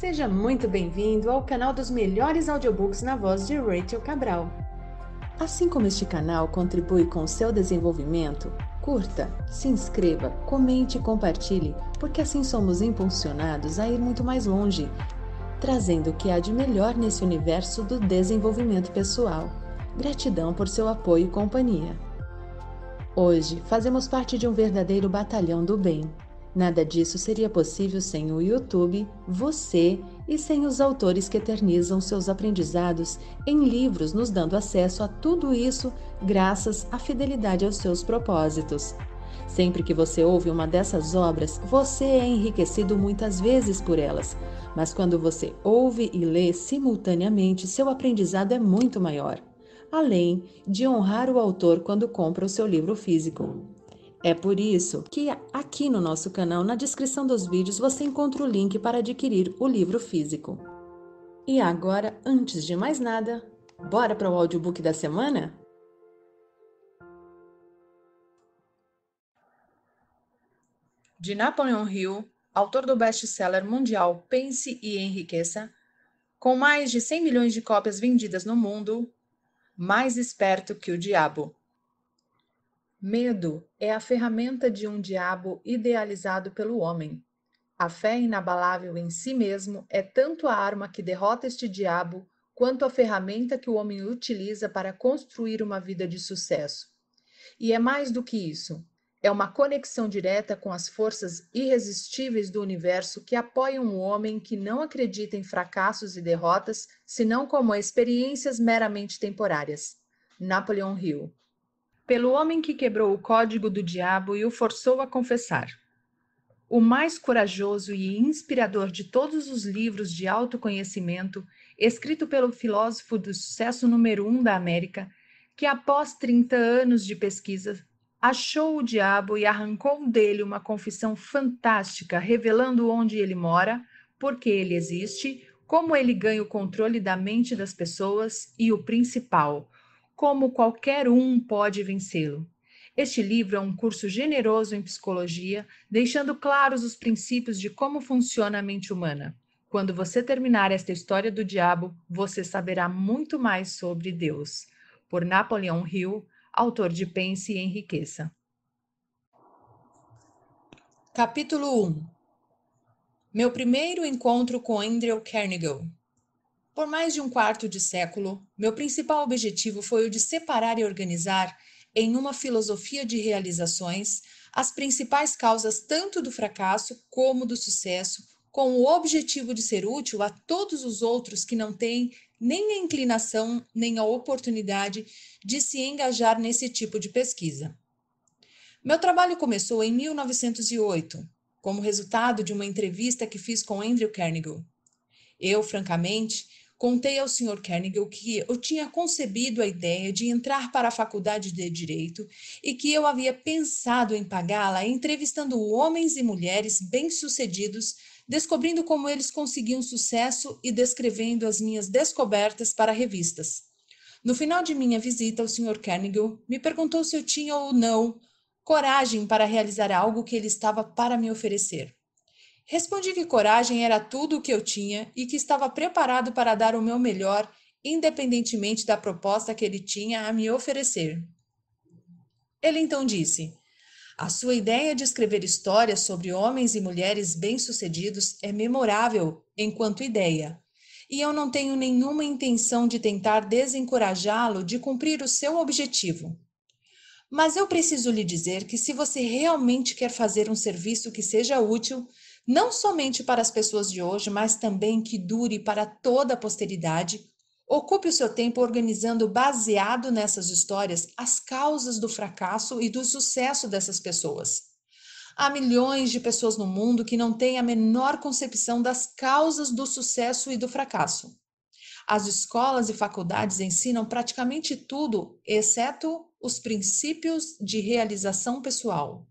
Seja muito bem-vindo ao canal dos melhores audiobooks na voz de Rachel Cabral. Assim como este canal contribui com seu desenvolvimento, curta, se inscreva, comente e compartilhe, porque assim somos impulsionados a ir muito mais longe, trazendo o que há de melhor nesse universo do desenvolvimento pessoal. Gratidão por seu apoio e companhia. Hoje fazemos parte de um verdadeiro batalhão do bem Nada disso seria possível sem o YouTube, você e sem os autores que eternizam seus aprendizados em livros, nos dando acesso a tudo isso graças à fidelidade aos seus propósitos. Sempre que você ouve uma dessas obras, você é enriquecido muitas vezes por elas, mas quando você ouve e lê simultaneamente, seu aprendizado é muito maior, além de honrar o autor quando compra o seu livro físico. É por isso que aqui no nosso canal, na descrição dos vídeos, você encontra o link para adquirir o livro físico. E agora, antes de mais nada, bora para o audiobook da semana? De Napoleon Hill, autor do best-seller mundial Pense e Enriqueça, com mais de 100 milhões de cópias vendidas no mundo, mais esperto que o diabo. Medo é a ferramenta de um diabo idealizado pelo homem. A fé inabalável em si mesmo é tanto a arma que derrota este diabo quanto a ferramenta que o homem utiliza para construir uma vida de sucesso. E é mais do que isso. É uma conexão direta com as forças irresistíveis do universo que apoiam um homem que não acredita em fracassos e derrotas, senão como experiências meramente temporárias. Napoleon Hill pelo homem que quebrou o código do diabo e o forçou a confessar. O mais corajoso e inspirador de todos os livros de autoconhecimento, escrito pelo filósofo do sucesso número um da América, que após 30 anos de pesquisa, achou o diabo e arrancou dele uma confissão fantástica, revelando onde ele mora, por que ele existe, como ele ganha o controle da mente das pessoas e o principal, como qualquer um pode vencê-lo. Este livro é um curso generoso em psicologia, deixando claros os princípios de como funciona a mente humana. Quando você terminar esta história do diabo, você saberá muito mais sobre Deus. Por Napoleão Hill, autor de Pense e Enriqueça. Capítulo 1 Meu primeiro encontro com Andrew Carnegie por mais de um quarto de século, meu principal objetivo foi o de separar e organizar em uma filosofia de realizações as principais causas tanto do fracasso como do sucesso, com o objetivo de ser útil a todos os outros que não têm nem a inclinação nem a oportunidade de se engajar nesse tipo de pesquisa. Meu trabalho começou em 1908, como resultado de uma entrevista que fiz com Andrew Carnegie. Eu, francamente, Contei ao Sr. Kernigel que eu tinha concebido a ideia de entrar para a faculdade de Direito e que eu havia pensado em pagá-la entrevistando homens e mulheres bem-sucedidos, descobrindo como eles conseguiam sucesso e descrevendo as minhas descobertas para revistas. No final de minha visita, o Sr. Kernigel me perguntou se eu tinha ou não coragem para realizar algo que ele estava para me oferecer. Respondi que coragem era tudo o que eu tinha e que estava preparado para dar o meu melhor, independentemente da proposta que ele tinha a me oferecer. Ele então disse: A sua ideia de escrever histórias sobre homens e mulheres bem-sucedidos é memorável enquanto ideia, e eu não tenho nenhuma intenção de tentar desencorajá-lo de cumprir o seu objetivo. Mas eu preciso lhe dizer que, se você realmente quer fazer um serviço que seja útil, não somente para as pessoas de hoje, mas também que dure para toda a posteridade, ocupe o seu tempo organizando, baseado nessas histórias, as causas do fracasso e do sucesso dessas pessoas. Há milhões de pessoas no mundo que não têm a menor concepção das causas do sucesso e do fracasso. As escolas e faculdades ensinam praticamente tudo, exceto os princípios de realização pessoal.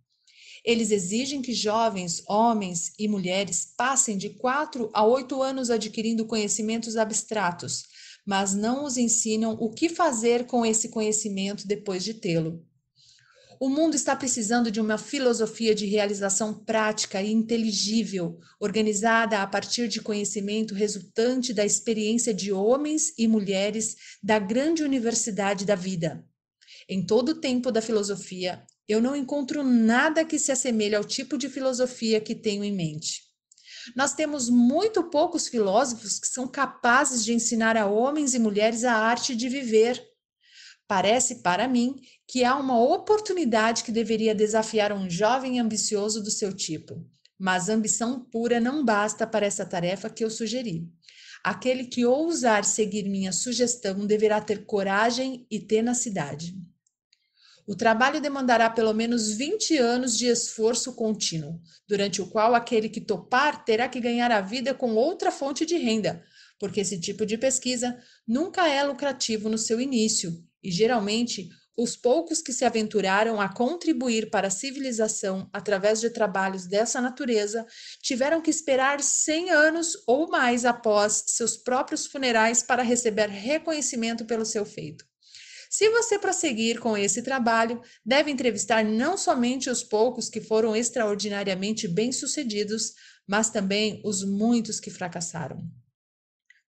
Eles exigem que jovens, homens e mulheres passem de 4 a 8 anos adquirindo conhecimentos abstratos, mas não os ensinam o que fazer com esse conhecimento depois de tê-lo. O mundo está precisando de uma filosofia de realização prática e inteligível, organizada a partir de conhecimento resultante da experiência de homens e mulheres da grande universidade da vida. Em todo o tempo da filosofia, eu não encontro nada que se assemelhe ao tipo de filosofia que tenho em mente. Nós temos muito poucos filósofos que são capazes de ensinar a homens e mulheres a arte de viver. Parece para mim que há uma oportunidade que deveria desafiar um jovem ambicioso do seu tipo. Mas ambição pura não basta para essa tarefa que eu sugeri. Aquele que ousar seguir minha sugestão deverá ter coragem e tenacidade. O trabalho demandará pelo menos 20 anos de esforço contínuo, durante o qual aquele que topar terá que ganhar a vida com outra fonte de renda, porque esse tipo de pesquisa nunca é lucrativo no seu início e geralmente os poucos que se aventuraram a contribuir para a civilização através de trabalhos dessa natureza tiveram que esperar 100 anos ou mais após seus próprios funerais para receber reconhecimento pelo seu feito. Se você prosseguir com esse trabalho, deve entrevistar não somente os poucos que foram extraordinariamente bem-sucedidos, mas também os muitos que fracassaram.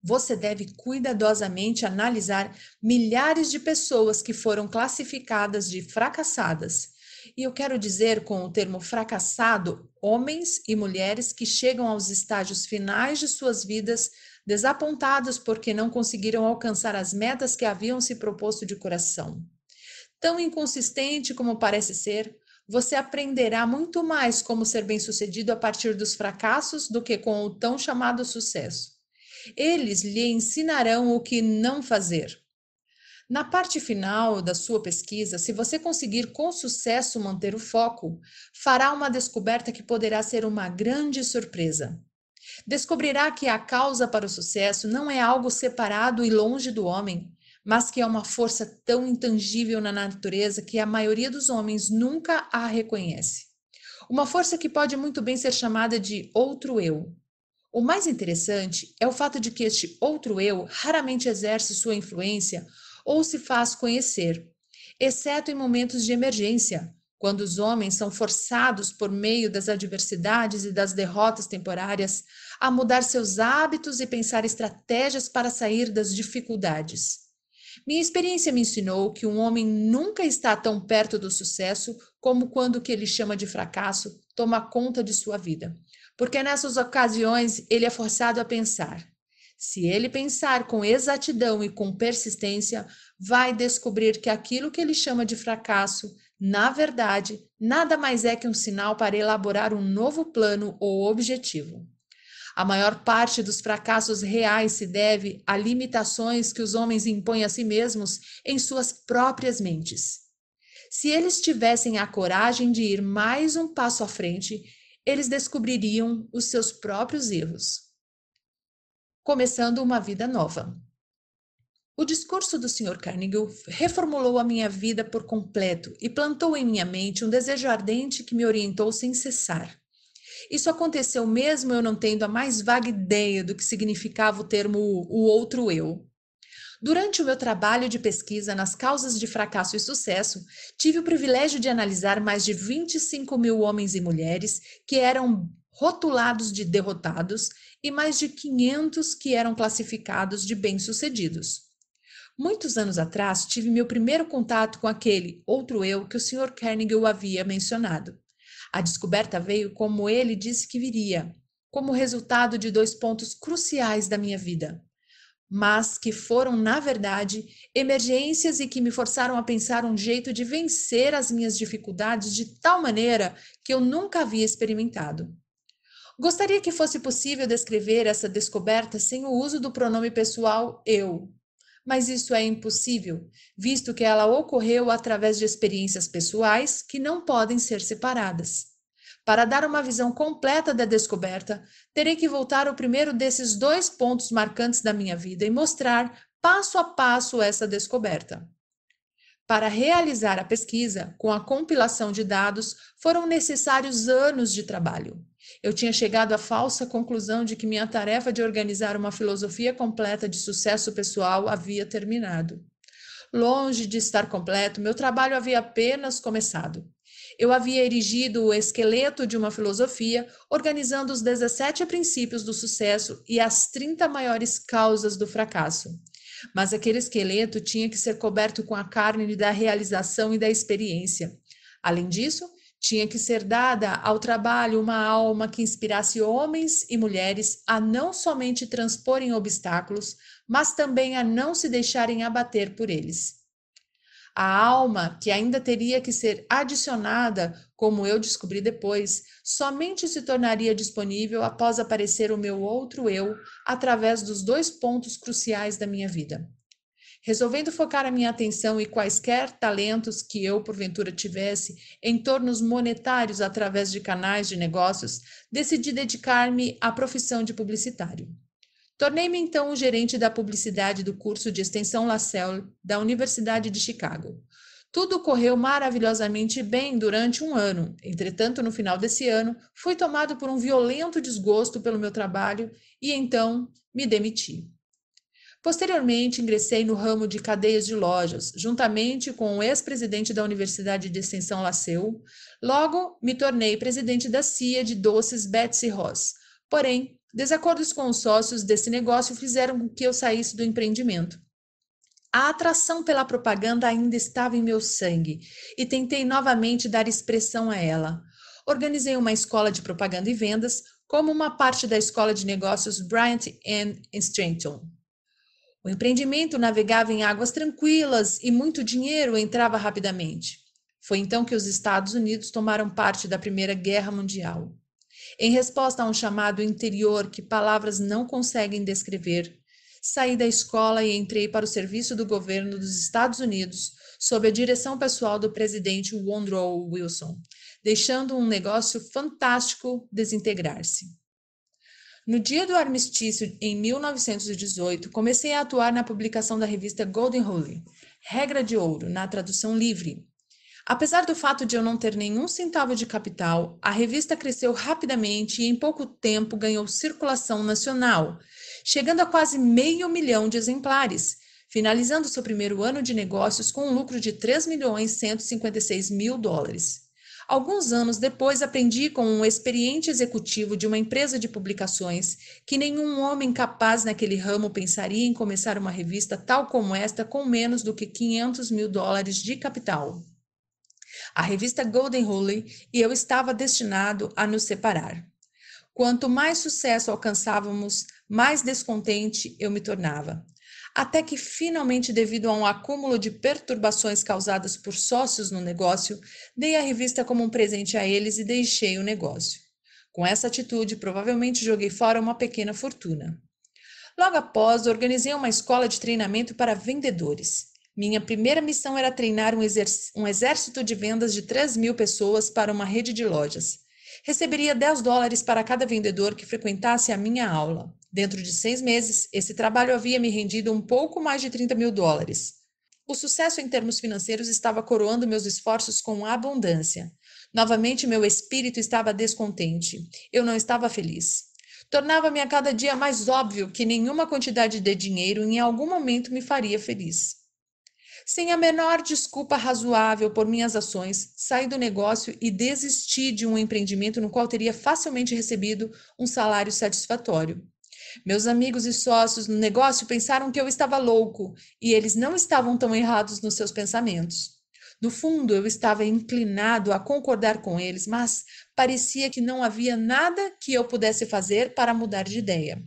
Você deve cuidadosamente analisar milhares de pessoas que foram classificadas de fracassadas. E eu quero dizer com o termo fracassado, homens e mulheres que chegam aos estágios finais de suas vidas desapontados porque não conseguiram alcançar as metas que haviam se proposto de coração. Tão inconsistente como parece ser, você aprenderá muito mais como ser bem-sucedido a partir dos fracassos do que com o tão chamado sucesso. Eles lhe ensinarão o que não fazer. Na parte final da sua pesquisa, se você conseguir com sucesso manter o foco, fará uma descoberta que poderá ser uma grande surpresa. Descobrirá que a causa para o sucesso não é algo separado e longe do homem, mas que é uma força tão intangível na natureza que a maioria dos homens nunca a reconhece. Uma força que pode muito bem ser chamada de outro eu. O mais interessante é o fato de que este outro eu raramente exerce sua influência ou se faz conhecer, exceto em momentos de emergência, quando os homens são forçados por meio das adversidades e das derrotas temporárias a mudar seus hábitos e pensar estratégias para sair das dificuldades. Minha experiência me ensinou que um homem nunca está tão perto do sucesso como quando o que ele chama de fracasso toma conta de sua vida, porque nessas ocasiões ele é forçado a pensar. Se ele pensar com exatidão e com persistência, vai descobrir que aquilo que ele chama de fracasso na verdade, nada mais é que um sinal para elaborar um novo plano ou objetivo. A maior parte dos fracassos reais se deve a limitações que os homens impõem a si mesmos em suas próprias mentes. Se eles tivessem a coragem de ir mais um passo à frente, eles descobririam os seus próprios erros, começando uma vida nova. O discurso do Sr. Carnegie reformulou a minha vida por completo e plantou em minha mente um desejo ardente que me orientou sem cessar. Isso aconteceu mesmo eu não tendo a mais vaga ideia do que significava o termo o outro eu. Durante o meu trabalho de pesquisa nas causas de fracasso e sucesso, tive o privilégio de analisar mais de 25 mil homens e mulheres que eram rotulados de derrotados e mais de 500 que eram classificados de bem-sucedidos. Muitos anos atrás, tive meu primeiro contato com aquele outro eu que o Sr. Carnegie havia mencionado. A descoberta veio como ele disse que viria, como resultado de dois pontos cruciais da minha vida, mas que foram, na verdade, emergências e que me forçaram a pensar um jeito de vencer as minhas dificuldades de tal maneira que eu nunca havia experimentado. Gostaria que fosse possível descrever essa descoberta sem o uso do pronome pessoal eu, mas isso é impossível, visto que ela ocorreu através de experiências pessoais que não podem ser separadas. Para dar uma visão completa da descoberta, terei que voltar ao primeiro desses dois pontos marcantes da minha vida e mostrar passo a passo essa descoberta. Para realizar a pesquisa, com a compilação de dados, foram necessários anos de trabalho. Eu tinha chegado à falsa conclusão de que minha tarefa de organizar uma filosofia completa de sucesso pessoal havia terminado. Longe de estar completo, meu trabalho havia apenas começado. Eu havia erigido o esqueleto de uma filosofia, organizando os 17 princípios do sucesso e as 30 maiores causas do fracasso. Mas aquele esqueleto tinha que ser coberto com a carne da realização e da experiência. Além disso, tinha que ser dada ao trabalho uma alma que inspirasse homens e mulheres a não somente transporem obstáculos, mas também a não se deixarem abater por eles. A alma que ainda teria que ser adicionada como eu descobri depois, somente se tornaria disponível após aparecer o meu outro eu através dos dois pontos cruciais da minha vida. Resolvendo focar a minha atenção e quaisquer talentos que eu porventura tivesse em tornos monetários através de canais de negócios, decidi dedicar-me à profissão de publicitário. Tornei-me então o gerente da publicidade do curso de extensão LaSalle da Universidade de Chicago. Tudo correu maravilhosamente bem durante um ano. Entretanto, no final desse ano, fui tomado por um violento desgosto pelo meu trabalho e então me demiti. Posteriormente, ingressei no ramo de cadeias de lojas, juntamente com o ex-presidente da Universidade de Extensão Laceu. Logo, me tornei presidente da CIA de doces Betsy Ross. Porém, desacordos com os sócios desse negócio fizeram com que eu saísse do empreendimento. A atração pela propaganda ainda estava em meu sangue e tentei novamente dar expressão a ela. Organizei uma escola de propaganda e vendas como uma parte da escola de negócios Bryant Stanton. O empreendimento navegava em águas tranquilas e muito dinheiro entrava rapidamente. Foi então que os Estados Unidos tomaram parte da Primeira Guerra Mundial. Em resposta a um chamado interior que palavras não conseguem descrever, saí da escola e entrei para o serviço do governo dos Estados Unidos sob a direção pessoal do presidente Woodrow Wilson, deixando um negócio fantástico desintegrar-se. No dia do armistício, em 1918, comecei a atuar na publicação da revista Golden Rule, Regra de Ouro, na tradução livre. Apesar do fato de eu não ter nenhum centavo de capital, a revista cresceu rapidamente e em pouco tempo ganhou circulação nacional chegando a quase meio milhão de exemplares, finalizando seu primeiro ano de negócios com um lucro de 3 milhões 156 mil dólares. Alguns anos depois, aprendi com um experiente executivo de uma empresa de publicações que nenhum homem capaz naquele ramo pensaria em começar uma revista tal como esta com menos do que 500 mil dólares de capital. A revista Golden Holy e eu estava destinado a nos separar. Quanto mais sucesso alcançávamos, mais descontente eu me tornava. Até que, finalmente, devido a um acúmulo de perturbações causadas por sócios no negócio, dei a revista como um presente a eles e deixei o negócio. Com essa atitude, provavelmente joguei fora uma pequena fortuna. Logo após, organizei uma escola de treinamento para vendedores. Minha primeira missão era treinar um, um exército de vendas de 3 mil pessoas para uma rede de lojas. Receberia 10 dólares para cada vendedor que frequentasse a minha aula. Dentro de seis meses, esse trabalho havia me rendido um pouco mais de 30 mil dólares. O sucesso em termos financeiros estava coroando meus esforços com abundância. Novamente, meu espírito estava descontente. Eu não estava feliz. Tornava-me a cada dia mais óbvio que nenhuma quantidade de dinheiro em algum momento me faria feliz. Sem a menor desculpa razoável por minhas ações, saí do negócio e desisti de um empreendimento no qual teria facilmente recebido um salário satisfatório. Meus amigos e sócios no negócio pensaram que eu estava louco e eles não estavam tão errados nos seus pensamentos. No fundo, eu estava inclinado a concordar com eles, mas parecia que não havia nada que eu pudesse fazer para mudar de ideia.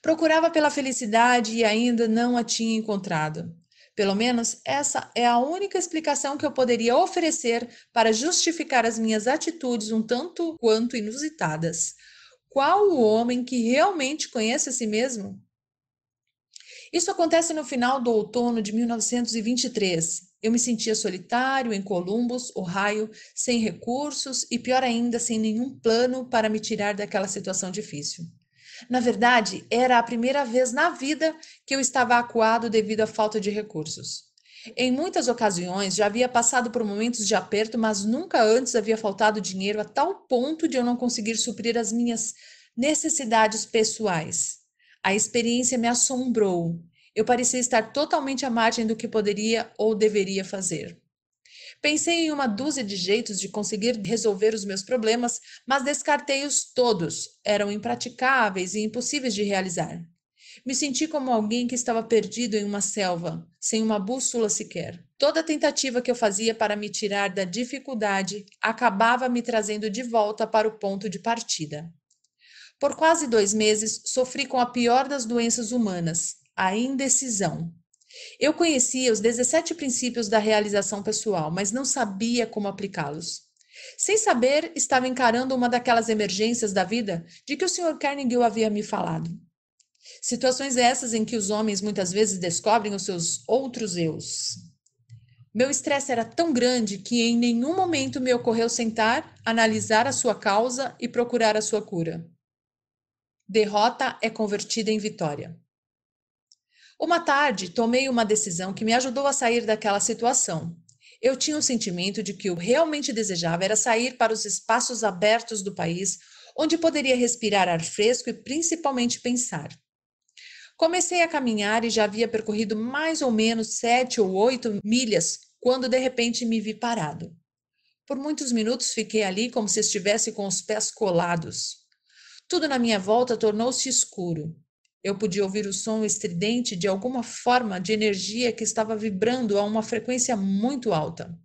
Procurava pela felicidade e ainda não a tinha encontrado. Pelo menos essa é a única explicação que eu poderia oferecer para justificar as minhas atitudes um tanto quanto inusitadas. Qual o homem que realmente conhece a si mesmo? Isso acontece no final do outono de 1923. Eu me sentia solitário em Columbus, Ohio, sem recursos e, pior ainda, sem nenhum plano para me tirar daquela situação difícil. Na verdade, era a primeira vez na vida que eu estava acuado devido à falta de recursos. Em muitas ocasiões já havia passado por momentos de aperto, mas nunca antes havia faltado dinheiro a tal ponto de eu não conseguir suprir as minhas necessidades pessoais. A experiência me assombrou. Eu parecia estar totalmente à margem do que poderia ou deveria fazer. Pensei em uma dúzia de jeitos de conseguir resolver os meus problemas, mas descartei-os todos. Eram impraticáveis e impossíveis de realizar. Me senti como alguém que estava perdido em uma selva, sem uma bússola sequer. Toda tentativa que eu fazia para me tirar da dificuldade acabava me trazendo de volta para o ponto de partida. Por quase dois meses, sofri com a pior das doenças humanas, a indecisão. Eu conhecia os 17 princípios da realização pessoal, mas não sabia como aplicá-los. Sem saber, estava encarando uma daquelas emergências da vida de que o Sr. Carnegie havia me falado. Situações essas em que os homens muitas vezes descobrem os seus outros eus. Meu estresse era tão grande que em nenhum momento me ocorreu sentar, analisar a sua causa e procurar a sua cura. Derrota é convertida em vitória. Uma tarde, tomei uma decisão que me ajudou a sair daquela situação. Eu tinha o sentimento de que eu realmente desejava era sair para os espaços abertos do país, onde poderia respirar ar fresco e principalmente pensar. Comecei a caminhar e já havia percorrido mais ou menos sete ou oito milhas quando de repente me vi parado. Por muitos minutos fiquei ali como se estivesse com os pés colados. Tudo na minha volta tornou-se escuro. Eu podia ouvir o som estridente de alguma forma de energia que estava vibrando a uma frequência muito alta.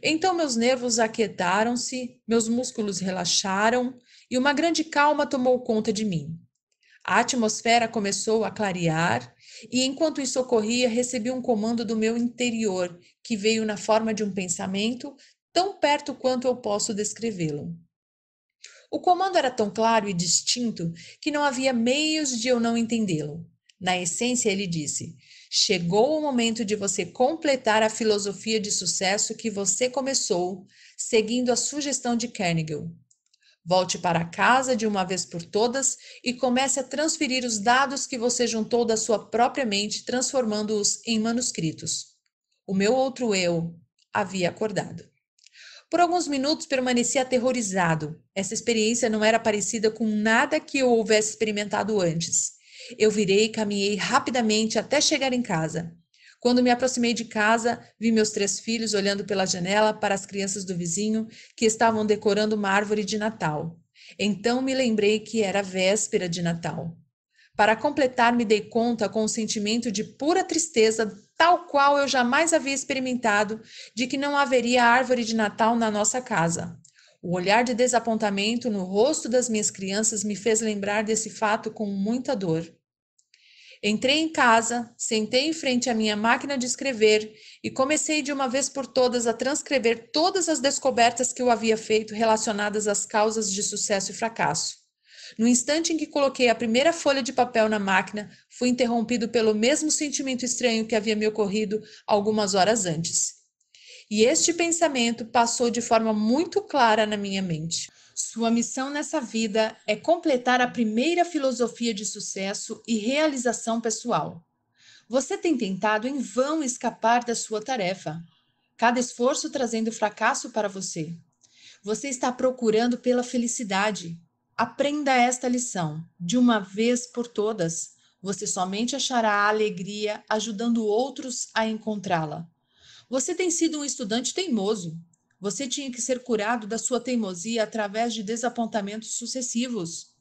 Então meus nervos aquietaram-se, meus músculos relaxaram e uma grande calma tomou conta de mim. A atmosfera começou a clarear e, enquanto isso ocorria, recebi um comando do meu interior que veio na forma de um pensamento tão perto quanto eu posso descrevê-lo. O comando era tão claro e distinto que não havia meios de eu não entendê-lo. Na essência, ele disse: Chegou o momento de você completar a filosofia de sucesso que você começou, seguindo a sugestão de Carnegie. Volte para casa de uma vez por todas e comece a transferir os dados que você juntou da sua própria mente, transformando-os em manuscritos. O meu outro eu havia acordado. Por alguns minutos permaneci aterrorizado. Essa experiência não era parecida com nada que eu houvesse experimentado antes. Eu virei e caminhei rapidamente até chegar em casa. Quando me aproximei de casa, vi meus três filhos olhando pela janela para as crianças do vizinho que estavam decorando uma árvore de Natal. Então me lembrei que era véspera de Natal. Para completar, me dei conta com o um sentimento de pura tristeza tal qual eu jamais havia experimentado, de que não haveria árvore de Natal na nossa casa. O olhar de desapontamento no rosto das minhas crianças me fez lembrar desse fato com muita dor. Entrei em casa, sentei em frente à minha máquina de escrever e comecei de uma vez por todas a transcrever todas as descobertas que eu havia feito relacionadas às causas de sucesso e fracasso. No instante em que coloquei a primeira folha de papel na máquina, fui interrompido pelo mesmo sentimento estranho que havia me ocorrido algumas horas antes. E este pensamento passou de forma muito clara na minha mente. Sua missão nessa vida é completar a primeira filosofia de sucesso e realização pessoal. Você tem tentado em vão escapar da sua tarefa, cada esforço trazendo fracasso para você. Você está procurando pela felicidade, Aprenda esta lição de uma vez por todas. Você somente achará a alegria ajudando outros a encontrá-la. Você tem sido um estudante teimoso. Você tinha que ser curado da sua teimosia através de desapontamentos sucessivos.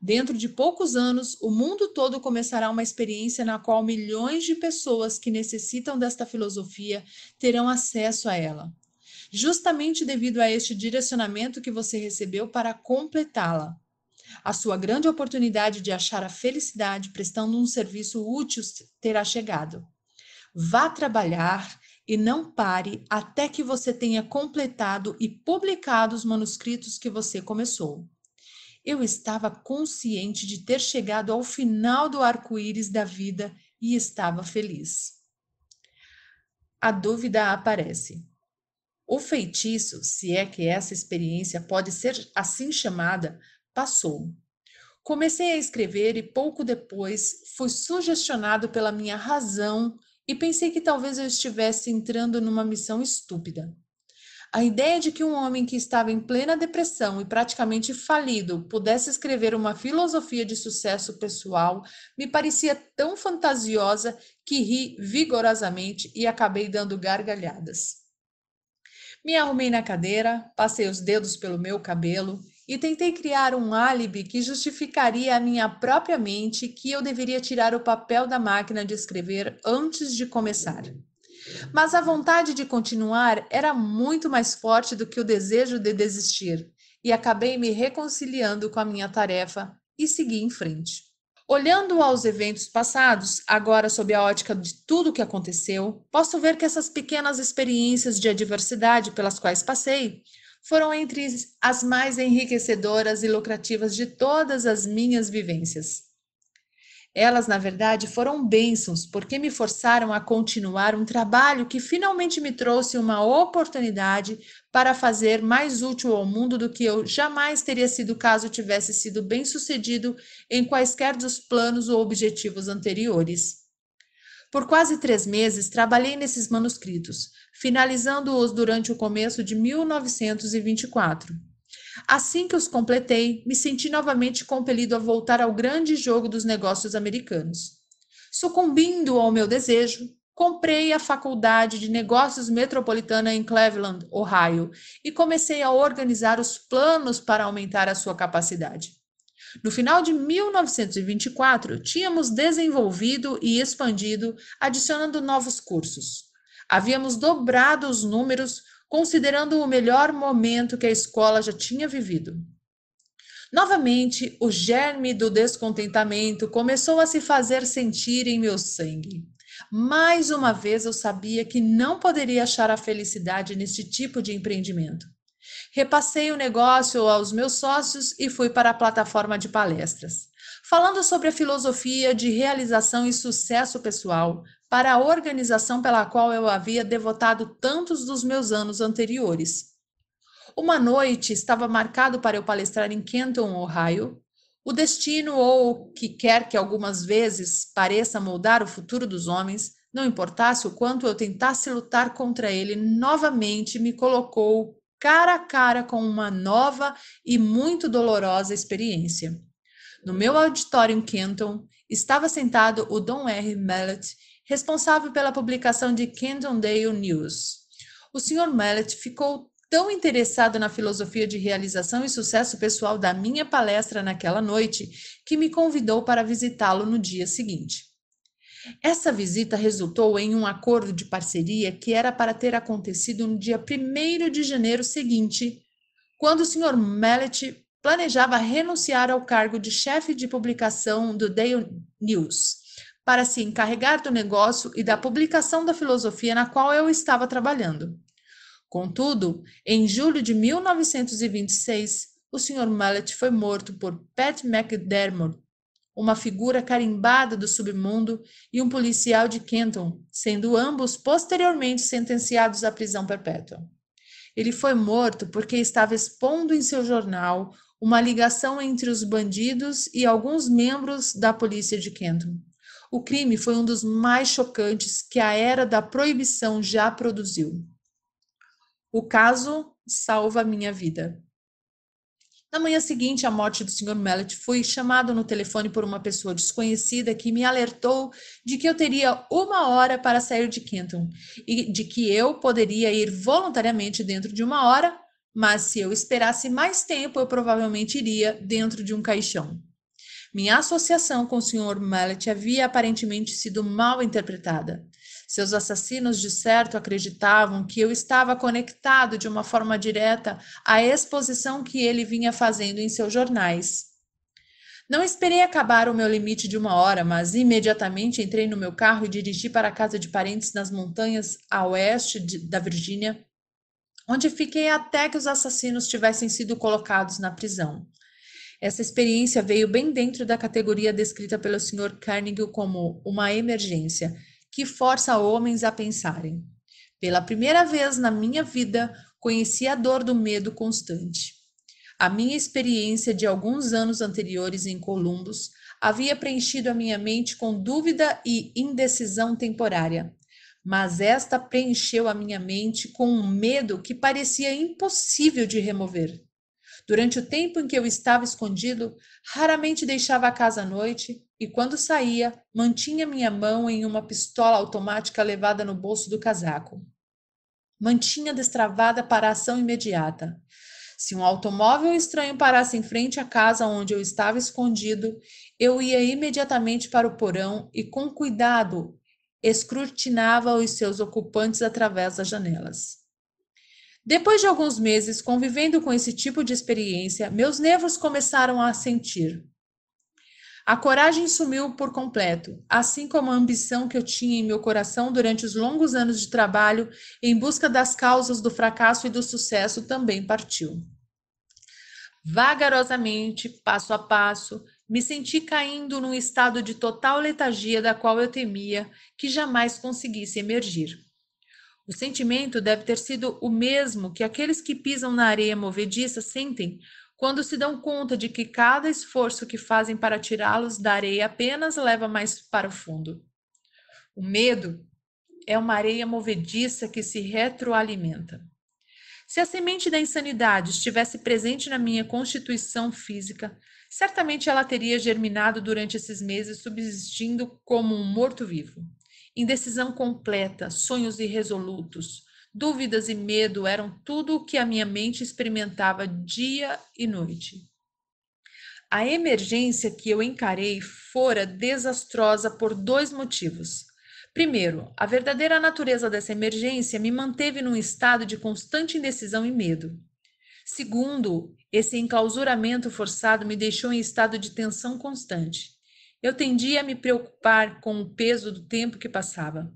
Dentro de poucos anos, o mundo todo começará uma experiência na qual milhões de pessoas que necessitam desta filosofia terão acesso a ela justamente devido a este direcionamento que você recebeu para completá-la. A sua grande oportunidade de achar a felicidade prestando um serviço útil terá chegado. Vá trabalhar e não pare até que você tenha completado e publicado os manuscritos que você começou. Eu estava consciente de ter chegado ao final do arco-íris da vida e estava feliz. A dúvida aparece. O feitiço, se é que essa experiência pode ser assim chamada, passou. Comecei a escrever e pouco depois fui sugestionado pela minha razão e pensei que talvez eu estivesse entrando numa missão estúpida. A ideia de que um homem que estava em plena depressão e praticamente falido pudesse escrever uma filosofia de sucesso pessoal me parecia tão fantasiosa que ri vigorosamente e acabei dando gargalhadas. Me arrumei na cadeira, passei os dedos pelo meu cabelo e tentei criar um álibi que justificaria a minha própria mente que eu deveria tirar o papel da máquina de escrever antes de começar. Mas a vontade de continuar era muito mais forte do que o desejo de desistir, e acabei me reconciliando com a minha tarefa e segui em frente. Olhando aos eventos passados, agora sob a ótica de tudo o que aconteceu, posso ver que essas pequenas experiências de adversidade pelas quais passei foram entre as mais enriquecedoras e lucrativas de todas as minhas vivências. Elas, na verdade, foram bênçãos porque me forçaram a continuar um trabalho que finalmente me trouxe uma oportunidade para fazer mais útil ao mundo do que eu jamais teria sido caso tivesse sido bem-sucedido em quaisquer dos planos ou objetivos anteriores. Por quase três meses trabalhei nesses manuscritos, finalizando-os durante o começo de 1924. Assim que os completei, me senti novamente compelido a voltar ao grande jogo dos negócios americanos. Sucumbindo ao meu desejo, comprei a Faculdade de Negócios Metropolitana em Cleveland, Ohio, e comecei a organizar os planos para aumentar a sua capacidade. No final de 1924, tínhamos desenvolvido e expandido, adicionando novos cursos. Havíamos dobrado os números, considerando o melhor momento que a escola já tinha vivido. Novamente, o germe do descontentamento começou a se fazer sentir em meu sangue. Mais uma vez eu sabia que não poderia achar a felicidade neste tipo de empreendimento. Repassei o negócio aos meus sócios e fui para a plataforma de palestras. Falando sobre a filosofia de realização e sucesso pessoal, para a organização pela qual eu havia devotado tantos dos meus anos anteriores. Uma noite estava marcado para eu palestrar em Canton, Ohio. O destino, ou o que quer que algumas vezes pareça moldar o futuro dos homens, não importasse o quanto eu tentasse lutar contra ele, novamente me colocou cara a cara com uma nova e muito dolorosa experiência. No meu auditório em Canton, estava sentado o Dom R. Mellett responsável pela publicação de Cannondale News. O Sr. Mallet ficou tão interessado na filosofia de realização e sucesso pessoal da minha palestra naquela noite que me convidou para visitá-lo no dia seguinte. Essa visita resultou em um acordo de parceria que era para ter acontecido no dia 1 de janeiro seguinte, quando o Sr. Mallet planejava renunciar ao cargo de chefe de publicação do Daily News para se encarregar do negócio e da publicação da filosofia na qual eu estava trabalhando. Contudo, em julho de 1926, o Sr. Mallet foi morto por Pat McDermott, uma figura carimbada do submundo e um policial de Kenton, sendo ambos posteriormente sentenciados à prisão perpétua. Ele foi morto porque estava expondo em seu jornal uma ligação entre os bandidos e alguns membros da polícia de Kenton. O crime foi um dos mais chocantes que a era da proibição já produziu. O caso salva minha vida. Na manhã seguinte à morte do Sr. Mellet, fui chamado no telefone por uma pessoa desconhecida que me alertou de que eu teria uma hora para sair de Kenton e de que eu poderia ir voluntariamente dentro de uma hora, mas se eu esperasse mais tempo, eu provavelmente iria dentro de um caixão. Minha associação com o Sr. Mallet havia aparentemente sido mal interpretada. Seus assassinos, de certo, acreditavam que eu estava conectado de uma forma direta à exposição que ele vinha fazendo em seus jornais. Não esperei acabar o meu limite de uma hora, mas imediatamente entrei no meu carro e dirigi para a casa de parentes nas montanhas a oeste de, da Virgínia, onde fiquei até que os assassinos tivessem sido colocados na prisão. Essa experiência veio bem dentro da categoria descrita pelo Sr. Carnegie como uma emergência, que força homens a pensarem. Pela primeira vez na minha vida, conheci a dor do medo constante. A minha experiência de alguns anos anteriores em Columbus havia preenchido a minha mente com dúvida e indecisão temporária, mas esta preencheu a minha mente com um medo que parecia impossível de remover. Durante o tempo em que eu estava escondido, raramente deixava a casa à noite e, quando saía, mantinha minha mão em uma pistola automática levada no bolso do casaco. Mantinha destravada para ação imediata. Se um automóvel estranho parasse em frente à casa onde eu estava escondido, eu ia imediatamente para o porão e, com cuidado, escrutinava os seus ocupantes através das janelas. Depois de alguns meses convivendo com esse tipo de experiência, meus nervos começaram a sentir. A coragem sumiu por completo, assim como a ambição que eu tinha em meu coração durante os longos anos de trabalho em busca das causas do fracasso e do sucesso também partiu. Vagarosamente, passo a passo, me senti caindo num estado de total letargia da qual eu temia que jamais conseguisse emergir. O sentimento deve ter sido o mesmo que aqueles que pisam na areia movediça sentem quando se dão conta de que cada esforço que fazem para tirá-los da areia apenas leva mais para o fundo. O medo é uma areia movediça que se retroalimenta. Se a semente da insanidade estivesse presente na minha constituição física, certamente ela teria germinado durante esses meses, subsistindo como um morto-vivo indecisão completa, sonhos irresolutos, dúvidas e medo eram tudo o que a minha mente experimentava dia e noite. A emergência que eu encarei fora desastrosa por dois motivos. Primeiro, a verdadeira natureza dessa emergência me manteve num estado de constante indecisão e medo. Segundo, esse enclausuramento forçado me deixou em estado de tensão constante eu tendia a me preocupar com o peso do tempo que passava.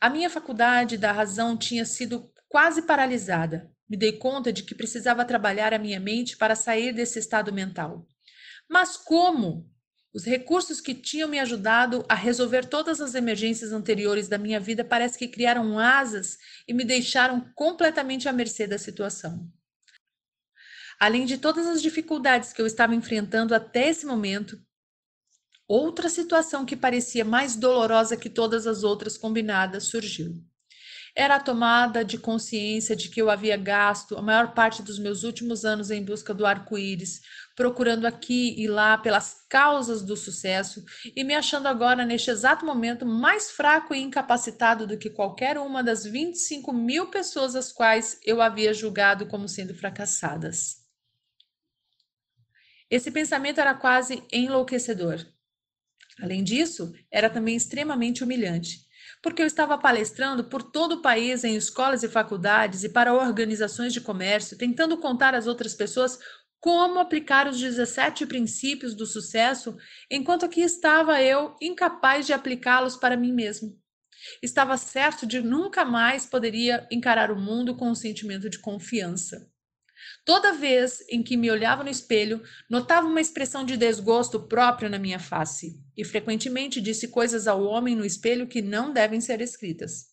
A minha faculdade da razão tinha sido quase paralisada. Me dei conta de que precisava trabalhar a minha mente para sair desse estado mental. Mas como? Os recursos que tinham me ajudado a resolver todas as emergências anteriores da minha vida parece que criaram asas e me deixaram completamente à mercê da situação. Além de todas as dificuldades que eu estava enfrentando até esse momento, Outra situação que parecia mais dolorosa que todas as outras combinadas surgiu. Era a tomada de consciência de que eu havia gasto a maior parte dos meus últimos anos em busca do arco-íris, procurando aqui e lá pelas causas do sucesso e me achando agora, neste exato momento, mais fraco e incapacitado do que qualquer uma das 25 mil pessoas as quais eu havia julgado como sendo fracassadas. Esse pensamento era quase enlouquecedor. Além disso, era também extremamente humilhante, porque eu estava palestrando por todo o país em escolas e faculdades e para organizações de comércio, tentando contar às outras pessoas como aplicar os 17 princípios do sucesso, enquanto aqui estava eu incapaz de aplicá-los para mim mesmo. Estava certo de nunca mais poderia encarar o mundo com um sentimento de confiança. Toda vez em que me olhava no espelho, notava uma expressão de desgosto próprio na minha face, e frequentemente disse coisas ao homem no espelho que não devem ser escritas.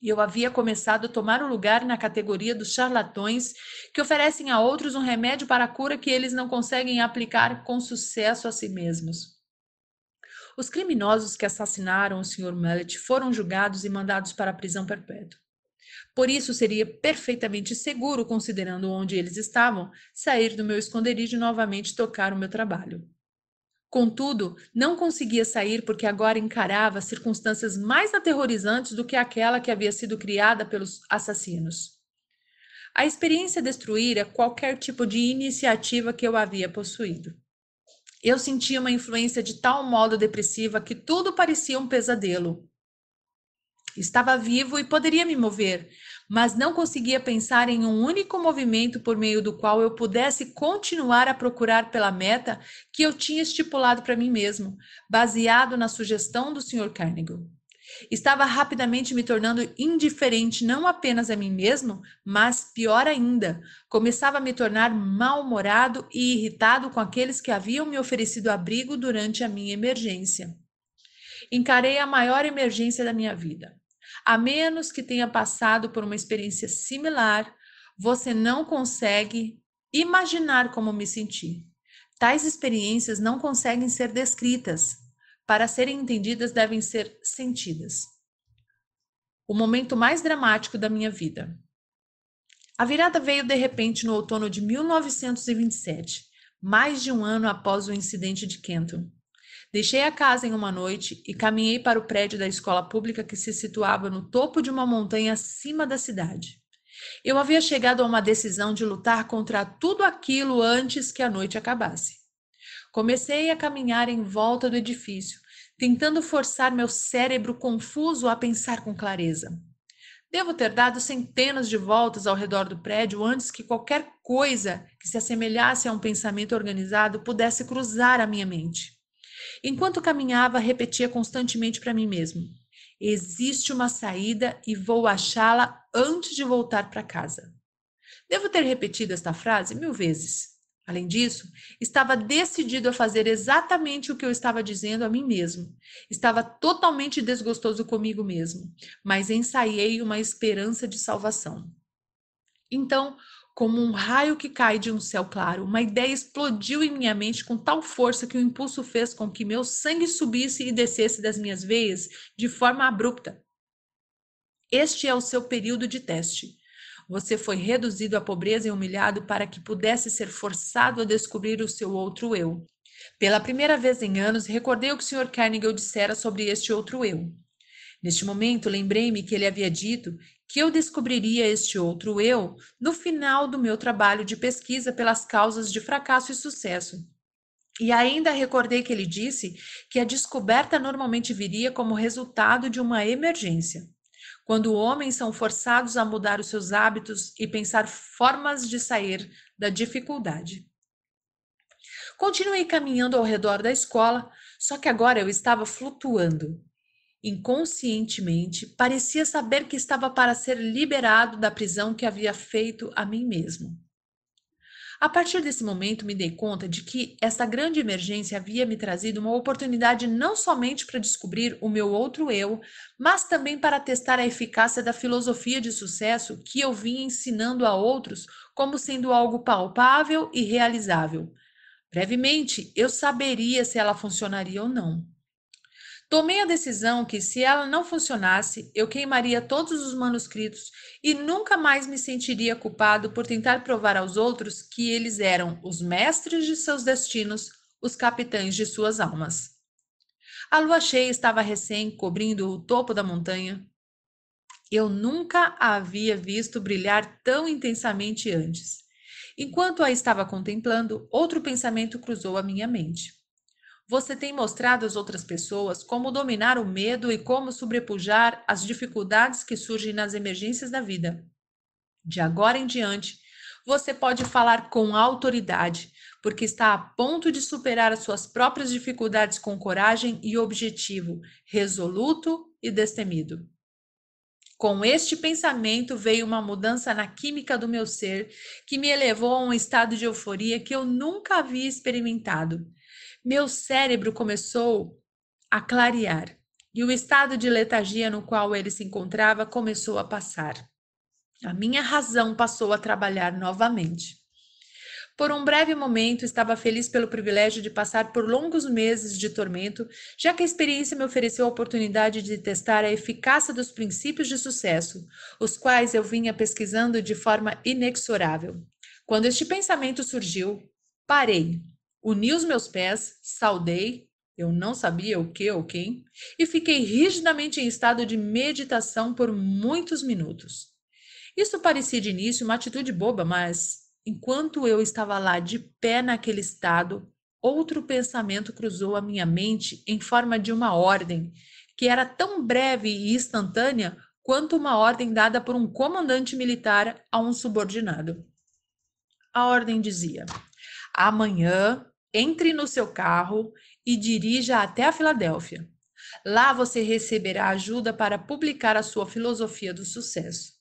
E eu havia começado a tomar o lugar na categoria dos charlatões que oferecem a outros um remédio para a cura que eles não conseguem aplicar com sucesso a si mesmos. Os criminosos que assassinaram o Sr. Mallet foram julgados e mandados para a prisão perpétua. Por isso, seria perfeitamente seguro, considerando onde eles estavam, sair do meu esconderijo e novamente tocar o meu trabalho. Contudo, não conseguia sair porque agora encarava circunstâncias mais aterrorizantes do que aquela que havia sido criada pelos assassinos. A experiência destruíra qualquer tipo de iniciativa que eu havia possuído. Eu sentia uma influência de tal modo depressiva que tudo parecia um pesadelo. Estava vivo e poderia me mover, mas não conseguia pensar em um único movimento por meio do qual eu pudesse continuar a procurar pela meta que eu tinha estipulado para mim mesmo, baseado na sugestão do Sr. Carnegie. Estava rapidamente me tornando indiferente não apenas a mim mesmo, mas pior ainda, começava a me tornar mal-humorado e irritado com aqueles que haviam me oferecido abrigo durante a minha emergência encarei a maior emergência da minha vida. A menos que tenha passado por uma experiência similar, você não consegue imaginar como me senti. Tais experiências não conseguem ser descritas. Para serem entendidas, devem ser sentidas. O momento mais dramático da minha vida. A virada veio de repente no outono de 1927, mais de um ano após o incidente de Kenton. Deixei a casa em uma noite e caminhei para o prédio da escola pública que se situava no topo de uma montanha acima da cidade. Eu havia chegado a uma decisão de lutar contra tudo aquilo antes que a noite acabasse. Comecei a caminhar em volta do edifício, tentando forçar meu cérebro confuso a pensar com clareza. Devo ter dado centenas de voltas ao redor do prédio antes que qualquer coisa que se assemelhasse a um pensamento organizado pudesse cruzar a minha mente. Enquanto caminhava, repetia constantemente para mim mesmo: existe uma saída e vou achá-la antes de voltar para casa. Devo ter repetido esta frase mil vezes. Além disso, estava decidido a fazer exatamente o que eu estava dizendo a mim mesmo. Estava totalmente desgostoso comigo mesmo, mas ensaiei uma esperança de salvação. Então, como um raio que cai de um céu claro. Uma ideia explodiu em minha mente com tal força que o impulso fez com que meu sangue subisse e descesse das minhas veias de forma abrupta. Este é o seu período de teste. Você foi reduzido à pobreza e humilhado para que pudesse ser forçado a descobrir o seu outro eu. Pela primeira vez em anos, recordei o que o Sr. Carnegie dissera sobre este outro eu. Neste momento, lembrei-me que ele havia dito que eu descobriria este outro eu no final do meu trabalho de pesquisa pelas causas de fracasso e sucesso. E ainda recordei que ele disse que a descoberta normalmente viria como resultado de uma emergência. Quando homens são forçados a mudar os seus hábitos e pensar formas de sair da dificuldade. Continuei caminhando ao redor da escola, só que agora eu estava flutuando. Inconscientemente, parecia saber que estava para ser liberado da prisão que havia feito a mim mesmo. A partir desse momento, me dei conta de que essa grande emergência havia me trazido uma oportunidade não somente para descobrir o meu outro eu, mas também para testar a eficácia da filosofia de sucesso que eu vinha ensinando a outros como sendo algo palpável e realizável. Brevemente, eu saberia se ela funcionaria ou não. Tomei a decisão que, se ela não funcionasse, eu queimaria todos os manuscritos e nunca mais me sentiria culpado por tentar provar aos outros que eles eram os mestres de seus destinos, os capitães de suas almas. A lua cheia estava recém cobrindo o topo da montanha. Eu nunca a havia visto brilhar tão intensamente antes. Enquanto a estava contemplando, outro pensamento cruzou a minha mente. Você tem mostrado às outras pessoas como dominar o medo e como sobrepujar as dificuldades que surgem nas emergências da vida. De agora em diante, você pode falar com autoridade, porque está a ponto de superar as suas próprias dificuldades com coragem e objetivo, resoluto e destemido. Com este pensamento veio uma mudança na química do meu ser que me elevou a um estado de euforia que eu nunca havia experimentado. Meu cérebro começou a clarear e o estado de letargia no qual ele se encontrava começou a passar. A minha razão passou a trabalhar novamente. Por um breve momento, estava feliz pelo privilégio de passar por longos meses de tormento, já que a experiência me ofereceu a oportunidade de testar a eficácia dos princípios de sucesso, os quais eu vinha pesquisando de forma inexorável. Quando este pensamento surgiu, parei Uni os meus pés, saudei, eu não sabia o que ou quem, e fiquei rigidamente em estado de meditação por muitos minutos. Isso parecia de início uma atitude boba, mas enquanto eu estava lá de pé naquele estado, outro pensamento cruzou a minha mente em forma de uma ordem, que era tão breve e instantânea quanto uma ordem dada por um comandante militar a um subordinado. A ordem dizia: Amanhã entre no seu carro e dirija até a Filadélfia. Lá você receberá ajuda para publicar a sua filosofia do sucesso.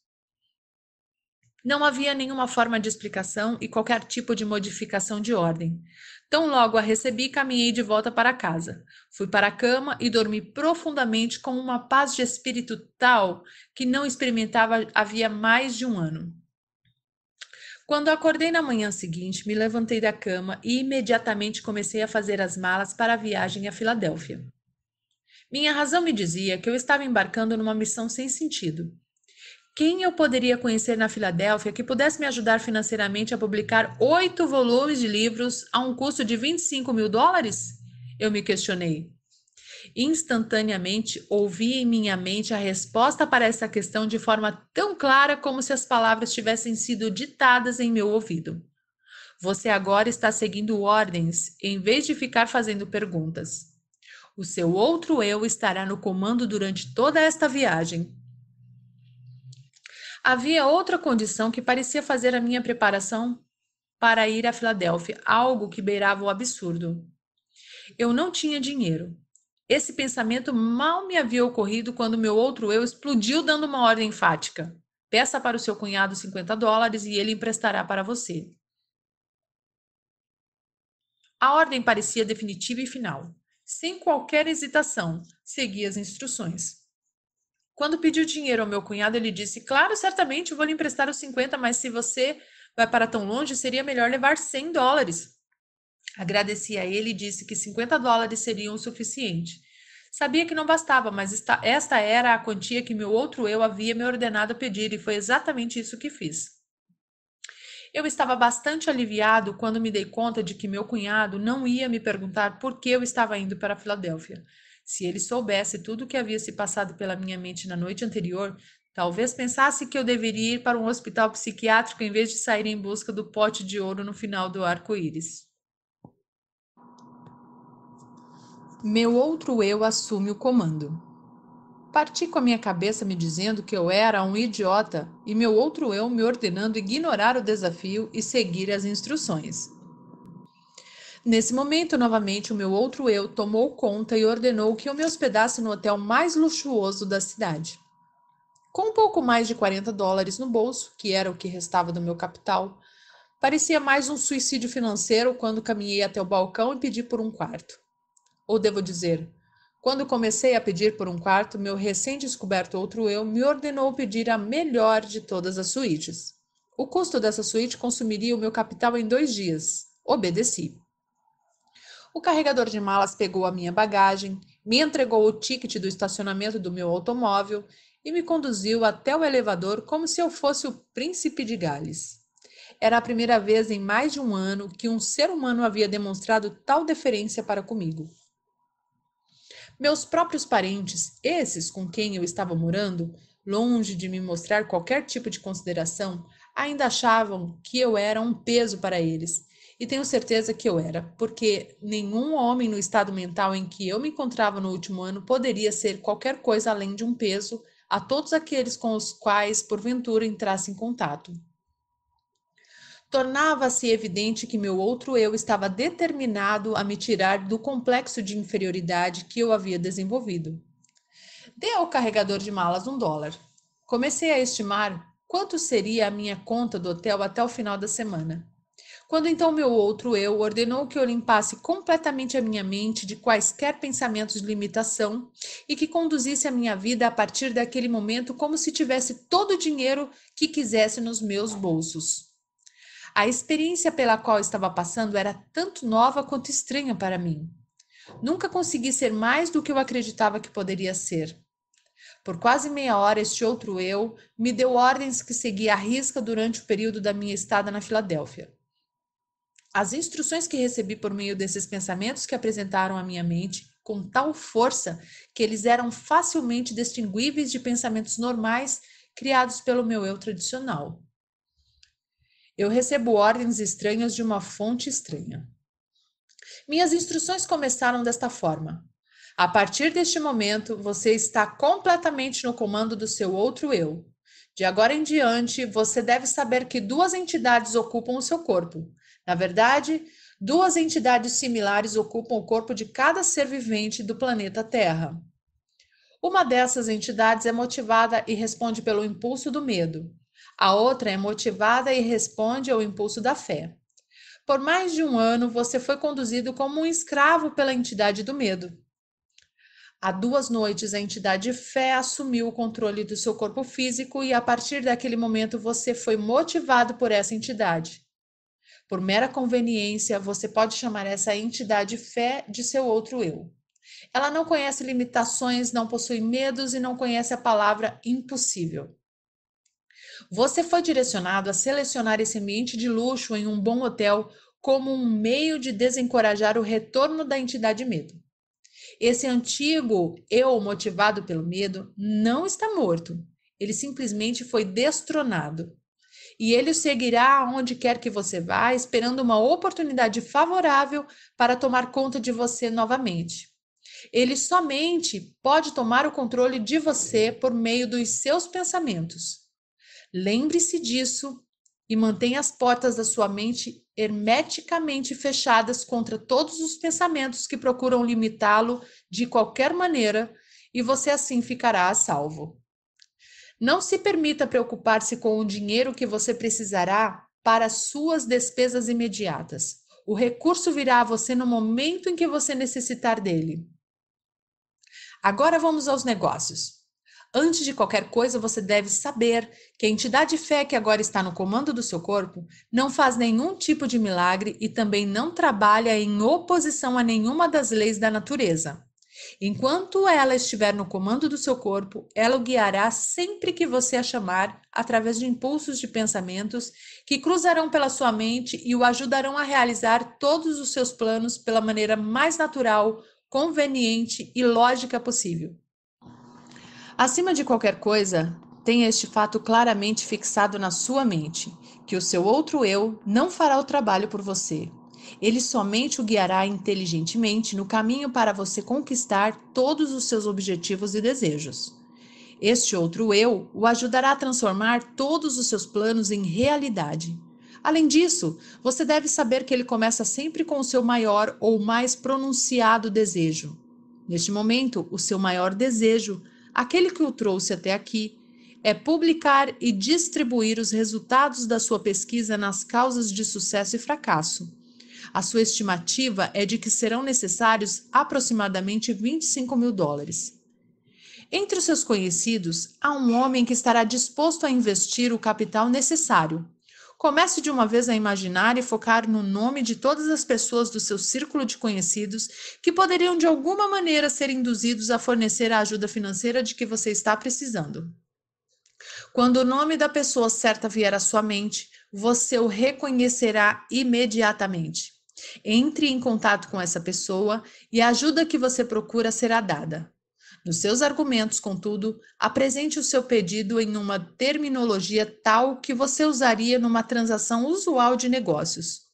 Não havia nenhuma forma de explicação e qualquer tipo de modificação de ordem. Tão logo a recebi, caminhei de volta para casa. Fui para a cama e dormi profundamente com uma paz de espírito tal que não experimentava havia mais de um ano. Quando acordei na manhã seguinte, me levantei da cama e imediatamente comecei a fazer as malas para a viagem a Filadélfia. Minha razão me dizia que eu estava embarcando numa missão sem sentido. Quem eu poderia conhecer na Filadélfia que pudesse me ajudar financeiramente a publicar oito volumes de livros a um custo de 25 mil dólares? Eu me questionei. Instantaneamente ouvi em minha mente a resposta para essa questão de forma tão clara como se as palavras tivessem sido ditadas em meu ouvido. Você agora está seguindo ordens em vez de ficar fazendo perguntas. O seu outro eu estará no comando durante toda esta viagem. Havia outra condição que parecia fazer a minha preparação para ir a Filadélfia, algo que beirava o absurdo. Eu não tinha dinheiro. Esse pensamento mal me havia ocorrido quando meu outro eu explodiu dando uma ordem enfática. Peça para o seu cunhado 50 dólares e ele emprestará para você. A ordem parecia definitiva e final. Sem qualquer hesitação, segui as instruções. Quando pediu dinheiro ao meu cunhado, ele disse: Claro, certamente vou lhe emprestar os 50, mas se você vai para tão longe, seria melhor levar 100 dólares. Agradeci a ele e disse que 50 dólares seriam o suficiente. Sabia que não bastava, mas esta, esta era a quantia que meu outro eu havia me ordenado pedir, e foi exatamente isso que fiz. Eu estava bastante aliviado quando me dei conta de que meu cunhado não ia me perguntar por que eu estava indo para Filadélfia. Se ele soubesse tudo o que havia se passado pela minha mente na noite anterior, talvez pensasse que eu deveria ir para um hospital psiquiátrico em vez de sair em busca do pote de ouro no final do arco-íris. meu outro eu assume o comando. Parti com a minha cabeça me dizendo que eu era um idiota e meu outro eu me ordenando ignorar o desafio e seguir as instruções. Nesse momento, novamente, o meu outro eu tomou conta e ordenou que eu me hospedasse no hotel mais luxuoso da cidade. Com um pouco mais de 40 dólares no bolso, que era o que restava do meu capital, parecia mais um suicídio financeiro quando caminhei até o balcão e pedi por um quarto. Ou devo dizer, quando comecei a pedir por um quarto, meu recém-descoberto outro eu me ordenou pedir a melhor de todas as suítes. O custo dessa suíte consumiria o meu capital em dois dias. Obedeci. O carregador de malas pegou a minha bagagem, me entregou o ticket do estacionamento do meu automóvel e me conduziu até o elevador como se eu fosse o príncipe de Gales. Era a primeira vez em mais de um ano que um ser humano havia demonstrado tal deferência para comigo. Meus próprios parentes, esses com quem eu estava morando, longe de me mostrar qualquer tipo de consideração, ainda achavam que eu era um peso para eles. E tenho certeza que eu era, porque nenhum homem no estado mental em que eu me encontrava no último ano poderia ser qualquer coisa além de um peso a todos aqueles com os quais porventura entrasse em contato tornava-se evidente que meu outro eu estava determinado a me tirar do complexo de inferioridade que eu havia desenvolvido. Dei ao carregador de malas um dólar. Comecei a estimar quanto seria a minha conta do hotel até o final da semana. Quando então meu outro eu ordenou que eu limpasse completamente a minha mente de quaisquer pensamentos de limitação e que conduzisse a minha vida a partir daquele momento como se tivesse todo o dinheiro que quisesse nos meus bolsos. A experiência pela qual estava passando era tanto nova quanto estranha para mim. Nunca consegui ser mais do que eu acreditava que poderia ser. Por quase meia hora, este outro eu me deu ordens que segui à risca durante o período da minha estada na Filadélfia. As instruções que recebi por meio desses pensamentos que apresentaram à minha mente com tal força que eles eram facilmente distinguíveis de pensamentos normais criados pelo meu eu tradicional. Eu recebo ordens estranhas de uma fonte estranha. Minhas instruções começaram desta forma: a partir deste momento, você está completamente no comando do seu outro eu. De agora em diante, você deve saber que duas entidades ocupam o seu corpo. Na verdade, duas entidades similares ocupam o corpo de cada ser vivente do planeta Terra. Uma dessas entidades é motivada e responde pelo impulso do medo. A outra é motivada e responde ao impulso da fé. Por mais de um ano, você foi conduzido como um escravo pela entidade do medo. Há duas noites, a entidade fé assumiu o controle do seu corpo físico e, a partir daquele momento, você foi motivado por essa entidade. Por mera conveniência, você pode chamar essa entidade fé de seu outro eu. Ela não conhece limitações, não possui medos e não conhece a palavra impossível. Você foi direcionado a selecionar esse ambiente de luxo em um bom hotel como um meio de desencorajar o retorno da entidade medo. Esse antigo eu motivado pelo medo não está morto, ele simplesmente foi destronado. E ele o seguirá aonde quer que você vá, esperando uma oportunidade favorável para tomar conta de você novamente. Ele somente pode tomar o controle de você por meio dos seus pensamentos. Lembre-se disso e mantenha as portas da sua mente hermeticamente fechadas contra todos os pensamentos que procuram limitá-lo de qualquer maneira, e você assim ficará a salvo. Não se permita preocupar-se com o dinheiro que você precisará para suas despesas imediatas. O recurso virá a você no momento em que você necessitar dele. Agora vamos aos negócios. Antes de qualquer coisa, você deve saber que a entidade fé que agora está no comando do seu corpo não faz nenhum tipo de milagre e também não trabalha em oposição a nenhuma das leis da natureza. Enquanto ela estiver no comando do seu corpo, ela o guiará sempre que você a chamar, através de impulsos de pensamentos que cruzarão pela sua mente e o ajudarão a realizar todos os seus planos pela maneira mais natural, conveniente e lógica possível. Acima de qualquer coisa, tenha este fato claramente fixado na sua mente, que o seu outro eu não fará o trabalho por você. Ele somente o guiará inteligentemente no caminho para você conquistar todos os seus objetivos e desejos. Este outro eu o ajudará a transformar todos os seus planos em realidade. Além disso, você deve saber que ele começa sempre com o seu maior ou mais pronunciado desejo. Neste momento, o seu maior desejo aquele que o trouxe até aqui, é publicar e distribuir os resultados da sua pesquisa nas causas de sucesso e fracasso. A sua estimativa é de que serão necessários aproximadamente 25 mil dólares. Entre os seus conhecidos, há um homem que estará disposto a investir o capital necessário, Comece de uma vez a imaginar e focar no nome de todas as pessoas do seu círculo de conhecidos que poderiam de alguma maneira ser induzidos a fornecer a ajuda financeira de que você está precisando. Quando o nome da pessoa certa vier à sua mente, você o reconhecerá imediatamente. Entre em contato com essa pessoa e a ajuda que você procura será dada. Nos seus argumentos, contudo, apresente o seu pedido em uma terminologia tal que você usaria numa transação usual de negócios.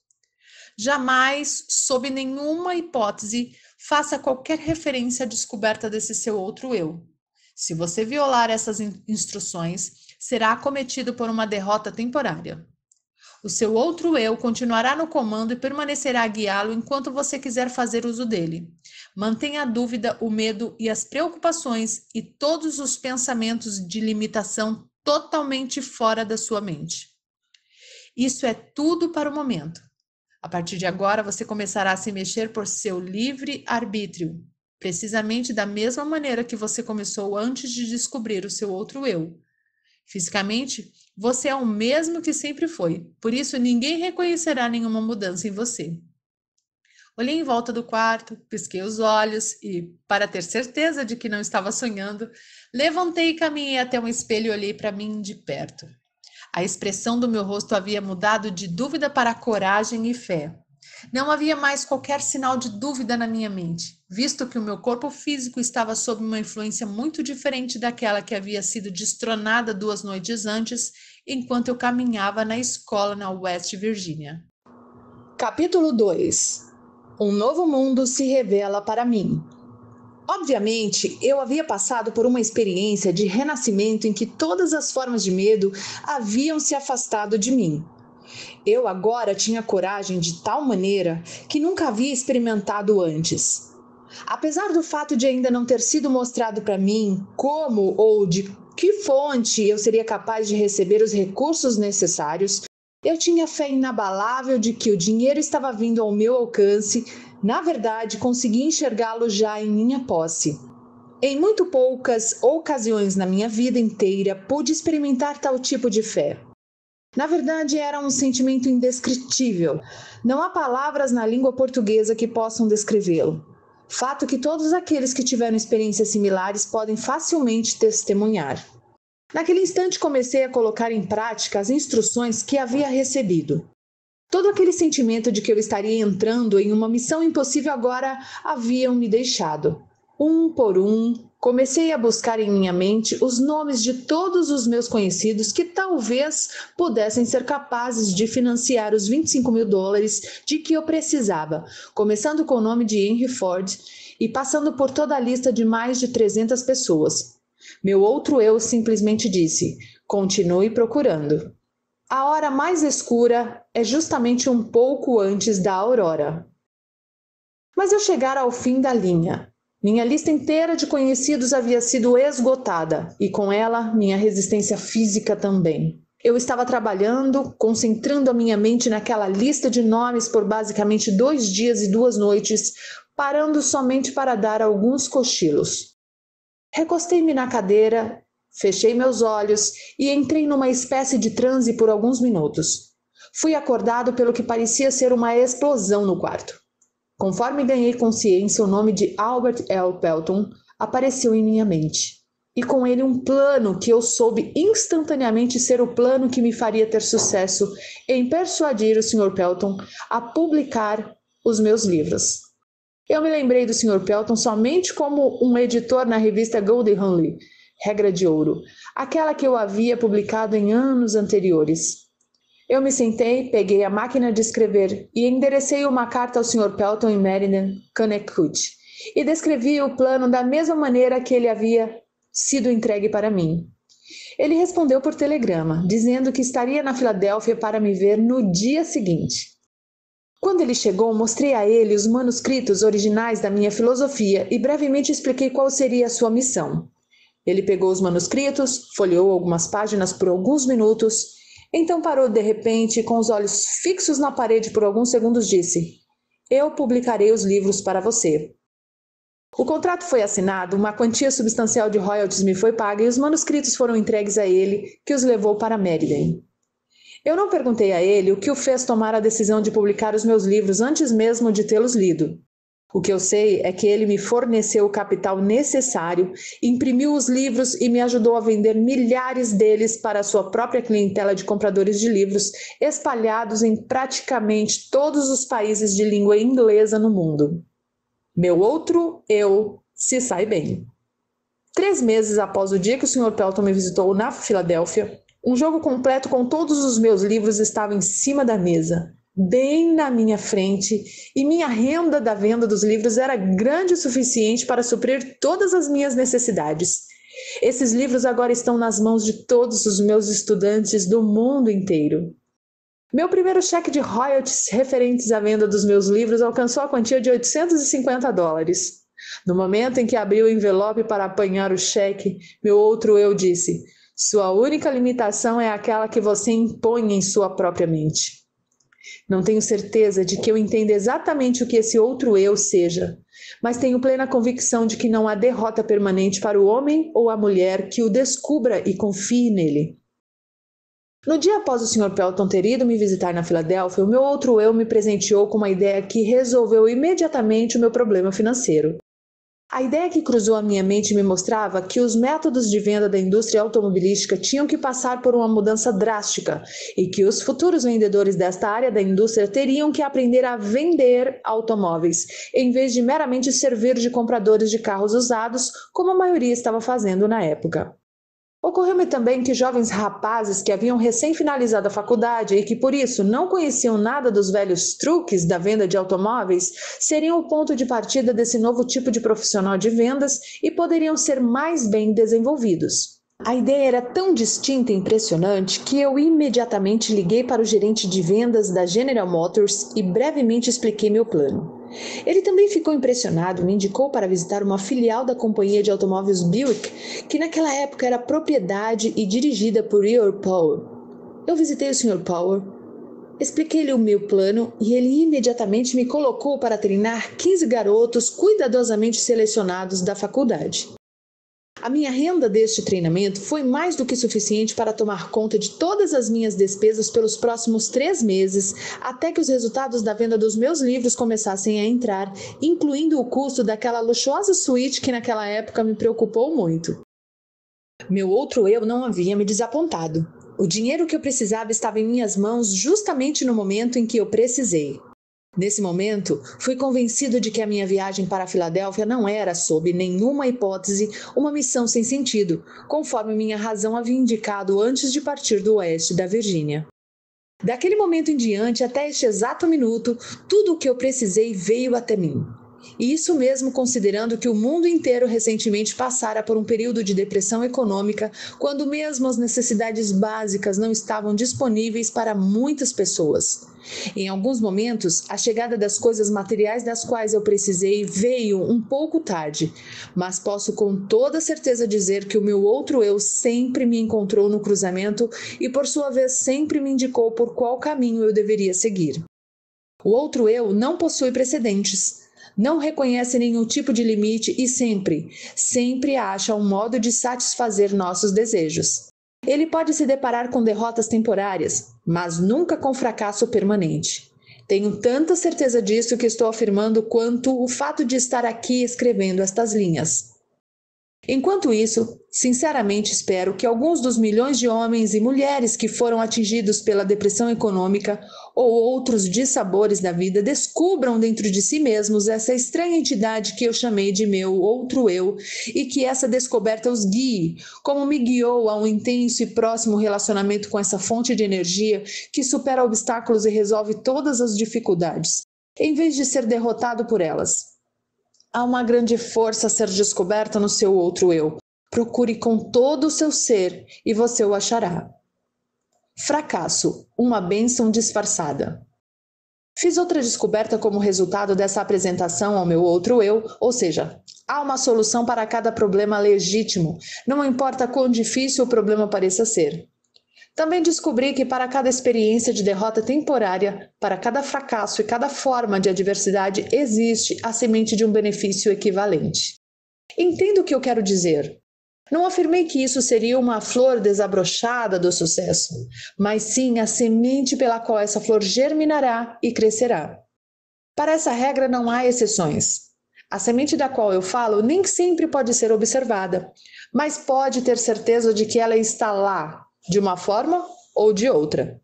Jamais, sob nenhuma hipótese, faça qualquer referência à descoberta desse seu outro eu. Se você violar essas instruções, será acometido por uma derrota temporária. O seu outro eu continuará no comando e permanecerá a guiá-lo enquanto você quiser fazer uso dele. Mantenha a dúvida, o medo e as preocupações e todos os pensamentos de limitação totalmente fora da sua mente. Isso é tudo para o momento. A partir de agora, você começará a se mexer por seu livre arbítrio, precisamente da mesma maneira que você começou antes de descobrir o seu outro eu. Fisicamente, você é o mesmo que sempre foi, por isso ninguém reconhecerá nenhuma mudança em você. Olhei em volta do quarto, pisquei os olhos e, para ter certeza de que não estava sonhando, levantei e caminhei até um espelho e olhei para mim de perto. A expressão do meu rosto havia mudado de dúvida para coragem e fé. Não havia mais qualquer sinal de dúvida na minha mente, visto que o meu corpo físico estava sob uma influência muito diferente daquela que havia sido destronada duas noites antes, enquanto eu caminhava na escola na West Virginia. Capítulo 2 Um novo mundo se revela para mim. Obviamente, eu havia passado por uma experiência de renascimento em que todas as formas de medo haviam se afastado de mim. Eu agora tinha coragem de tal maneira que nunca havia experimentado antes. Apesar do fato de ainda não ter sido mostrado para mim como ou de que fonte eu seria capaz de receber os recursos necessários, eu tinha fé inabalável de que o dinheiro estava vindo ao meu alcance. Na verdade, consegui enxergá-lo já em minha posse. Em muito poucas ocasiões na minha vida inteira pude experimentar tal tipo de fé. Na verdade, era um sentimento indescritível. Não há palavras na língua portuguesa que possam descrevê-lo. Fato que todos aqueles que tiveram experiências similares podem facilmente testemunhar. Naquele instante, comecei a colocar em prática as instruções que havia recebido. Todo aquele sentimento de que eu estaria entrando em uma missão impossível agora haviam me deixado. Um por um, Comecei a buscar em minha mente os nomes de todos os meus conhecidos que talvez pudessem ser capazes de financiar os 25 mil dólares de que eu precisava, começando com o nome de Henry Ford e passando por toda a lista de mais de 300 pessoas. Meu outro eu simplesmente disse: continue procurando. A hora mais escura é justamente um pouco antes da aurora. Mas eu chegara ao fim da linha, minha lista inteira de conhecidos havia sido esgotada e com ela minha resistência física também. Eu estava trabalhando, concentrando a minha mente naquela lista de nomes por basicamente dois dias e duas noites, parando somente para dar alguns cochilos. Recostei-me na cadeira, fechei meus olhos e entrei numa espécie de transe por alguns minutos. Fui acordado pelo que parecia ser uma explosão no quarto. Conforme ganhei consciência, o nome de Albert L. Pelton apareceu em minha mente. E com ele um plano que eu soube instantaneamente ser o plano que me faria ter sucesso em persuadir o Sr. Pelton a publicar os meus livros. Eu me lembrei do Sr. Pelton somente como um editor na revista Golden Hunley, Regra de Ouro, aquela que eu havia publicado em anos anteriores. Eu me sentei, peguei a máquina de escrever e enderecei uma carta ao Sr. Pelton em Meriden, Connecticut, e descrevi o plano da mesma maneira que ele havia sido entregue para mim. Ele respondeu por telegrama, dizendo que estaria na Filadélfia para me ver no dia seguinte. Quando ele chegou, mostrei a ele os manuscritos originais da minha filosofia e brevemente expliquei qual seria a sua missão. Ele pegou os manuscritos, folheou algumas páginas por alguns minutos então parou de repente e, com os olhos fixos na parede por alguns segundos, disse: Eu publicarei os livros para você. O contrato foi assinado, uma quantia substancial de royalties me foi paga e os manuscritos foram entregues a ele, que os levou para Meriden. Eu não perguntei a ele o que o fez tomar a decisão de publicar os meus livros antes mesmo de tê-los lido. O que eu sei é que ele me forneceu o capital necessário, imprimiu os livros e me ajudou a vender milhares deles para a sua própria clientela de compradores de livros, espalhados em praticamente todos os países de língua inglesa no mundo. Meu outro eu se sai bem. Três meses após o dia que o Sr. Pelton me visitou na Filadélfia, um jogo completo com todos os meus livros estava em cima da mesa bem na minha frente e minha renda da venda dos livros era grande o suficiente para suprir todas as minhas necessidades. Esses livros agora estão nas mãos de todos os meus estudantes do mundo inteiro. Meu primeiro cheque de royalties referentes à venda dos meus livros alcançou a quantia de 850 dólares. No momento em que abri o envelope para apanhar o cheque, meu outro eu disse: Sua única limitação é aquela que você impõe em sua própria mente. Não tenho certeza de que eu entenda exatamente o que esse outro eu seja, mas tenho plena convicção de que não há derrota permanente para o homem ou a mulher que o descubra e confie nele. No dia após o Sr. Pelton ter ido me visitar na Filadélfia, o meu outro eu me presenteou com uma ideia que resolveu imediatamente o meu problema financeiro. A ideia que cruzou a minha mente me mostrava que os métodos de venda da indústria automobilística tinham que passar por uma mudança drástica e que os futuros vendedores desta área da indústria teriam que aprender a vender automóveis, em vez de meramente servir de compradores de carros usados, como a maioria estava fazendo na época. Ocorreu-me também que jovens rapazes que haviam recém-finalizado a faculdade e que por isso não conheciam nada dos velhos truques da venda de automóveis seriam o ponto de partida desse novo tipo de profissional de vendas e poderiam ser mais bem desenvolvidos. A ideia era tão distinta e impressionante que eu imediatamente liguei para o gerente de vendas da General Motors e brevemente expliquei meu plano. Ele também ficou impressionado e me indicou para visitar uma filial da companhia de automóveis Buick, que naquela época era propriedade e dirigida por Eeyore Power. Eu visitei o Sr. Power, expliquei-lhe o meu plano e ele imediatamente me colocou para treinar 15 garotos cuidadosamente selecionados da faculdade. A minha renda deste treinamento foi mais do que suficiente para tomar conta de todas as minhas despesas pelos próximos três meses, até que os resultados da venda dos meus livros começassem a entrar, incluindo o custo daquela luxuosa suíte que naquela época me preocupou muito. Meu outro eu não havia me desapontado. O dinheiro que eu precisava estava em minhas mãos justamente no momento em que eu precisei. Nesse momento, fui convencido de que a minha viagem para a Filadélfia não era, sob nenhuma hipótese, uma missão sem sentido, conforme minha razão havia indicado antes de partir do oeste da Virgínia. Daquele momento em diante, até este exato minuto, tudo o que eu precisei veio até mim. E isso mesmo considerando que o mundo inteiro recentemente passara por um período de depressão econômica, quando mesmo as necessidades básicas não estavam disponíveis para muitas pessoas. Em alguns momentos, a chegada das coisas materiais das quais eu precisei veio um pouco tarde, mas posso com toda certeza dizer que o meu outro eu sempre me encontrou no cruzamento e, por sua vez, sempre me indicou por qual caminho eu deveria seguir. O outro eu não possui precedentes não reconhece nenhum tipo de limite e sempre, sempre acha um modo de satisfazer nossos desejos. Ele pode se deparar com derrotas temporárias, mas nunca com fracasso permanente. Tenho tanta certeza disso que estou afirmando quanto o fato de estar aqui escrevendo estas linhas. Enquanto isso, sinceramente espero que alguns dos milhões de homens e mulheres que foram atingidos pela depressão econômica ou outros dissabores da vida descubram dentro de si mesmos essa estranha entidade que eu chamei de meu outro eu e que essa descoberta os guie, como me guiou a um intenso e próximo relacionamento com essa fonte de energia que supera obstáculos e resolve todas as dificuldades, em vez de ser derrotado por elas. Há uma grande força a ser descoberta no seu outro eu. Procure com todo o seu ser e você o achará. Fracasso uma bênção disfarçada. Fiz outra descoberta como resultado dessa apresentação ao meu outro eu, ou seja, há uma solução para cada problema legítimo, não importa quão difícil o problema pareça ser. Também descobri que para cada experiência de derrota temporária, para cada fracasso e cada forma de adversidade, existe a semente de um benefício equivalente. Entendo o que eu quero dizer. Não afirmei que isso seria uma flor desabrochada do sucesso, mas sim a semente pela qual essa flor germinará e crescerá. Para essa regra não há exceções. A semente da qual eu falo nem sempre pode ser observada, mas pode ter certeza de que ela está lá, de uma forma ou de outra.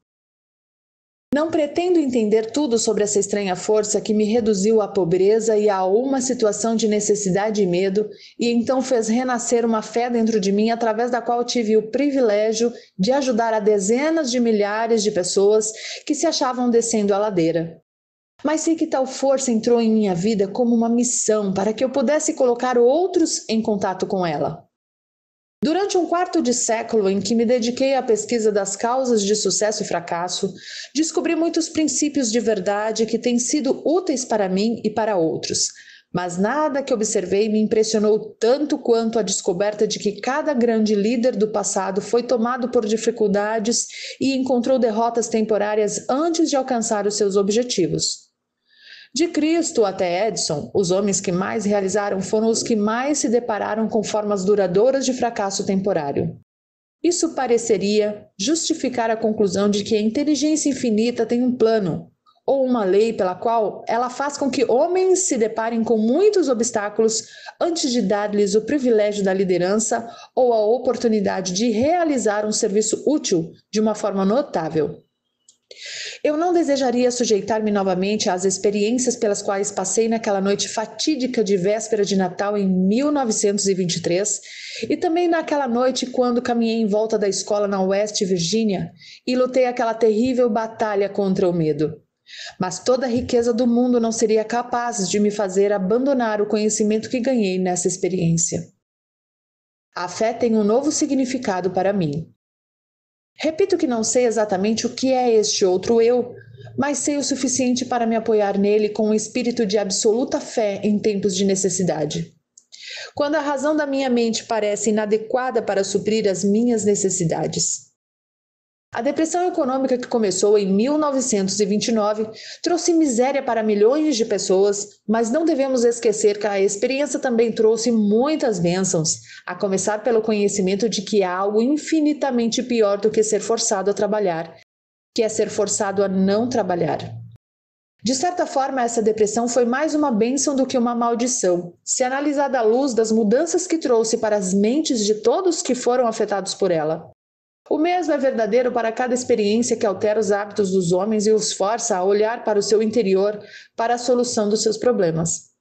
Não pretendo entender tudo sobre essa estranha força que me reduziu à pobreza e a uma situação de necessidade e medo, e então fez renascer uma fé dentro de mim através da qual tive o privilégio de ajudar a dezenas de milhares de pessoas que se achavam descendo a ladeira. Mas sei que tal força entrou em minha vida como uma missão para que eu pudesse colocar outros em contato com ela. Durante um quarto de século em que me dediquei à pesquisa das causas de sucesso e fracasso, descobri muitos princípios de verdade que têm sido úteis para mim e para outros. Mas nada que observei me impressionou tanto quanto a descoberta de que cada grande líder do passado foi tomado por dificuldades e encontrou derrotas temporárias antes de alcançar os seus objetivos. De Cristo até Edson, os homens que mais realizaram foram os que mais se depararam com formas duradouras de fracasso temporário. Isso pareceria justificar a conclusão de que a inteligência infinita tem um plano, ou uma lei pela qual ela faz com que homens se deparem com muitos obstáculos antes de dar-lhes o privilégio da liderança ou a oportunidade de realizar um serviço útil de uma forma notável. Eu não desejaria sujeitar-me novamente às experiências pelas quais passei naquela noite fatídica de véspera de Natal em 1923 e também naquela noite quando caminhei em volta da escola na West Virginia e lutei aquela terrível batalha contra o medo. Mas toda a riqueza do mundo não seria capaz de me fazer abandonar o conhecimento que ganhei nessa experiência. A fé tem um novo significado para mim. Repito que não sei exatamente o que é este outro eu, mas sei o suficiente para me apoiar nele com um espírito de absoluta fé em tempos de necessidade. Quando a razão da minha mente parece inadequada para suprir as minhas necessidades, a depressão econômica que começou em 1929 trouxe miséria para milhões de pessoas, mas não devemos esquecer que a experiência também trouxe muitas bênçãos, a começar pelo conhecimento de que há algo infinitamente pior do que ser forçado a trabalhar, que é ser forçado a não trabalhar. De certa forma, essa depressão foi mais uma bênção do que uma maldição, se analisada à luz das mudanças que trouxe para as mentes de todos que foram afetados por ela. O mesmo é verdadeiro para cada experiência que altera os hábitos dos homens e os força a olhar para o seu interior para a solução dos seus problemas.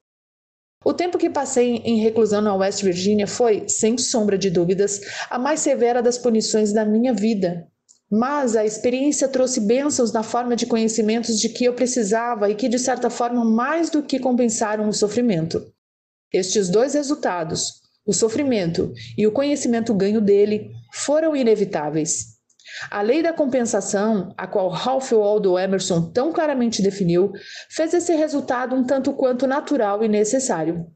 O tempo que passei em reclusão na West Virginia foi, sem sombra de dúvidas, a mais severa das punições da minha vida. Mas a experiência trouxe bênçãos na forma de conhecimentos de que eu precisava e que, de certa forma, mais do que compensaram o sofrimento. Estes dois resultados, o sofrimento e o conhecimento ganho dele, foram inevitáveis. A lei da compensação, a qual Ralph Waldo Emerson tão claramente definiu, fez esse resultado um tanto quanto natural e necessário.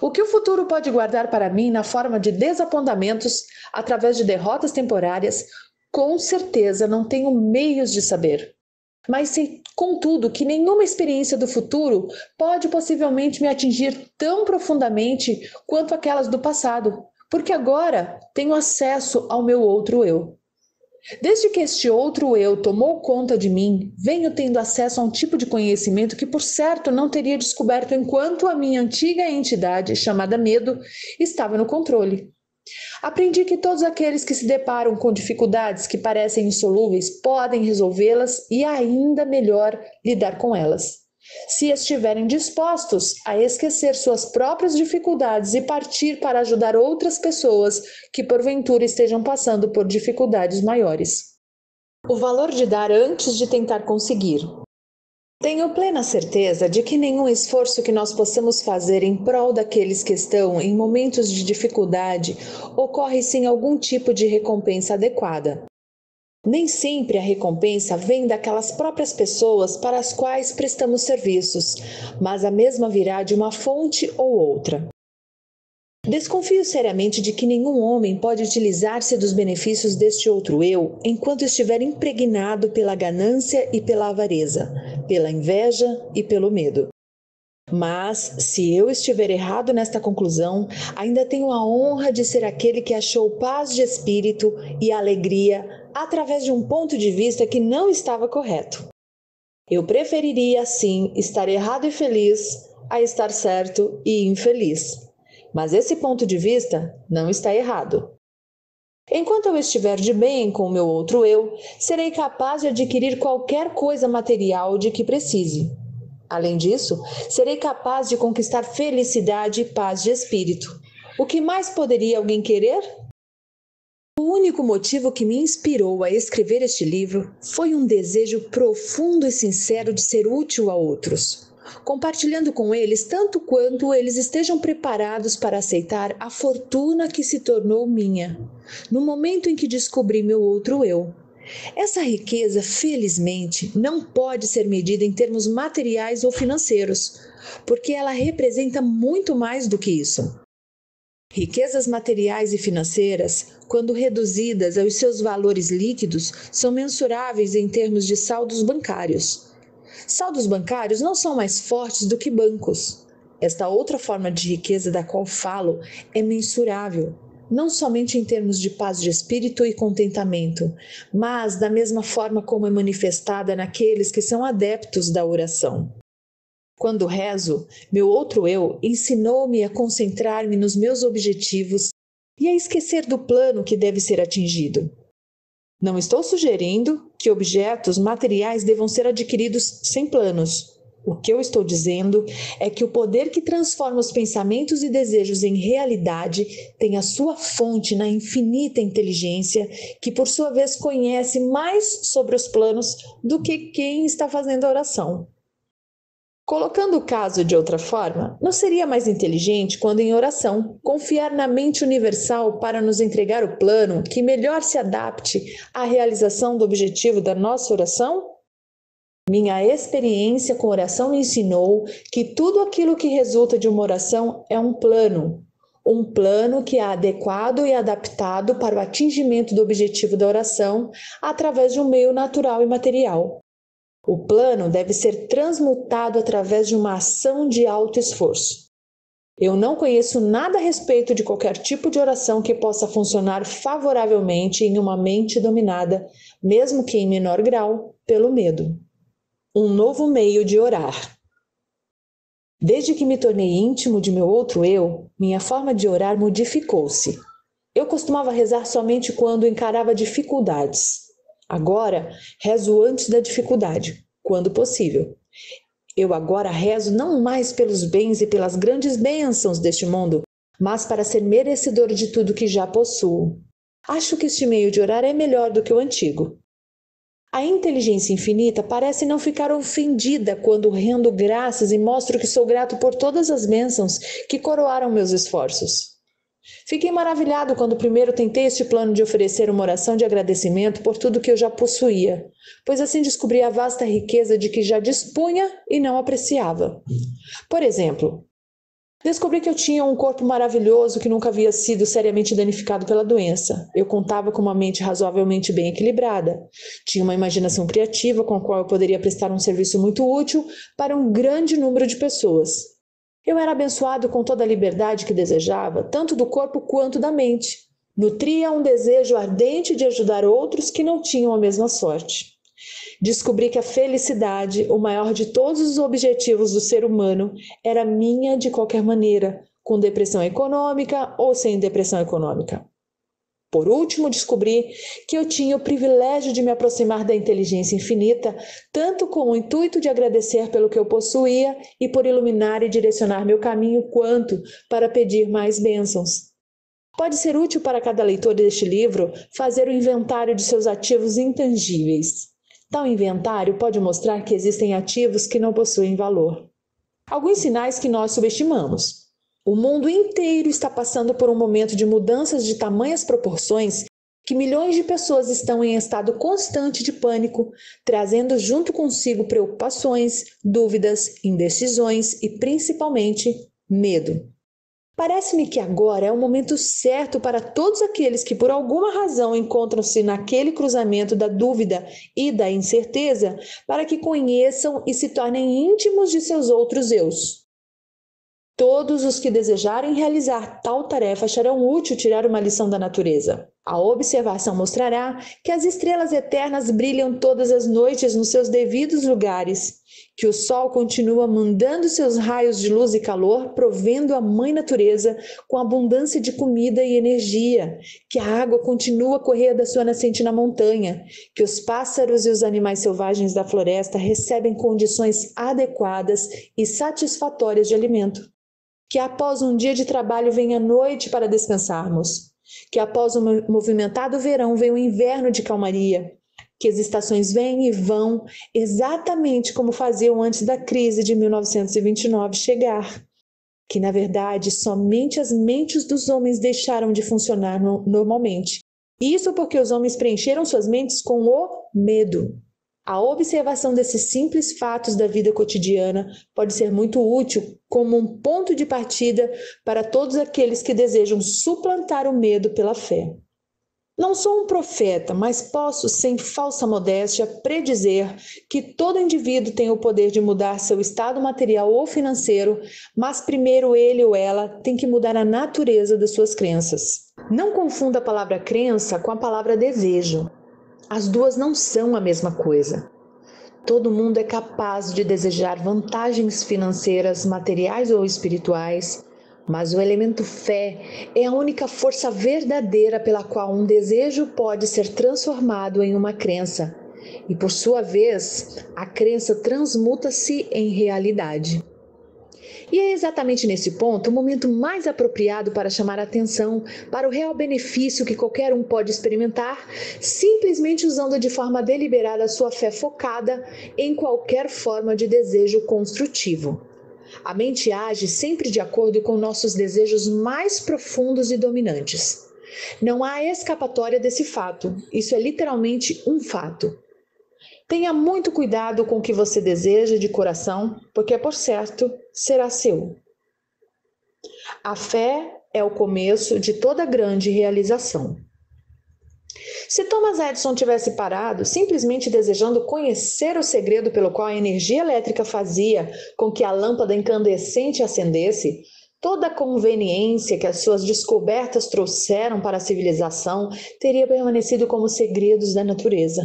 O que o futuro pode guardar para mim na forma de desapontamentos através de derrotas temporárias, com certeza não tenho meios de saber. Mas sei, contudo, que nenhuma experiência do futuro pode possivelmente me atingir tão profundamente quanto aquelas do passado, porque agora tenho acesso ao meu outro eu. Desde que este outro eu tomou conta de mim, venho tendo acesso a um tipo de conhecimento que, por certo, não teria descoberto enquanto a minha antiga entidade, chamada medo, estava no controle. Aprendi que todos aqueles que se deparam com dificuldades que parecem insolúveis podem resolvê-las e, ainda melhor, lidar com elas se estiverem dispostos a esquecer suas próprias dificuldades e partir para ajudar outras pessoas que porventura estejam passando por dificuldades maiores. O valor de dar antes de tentar conseguir. Tenho plena certeza de que nenhum esforço que nós possamos fazer em prol daqueles que estão em momentos de dificuldade ocorre sem algum tipo de recompensa adequada. Nem sempre a recompensa vem daquelas próprias pessoas para as quais prestamos serviços, mas a mesma virá de uma fonte ou outra. Desconfio seriamente de que nenhum homem pode utilizar-se dos benefícios deste outro eu enquanto estiver impregnado pela ganância e pela avareza, pela inveja e pelo medo. Mas, se eu estiver errado nesta conclusão, ainda tenho a honra de ser aquele que achou paz de espírito e alegria através de um ponto de vista que não estava correto. Eu preferiria, assim, estar errado e feliz a estar certo e infeliz. Mas esse ponto de vista não está errado. Enquanto eu estiver de bem com o meu outro eu, serei capaz de adquirir qualquer coisa material de que precise. Além disso, serei capaz de conquistar felicidade e paz de espírito. O que mais poderia alguém querer? O único motivo que me inspirou a escrever este livro foi um desejo profundo e sincero de ser útil a outros, compartilhando com eles tanto quanto eles estejam preparados para aceitar a fortuna que se tornou minha, no momento em que descobri meu outro eu essa riqueza, felizmente, não pode ser medida em termos materiais ou financeiros, porque ela representa muito mais do que isso. Riquezas materiais e financeiras, quando reduzidas aos seus valores líquidos, são mensuráveis em termos de saldos bancários. Saldos bancários não são mais fortes do que bancos. Esta outra forma de riqueza da qual falo é mensurável, não somente em termos de paz de espírito e contentamento, mas da mesma forma como é manifestada naqueles que são adeptos da oração. Quando rezo, meu outro eu ensinou-me a concentrar-me nos meus objetivos e a esquecer do plano que deve ser atingido. Não estou sugerindo que objetos materiais devam ser adquiridos sem planos, o que eu estou dizendo é que o poder que transforma os pensamentos e desejos em realidade tem a sua fonte na infinita inteligência, que por sua vez conhece mais sobre os planos do que quem está fazendo a oração. Colocando o caso de outra forma, não seria mais inteligente, quando em oração, confiar na mente universal para nos entregar o plano que melhor se adapte à realização do objetivo da nossa oração? Minha experiência com oração me ensinou que tudo aquilo que resulta de uma oração é um plano, um plano que é adequado e adaptado para o atingimento do objetivo da oração através de um meio natural e material. O plano deve ser transmutado através de uma ação de alto esforço. Eu não conheço nada a respeito de qualquer tipo de oração que possa funcionar favoravelmente em uma mente dominada, mesmo que em menor grau, pelo medo um novo meio de orar. Desde que me tornei íntimo de meu outro eu, minha forma de orar modificou-se. Eu costumava rezar somente quando encarava dificuldades. Agora, rezo antes da dificuldade, quando possível. Eu agora rezo não mais pelos bens e pelas grandes bênçãos deste mundo, mas para ser merecedor de tudo que já possuo. Acho que este meio de orar é melhor do que o antigo. A inteligência infinita parece não ficar ofendida quando rendo graças e mostro que sou grato por todas as bênçãos que coroaram meus esforços. Fiquei maravilhado quando primeiro tentei este plano de oferecer uma oração de agradecimento por tudo que eu já possuía, pois assim descobri a vasta riqueza de que já dispunha e não apreciava. Por exemplo, Descobri que eu tinha um corpo maravilhoso que nunca havia sido seriamente danificado pela doença. Eu contava com uma mente razoavelmente bem equilibrada. Tinha uma imaginação criativa com a qual eu poderia prestar um serviço muito útil para um grande número de pessoas. Eu era abençoado com toda a liberdade que desejava, tanto do corpo quanto da mente. Nutria um desejo ardente de ajudar outros que não tinham a mesma sorte. Descobri que a felicidade, o maior de todos os objetivos do ser humano, era minha de qualquer maneira, com depressão econômica ou sem depressão econômica. Por último, descobri que eu tinha o privilégio de me aproximar da inteligência infinita, tanto com o intuito de agradecer pelo que eu possuía e por iluminar e direcionar meu caminho, quanto para pedir mais bênçãos. Pode ser útil para cada leitor deste livro fazer o inventário de seus ativos intangíveis. Tal inventário pode mostrar que existem ativos que não possuem valor. Alguns sinais que nós subestimamos. O mundo inteiro está passando por um momento de mudanças de tamanhas proporções que milhões de pessoas estão em estado constante de pânico, trazendo junto consigo preocupações, dúvidas, indecisões e principalmente medo. Parece-me que agora é o momento certo para todos aqueles que por alguma razão encontram-se naquele cruzamento da dúvida e da incerteza, para que conheçam e se tornem íntimos de seus outros eus. Todos os que desejarem realizar tal tarefa acharão útil tirar uma lição da natureza. A observação mostrará que as estrelas eternas brilham todas as noites nos seus devidos lugares que o Sol continua mandando seus raios de luz e calor, provendo a Mãe Natureza com abundância de comida e energia, que a água continua a correr da sua nascente na montanha, que os pássaros e os animais selvagens da floresta recebem condições adequadas e satisfatórias de alimento. Que após um dia de trabalho venha a noite para descansarmos, que após o movimentado verão vem o inverno de calmaria, que as estações vêm e vão exatamente como faziam antes da crise de 1929 chegar. Que, na verdade, somente as mentes dos homens deixaram de funcionar no normalmente. Isso porque os homens preencheram suas mentes com o medo. A observação desses simples fatos da vida cotidiana pode ser muito útil como um ponto de partida para todos aqueles que desejam suplantar o medo pela fé. Não sou um profeta, mas posso, sem falsa modéstia, predizer que todo indivíduo tem o poder de mudar seu estado material ou financeiro, mas primeiro ele ou ela tem que mudar a natureza das suas crenças. Não confunda a palavra crença com a palavra desejo. As duas não são a mesma coisa. Todo mundo é capaz de desejar vantagens financeiras, materiais ou espirituais, mas o elemento fé é a única força verdadeira pela qual um desejo pode ser transformado em uma crença. E por sua vez, a crença transmuta-se em realidade. E é exatamente nesse ponto o momento mais apropriado para chamar a atenção para o real benefício que qualquer um pode experimentar simplesmente usando de forma deliberada a sua fé focada em qualquer forma de desejo construtivo. A mente age sempre de acordo com nossos desejos mais profundos e dominantes. Não há escapatória desse fato, isso é literalmente um fato. Tenha muito cuidado com o que você deseja de coração, porque, por certo, será seu. A fé é o começo de toda grande realização. Se Thomas Edison tivesse parado, simplesmente desejando conhecer o segredo pelo qual a energia elétrica fazia com que a lâmpada incandescente acendesse, toda a conveniência que as suas descobertas trouxeram para a civilização teria permanecido como segredos da natureza.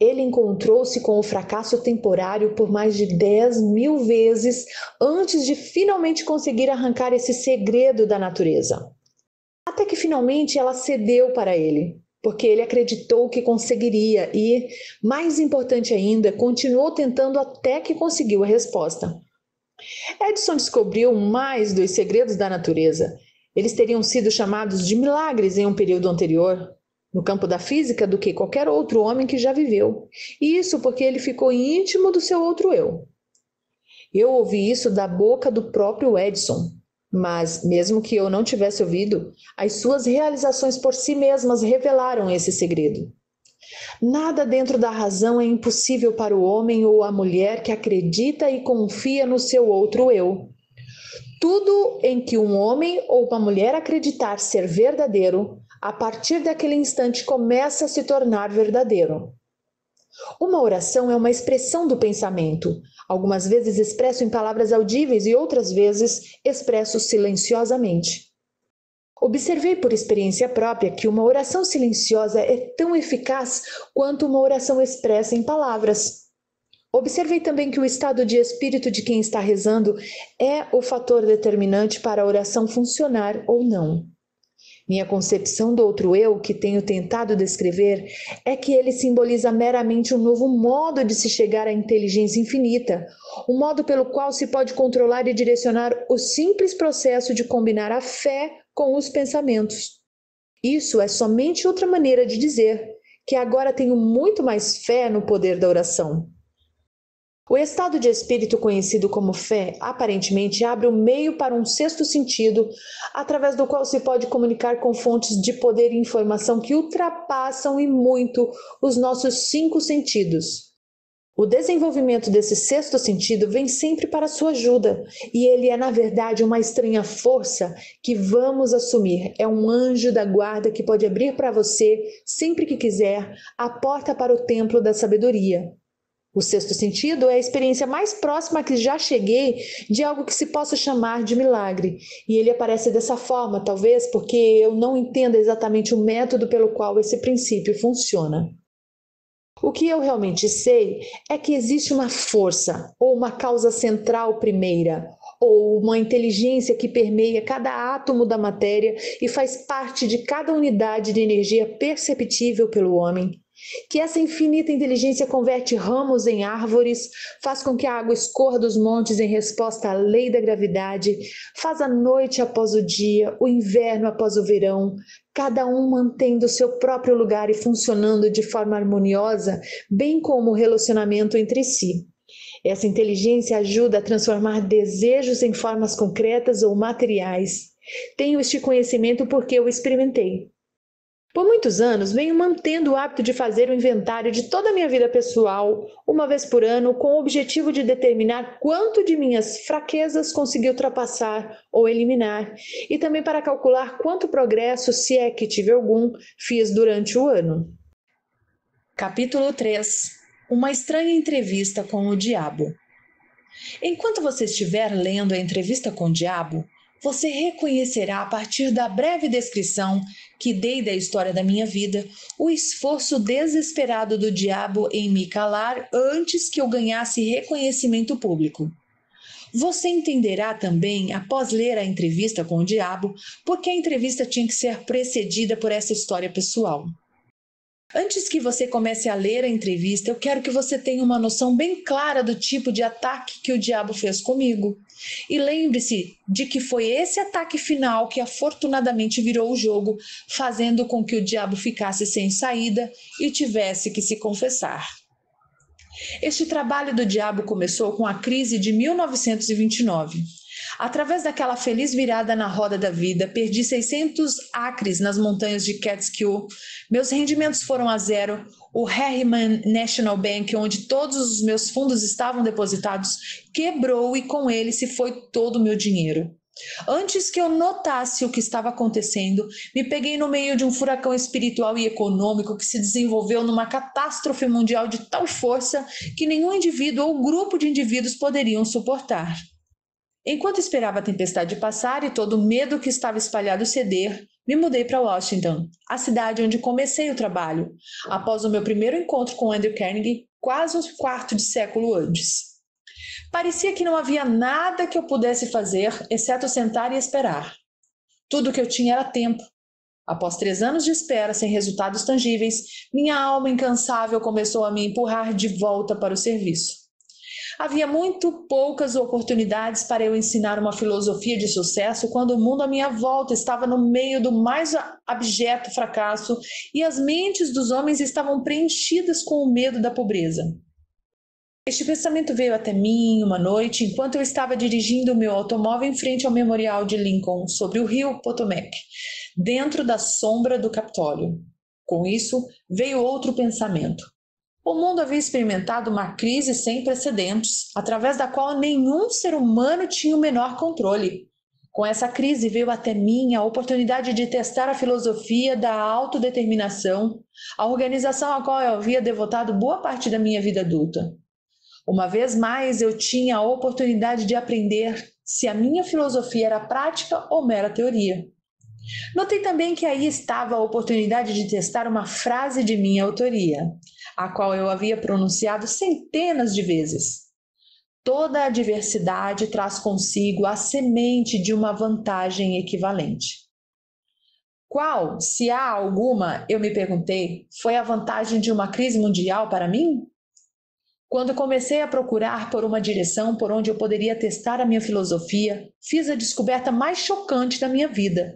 Ele encontrou-se com o fracasso temporário por mais de 10 mil vezes antes de finalmente conseguir arrancar esse segredo da natureza. Até que finalmente ela cedeu para ele porque ele acreditou que conseguiria e, mais importante ainda, continuou tentando até que conseguiu a resposta. Edison descobriu mais dos segredos da natureza. Eles teriam sido chamados de milagres em um período anterior, no campo da física, do que qualquer outro homem que já viveu. E isso porque ele ficou íntimo do seu outro eu. Eu ouvi isso da boca do próprio Edison, mas, mesmo que eu não tivesse ouvido, as suas realizações por si mesmas revelaram esse segredo. Nada dentro da razão é impossível para o homem ou a mulher que acredita e confia no seu outro eu. Tudo em que um homem ou uma mulher acreditar ser verdadeiro, a partir daquele instante começa a se tornar verdadeiro. Uma oração é uma expressão do pensamento, Algumas vezes expresso em palavras audíveis e outras vezes expresso silenciosamente. Observei por experiência própria que uma oração silenciosa é tão eficaz quanto uma oração expressa em palavras. Observei também que o estado de espírito de quem está rezando é o fator determinante para a oração funcionar ou não. Minha concepção do outro eu, que tenho tentado descrever, é que ele simboliza meramente um novo modo de se chegar à inteligência infinita, um modo pelo qual se pode controlar e direcionar o simples processo de combinar a fé com os pensamentos. Isso é somente outra maneira de dizer que agora tenho muito mais fé no poder da oração. O estado de espírito conhecido como fé aparentemente abre o meio para um sexto sentido, através do qual se pode comunicar com fontes de poder e informação que ultrapassam e muito os nossos cinco sentidos. O desenvolvimento desse sexto sentido vem sempre para sua ajuda, e ele é, na verdade, uma estranha força que vamos assumir. É um anjo da guarda que pode abrir para você, sempre que quiser, a porta para o templo da sabedoria. O sexto sentido é a experiência mais próxima que já cheguei de algo que se possa chamar de milagre. E ele aparece dessa forma, talvez porque eu não entenda exatamente o método pelo qual esse princípio funciona. O que eu realmente sei é que existe uma força, ou uma causa central primeira, ou uma inteligência que permeia cada átomo da matéria e faz parte de cada unidade de energia perceptível pelo homem, que essa infinita inteligência converte ramos em árvores, faz com que a água escorra dos montes em resposta à lei da gravidade, faz a noite após o dia, o inverno após o verão, cada um mantendo seu próprio lugar e funcionando de forma harmoniosa, bem como o relacionamento entre si. Essa inteligência ajuda a transformar desejos em formas concretas ou materiais. Tenho este conhecimento porque eu experimentei. Por muitos anos, venho mantendo o hábito de fazer o inventário de toda a minha vida pessoal, uma vez por ano, com o objetivo de determinar quanto de minhas fraquezas consegui ultrapassar ou eliminar, e também para calcular quanto progresso, se é que tive algum, fiz durante o ano. Capítulo 3 Uma estranha entrevista com o diabo. Enquanto você estiver lendo a entrevista com o diabo, você reconhecerá a partir da breve descrição que dei da história da minha vida o esforço desesperado do diabo em me calar antes que eu ganhasse reconhecimento público. Você entenderá também, após ler a entrevista com o diabo, porque a entrevista tinha que ser precedida por essa história pessoal. Antes que você comece a ler a entrevista, eu quero que você tenha uma noção bem clara do tipo de ataque que o diabo fez comigo. E lembre-se de que foi esse ataque final que afortunadamente virou o jogo, fazendo com que o diabo ficasse sem saída e tivesse que se confessar. Este trabalho do diabo começou com a crise de 1929. Através daquela feliz virada na roda da vida, perdi 600 acres nas montanhas de Catskill. Meus rendimentos foram a zero. O Harriman National Bank, onde todos os meus fundos estavam depositados, quebrou e com ele se foi todo o meu dinheiro. Antes que eu notasse o que estava acontecendo, me peguei no meio de um furacão espiritual e econômico que se desenvolveu numa catástrofe mundial de tal força que nenhum indivíduo ou grupo de indivíduos poderiam suportar. Enquanto esperava a tempestade passar e todo o medo que estava espalhado ceder, me mudei para Washington, a cidade onde comecei o trabalho, após o meu primeiro encontro com Andrew Carnegie, quase um quarto de século antes. Parecia que não havia nada que eu pudesse fazer, exceto sentar e esperar. Tudo o que eu tinha era tempo. Após três anos de espera sem resultados tangíveis, minha alma incansável começou a me empurrar de volta para o serviço. Havia muito poucas oportunidades para eu ensinar uma filosofia de sucesso quando o mundo à minha volta estava no meio do mais abjeto fracasso e as mentes dos homens estavam preenchidas com o medo da pobreza. Este pensamento veio até mim uma noite enquanto eu estava dirigindo o meu automóvel em frente ao memorial de Lincoln, sobre o rio Potomac, dentro da sombra do Capitólio. Com isso, veio outro pensamento. O mundo havia experimentado uma crise sem precedentes, através da qual nenhum ser humano tinha o menor controle. Com essa crise veio até mim a oportunidade de testar a filosofia da autodeterminação, a organização à qual eu havia devotado boa parte da minha vida adulta. Uma vez mais, eu tinha a oportunidade de aprender se a minha filosofia era prática ou mera teoria. Notei também que aí estava a oportunidade de testar uma frase de minha autoria a qual eu havia pronunciado centenas de vezes. Toda a diversidade traz consigo a semente de uma vantagem equivalente. Qual, se há alguma, eu me perguntei, foi a vantagem de uma crise mundial para mim? Quando comecei a procurar por uma direção por onde eu poderia testar a minha filosofia, fiz a descoberta mais chocante da minha vida,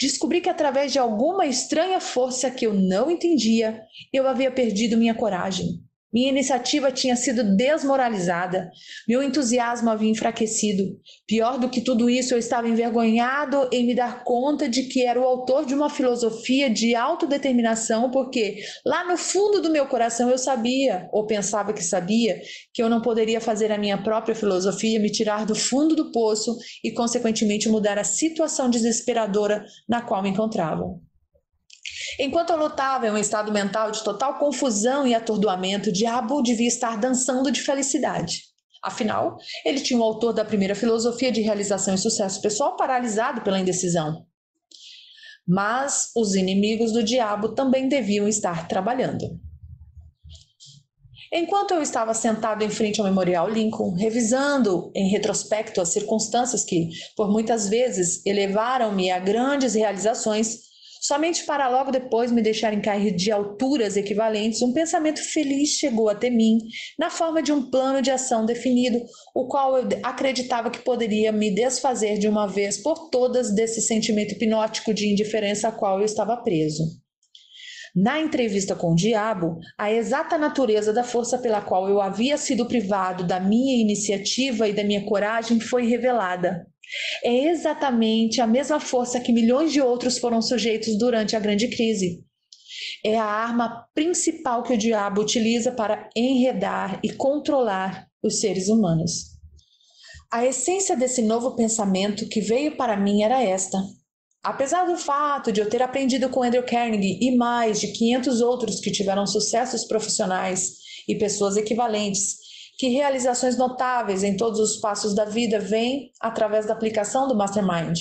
Descobri que através de alguma estranha força que eu não entendia, eu havia perdido minha coragem. Minha iniciativa tinha sido desmoralizada, meu entusiasmo havia enfraquecido. Pior do que tudo isso, eu estava envergonhado em me dar conta de que era o autor de uma filosofia de autodeterminação, porque lá no fundo do meu coração eu sabia, ou pensava que sabia, que eu não poderia fazer a minha própria filosofia, me tirar do fundo do poço e, consequentemente, mudar a situação desesperadora na qual me encontravam. Enquanto eu lutava em um estado mental de total confusão e atordoamento, o diabo devia estar dançando de felicidade. Afinal, ele tinha o autor da primeira filosofia de realização e sucesso pessoal paralisado pela indecisão. Mas os inimigos do diabo também deviam estar trabalhando. Enquanto eu estava sentado em frente ao Memorial Lincoln, revisando em retrospecto as circunstâncias que, por muitas vezes, elevaram-me a grandes realizações, somente para logo depois me deixarem cair de alturas equivalentes, um pensamento feliz chegou até mim, na forma de um plano de ação definido, o qual eu acreditava que poderia me desfazer de uma vez por todas desse sentimento hipnótico de indiferença a qual eu estava preso. Na entrevista com o diabo, a exata natureza da força pela qual eu havia sido privado da minha iniciativa e da minha coragem foi revelada. É exatamente a mesma força que milhões de outros foram sujeitos durante a grande crise. É a arma principal que o diabo utiliza para enredar e controlar os seres humanos. A essência desse novo pensamento que veio para mim era esta: Apesar do fato de eu ter aprendido com Andrew Carnegie e mais de 500 outros que tiveram sucessos profissionais e pessoas equivalentes, que realizações notáveis em todos os passos da vida vêm através da aplicação do Mastermind.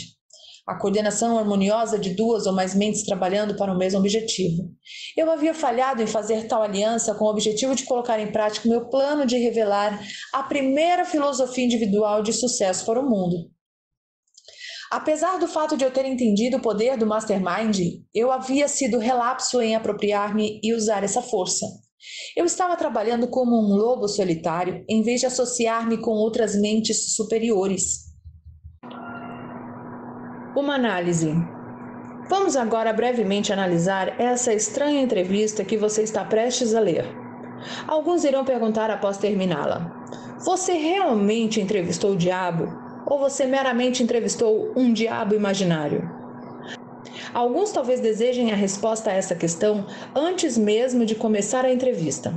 A coordenação harmoniosa de duas ou mais mentes trabalhando para o mesmo objetivo. Eu havia falhado em fazer tal aliança com o objetivo de colocar em prática meu plano de revelar a primeira filosofia individual de sucesso para o mundo. Apesar do fato de eu ter entendido o poder do mastermind, eu havia sido relapso em apropriar-me e usar essa força. Eu estava trabalhando como um lobo solitário em vez de associar-me com outras mentes superiores. Uma análise. Vamos agora brevemente analisar essa estranha entrevista que você está prestes a ler. Alguns irão perguntar após terminá-la: Você realmente entrevistou o diabo? Ou você meramente entrevistou um diabo imaginário? Alguns talvez desejem a resposta a essa questão antes mesmo de começar a entrevista.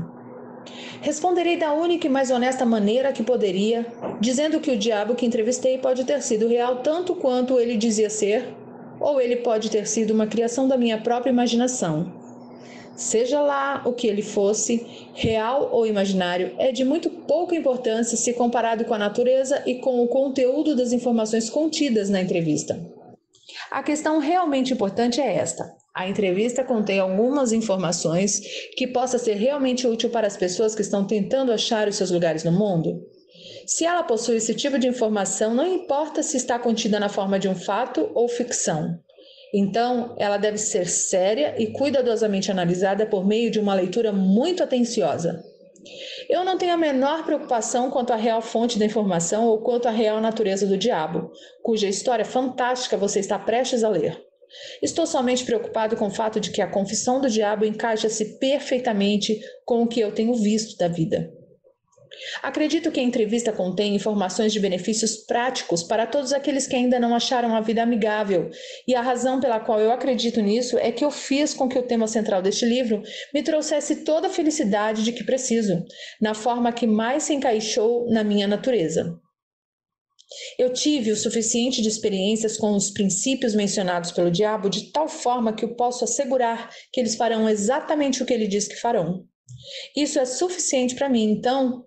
Responderei da única e mais honesta maneira que poderia, dizendo que o diabo que entrevistei pode ter sido real tanto quanto ele dizia ser, ou ele pode ter sido uma criação da minha própria imaginação. Seja lá o que ele fosse, real ou imaginário, é de muito pouca importância se comparado com a natureza e com o conteúdo das informações contidas na entrevista. A questão realmente importante é esta: a entrevista contém algumas informações que possa ser realmente útil para as pessoas que estão tentando achar os seus lugares no mundo? Se ela possui esse tipo de informação, não importa se está contida na forma de um fato ou ficção. Então, ela deve ser séria e cuidadosamente analisada por meio de uma leitura muito atenciosa. Eu não tenho a menor preocupação quanto à real fonte da informação ou quanto à real natureza do diabo, cuja história fantástica você está prestes a ler. Estou somente preocupado com o fato de que a confissão do diabo encaixa-se perfeitamente com o que eu tenho visto da vida. Acredito que a entrevista contém informações de benefícios práticos para todos aqueles que ainda não acharam a vida amigável, e a razão pela qual eu acredito nisso é que eu fiz com que o tema central deste livro me trouxesse toda a felicidade de que preciso, na forma que mais se encaixou na minha natureza. Eu tive o suficiente de experiências com os princípios mencionados pelo diabo de tal forma que eu posso assegurar que eles farão exatamente o que ele diz que farão. Isso é suficiente para mim, então,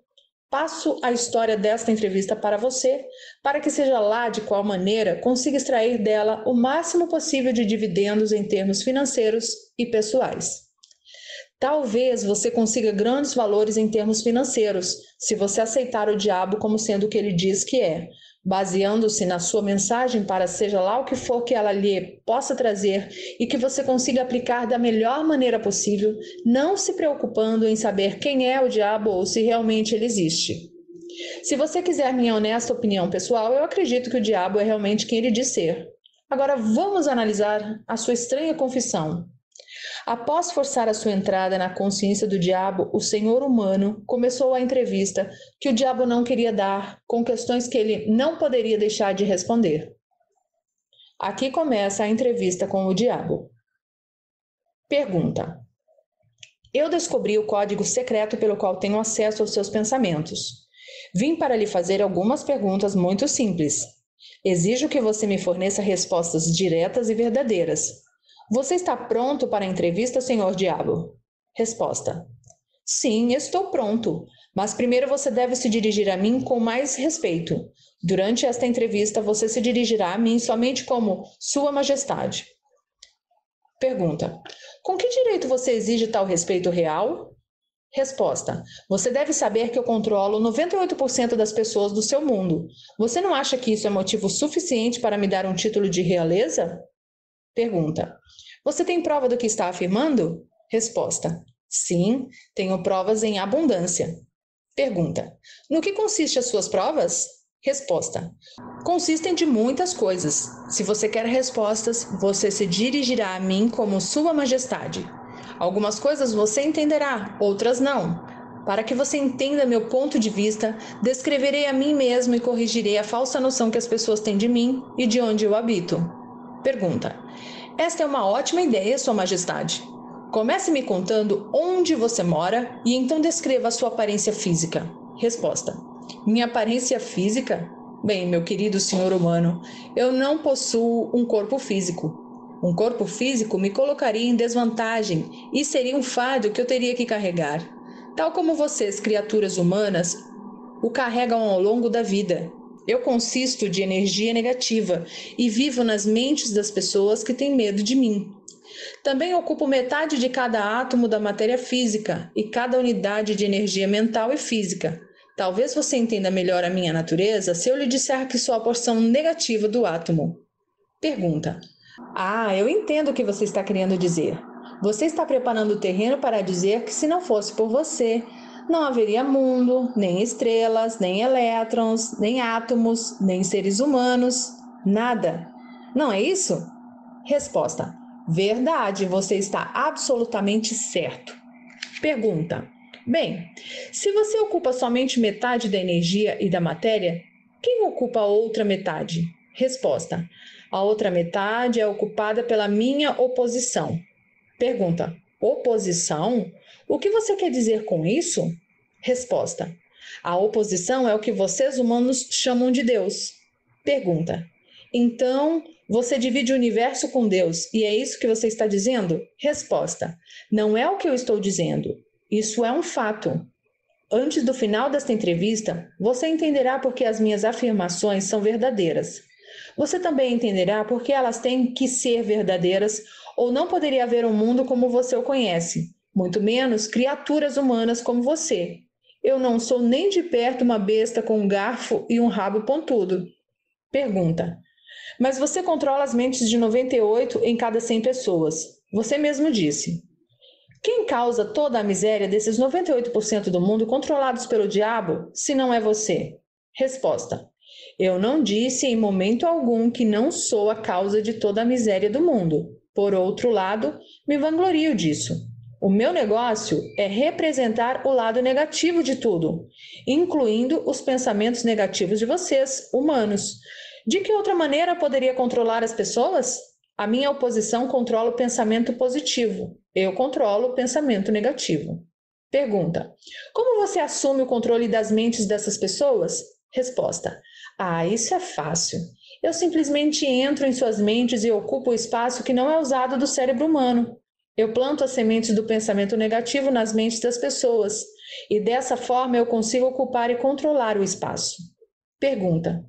Passo a história desta entrevista para você, para que seja lá de qual maneira consiga extrair dela o máximo possível de dividendos em termos financeiros e pessoais. Talvez você consiga grandes valores em termos financeiros, se você aceitar o diabo como sendo o que ele diz que é, baseando-se na sua mensagem para seja lá o que for que ela lhe possa trazer e que você consiga aplicar da melhor maneira possível, não se preocupando em saber quem é o diabo ou se realmente ele existe. Se você quiser minha honesta opinião pessoal, eu acredito que o diabo é realmente quem ele diz ser. Agora vamos analisar a sua estranha confissão. Após forçar a sua entrada na consciência do diabo, o senhor humano começou a entrevista que o diabo não queria dar, com questões que ele não poderia deixar de responder. Aqui começa a entrevista com o diabo. Pergunta: Eu descobri o código secreto pelo qual tenho acesso aos seus pensamentos. Vim para lhe fazer algumas perguntas muito simples. Exijo que você me forneça respostas diretas e verdadeiras. Você está pronto para a entrevista, senhor diabo? Resposta: Sim, estou pronto, mas primeiro você deve se dirigir a mim com mais respeito. Durante esta entrevista, você se dirigirá a mim somente como Sua Majestade. Pergunta: Com que direito você exige tal respeito real? Resposta: Você deve saber que eu controlo 98% das pessoas do seu mundo. Você não acha que isso é motivo suficiente para me dar um título de realeza? Pergunta: Você tem prova do que está afirmando? Resposta: Sim, tenho provas em abundância. Pergunta: No que consiste as suas provas? Resposta: Consistem de muitas coisas. Se você quer respostas, você se dirigirá a mim como Sua Majestade. Algumas coisas você entenderá, outras não. Para que você entenda meu ponto de vista, descreverei a mim mesmo e corrigirei a falsa noção que as pessoas têm de mim e de onde eu habito. Pergunta: Esta é uma ótima ideia, Sua Majestade. Comece me contando onde você mora e então descreva a sua aparência física. Resposta: Minha aparência física? Bem, meu querido senhor humano, eu não possuo um corpo físico. Um corpo físico me colocaria em desvantagem e seria um fardo que eu teria que carregar. Tal como vocês, criaturas humanas, o carregam ao longo da vida. Eu consisto de energia negativa e vivo nas mentes das pessoas que têm medo de mim. Também ocupo metade de cada átomo da matéria física e cada unidade de energia mental e física. Talvez você entenda melhor a minha natureza se eu lhe disser que sou a porção negativa do átomo. Pergunta: Ah, eu entendo o que você está querendo dizer. Você está preparando o terreno para dizer que se não fosse por você, não haveria mundo, nem estrelas, nem elétrons, nem átomos, nem seres humanos, nada. Não é isso? Resposta: Verdade, você está absolutamente certo. Pergunta: Bem, se você ocupa somente metade da energia e da matéria, quem ocupa a outra metade? Resposta: A outra metade é ocupada pela minha oposição. Pergunta: Oposição? O que você quer dizer com isso? Resposta: A oposição é o que vocês humanos chamam de Deus. Pergunta: Então, você divide o universo com Deus e é isso que você está dizendo? Resposta: Não é o que eu estou dizendo. Isso é um fato. Antes do final desta entrevista, você entenderá por que as minhas afirmações são verdadeiras. Você também entenderá por que elas têm que ser verdadeiras ou não poderia haver um mundo como você o conhece muito menos criaturas humanas como você. Eu não sou nem de perto uma besta com um garfo e um rabo pontudo. Pergunta: Mas você controla as mentes de 98 em cada 100 pessoas? Você mesmo disse. Quem causa toda a miséria desses 98% do mundo controlados pelo diabo, se não é você? Resposta: Eu não disse em momento algum que não sou a causa de toda a miséria do mundo. Por outro lado, me vanglorio disso. O meu negócio é representar o lado negativo de tudo, incluindo os pensamentos negativos de vocês, humanos. De que outra maneira poderia controlar as pessoas? A minha oposição controla o pensamento positivo, eu controlo o pensamento negativo. Pergunta: Como você assume o controle das mentes dessas pessoas? Resposta: Ah, isso é fácil. Eu simplesmente entro em suas mentes e ocupo o espaço que não é usado do cérebro humano. Eu planto as sementes do pensamento negativo nas mentes das pessoas e dessa forma eu consigo ocupar e controlar o espaço. Pergunta: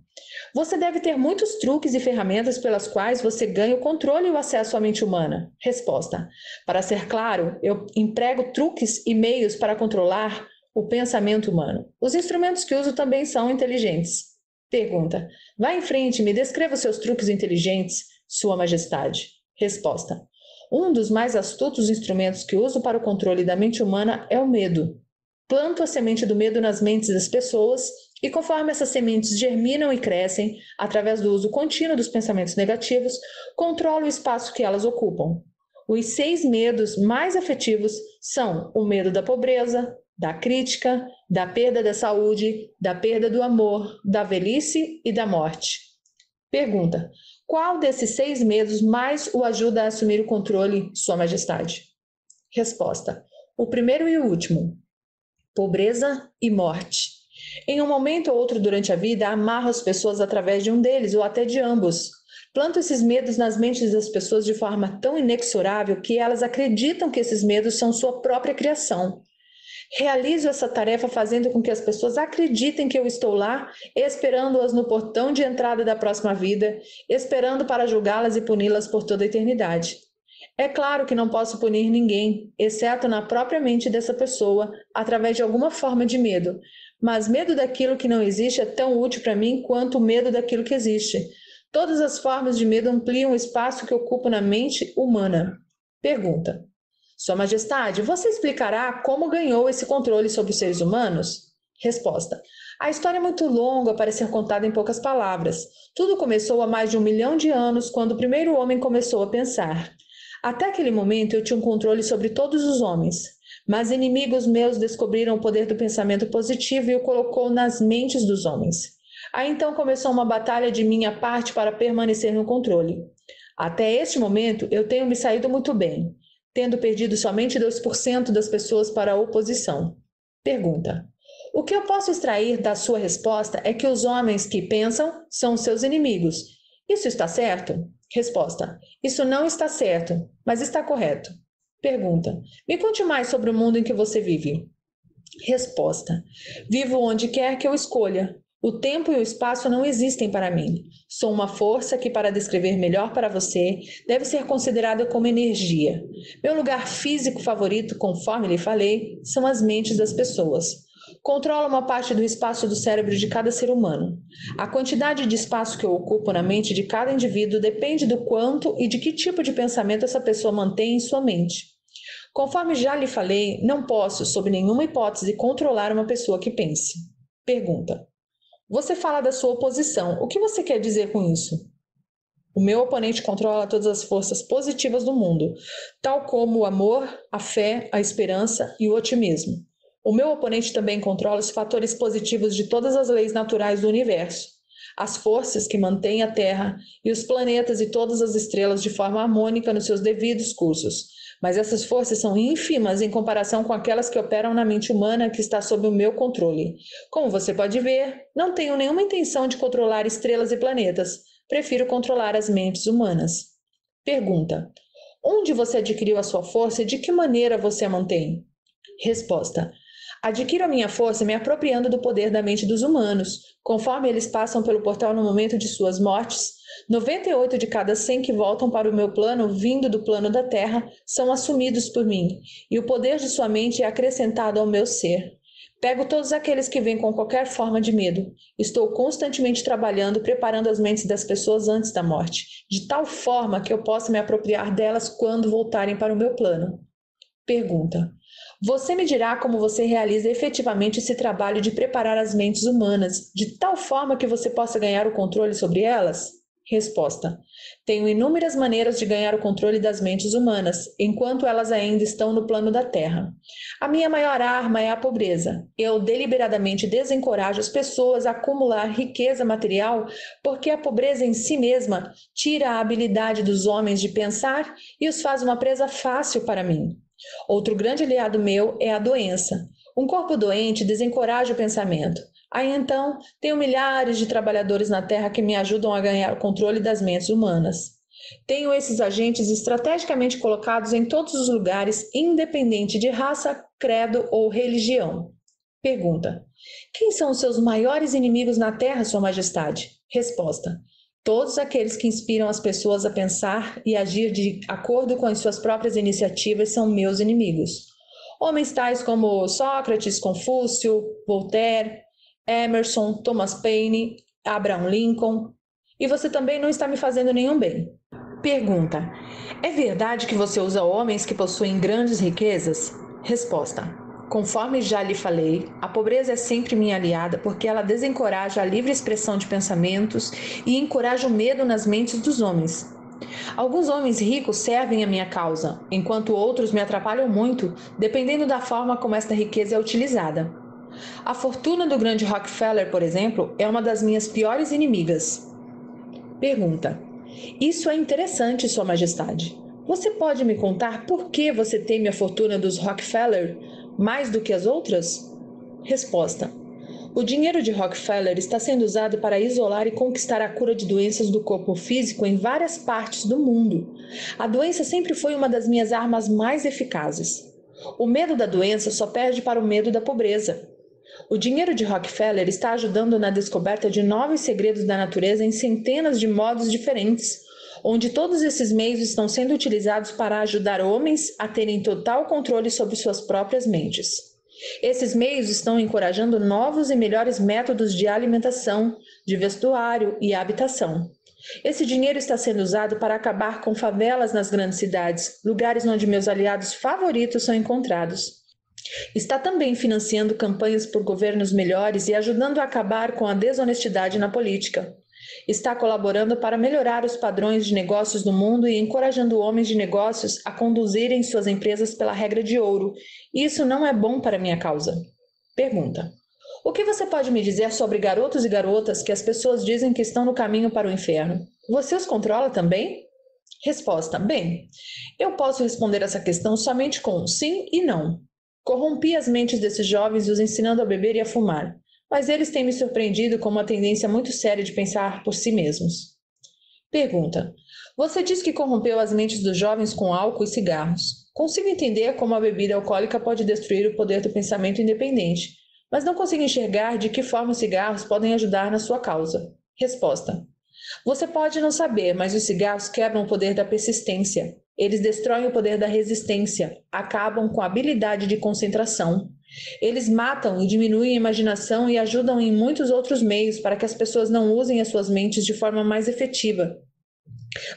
Você deve ter muitos truques e ferramentas pelas quais você ganha o controle e o acesso à mente humana? Resposta: Para ser claro, eu emprego truques e meios para controlar o pensamento humano. Os instrumentos que uso também são inteligentes. Pergunta: Vá em frente, me descreva seus truques inteligentes, Sua Majestade. Resposta: um dos mais astutos instrumentos que uso para o controle da mente humana é o medo. Planto a semente do medo nas mentes das pessoas e, conforme essas sementes germinam e crescem, através do uso contínuo dos pensamentos negativos, controlo o espaço que elas ocupam. Os seis medos mais afetivos são o medo da pobreza, da crítica, da perda da saúde, da perda do amor, da velhice e da morte. Pergunta: qual desses seis medos mais o ajuda a assumir o controle, Sua Majestade? Resposta: O primeiro e o último. Pobreza e morte. Em um momento ou outro durante a vida, amarro as pessoas através de um deles ou até de ambos. Planto esses medos nas mentes das pessoas de forma tão inexorável que elas acreditam que esses medos são sua própria criação. Realizo essa tarefa fazendo com que as pessoas acreditem que eu estou lá, esperando-as no portão de entrada da próxima vida, esperando para julgá-las e puni-las por toda a eternidade. É claro que não posso punir ninguém, exceto na própria mente dessa pessoa, através de alguma forma de medo. Mas medo daquilo que não existe é tão útil para mim quanto o medo daquilo que existe. Todas as formas de medo ampliam o espaço que ocupo na mente humana. Pergunta: sua Majestade, você explicará como ganhou esse controle sobre os seres humanos? Resposta. A história é muito longa para ser contada em poucas palavras. Tudo começou há mais de um milhão de anos, quando o primeiro homem começou a pensar. Até aquele momento eu tinha um controle sobre todos os homens, mas inimigos meus descobriram o poder do pensamento positivo e o colocou nas mentes dos homens. Aí então começou uma batalha de minha parte para permanecer no controle. Até este momento eu tenho me saído muito bem tendo perdido somente 2% das pessoas para a oposição. Pergunta: O que eu posso extrair da sua resposta é que os homens que pensam são seus inimigos. Isso está certo? Resposta: Isso não está certo, mas está correto. Pergunta: Me conte mais sobre o mundo em que você vive. Resposta: Vivo onde quer que eu escolha, o tempo e o espaço não existem para mim. Sou uma força que, para descrever melhor para você, deve ser considerada como energia. Meu lugar físico favorito, conforme lhe falei, são as mentes das pessoas. Controlo uma parte do espaço do cérebro de cada ser humano. A quantidade de espaço que eu ocupo na mente de cada indivíduo depende do quanto e de que tipo de pensamento essa pessoa mantém em sua mente. Conforme já lhe falei, não posso, sob nenhuma hipótese, controlar uma pessoa que pense. Pergunta: você fala da sua oposição. O que você quer dizer com isso? O meu oponente controla todas as forças positivas do mundo, tal como o amor, a fé, a esperança e o otimismo. O meu oponente também controla os fatores positivos de todas as leis naturais do universo, as forças que mantêm a Terra e os planetas e todas as estrelas de forma harmônica nos seus devidos cursos, mas essas forças são ínfimas em comparação com aquelas que operam na mente humana que está sob o meu controle. Como você pode ver, não tenho nenhuma intenção de controlar estrelas e planetas. Prefiro controlar as mentes humanas. Pergunta: Onde você adquiriu a sua força e de que maneira você a mantém? Resposta: Adquiro a minha força me apropriando do poder da mente dos humanos, conforme eles passam pelo portal no momento de suas mortes 98 de cada 100 que voltam para o meu plano, vindo do plano da terra, são assumidos por mim, e o poder de sua mente é acrescentado ao meu ser. Pego todos aqueles que vêm com qualquer forma de medo. Estou constantemente trabalhando, preparando as mentes das pessoas antes da morte, de tal forma que eu possa me apropriar delas quando voltarem para o meu plano. Pergunta: Você me dirá como você realiza efetivamente esse trabalho de preparar as mentes humanas, de tal forma que você possa ganhar o controle sobre elas? Resposta: Tenho inúmeras maneiras de ganhar o controle das mentes humanas, enquanto elas ainda estão no plano da Terra. A minha maior arma é a pobreza. Eu deliberadamente desencorajo as pessoas a acumular riqueza material, porque a pobreza em si mesma tira a habilidade dos homens de pensar e os faz uma presa fácil para mim. Outro grande aliado meu é a doença. Um corpo doente desencoraja o pensamento. Aí então, tenho milhares de trabalhadores na Terra que me ajudam a ganhar o controle das mentes humanas. Tenho esses agentes estrategicamente colocados em todos os lugares, independente de raça, credo ou religião. Pergunta: Quem são os seus maiores inimigos na Terra, Sua Majestade? Resposta: Todos aqueles que inspiram as pessoas a pensar e agir de acordo com as suas próprias iniciativas são meus inimigos. Homens tais como Sócrates, Confúcio, Voltaire, Emerson, Thomas Paine, Abraham Lincoln. E você também não está me fazendo nenhum bem. Pergunta: É verdade que você usa homens que possuem grandes riquezas? Resposta: Conforme já lhe falei, a pobreza é sempre minha aliada porque ela desencoraja a livre expressão de pensamentos e encoraja o medo nas mentes dos homens. Alguns homens ricos servem a minha causa, enquanto outros me atrapalham muito, dependendo da forma como esta riqueza é utilizada. A fortuna do grande Rockefeller, por exemplo, é uma das minhas piores inimigas. Pergunta: Isso é interessante, Sua Majestade. Você pode me contar por que você teme a fortuna dos Rockefeller mais do que as outras? Resposta: O dinheiro de Rockefeller está sendo usado para isolar e conquistar a cura de doenças do corpo físico em várias partes do mundo. A doença sempre foi uma das minhas armas mais eficazes. O medo da doença só perde para o medo da pobreza. O dinheiro de Rockefeller está ajudando na descoberta de novos segredos da natureza em centenas de modos diferentes, onde todos esses meios estão sendo utilizados para ajudar homens a terem total controle sobre suas próprias mentes. Esses meios estão encorajando novos e melhores métodos de alimentação, de vestuário e habitação. Esse dinheiro está sendo usado para acabar com favelas nas grandes cidades, lugares onde meus aliados favoritos são encontrados. Está também financiando campanhas por governos melhores e ajudando a acabar com a desonestidade na política. Está colaborando para melhorar os padrões de negócios no mundo e encorajando homens de negócios a conduzirem suas empresas pela regra de ouro. Isso não é bom para minha causa. Pergunta: O que você pode me dizer sobre garotos e garotas que as pessoas dizem que estão no caminho para o inferno? Você os controla também? Resposta: Bem, eu posso responder essa questão somente com sim e não. Corrompi as mentes desses jovens os ensinando a beber e a fumar, mas eles têm me surpreendido com uma tendência muito séria de pensar por si mesmos. Pergunta: Você diz que corrompeu as mentes dos jovens com álcool e cigarros. Consigo entender como a bebida alcoólica pode destruir o poder do pensamento independente, mas não consigo enxergar de que forma os cigarros podem ajudar na sua causa. Resposta: Você pode não saber, mas os cigarros quebram o poder da persistência. Eles destroem o poder da resistência, acabam com a habilidade de concentração. Eles matam e diminuem a imaginação e ajudam em muitos outros meios para que as pessoas não usem as suas mentes de forma mais efetiva.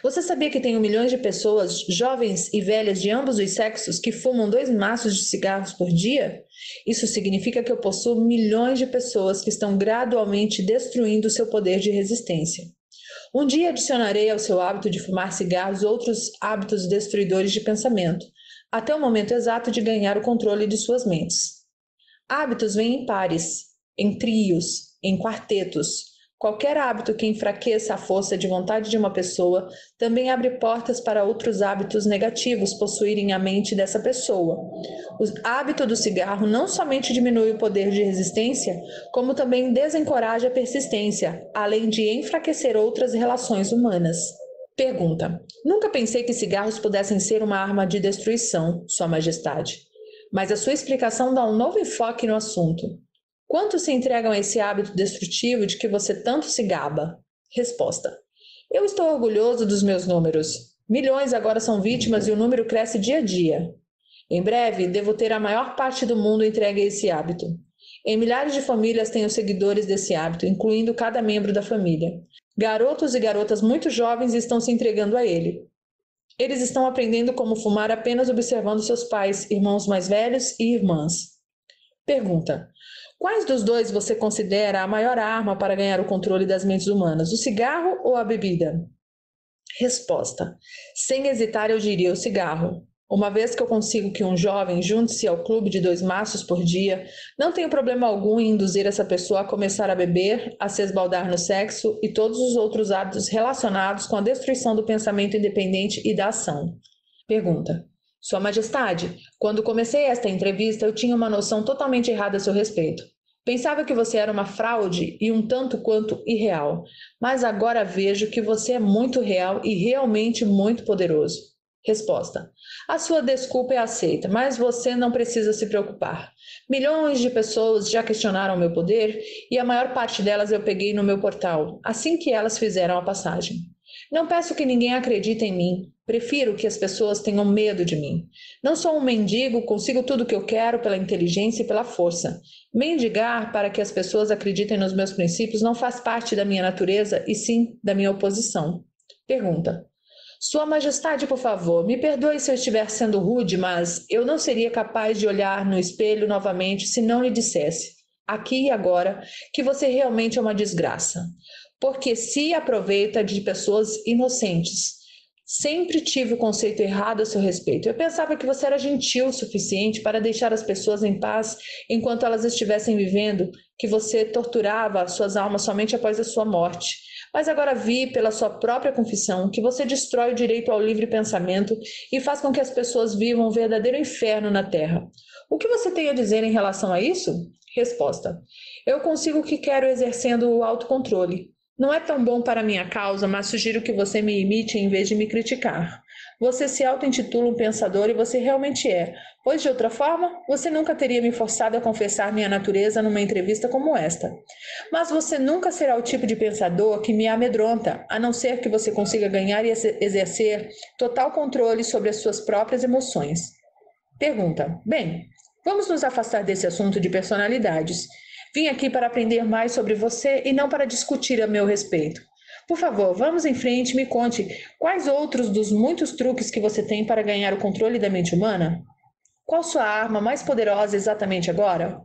Você sabia que tenho milhões de pessoas, jovens e velhas de ambos os sexos, que fumam dois maços de cigarros por dia? Isso significa que eu possuo milhões de pessoas que estão gradualmente destruindo seu poder de resistência. Um dia adicionarei ao seu hábito de fumar cigarros outros hábitos destruidores de pensamento, até o momento exato de ganhar o controle de suas mentes. Hábitos vêm em pares, em trios, em quartetos, Qualquer hábito que enfraqueça a força de vontade de uma pessoa também abre portas para outros hábitos negativos possuírem a mente dessa pessoa. O hábito do cigarro não somente diminui o poder de resistência, como também desencoraja a persistência, além de enfraquecer outras relações humanas. Pergunta: Nunca pensei que cigarros pudessem ser uma arma de destruição, Sua Majestade. Mas a sua explicação dá um novo enfoque no assunto. Quantos se entregam a esse hábito destrutivo de que você tanto se gaba? Resposta: Eu estou orgulhoso dos meus números. Milhões agora são vítimas e o número cresce dia a dia. Em breve, devo ter a maior parte do mundo entregue a esse hábito. Em milhares de famílias tenho seguidores desse hábito, incluindo cada membro da família. Garotos e garotas muito jovens estão se entregando a ele. Eles estão aprendendo como fumar apenas observando seus pais, irmãos mais velhos e irmãs. Pergunta: Quais dos dois você considera a maior arma para ganhar o controle das mentes humanas, o cigarro ou a bebida? Resposta: Sem hesitar, eu diria o cigarro. Uma vez que eu consigo que um jovem junte-se ao clube de dois maços por dia, não tenho problema algum em induzir essa pessoa a começar a beber, a se esbaldar no sexo e todos os outros hábitos relacionados com a destruição do pensamento independente e da ação. Pergunta: sua Majestade, quando comecei esta entrevista, eu tinha uma noção totalmente errada a seu respeito. Pensava que você era uma fraude e um tanto quanto irreal, mas agora vejo que você é muito real e realmente muito poderoso. Resposta: A sua desculpa é aceita, mas você não precisa se preocupar. Milhões de pessoas já questionaram meu poder e a maior parte delas eu peguei no meu portal, assim que elas fizeram a passagem. Não peço que ninguém acredite em mim, Prefiro que as pessoas tenham medo de mim. Não sou um mendigo, consigo tudo o que eu quero pela inteligência e pela força. Mendigar para que as pessoas acreditem nos meus princípios não faz parte da minha natureza e sim da minha oposição. Pergunta: Sua Majestade, por favor, me perdoe se eu estiver sendo rude, mas eu não seria capaz de olhar no espelho novamente se não lhe dissesse, aqui e agora, que você realmente é uma desgraça. Porque se aproveita de pessoas inocentes Sempre tive o conceito errado a seu respeito. Eu pensava que você era gentil o suficiente para deixar as pessoas em paz enquanto elas estivessem vivendo, que você torturava suas almas somente após a sua morte. Mas agora vi, pela sua própria confissão, que você destrói o direito ao livre pensamento e faz com que as pessoas vivam um verdadeiro inferno na Terra. O que você tem a dizer em relação a isso? Resposta: Eu consigo o que quero exercendo o autocontrole. Não é tão bom para minha causa, mas sugiro que você me imite em vez de me criticar. Você se auto-intitula um pensador e você realmente é, pois de outra forma, você nunca teria me forçado a confessar minha natureza numa entrevista como esta. Mas você nunca será o tipo de pensador que me amedronta, a não ser que você consiga ganhar e exercer total controle sobre as suas próprias emoções. Pergunta: Bem, vamos nos afastar desse assunto de personalidades. Vim aqui para aprender mais sobre você e não para discutir a meu respeito. Por favor, vamos em frente e me conte quais outros dos muitos truques que você tem para ganhar o controle da mente humana? Qual sua arma mais poderosa exatamente agora?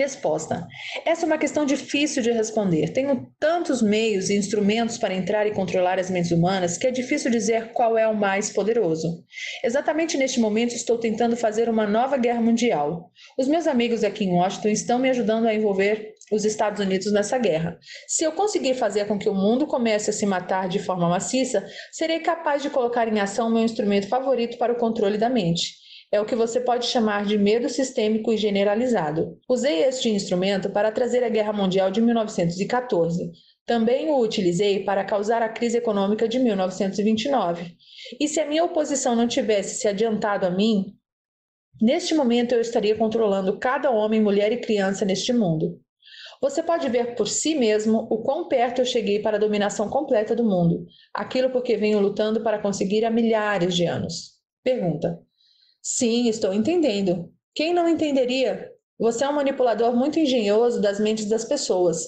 Resposta: Essa é uma questão difícil de responder. Tenho tantos meios e instrumentos para entrar e controlar as mentes humanas que é difícil dizer qual é o mais poderoso. Exatamente neste momento estou tentando fazer uma nova guerra mundial. Os meus amigos aqui em Washington estão me ajudando a envolver os Estados Unidos nessa guerra. Se eu conseguir fazer com que o mundo comece a se matar de forma maciça, serei capaz de colocar em ação meu instrumento favorito para o controle da mente é o que você pode chamar de medo sistêmico e generalizado. Usei este instrumento para trazer a Guerra Mundial de 1914. Também o utilizei para causar a crise econômica de 1929. E se a minha oposição não tivesse se adiantado a mim, neste momento eu estaria controlando cada homem, mulher e criança neste mundo. Você pode ver por si mesmo o quão perto eu cheguei para a dominação completa do mundo, aquilo porque venho lutando para conseguir há milhares de anos. Pergunta: Sim, estou entendendo. Quem não entenderia? Você é um manipulador muito engenhoso das mentes das pessoas.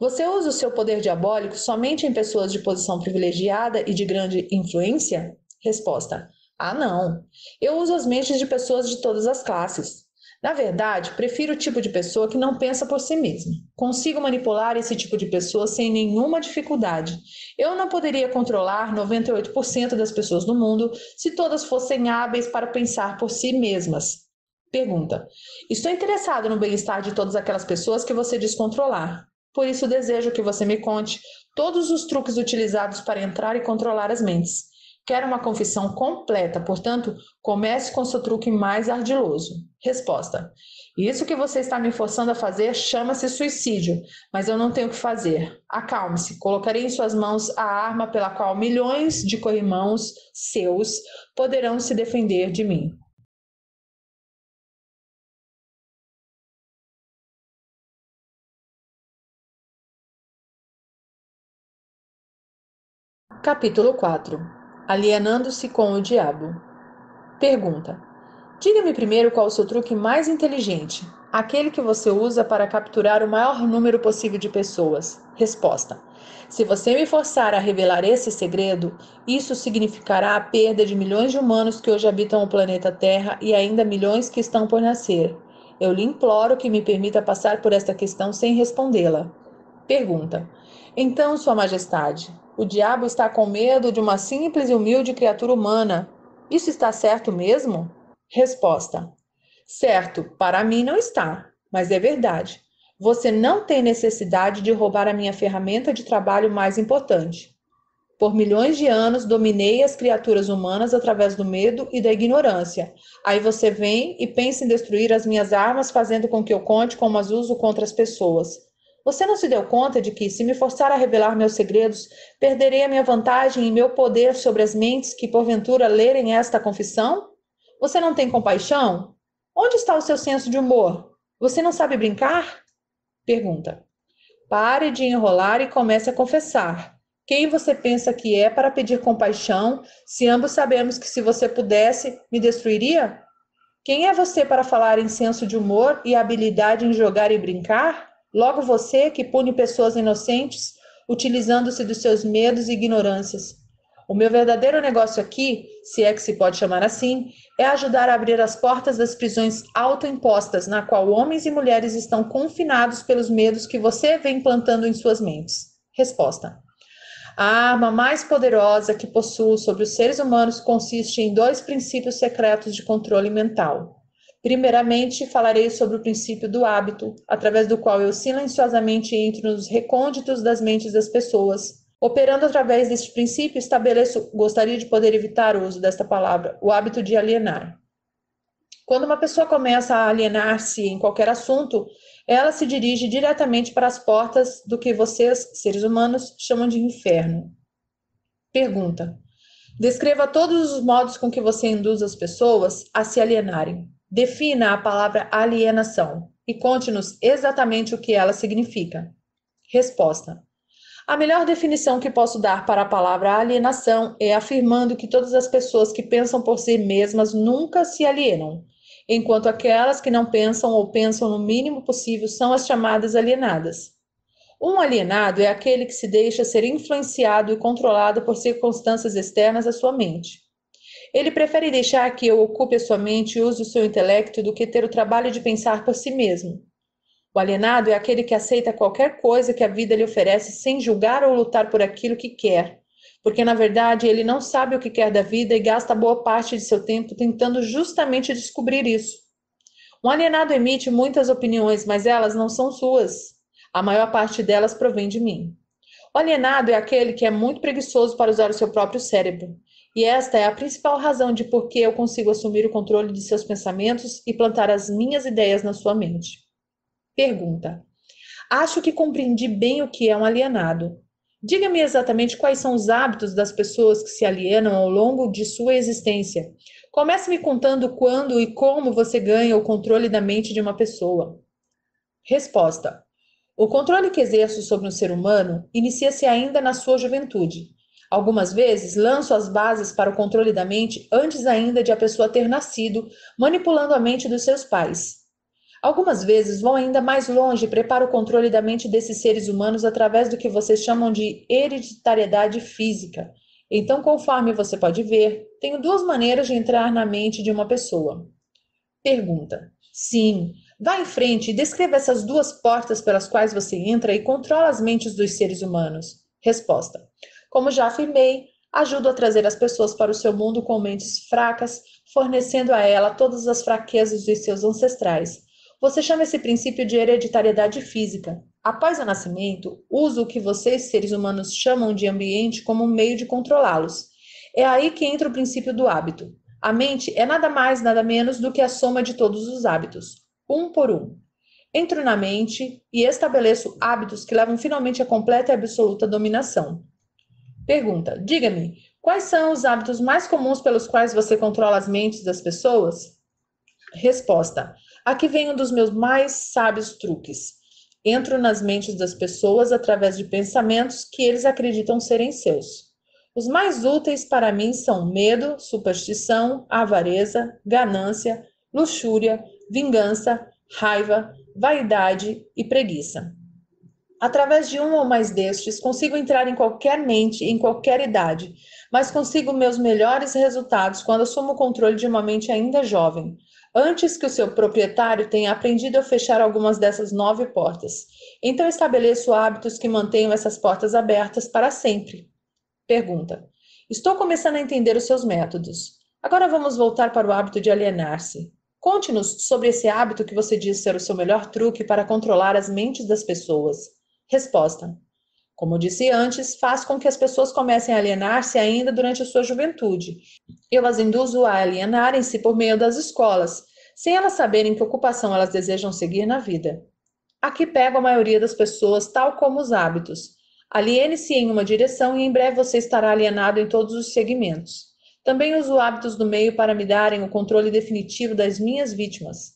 Você usa o seu poder diabólico somente em pessoas de posição privilegiada e de grande influência? Resposta: Ah, não. Eu uso as mentes de pessoas de todas as classes. Na verdade, prefiro o tipo de pessoa que não pensa por si mesma. Consigo manipular esse tipo de pessoa sem nenhuma dificuldade. Eu não poderia controlar 98% das pessoas do mundo se todas fossem hábeis para pensar por si mesmas. Pergunta: Estou interessado no bem-estar de todas aquelas pessoas que você descontrolar. Por isso desejo que você me conte todos os truques utilizados para entrar e controlar as mentes. Quer uma confissão completa, portanto, comece com seu truque mais ardiloso. Resposta: Isso que você está me forçando a fazer chama-se suicídio, mas eu não tenho o que fazer. Acalme-se, colocarei em suas mãos a arma pela qual milhões de corrimãos seus poderão se defender de mim. Capítulo 4 alienando-se com o diabo. Pergunta: Diga-me primeiro qual o seu truque mais inteligente, aquele que você usa para capturar o maior número possível de pessoas. Resposta: Se você me forçar a revelar esse segredo, isso significará a perda de milhões de humanos que hoje habitam o planeta Terra e ainda milhões que estão por nascer. Eu lhe imploro que me permita passar por esta questão sem respondê-la. Pergunta: Então, Sua Majestade, o diabo está com medo de uma simples e humilde criatura humana. Isso está certo mesmo? Resposta: Certo, para mim não está, mas é verdade. Você não tem necessidade de roubar a minha ferramenta de trabalho mais importante. Por milhões de anos dominei as criaturas humanas através do medo e da ignorância. Aí você vem e pensa em destruir as minhas armas, fazendo com que eu conte como as uso contra as pessoas. Você não se deu conta de que, se me forçar a revelar meus segredos, perderei a minha vantagem e meu poder sobre as mentes que, porventura, lerem esta confissão? Você não tem compaixão? Onde está o seu senso de humor? Você não sabe brincar? Pergunta. Pare de enrolar e comece a confessar. Quem você pensa que é para pedir compaixão, se ambos sabemos que, se você pudesse, me destruiria? Quem é você para falar em senso de humor e habilidade em jogar e brincar? Logo você, que pune pessoas inocentes, utilizando-se dos seus medos e ignorâncias. O meu verdadeiro negócio aqui, se é que se pode chamar assim, é ajudar a abrir as portas das prisões autoimpostas, na qual homens e mulheres estão confinados pelos medos que você vem plantando em suas mentes. Resposta. A arma mais poderosa que possuo sobre os seres humanos consiste em dois princípios secretos de controle mental. Primeiramente, falarei sobre o princípio do hábito, através do qual eu silenciosamente entro nos recônditos das mentes das pessoas. Operando através deste princípio, estabeleço, gostaria de poder evitar o uso desta palavra, o hábito de alienar. Quando uma pessoa começa a alienar-se em qualquer assunto, ela se dirige diretamente para as portas do que vocês, seres humanos, chamam de inferno. Pergunta: Descreva todos os modos com que você induz as pessoas a se alienarem. Defina a palavra alienação e conte-nos exatamente o que ela significa. Resposta: A melhor definição que posso dar para a palavra alienação é afirmando que todas as pessoas que pensam por si mesmas nunca se alienam, enquanto aquelas que não pensam ou pensam no mínimo possível são as chamadas alienadas. Um alienado é aquele que se deixa ser influenciado e controlado por circunstâncias externas à sua mente. Ele prefere deixar que eu ocupe a sua mente e use o seu intelecto do que ter o trabalho de pensar por si mesmo. O alienado é aquele que aceita qualquer coisa que a vida lhe oferece sem julgar ou lutar por aquilo que quer, porque na verdade ele não sabe o que quer da vida e gasta boa parte de seu tempo tentando justamente descobrir isso. Um alienado emite muitas opiniões, mas elas não são suas. A maior parte delas provém de mim. O alienado é aquele que é muito preguiçoso para usar o seu próprio cérebro. E esta é a principal razão de por que eu consigo assumir o controle de seus pensamentos e plantar as minhas ideias na sua mente. Pergunta: Acho que compreendi bem o que é um alienado. Diga-me exatamente quais são os hábitos das pessoas que se alienam ao longo de sua existência. Comece me contando quando e como você ganha o controle da mente de uma pessoa. Resposta: O controle que exerço sobre um ser humano inicia-se ainda na sua juventude. Algumas vezes lanço as bases para o controle da mente antes ainda de a pessoa ter nascido, manipulando a mente dos seus pais. Algumas vezes vão ainda mais longe e preparo o controle da mente desses seres humanos através do que vocês chamam de hereditariedade física. Então, conforme você pode ver, tenho duas maneiras de entrar na mente de uma pessoa. Pergunta: Sim, vá em frente e descreva essas duas portas pelas quais você entra e controla as mentes dos seres humanos. Resposta: como já afirmei, ajudo a trazer as pessoas para o seu mundo com mentes fracas, fornecendo a ela todas as fraquezas dos seus ancestrais. Você chama esse princípio de hereditariedade física. Após o nascimento, uso o que vocês, seres humanos, chamam de ambiente como um meio de controlá-los. É aí que entra o princípio do hábito. A mente é nada mais, nada menos do que a soma de todos os hábitos, um por um. Entro na mente e estabeleço hábitos que levam finalmente à completa e absoluta dominação. Pergunta: Diga-me, quais são os hábitos mais comuns pelos quais você controla as mentes das pessoas? Resposta: Aqui vem um dos meus mais sábios truques. Entro nas mentes das pessoas através de pensamentos que eles acreditam serem seus. Os mais úteis para mim são medo, superstição, avareza, ganância, luxúria, vingança, raiva, vaidade e preguiça. Através de um ou mais destes, consigo entrar em qualquer mente, em qualquer idade, mas consigo meus melhores resultados quando assumo o controle de uma mente ainda jovem, antes que o seu proprietário tenha aprendido a fechar algumas dessas nove portas. Então estabeleço hábitos que mantenham essas portas abertas para sempre. Pergunta: Estou começando a entender os seus métodos. Agora vamos voltar para o hábito de alienar-se. Conte-nos sobre esse hábito que você diz ser o seu melhor truque para controlar as mentes das pessoas. Resposta: Como disse antes, faz com que as pessoas comecem a alienar-se ainda durante a sua juventude. Eu as induzo a alienarem-se por meio das escolas, sem elas saberem que ocupação elas desejam seguir na vida. Aqui pego a maioria das pessoas, tal como os hábitos. Aliene-se em uma direção e em breve você estará alienado em todos os segmentos. Também uso hábitos do meio para me darem o controle definitivo das minhas vítimas.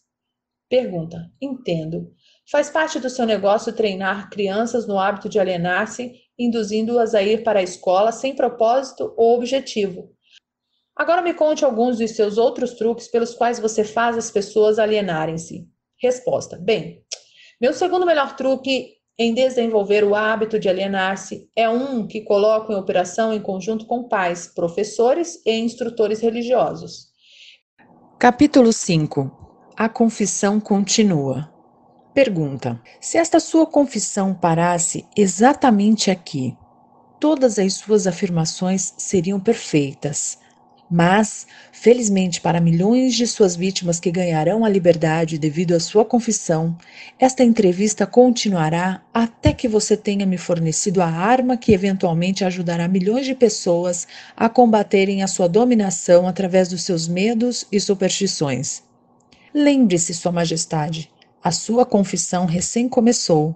Pergunta: Entendo. Faz parte do seu negócio treinar crianças no hábito de alienar-se, induzindo-as a ir para a escola sem propósito ou objetivo. Agora me conte alguns dos seus outros truques pelos quais você faz as pessoas alienarem-se. Resposta: Bem, meu segundo melhor truque em desenvolver o hábito de alienar-se é um que coloco em operação em conjunto com pais, professores e instrutores religiosos. Capítulo 5 A confissão continua. Pergunta: Se esta sua confissão parasse exatamente aqui, todas as suas afirmações seriam perfeitas. Mas, felizmente para milhões de suas vítimas que ganharão a liberdade devido à sua confissão, esta entrevista continuará até que você tenha me fornecido a arma que eventualmente ajudará milhões de pessoas a combaterem a sua dominação através dos seus medos e superstições. Lembre-se, Sua Majestade, a sua confissão recém começou.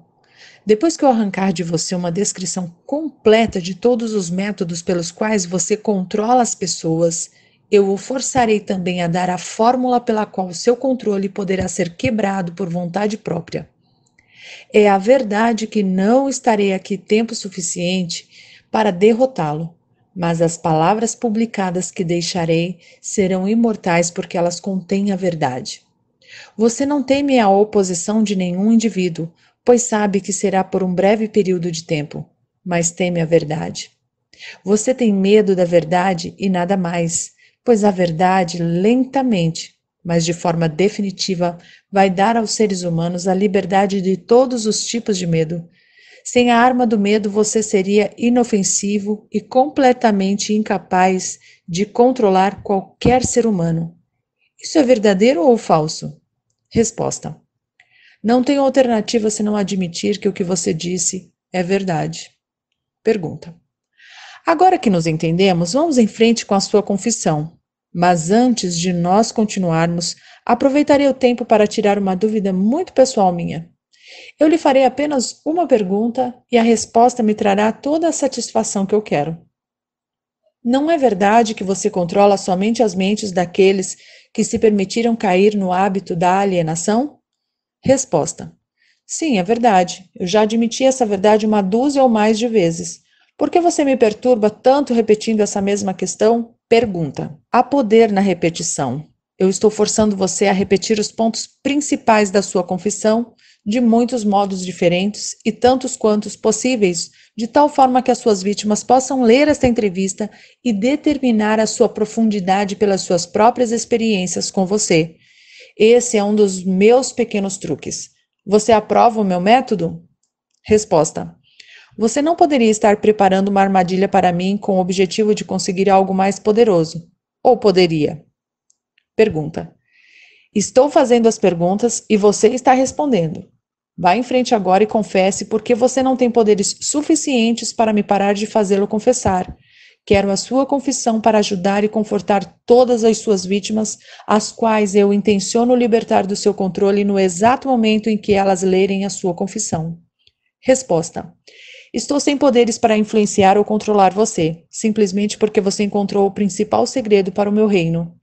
Depois que eu arrancar de você uma descrição completa de todos os métodos pelos quais você controla as pessoas, eu o forçarei também a dar a fórmula pela qual seu controle poderá ser quebrado por vontade própria. É a verdade que não estarei aqui tempo suficiente para derrotá-lo, mas as palavras publicadas que deixarei serão imortais porque elas contêm a verdade. Você não teme a oposição de nenhum indivíduo, pois sabe que será por um breve período de tempo, mas teme a verdade. Você tem medo da verdade e nada mais, pois a verdade lentamente, mas de forma definitiva, vai dar aos seres humanos a liberdade de todos os tipos de medo. Sem a arma do medo, você seria inofensivo e completamente incapaz de controlar qualquer ser humano. Isso é verdadeiro ou falso? Resposta: Não tenho alternativa senão admitir que o que você disse é verdade. Pergunta: Agora que nos entendemos, vamos em frente com a sua confissão. Mas antes de nós continuarmos, aproveitarei o tempo para tirar uma dúvida muito pessoal minha. Eu lhe farei apenas uma pergunta e a resposta me trará toda a satisfação que eu quero. Não é verdade que você controla somente as mentes daqueles que se permitiram cair no hábito da alienação? Resposta: Sim, é verdade. Eu já admiti essa verdade uma dúzia ou mais de vezes. Por que você me perturba tanto repetindo essa mesma questão? Pergunta. Há poder na repetição. Eu estou forçando você a repetir os pontos principais da sua confissão, de muitos modos diferentes e tantos quantos possíveis, de tal forma que as suas vítimas possam ler esta entrevista e determinar a sua profundidade pelas suas próprias experiências com você. Esse é um dos meus pequenos truques. Você aprova o meu método? Resposta: Você não poderia estar preparando uma armadilha para mim com o objetivo de conseguir algo mais poderoso. Ou poderia? Pergunta: Estou fazendo as perguntas e você está respondendo. Vá em frente agora e confesse, porque você não tem poderes suficientes para me parar de fazê-lo confessar. Quero a sua confissão para ajudar e confortar todas as suas vítimas, as quais eu intenciono libertar do seu controle no exato momento em que elas lerem a sua confissão. Resposta: Estou sem poderes para influenciar ou controlar você, simplesmente porque você encontrou o principal segredo para o meu reino.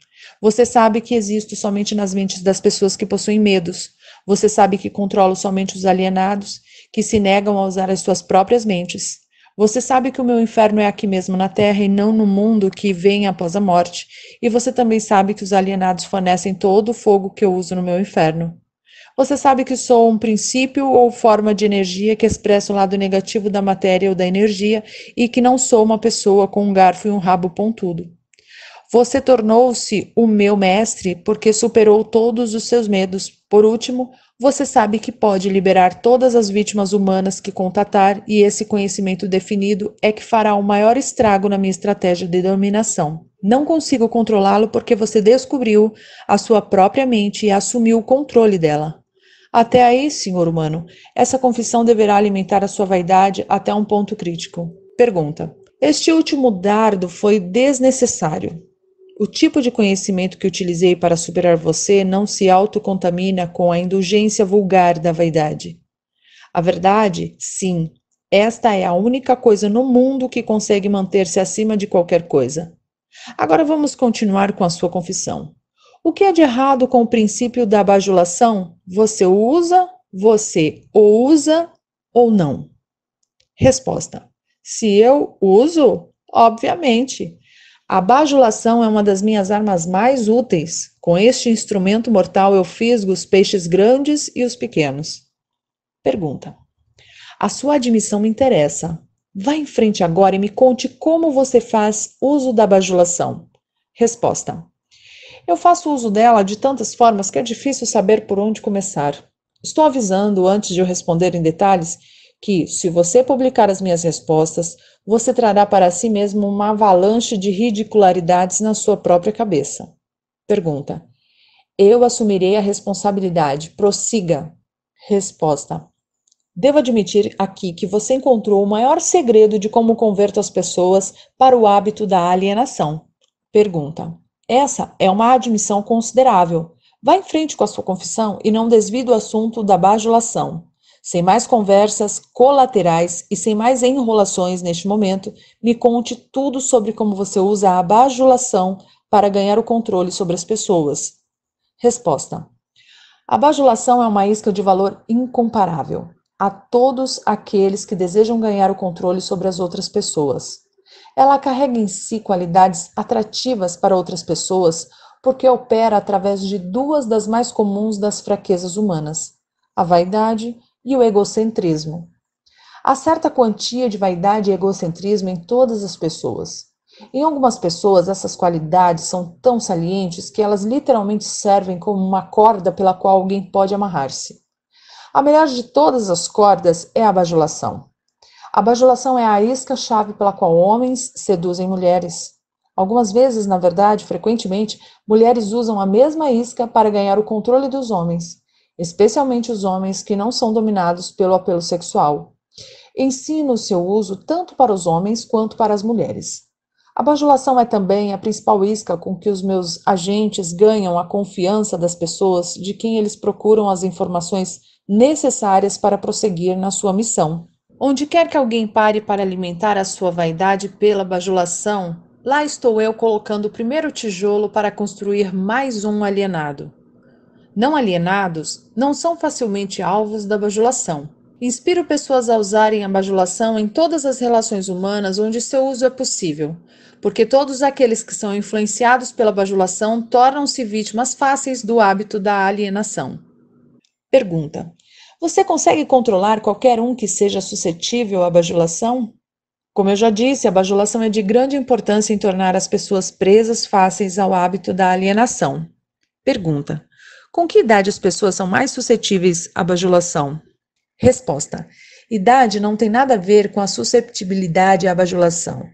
Você sabe que existo somente nas mentes das pessoas que possuem medos, você sabe que controlo somente os alienados, que se negam a usar as suas próprias mentes. Você sabe que o meu inferno é aqui mesmo na terra e não no mundo que vem após a morte. E você também sabe que os alienados fornecem todo o fogo que eu uso no meu inferno. Você sabe que sou um princípio ou forma de energia que expressa o lado negativo da matéria ou da energia e que não sou uma pessoa com um garfo e um rabo pontudo. Você tornou-se o meu mestre porque superou todos os seus medos. Por último, você sabe que pode liberar todas as vítimas humanas que contatar, e esse conhecimento definido é que fará o maior estrago na minha estratégia de dominação. Não consigo controlá-lo porque você descobriu a sua própria mente e assumiu o controle dela. Até aí, senhor humano, essa confissão deverá alimentar a sua vaidade até um ponto crítico. Pergunta: Este último dardo foi desnecessário o tipo de conhecimento que utilizei para superar você não se autocontamina com a indulgência vulgar da vaidade. A verdade, sim, esta é a única coisa no mundo que consegue manter-se acima de qualquer coisa. Agora vamos continuar com a sua confissão. O que é de errado com o princípio da bajulação? Você o usa, você ou usa ou não? Resposta: Se eu uso, obviamente. A bajulação é uma das minhas armas mais úteis. Com este instrumento mortal eu fisgo os peixes grandes e os pequenos. Pergunta. A sua admissão me interessa. Vá em frente agora e me conte como você faz uso da bajulação. Resposta. Eu faço uso dela de tantas formas que é difícil saber por onde começar. Estou avisando, antes de eu responder em detalhes, que, se você publicar as minhas respostas, você trará para si mesmo uma avalanche de ridicularidades na sua própria cabeça. Pergunta: Eu assumirei a responsabilidade. Prossiga. Resposta: Devo admitir aqui que você encontrou o maior segredo de como converto as pessoas para o hábito da alienação. Pergunta: Essa é uma admissão considerável. Vá em frente com a sua confissão e não desvie do assunto da bajulação. Sem mais conversas colaterais e sem mais enrolações neste momento, me conte tudo sobre como você usa a bajulação para ganhar o controle sobre as pessoas. Resposta: A bajulação é uma isca de valor incomparável a todos aqueles que desejam ganhar o controle sobre as outras pessoas. Ela carrega em si qualidades atrativas para outras pessoas porque opera através de duas das mais comuns das fraquezas humanas: a vaidade e o egocentrismo. Há certa quantia de vaidade e egocentrismo em todas as pessoas. Em algumas pessoas, essas qualidades são tão salientes que elas literalmente servem como uma corda pela qual alguém pode amarrar-se. A melhor de todas as cordas é a bajulação. A bajulação é a isca-chave pela qual homens seduzem mulheres. Algumas vezes, na verdade, frequentemente, mulheres usam a mesma isca para ganhar o controle dos homens especialmente os homens que não são dominados pelo apelo sexual. Ensina o seu uso tanto para os homens quanto para as mulheres. A bajulação é também a principal isca com que os meus agentes ganham a confiança das pessoas de quem eles procuram as informações necessárias para prosseguir na sua missão. Onde quer que alguém pare para alimentar a sua vaidade pela bajulação, lá estou eu colocando o primeiro tijolo para construir mais um alienado não alienados não são facilmente alvos da bajulação. Inspiro pessoas a usarem a bajulação em todas as relações humanas onde seu uso é possível, porque todos aqueles que são influenciados pela bajulação tornam-se vítimas fáceis do hábito da alienação. Pergunta: Você consegue controlar qualquer um que seja suscetível à bajulação? Como eu já disse, a bajulação é de grande importância em tornar as pessoas presas fáceis ao hábito da alienação. Pergunta: com que idade as pessoas são mais suscetíveis à bajulação? Resposta: Idade não tem nada a ver com a susceptibilidade à bajulação.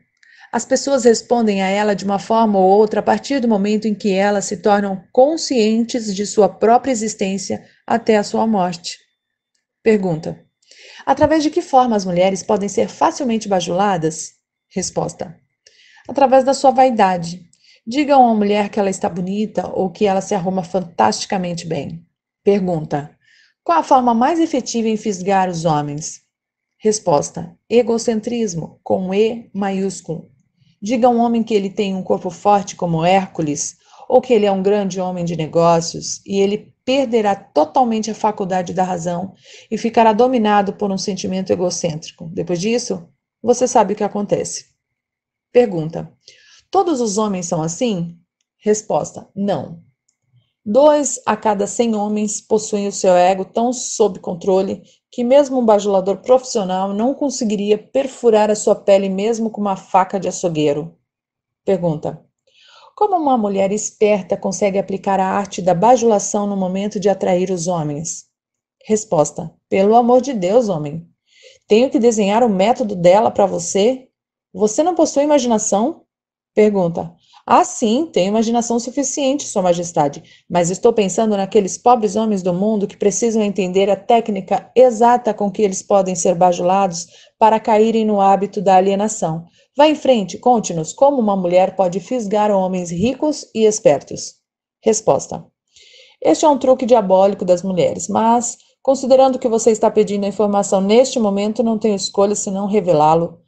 As pessoas respondem a ela de uma forma ou outra a partir do momento em que elas se tornam conscientes de sua própria existência até a sua morte. Pergunta: Através de que forma as mulheres podem ser facilmente bajuladas? Resposta: Através da sua vaidade, Diga a uma mulher que ela está bonita ou que ela se arruma fantasticamente bem. Pergunta: Qual a forma mais efetiva em fisgar os homens? Resposta: Egocentrismo, com E maiúsculo. Diga a um homem que ele tem um corpo forte como Hércules ou que ele é um grande homem de negócios e ele perderá totalmente a faculdade da razão e ficará dominado por um sentimento egocêntrico. Depois disso, você sabe o que acontece. Pergunta: Todos os homens são assim? Resposta: não. Dois a cada cem homens possuem o seu ego tão sob controle que mesmo um bajulador profissional não conseguiria perfurar a sua pele mesmo com uma faca de açougueiro. Pergunta: Como uma mulher esperta consegue aplicar a arte da bajulação no momento de atrair os homens? Resposta: Pelo amor de Deus, homem. Tenho que desenhar o método dela para você? Você não possui imaginação? Pergunta. Assim, sim, tenho imaginação suficiente, Sua Majestade, mas estou pensando naqueles pobres homens do mundo que precisam entender a técnica exata com que eles podem ser bajulados para caírem no hábito da alienação. Vá em frente, conte-nos como uma mulher pode fisgar homens ricos e espertos. Resposta. Este é um truque diabólico das mulheres, mas, considerando que você está pedindo a informação neste momento, não tenho escolha senão revelá-lo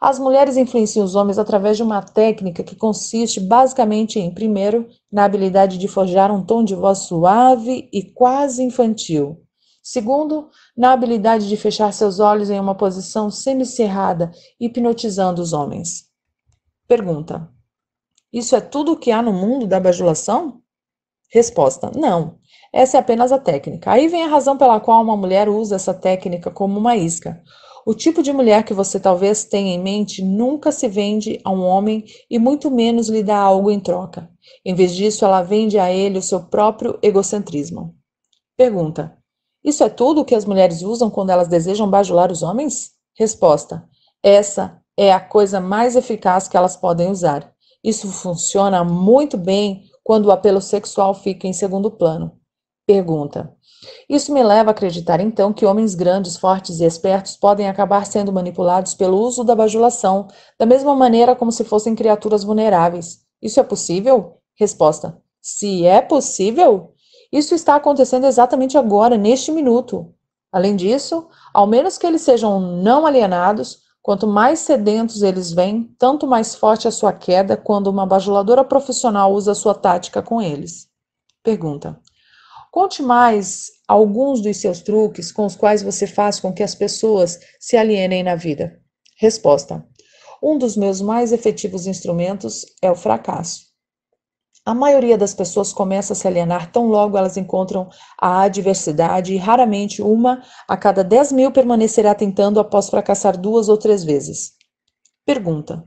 as mulheres influenciam os homens através de uma técnica que consiste basicamente em, primeiro, na habilidade de forjar um tom de voz suave e quase infantil. Segundo, na habilidade de fechar seus olhos em uma posição semicerrada, hipnotizando os homens. Pergunta: Isso é tudo o que há no mundo da bajulação? Resposta: Não. Essa é apenas a técnica. Aí vem a razão pela qual uma mulher usa essa técnica como uma isca. O tipo de mulher que você talvez tenha em mente nunca se vende a um homem e muito menos lhe dá algo em troca. Em vez disso, ela vende a ele o seu próprio egocentrismo. Pergunta: Isso é tudo o que as mulheres usam quando elas desejam bajular os homens? Resposta: Essa é a coisa mais eficaz que elas podem usar. Isso funciona muito bem quando o apelo sexual fica em segundo plano. Pergunta: isso me leva a acreditar, então, que homens grandes, fortes e espertos podem acabar sendo manipulados pelo uso da bajulação, da mesma maneira como se fossem criaturas vulneráveis. Isso é possível? Resposta: Se é possível? Isso está acontecendo exatamente agora, neste minuto. Além disso, ao menos que eles sejam não alienados, quanto mais sedentos eles vêm, tanto mais forte a sua queda quando uma bajuladora profissional usa sua tática com eles. Pergunta: Conte mais alguns dos seus truques com os quais você faz com que as pessoas se alienem na vida. Resposta: Um dos meus mais efetivos instrumentos é o fracasso. A maioria das pessoas começa a se alienar tão logo elas encontram a adversidade e raramente uma a cada 10 mil permanecerá tentando após fracassar duas ou três vezes. Pergunta: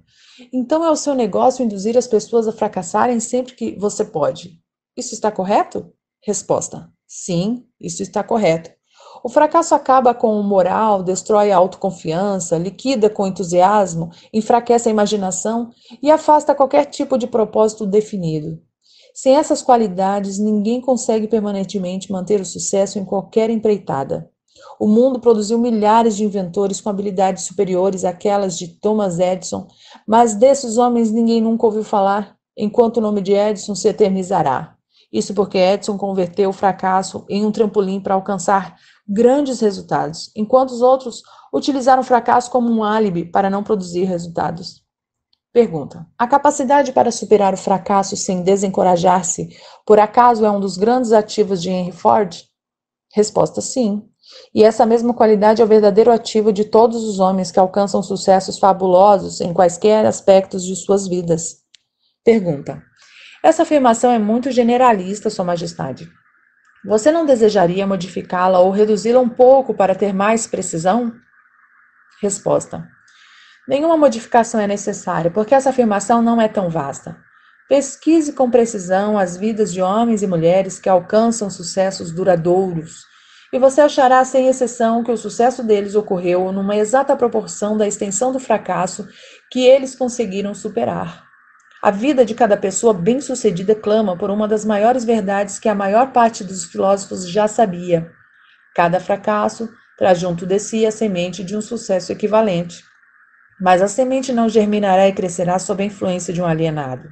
Então é o seu negócio induzir as pessoas a fracassarem sempre que você pode? Isso está correto? Resposta: Sim, isso está correto. O fracasso acaba com o moral, destrói a autoconfiança, liquida com entusiasmo, enfraquece a imaginação e afasta qualquer tipo de propósito definido. Sem essas qualidades, ninguém consegue permanentemente manter o sucesso em qualquer empreitada. O mundo produziu milhares de inventores com habilidades superiores àquelas de Thomas Edison, mas desses homens ninguém nunca ouviu falar, enquanto o nome de Edison se eternizará. Isso porque Edson converteu o fracasso em um trampolim para alcançar grandes resultados, enquanto os outros utilizaram o fracasso como um álibi para não produzir resultados. Pergunta: A capacidade para superar o fracasso sem desencorajar-se, por acaso é um dos grandes ativos de Henry Ford? Resposta: sim. E essa mesma qualidade é o verdadeiro ativo de todos os homens que alcançam sucessos fabulosos em quaisquer aspectos de suas vidas. Pergunta: essa afirmação é muito generalista, Sua Majestade. Você não desejaria modificá-la ou reduzi-la um pouco para ter mais precisão? Resposta: Nenhuma modificação é necessária, porque essa afirmação não é tão vasta. Pesquise com precisão as vidas de homens e mulheres que alcançam sucessos duradouros, e você achará sem exceção que o sucesso deles ocorreu numa exata proporção da extensão do fracasso que eles conseguiram superar. A vida de cada pessoa bem-sucedida clama por uma das maiores verdades que a maior parte dos filósofos já sabia. Cada fracasso traz junto de si a semente de um sucesso equivalente. Mas a semente não germinará e crescerá sob a influência de um alienado.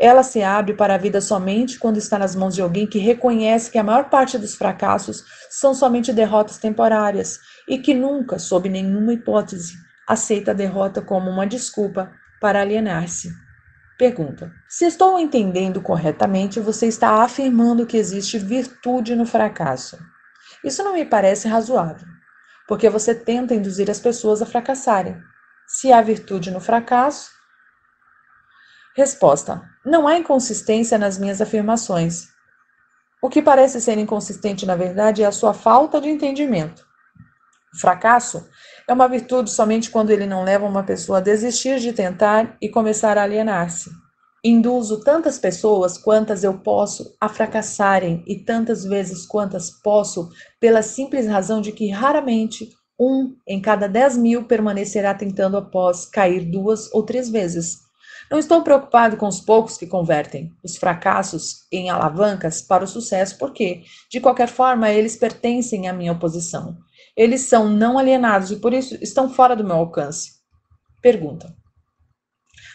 Ela se abre para a vida somente quando está nas mãos de alguém que reconhece que a maior parte dos fracassos são somente derrotas temporárias e que nunca, sob nenhuma hipótese, aceita a derrota como uma desculpa para alienar-se. Pergunta: Se estou entendendo corretamente, você está afirmando que existe virtude no fracasso. Isso não me parece razoável, porque você tenta induzir as pessoas a fracassarem. Se há virtude no fracasso. Resposta: Não há inconsistência nas minhas afirmações. O que parece ser inconsistente, na verdade, é a sua falta de entendimento. O fracasso é uma virtude somente quando ele não leva uma pessoa a desistir de tentar e começar a alienar-se. Induzo tantas pessoas quantas eu posso a fracassarem e tantas vezes quantas posso, pela simples razão de que raramente um em cada dez mil permanecerá tentando após cair duas ou três vezes. Não estou preocupado com os poucos que convertem os fracassos em alavancas para o sucesso, porque, de qualquer forma, eles pertencem à minha oposição. Eles são não alienados e por isso estão fora do meu alcance. Pergunta.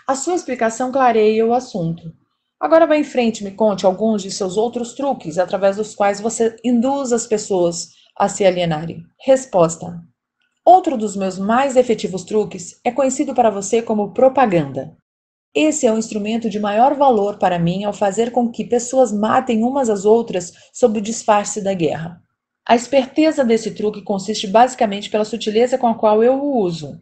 A sua explicação clareia o assunto. Agora vá em frente e me conte alguns de seus outros truques através dos quais você induz as pessoas a se alienarem. Resposta. Outro dos meus mais efetivos truques é conhecido para você como propaganda. Esse é o instrumento de maior valor para mim ao fazer com que pessoas matem umas às outras sob o disfarce da guerra. A esperteza desse truque consiste basicamente pela sutileza com a qual eu o uso.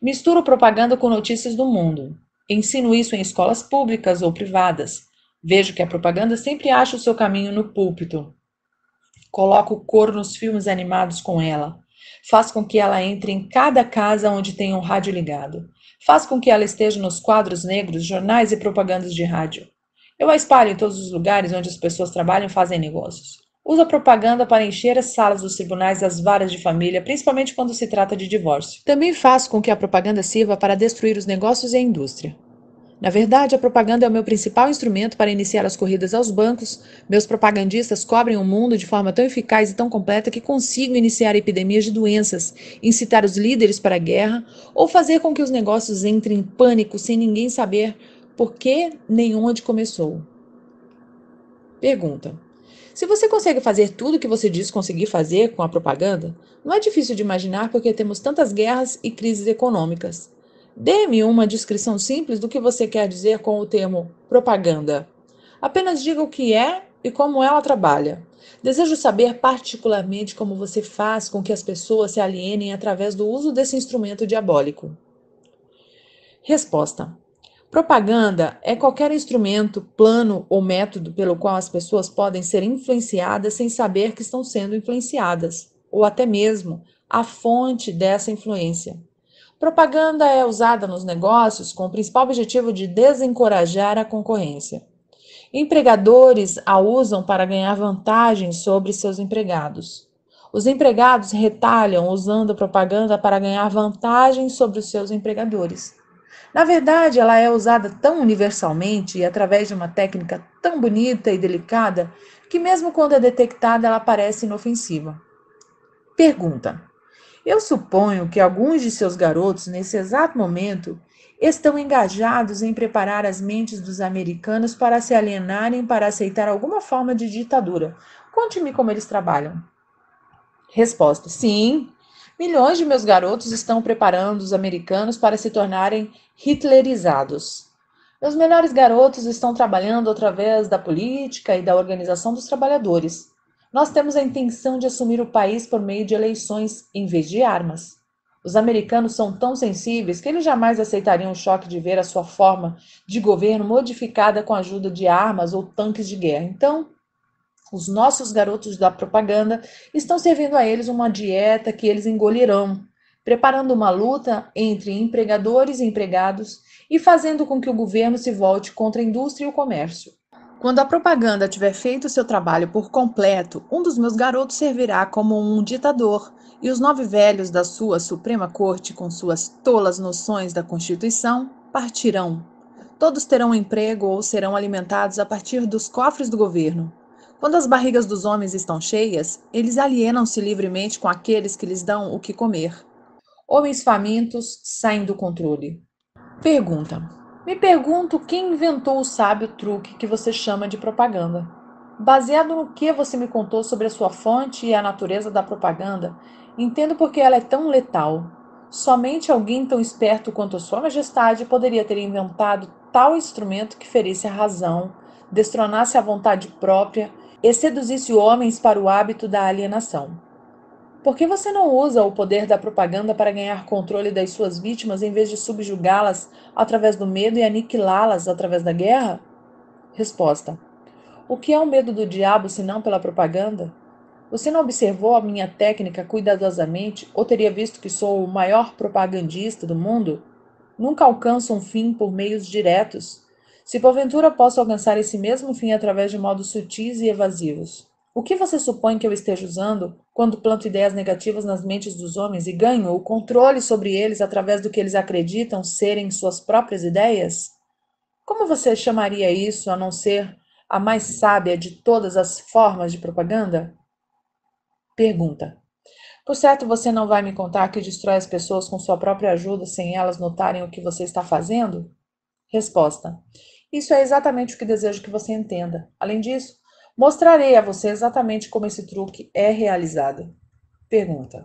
Misturo propaganda com notícias do mundo. Ensino isso em escolas públicas ou privadas. Vejo que a propaganda sempre acha o seu caminho no púlpito. Coloco cor nos filmes animados com ela. Faz com que ela entre em cada casa onde tem um rádio ligado. Faz com que ela esteja nos quadros negros, jornais e propagandas de rádio. Eu a espalho em todos os lugares onde as pessoas trabalham e fazem negócios usa propaganda para encher as salas dos tribunais as varas de família, principalmente quando se trata de divórcio. Também faz com que a propaganda sirva para destruir os negócios e a indústria. Na verdade, a propaganda é o meu principal instrumento para iniciar as corridas aos bancos. Meus propagandistas cobrem o mundo de forma tão eficaz e tão completa que consigo iniciar epidemias de doenças, incitar os líderes para a guerra ou fazer com que os negócios entrem em pânico sem ninguém saber por que nem onde começou. Pergunta: se você consegue fazer tudo o que você diz conseguir fazer com a propaganda, não é difícil de imaginar porque temos tantas guerras e crises econômicas. Dê-me uma descrição simples do que você quer dizer com o termo propaganda. Apenas diga o que é e como ela trabalha. Desejo saber particularmente como você faz com que as pessoas se alienem através do uso desse instrumento diabólico. Resposta: Propaganda é qualquer instrumento, plano ou método pelo qual as pessoas podem ser influenciadas sem saber que estão sendo influenciadas, ou até mesmo a fonte dessa influência. Propaganda é usada nos negócios com o principal objetivo de desencorajar a concorrência. Empregadores a usam para ganhar vantagem sobre seus empregados. Os empregados retalham usando propaganda para ganhar vantagem sobre os seus empregadores. Na verdade, ela é usada tão universalmente e através de uma técnica tão bonita e delicada que, mesmo quando é detectada, ela parece inofensiva. Pergunta: Eu suponho que alguns de seus garotos, nesse exato momento, estão engajados em preparar as mentes dos americanos para se alienarem para aceitar alguma forma de ditadura. Conte-me como eles trabalham. Resposta: Sim, Milhões de meus garotos estão preparando os americanos para se tornarem hitlerizados. Meus melhores garotos estão trabalhando através da política e da organização dos trabalhadores. Nós temos a intenção de assumir o país por meio de eleições em vez de armas. Os americanos são tão sensíveis que eles jamais aceitariam o choque de ver a sua forma de governo modificada com a ajuda de armas ou tanques de guerra. Então, os nossos garotos da propaganda estão servindo a eles uma dieta que eles engolirão, preparando uma luta entre empregadores e empregados e fazendo com que o governo se volte contra a indústria e o comércio. Quando a propaganda tiver feito seu trabalho por completo, um dos meus garotos servirá como um ditador, e os nove velhos da sua Suprema Corte, com suas tolas noções da Constituição, partirão. Todos terão emprego ou serão alimentados a partir dos cofres do governo. Quando as barrigas dos homens estão cheias, eles alienam-se livremente com aqueles que lhes dão o que comer. Homens famintos saem do controle. Pergunta: Me pergunto quem inventou o sábio truque que você chama de propaganda. Baseado no que você me contou sobre a sua fonte e a natureza da propaganda, entendo por que ela é tão letal. Somente alguém tão esperto quanto a Sua Majestade poderia ter inventado tal instrumento que ferisse a razão, destronasse a vontade própria e seduzisse homens para o hábito da alienação. Por que você não usa o poder da propaganda para ganhar controle das suas vítimas em vez de subjugá-las através do medo e aniquilá-las através da guerra? Resposta: O que é o medo do diabo senão pela propaganda? Você não observou a minha técnica cuidadosamente ou teria visto que sou o maior propagandista do mundo? Nunca alcanço um fim por meios diretos. Se porventura posso alcançar esse mesmo fim através de modos sutis e evasivos, o que você supõe que eu esteja usando quando planto ideias negativas nas mentes dos homens e ganho o controle sobre eles através do que eles acreditam serem suas próprias ideias? Como você chamaria isso a não ser a mais sábia de todas as formas de propaganda? Pergunta. Por certo, você não vai me contar que destrói as pessoas com sua própria ajuda sem elas notarem o que você está fazendo? Resposta. Isso é exatamente o que desejo que você entenda. Além disso, mostrarei a você exatamente como esse truque é realizado. Pergunta: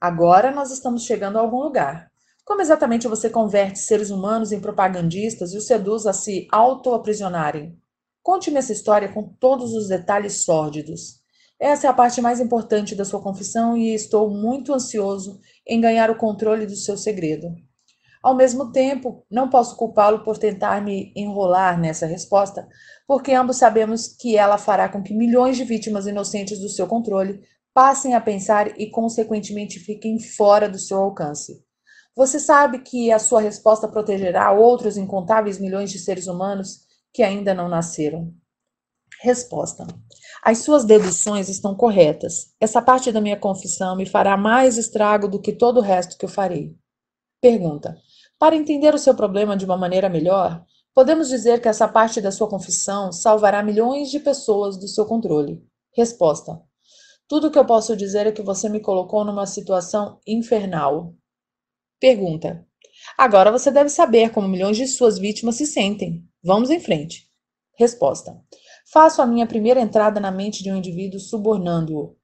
Agora nós estamos chegando a algum lugar. Como exatamente você converte seres humanos em propagandistas e os seduz a se auto-aprisionarem? Conte-me essa história com todos os detalhes sórdidos. Essa é a parte mais importante da sua confissão e estou muito ansioso em ganhar o controle do seu segredo. Ao mesmo tempo, não posso culpá-lo por tentar me enrolar nessa resposta, porque ambos sabemos que ela fará com que milhões de vítimas inocentes do seu controle passem a pensar e, consequentemente, fiquem fora do seu alcance. Você sabe que a sua resposta protegerá outros incontáveis milhões de seres humanos que ainda não nasceram. Resposta: As suas deduções estão corretas. Essa parte da minha confissão me fará mais estrago do que todo o resto que eu farei. Pergunta: para entender o seu problema de uma maneira melhor, podemos dizer que essa parte da sua confissão salvará milhões de pessoas do seu controle. Resposta: Tudo o que eu posso dizer é que você me colocou numa situação infernal. Pergunta: Agora você deve saber como milhões de suas vítimas se sentem. Vamos em frente. Resposta: Faço a minha primeira entrada na mente de um indivíduo subornando-o.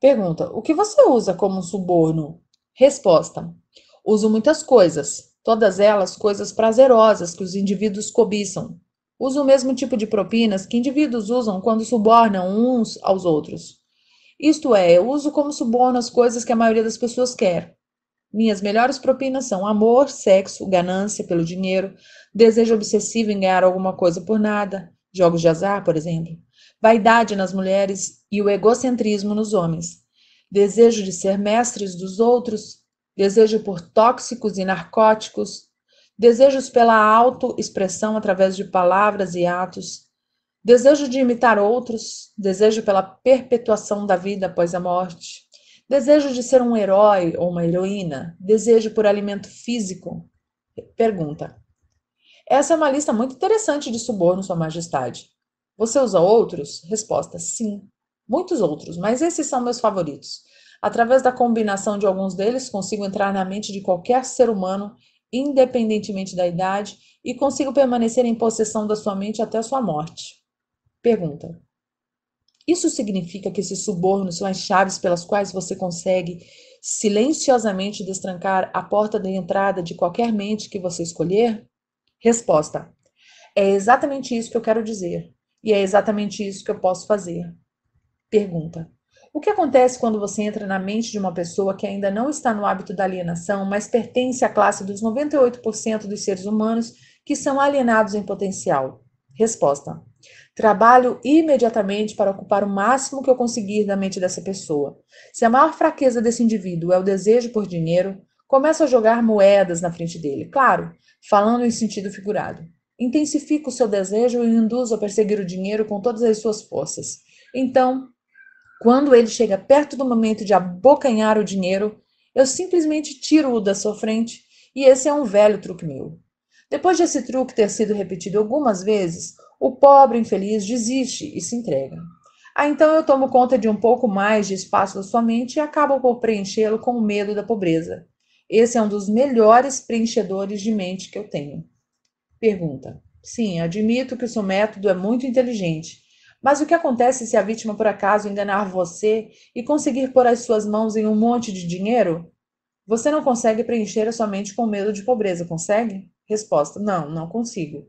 Pergunta: O que você usa como um suborno? Resposta: Uso muitas coisas todas elas coisas prazerosas que os indivíduos cobiçam. Usa o mesmo tipo de propinas que indivíduos usam quando subornam uns aos outros. Isto é, eu uso como suborno as coisas que a maioria das pessoas quer. Minhas melhores propinas são amor, sexo, ganância pelo dinheiro, desejo obsessivo em ganhar alguma coisa por nada, jogos de azar, por exemplo, vaidade nas mulheres e o egocentrismo nos homens, desejo de ser mestres dos outros, desejo por tóxicos e narcóticos, desejos pela autoexpressão através de palavras e atos, desejo de imitar outros, desejo pela perpetuação da vida após a morte, desejo de ser um herói ou uma heroína, desejo por alimento físico. Pergunta: Essa é uma lista muito interessante de suborno, Sua Majestade. Você usa outros? Resposta: Sim, muitos outros, mas esses são meus favoritos. Através da combinação de alguns deles, consigo entrar na mente de qualquer ser humano, independentemente da idade, e consigo permanecer em possessão da sua mente até sua morte. Pergunta: Isso significa que esses subornos são as chaves pelas quais você consegue silenciosamente destrancar a porta de entrada de qualquer mente que você escolher? Resposta: É exatamente isso que eu quero dizer, e é exatamente isso que eu posso fazer. Pergunta: o que acontece quando você entra na mente de uma pessoa que ainda não está no hábito da alienação, mas pertence à classe dos 98% dos seres humanos que são alienados em potencial? Resposta: Trabalho imediatamente para ocupar o máximo que eu conseguir da mente dessa pessoa. Se a maior fraqueza desse indivíduo é o desejo por dinheiro, começo a jogar moedas na frente dele, claro, falando em sentido figurado. Intensifico o seu desejo e o induzo a perseguir o dinheiro com todas as suas forças. Então, quando ele chega perto do momento de abocanhar o dinheiro, eu simplesmente tiro-o da sua frente, e esse é um velho truque meu. Depois desse truque ter sido repetido algumas vezes, o pobre infeliz desiste e se entrega. Ah, então eu tomo conta de um pouco mais de espaço da sua mente e acabo por preenchê-lo com o medo da pobreza. Esse é um dos melhores preenchedores de mente que eu tenho. Pergunta: Sim, admito que o seu método é muito inteligente mas o que acontece se a vítima por acaso enganar você e conseguir pôr as suas mãos em um monte de dinheiro? Você não consegue preencher a sua mente com medo de pobreza, consegue? Resposta: Não, não consigo.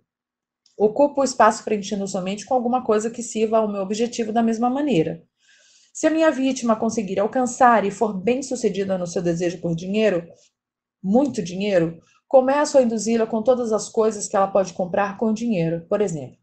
Ocupo o espaço preenchendo sua mente com alguma coisa que sirva ao meu objetivo da mesma maneira. Se a minha vítima conseguir alcançar e for bem sucedida no seu desejo por dinheiro, muito dinheiro, começo a induzi-la com todas as coisas que ela pode comprar com dinheiro, por exemplo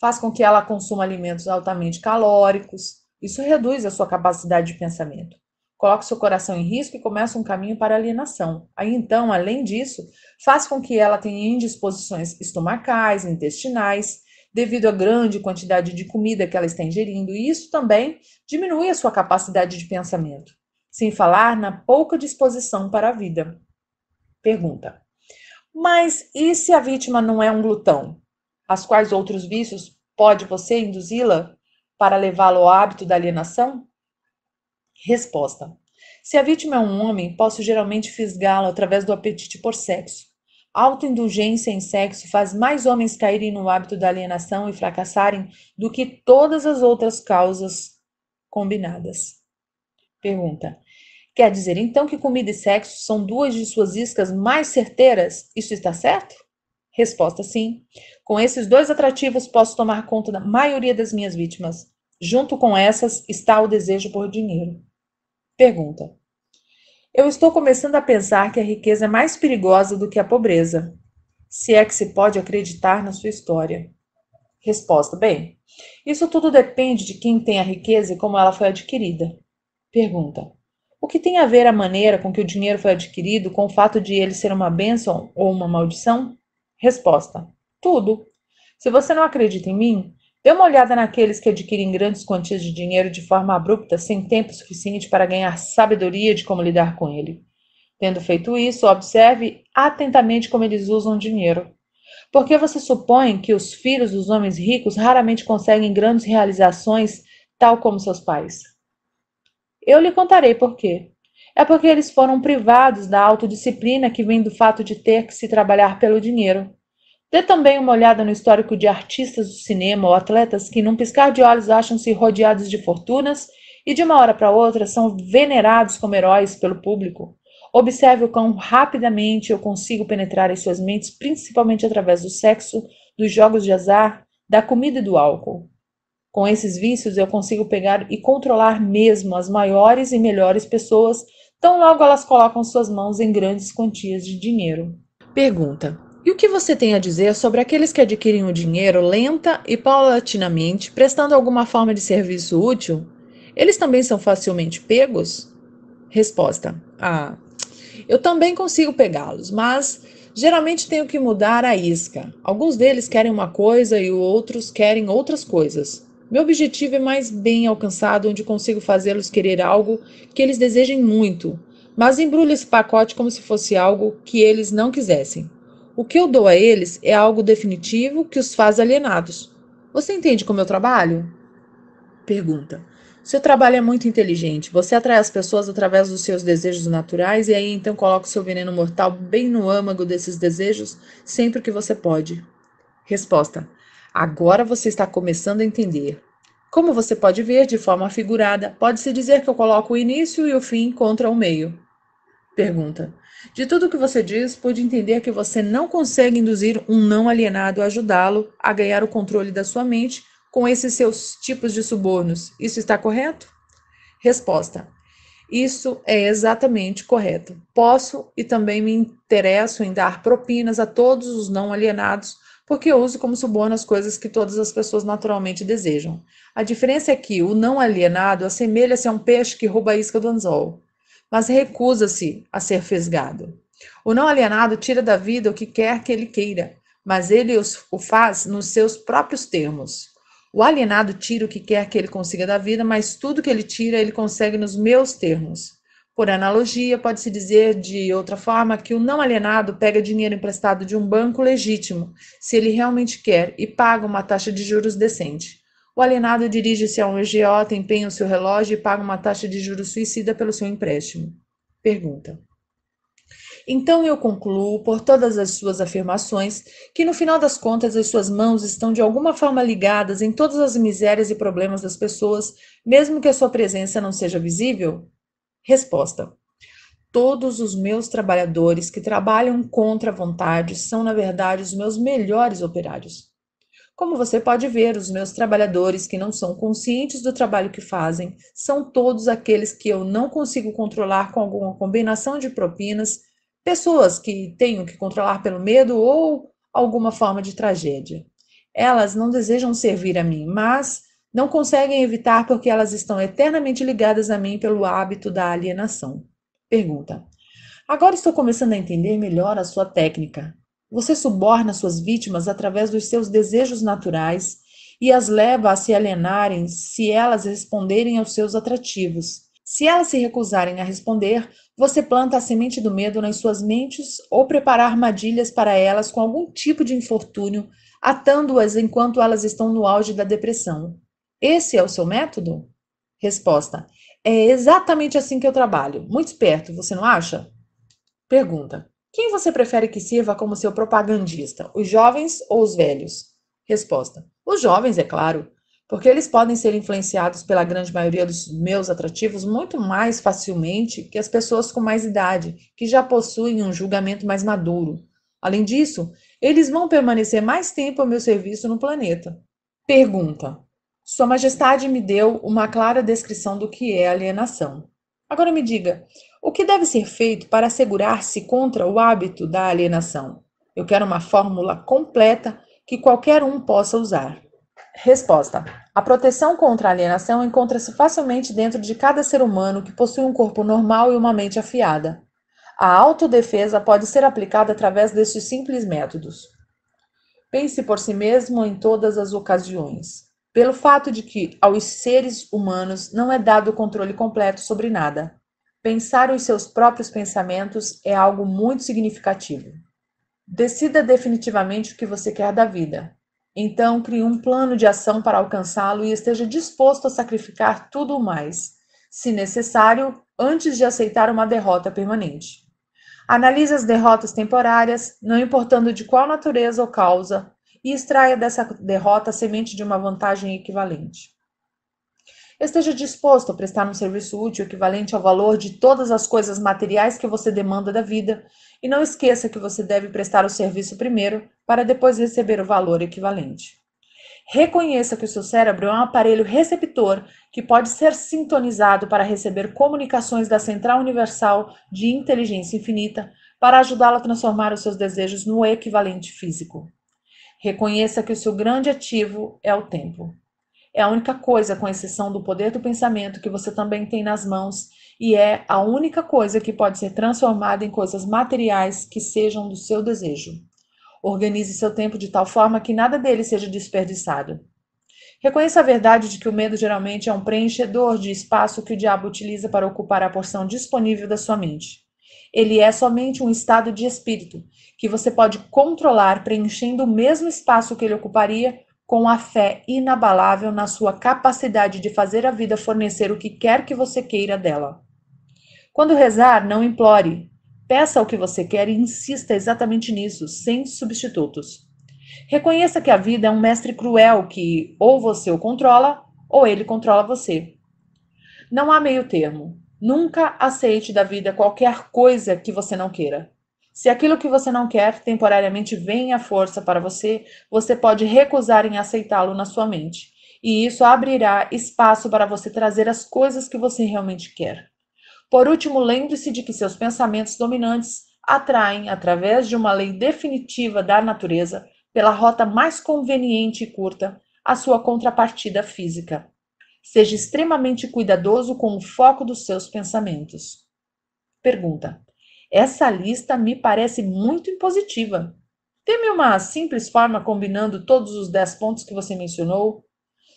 faz com que ela consuma alimentos altamente calóricos. Isso reduz a sua capacidade de pensamento. Coloca seu coração em risco e começa um caminho para alienação. Aí então, além disso, faz com que ela tenha indisposições estomacais, intestinais, devido à grande quantidade de comida que ela está ingerindo, e isso também diminui a sua capacidade de pensamento, sem falar na pouca disposição para a vida. Pergunta: Mas e se a vítima não é um glutão? as quais outros vícios pode você induzi-la para levá-lo ao hábito da alienação? Resposta: Se a vítima é um homem, posso geralmente fisgá-lo através do apetite por sexo. A autoindulgência em sexo faz mais homens caírem no hábito da alienação e fracassarem do que todas as outras causas combinadas. Pergunta: Quer dizer então que comida e sexo são duas de suas iscas mais certeiras? Isso está certo? Resposta sim. Com esses dois atrativos, posso tomar conta da maioria das minhas vítimas. Junto com essas está o desejo por dinheiro. Pergunta: Eu estou começando a pensar que a riqueza é mais perigosa do que a pobreza, se é que se pode acreditar na sua história. Resposta: Bem, isso tudo depende de quem tem a riqueza e como ela foi adquirida. Pergunta: O que tem a ver a maneira com que o dinheiro foi adquirido com o fato de ele ser uma bênção ou uma maldição? Resposta: Tudo. Se você não acredita em mim, dê uma olhada naqueles que adquirem grandes quantias de dinheiro de forma abrupta, sem tempo suficiente para ganhar sabedoria de como lidar com ele. Tendo feito isso, observe atentamente como eles usam o dinheiro. Porque você supõe que os filhos dos homens ricos raramente conseguem grandes realizações, tal como seus pais? Eu lhe contarei por quê é porque eles foram privados da autodisciplina que vem do fato de ter que se trabalhar pelo dinheiro. Dê também uma olhada no histórico de artistas do cinema ou atletas que, num piscar de olhos, acham-se rodeados de fortunas e, de uma hora para outra, são venerados como heróis pelo público. Observe o quão rapidamente eu consigo penetrar em suas mentes, principalmente através do sexo, dos jogos de azar, da comida e do álcool. Com esses vícios, eu consigo pegar e controlar mesmo as maiores e melhores pessoas Tão logo elas colocam suas mãos em grandes quantias de dinheiro. Pergunta: E o que você tem a dizer sobre aqueles que adquirem o dinheiro lenta e paulatinamente, prestando alguma forma de serviço útil? Eles também são facilmente pegos? Resposta: Ah, eu também consigo pegá-los, mas geralmente tenho que mudar a isca. Alguns deles querem uma coisa e outros querem outras coisas. Meu objetivo é mais bem alcançado, onde consigo fazê-los querer algo que eles desejem muito, mas embrulho esse pacote como se fosse algo que eles não quisessem. O que eu dou a eles é algo definitivo que os faz alienados. Você entende como eu trabalho? Pergunta. Seu trabalho é muito inteligente. Você atrai as pessoas através dos seus desejos naturais e aí então coloca o seu veneno mortal bem no âmago desses desejos sempre que você pode. Resposta. Agora você está começando a entender. Como você pode ver de forma figurada, pode-se dizer que eu coloco o início e o fim contra o meio. Pergunta: De tudo que você diz, pude entender que você não consegue induzir um não alienado a ajudá-lo a ganhar o controle da sua mente com esses seus tipos de subornos. Isso está correto? Resposta: Isso é exatamente correto. Posso e também me interesso em dar propinas a todos os não alienados porque eu uso como suborno as coisas que todas as pessoas naturalmente desejam. A diferença é que o não alienado assemelha-se a um peixe que rouba a isca do anzol, mas recusa-se a ser fisgado. O não alienado tira da vida o que quer que ele queira, mas ele o faz nos seus próprios termos. O alienado tira o que quer que ele consiga da vida, mas tudo que ele tira ele consegue nos meus termos. Por analogia, pode-se dizer de outra forma que o não alienado pega dinheiro emprestado de um banco legítimo, se ele realmente quer, e paga uma taxa de juros decente. O alienado dirige-se a um EGO, empenha o seu relógio e paga uma taxa de juros suicida pelo seu empréstimo. Pergunta. Então eu concluo, por todas as suas afirmações, que no final das contas as suas mãos estão de alguma forma ligadas em todas as misérias e problemas das pessoas, mesmo que a sua presença não seja visível? Resposta: Todos os meus trabalhadores que trabalham contra a vontade são, na verdade, os meus melhores operários. Como você pode ver, os meus trabalhadores que não são conscientes do trabalho que fazem são todos aqueles que eu não consigo controlar com alguma combinação de propinas, pessoas que tenho que controlar pelo medo ou alguma forma de tragédia. Elas não desejam servir a mim, mas não conseguem evitar porque elas estão eternamente ligadas a mim pelo hábito da alienação. Pergunta: Agora estou começando a entender melhor a sua técnica. Você suborna suas vítimas através dos seus desejos naturais e as leva a se alienarem se elas responderem aos seus atrativos. Se elas se recusarem a responder, você planta a semente do medo nas suas mentes ou prepara armadilhas para elas com algum tipo de infortúnio, atando-as enquanto elas estão no auge da depressão. Esse é o seu método? Resposta: É exatamente assim que eu trabalho. Muito esperto, você não acha? Pergunta: Quem você prefere que sirva como seu propagandista, os jovens ou os velhos? Resposta: Os jovens, é claro, porque eles podem ser influenciados pela grande maioria dos meus atrativos muito mais facilmente que as pessoas com mais idade, que já possuem um julgamento mais maduro. Além disso, eles vão permanecer mais tempo ao meu serviço no planeta. Pergunta: sua Majestade me deu uma clara descrição do que é alienação. Agora me diga, o que deve ser feito para assegurar-se contra o hábito da alienação? Eu quero uma fórmula completa que qualquer um possa usar. Resposta: A proteção contra a alienação encontra-se facilmente dentro de cada ser humano que possui um corpo normal e uma mente afiada. A autodefesa pode ser aplicada através destes simples métodos. Pense por si mesmo em todas as ocasiões pelo fato de que aos seres humanos não é dado o controle completo sobre nada. Pensar os seus próprios pensamentos é algo muito significativo. Decida definitivamente o que você quer da vida. Então, crie um plano de ação para alcançá-lo e esteja disposto a sacrificar tudo o mais, se necessário, antes de aceitar uma derrota permanente. Analise as derrotas temporárias, não importando de qual natureza ou causa, e extraia dessa derrota a semente de uma vantagem equivalente. Esteja disposto a prestar um serviço útil equivalente ao valor de todas as coisas materiais que você demanda da vida, e não esqueça que você deve prestar o serviço primeiro para depois receber o valor equivalente. Reconheça que o seu cérebro é um aparelho receptor que pode ser sintonizado para receber comunicações da Central Universal de Inteligência Infinita para ajudá-lo a transformar os seus desejos no equivalente físico. Reconheça que o seu grande ativo é o tempo. É a única coisa, com exceção do poder do pensamento, que você também tem nas mãos e é a única coisa que pode ser transformada em coisas materiais que sejam do seu desejo. Organize seu tempo de tal forma que nada dele seja desperdiçado. Reconheça a verdade de que o medo geralmente é um preenchedor de espaço que o diabo utiliza para ocupar a porção disponível da sua mente ele é somente um estado de espírito que você pode controlar preenchendo o mesmo espaço que ele ocuparia com a fé inabalável na sua capacidade de fazer a vida fornecer o que quer que você queira dela. Quando rezar, não implore. Peça o que você quer e insista exatamente nisso, sem substitutos. Reconheça que a vida é um mestre cruel que ou você o controla ou ele controla você. Não há meio termo. Nunca aceite da vida qualquer coisa que você não queira. Se aquilo que você não quer temporariamente vem à força para você, você pode recusar em aceitá-lo na sua mente. E isso abrirá espaço para você trazer as coisas que você realmente quer. Por último, lembre-se de que seus pensamentos dominantes atraem, através de uma lei definitiva da natureza, pela rota mais conveniente e curta, a sua contrapartida física. Seja extremamente cuidadoso com o foco dos seus pensamentos. Pergunta: Essa lista me parece muito impositiva. Tem uma simples forma combinando todos os 10 pontos que você mencionou?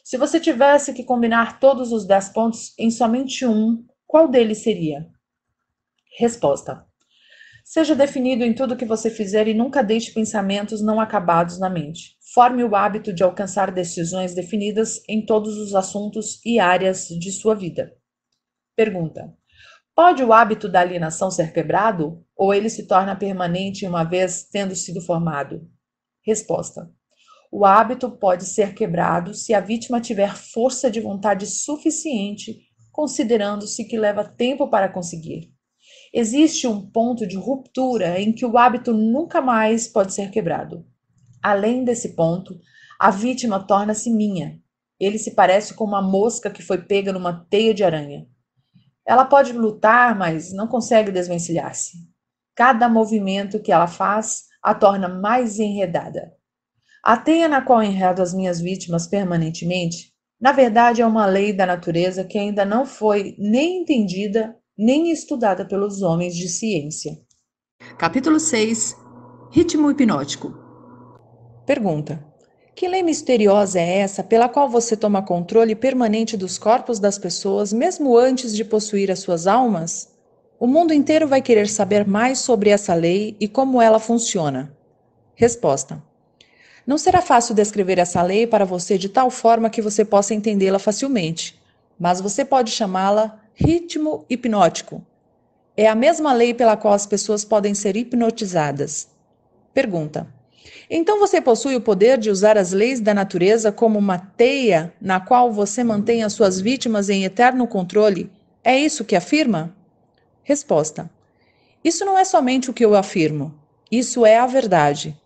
Se você tivesse que combinar todos os 10 pontos em somente um, qual deles seria? Resposta: Seja definido em tudo que você fizer e nunca deixe pensamentos não acabados na mente forme o hábito de alcançar decisões definidas em todos os assuntos e áreas de sua vida. Pergunta: Pode o hábito da alienação ser quebrado ou ele se torna permanente uma vez tendo sido formado? Resposta: O hábito pode ser quebrado se a vítima tiver força de vontade suficiente, considerando-se que leva tempo para conseguir. Existe um ponto de ruptura em que o hábito nunca mais pode ser quebrado. Além desse ponto, a vítima torna-se minha. Ele se parece com uma mosca que foi pega numa teia de aranha. Ela pode lutar, mas não consegue desvencilhar-se. Cada movimento que ela faz a torna mais enredada. A teia na qual enredo as minhas vítimas permanentemente, na verdade, é uma lei da natureza que ainda não foi nem entendida nem estudada pelos homens de ciência. Capítulo 6 Ritmo hipnótico Pergunta: Que lei misteriosa é essa pela qual você toma controle permanente dos corpos das pessoas mesmo antes de possuir as suas almas? O mundo inteiro vai querer saber mais sobre essa lei e como ela funciona. Resposta: Não será fácil descrever essa lei para você de tal forma que você possa entendê-la facilmente, mas você pode chamá-la ritmo hipnótico. É a mesma lei pela qual as pessoas podem ser hipnotizadas. Pergunta: então você possui o poder de usar as leis da natureza como uma teia na qual você mantém as suas vítimas em eterno controle? É isso que afirma? Resposta: Isso não é somente o que eu afirmo. Isso é a verdade.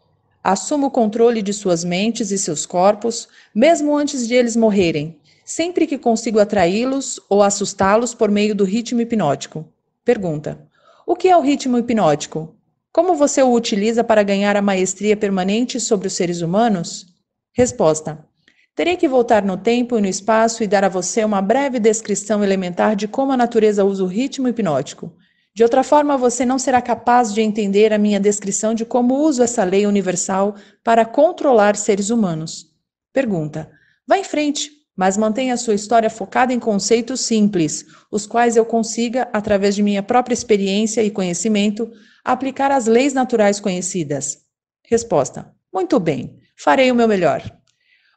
Assumo o controle de suas mentes e seus corpos, mesmo antes de eles morrerem, sempre que consigo atraí-los ou assustá-los por meio do ritmo hipnótico. Pergunta: O que é o ritmo hipnótico? Como você o utiliza para ganhar a maestria permanente sobre os seres humanos? Resposta: Terei que voltar no tempo e no espaço e dar a você uma breve descrição elementar de como a natureza usa o ritmo hipnótico. De outra forma, você não será capaz de entender a minha descrição de como uso essa lei universal para controlar seres humanos. Pergunta: Vá em frente, mas mantenha sua história focada em conceitos simples, os quais eu consiga, através de minha própria experiência e conhecimento, aplicar as leis naturais conhecidas. Resposta: Muito bem, farei o meu melhor.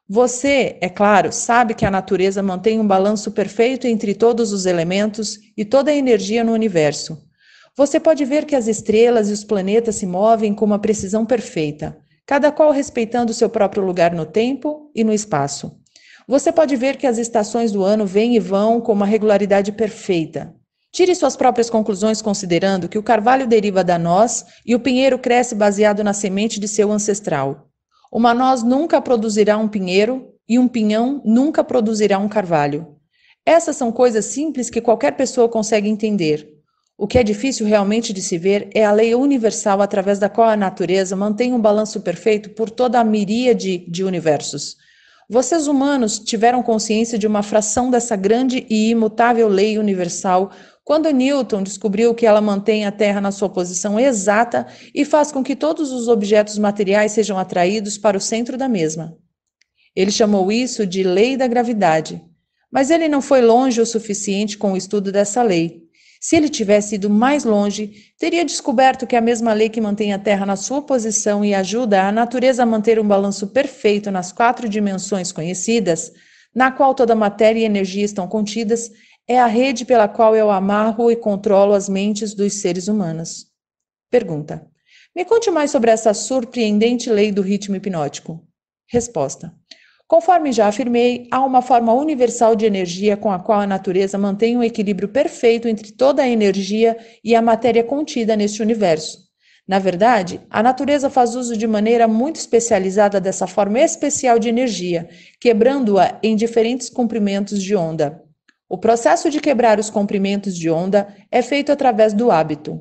Você, é claro, sabe que a natureza mantém um balanço perfeito entre todos os elementos e toda a energia no universo. Você pode ver que as estrelas e os planetas se movem com uma precisão perfeita, cada qual respeitando seu próprio lugar no tempo e no espaço. Você pode ver que as estações do ano vêm e vão com uma regularidade perfeita. Tire suas próprias conclusões considerando que o carvalho deriva da noz e o pinheiro cresce baseado na semente de seu ancestral. Uma noz nunca produzirá um pinheiro e um pinhão nunca produzirá um carvalho. Essas são coisas simples que qualquer pessoa consegue entender. O que é difícil realmente de se ver é a lei universal através da qual a natureza mantém um balanço perfeito por toda a miríade de universos. Vocês humanos tiveram consciência de uma fração dessa grande e imutável lei universal quando Newton descobriu que ela mantém a Terra na sua posição exata e faz com que todos os objetos materiais sejam atraídos para o centro da mesma. Ele chamou isso de lei da gravidade, mas ele não foi longe o suficiente com o estudo dessa lei. Se ele tivesse ido mais longe, teria descoberto que é a mesma lei que mantém a Terra na sua posição e ajuda a natureza a manter um balanço perfeito nas quatro dimensões conhecidas, na qual toda matéria e energia estão contidas, é a rede pela qual eu amarro e controlo as mentes dos seres humanos. Pergunta: Me conte mais sobre essa surpreendente lei do ritmo hipnótico. Resposta: Conforme já afirmei, há uma forma universal de energia com a qual a natureza mantém um equilíbrio perfeito entre toda a energia e a matéria contida neste universo. Na verdade, a natureza faz uso de maneira muito especializada dessa forma especial de energia, quebrando-a em diferentes comprimentos de onda. O processo de quebrar os comprimentos de onda é feito através do hábito.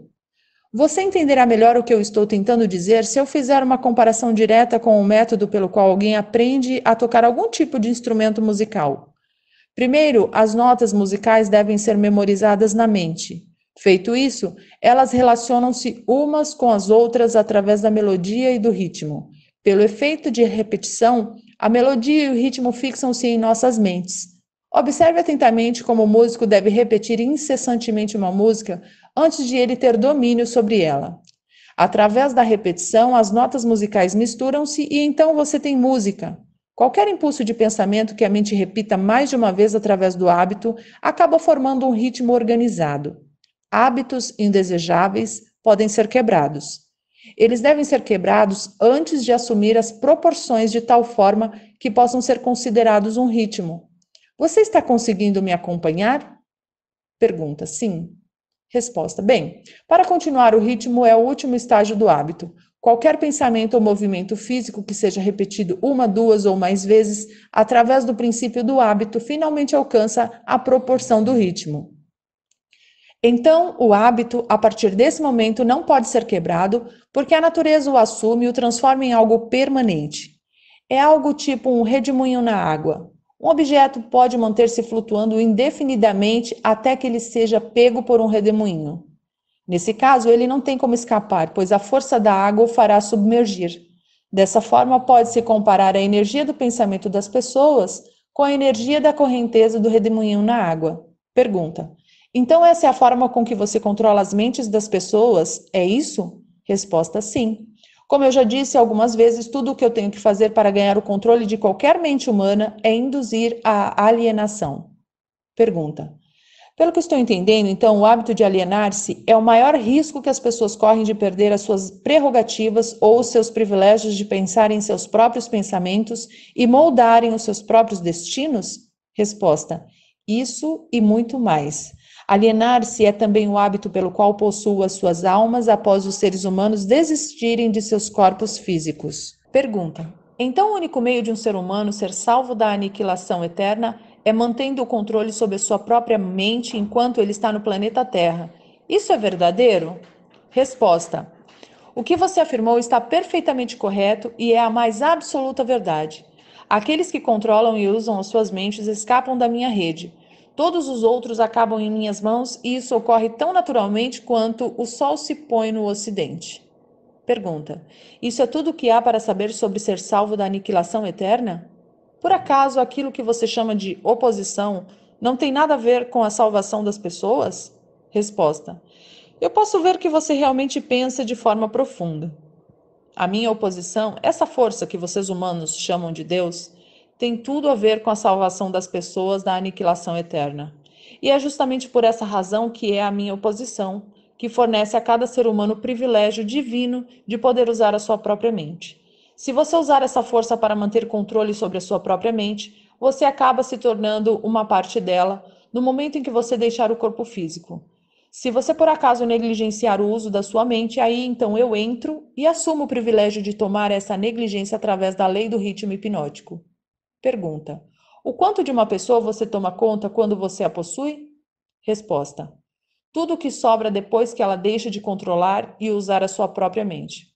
Você entenderá melhor o que eu estou tentando dizer se eu fizer uma comparação direta com o método pelo qual alguém aprende a tocar algum tipo de instrumento musical. Primeiro, as notas musicais devem ser memorizadas na mente. Feito isso, elas relacionam-se umas com as outras através da melodia e do ritmo. Pelo efeito de repetição, a melodia e o ritmo fixam-se em nossas mentes. Observe atentamente como o músico deve repetir incessantemente uma música antes de ele ter domínio sobre ela. Através da repetição, as notas musicais misturam-se e então você tem música. Qualquer impulso de pensamento que a mente repita mais de uma vez através do hábito acaba formando um ritmo organizado. Hábitos indesejáveis podem ser quebrados. Eles devem ser quebrados antes de assumir as proporções de tal forma que possam ser considerados um ritmo. Você está conseguindo me acompanhar? Pergunta: Sim. Resposta: Bem, para continuar, o ritmo é o último estágio do hábito. Qualquer pensamento ou movimento físico que seja repetido uma, duas ou mais vezes, através do princípio do hábito, finalmente alcança a proporção do ritmo. Então, o hábito, a partir desse momento, não pode ser quebrado, porque a natureza o assume e o transforma em algo permanente. É algo tipo um redemoinho na água. Um objeto pode manter-se flutuando indefinidamente até que ele seja pego por um redemoinho. Nesse caso, ele não tem como escapar, pois a força da água o fará submergir. Dessa forma, pode-se comparar a energia do pensamento das pessoas com a energia da correnteza do redemoinho na água. Pergunta: Então, essa é a forma com que você controla as mentes das pessoas? É isso? Resposta: Sim. Como eu já disse algumas vezes, tudo o que eu tenho que fazer para ganhar o controle de qualquer mente humana é induzir a alienação. Pergunta. Pelo que estou entendendo, então, o hábito de alienar-se é o maior risco que as pessoas correm de perder as suas prerrogativas ou os seus privilégios de pensar em seus próprios pensamentos e moldarem os seus próprios destinos? Resposta: Isso e muito mais. Alienar-se é também o hábito pelo qual possuo as suas almas após os seres humanos desistirem de seus corpos físicos. Pergunta: então o único meio de um ser humano ser salvo da aniquilação eterna é mantendo o controle sobre a sua própria mente enquanto ele está no planeta Terra. Isso é verdadeiro? Resposta: O que você afirmou está perfeitamente correto e é a mais absoluta verdade. Aqueles que controlam e usam as suas mentes escapam da minha rede. Todos os outros acabam em minhas mãos e isso ocorre tão naturalmente quanto o sol se põe no ocidente. Pergunta: Isso é tudo o que há para saber sobre ser salvo da aniquilação eterna? Por acaso aquilo que você chama de oposição não tem nada a ver com a salvação das pessoas? Resposta: Eu posso ver que você realmente pensa de forma profunda. A minha oposição, essa força que vocês humanos chamam de Deus, tem tudo a ver com a salvação das pessoas da aniquilação eterna. E é justamente por essa razão que é a minha oposição, que fornece a cada ser humano o privilégio divino de poder usar a sua própria mente. Se você usar essa força para manter controle sobre a sua própria mente, você acaba se tornando uma parte dela no momento em que você deixar o corpo físico. Se você por acaso negligenciar o uso da sua mente, aí então eu entro e assumo o privilégio de tomar essa negligência através da lei do ritmo hipnótico. Pergunta: O quanto de uma pessoa você toma conta quando você a possui? Resposta: Tudo o que sobra depois que ela deixa de controlar e usar a sua própria mente.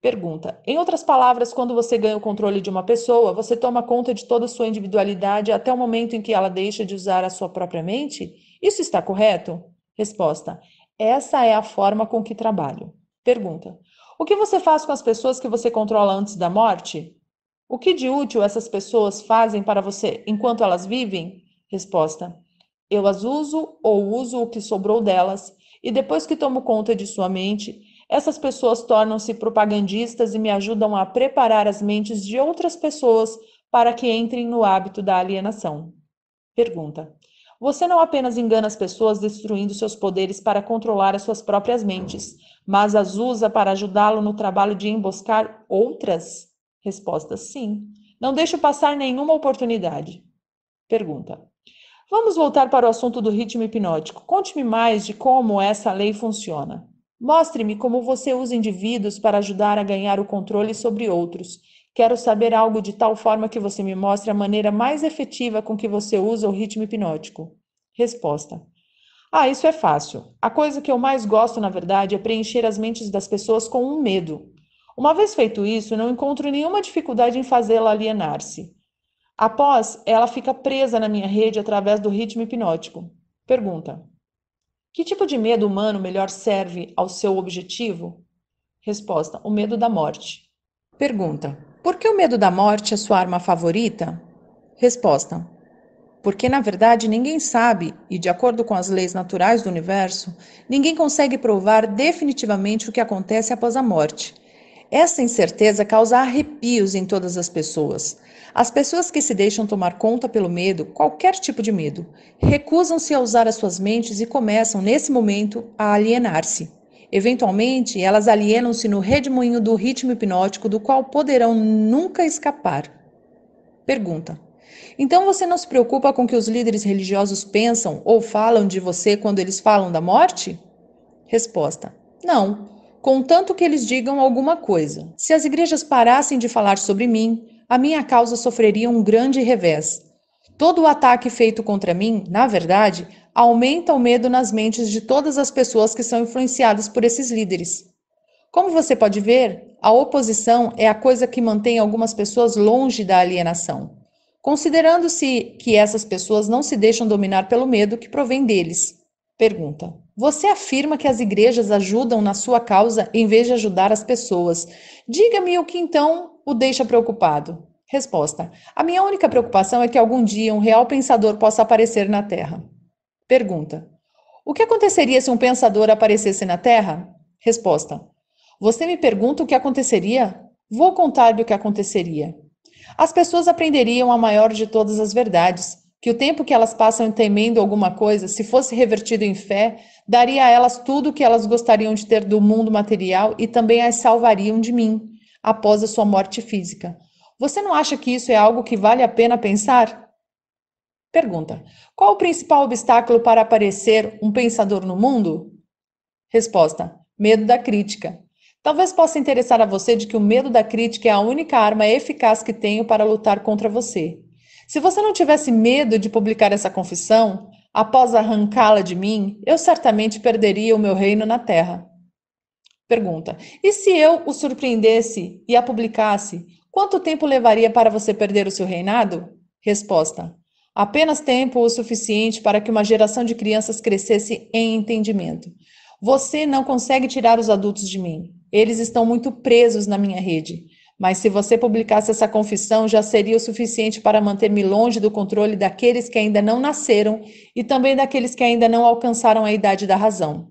Pergunta: Em outras palavras, quando você ganha o controle de uma pessoa, você toma conta de toda a sua individualidade até o momento em que ela deixa de usar a sua própria mente? Isso está correto? Resposta: Essa é a forma com que trabalho. Pergunta: O que você faz com as pessoas que você controla antes da morte? O que de útil essas pessoas fazem para você enquanto elas vivem? Resposta: Eu as uso ou uso o que sobrou delas, e depois que tomo conta de sua mente, essas pessoas tornam-se propagandistas e me ajudam a preparar as mentes de outras pessoas para que entrem no hábito da alienação. Pergunta: Você não apenas engana as pessoas destruindo seus poderes para controlar as suas próprias mentes, mas as usa para ajudá-lo no trabalho de emboscar outras? Resposta: sim. Não deixo passar nenhuma oportunidade. Pergunta: Vamos voltar para o assunto do ritmo hipnótico. Conte-me mais de como essa lei funciona. Mostre-me como você usa indivíduos para ajudar a ganhar o controle sobre outros. Quero saber algo de tal forma que você me mostre a maneira mais efetiva com que você usa o ritmo hipnótico. Resposta: Ah, isso é fácil. A coisa que eu mais gosto, na verdade, é preencher as mentes das pessoas com um medo, uma vez feito isso, não encontro nenhuma dificuldade em fazê-la alienar-se. Após, ela fica presa na minha rede através do ritmo hipnótico. Pergunta: Que tipo de medo humano melhor serve ao seu objetivo? Resposta: O medo da morte. Pergunta: Por que o medo da morte é sua arma favorita? Resposta: Porque na verdade ninguém sabe, e de acordo com as leis naturais do universo, ninguém consegue provar definitivamente o que acontece após a morte. Essa incerteza causa arrepios em todas as pessoas. As pessoas que se deixam tomar conta pelo medo, qualquer tipo de medo, recusam-se a usar as suas mentes e começam, nesse momento, a alienar-se. Eventualmente, elas alienam-se no redemoinho do ritmo hipnótico do qual poderão nunca escapar. Pergunta: Então você não se preocupa com o que os líderes religiosos pensam ou falam de você quando eles falam da morte? Resposta: Não contanto que eles digam alguma coisa. Se as igrejas parassem de falar sobre mim, a minha causa sofreria um grande revés. Todo o ataque feito contra mim, na verdade, aumenta o medo nas mentes de todas as pessoas que são influenciadas por esses líderes. Como você pode ver, a oposição é a coisa que mantém algumas pessoas longe da alienação, considerando-se que essas pessoas não se deixam dominar pelo medo que provém deles. Pergunta: Você afirma que as igrejas ajudam na sua causa em vez de ajudar as pessoas. Diga-me o que então o deixa preocupado. Resposta: A minha única preocupação é que algum dia um real pensador possa aparecer na Terra. Pergunta: O que aconteceria se um pensador aparecesse na Terra? Resposta: Você me pergunta o que aconteceria? Vou contar-lhe o que aconteceria. As pessoas aprenderiam a maior de todas as verdades que o tempo que elas passam temendo alguma coisa, se fosse revertido em fé, daria a elas tudo o que elas gostariam de ter do mundo material e também as salvariam de mim, após a sua morte física. Você não acha que isso é algo que vale a pena pensar? Pergunta: Qual o principal obstáculo para aparecer um pensador no mundo? Resposta: Medo da crítica. Talvez possa interessar a você de que o medo da crítica é a única arma eficaz que tenho para lutar contra você. Se você não tivesse medo de publicar essa confissão, após arrancá-la de mim, eu certamente perderia o meu reino na terra. Pergunta: E se eu o surpreendesse e a publicasse, quanto tempo levaria para você perder o seu reinado? Resposta: Apenas tempo o suficiente para que uma geração de crianças crescesse em entendimento. Você não consegue tirar os adultos de mim. Eles estão muito presos na minha rede. Mas se você publicasse essa confissão, já seria o suficiente para manter-me longe do controle daqueles que ainda não nasceram e também daqueles que ainda não alcançaram a idade da razão.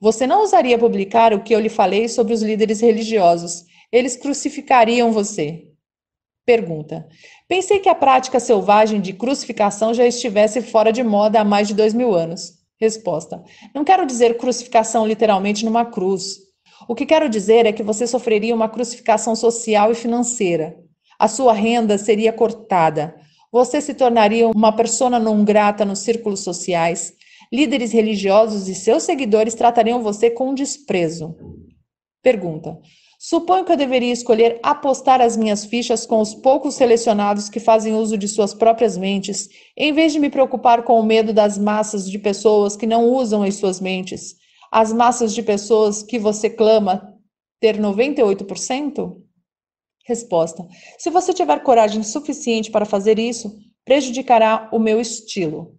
Você não ousaria publicar o que eu lhe falei sobre os líderes religiosos. Eles crucificariam você. Pergunta: Pensei que a prática selvagem de crucificação já estivesse fora de moda há mais de dois mil anos. Resposta: Não quero dizer crucificação literalmente numa cruz. O que quero dizer é que você sofreria uma crucificação social e financeira. A sua renda seria cortada. Você se tornaria uma persona não grata nos círculos sociais. Líderes religiosos e seus seguidores tratariam você com desprezo. Pergunta: Suponho que eu deveria escolher apostar as minhas fichas com os poucos selecionados que fazem uso de suas próprias mentes, em vez de me preocupar com o medo das massas de pessoas que não usam as suas mentes as massas de pessoas que você clama ter 98%? Resposta: Se você tiver coragem suficiente para fazer isso, prejudicará o meu estilo.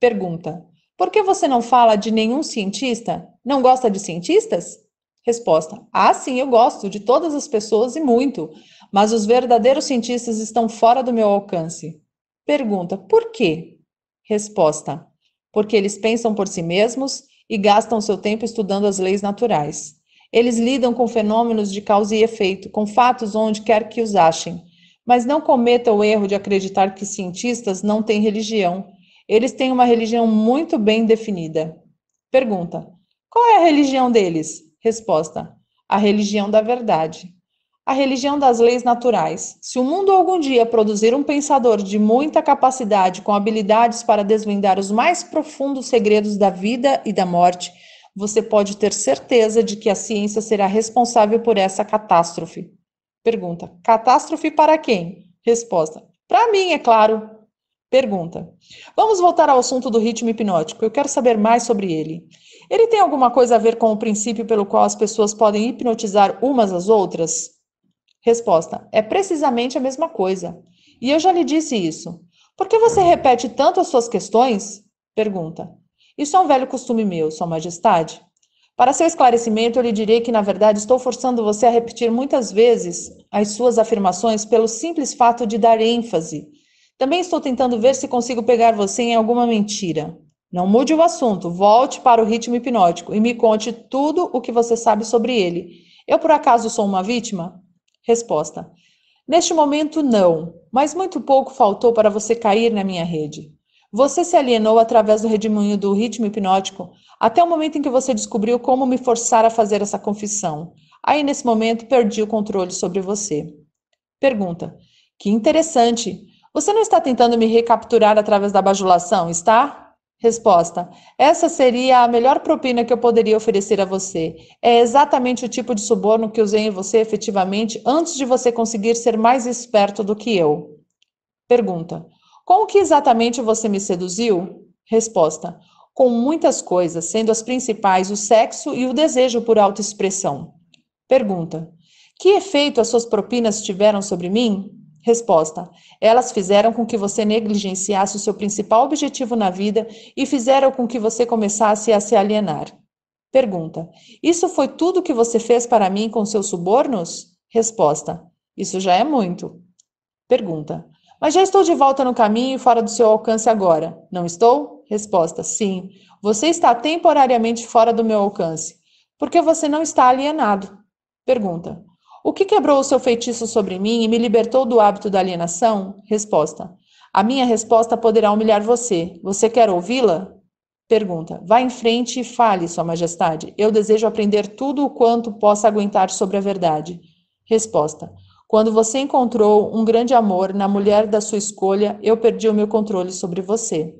Pergunta: Por que você não fala de nenhum cientista? Não gosta de cientistas? Resposta: Ah, sim, eu gosto de todas as pessoas e muito, mas os verdadeiros cientistas estão fora do meu alcance. Pergunta: Por quê? Resposta: Porque eles pensam por si mesmos e gastam seu tempo estudando as leis naturais. Eles lidam com fenômenos de causa e efeito, com fatos onde quer que os achem. Mas não cometa o erro de acreditar que cientistas não têm religião. Eles têm uma religião muito bem definida. Pergunta: Qual é a religião deles? Resposta: A religião da verdade a religião das leis naturais. Se o mundo algum dia produzir um pensador de muita capacidade, com habilidades para desvendar os mais profundos segredos da vida e da morte, você pode ter certeza de que a ciência será responsável por essa catástrofe. Pergunta: catástrofe para quem? Resposta: para mim, é claro. Pergunta: Vamos voltar ao assunto do ritmo hipnótico. Eu quero saber mais sobre ele. Ele tem alguma coisa a ver com o princípio pelo qual as pessoas podem hipnotizar umas às outras? Resposta: É precisamente a mesma coisa. E eu já lhe disse isso. Por que você repete tanto as suas questões? Pergunta. Isso é um velho costume meu, Sua Majestade. Para seu esclarecimento, eu lhe direi que, na verdade, estou forçando você a repetir muitas vezes as suas afirmações pelo simples fato de dar ênfase. Também estou tentando ver se consigo pegar você em alguma mentira. Não mude o assunto, volte para o ritmo hipnótico e me conte tudo o que você sabe sobre ele. Eu, por acaso, sou uma vítima? Resposta: Neste momento, não, mas muito pouco faltou para você cair na minha rede. Você se alienou através do redemoinho do ritmo hipnótico até o momento em que você descobriu como me forçar a fazer essa confissão. Aí, nesse momento, perdi o controle sobre você. Pergunta: Que interessante! Você não está tentando me recapturar através da bajulação, está? Resposta: Essa seria a melhor propina que eu poderia oferecer a você. É exatamente o tipo de suborno que usei em você efetivamente antes de você conseguir ser mais esperto do que eu. Pergunta: Com o que exatamente você me seduziu? Resposta: Com muitas coisas, sendo as principais o sexo e o desejo por autoexpressão. Pergunta: Que efeito as suas propinas tiveram sobre mim? Resposta: Elas fizeram com que você negligenciasse o seu principal objetivo na vida e fizeram com que você começasse a se alienar. Pergunta: Isso foi tudo que você fez para mim com seus subornos? Resposta: Isso já é muito. Pergunta: Mas já estou de volta no caminho e fora do seu alcance agora, não estou? Resposta: Sim, você está temporariamente fora do meu alcance, porque você não está alienado. Pergunta: o que quebrou o seu feitiço sobre mim e me libertou do hábito da alienação? Resposta. A minha resposta poderá humilhar você. Você quer ouvi-la? Pergunta. Vá em frente e fale, Sua Majestade. Eu desejo aprender tudo o quanto possa aguentar sobre a verdade. Resposta. Quando você encontrou um grande amor na mulher da sua escolha, eu perdi o meu controle sobre você.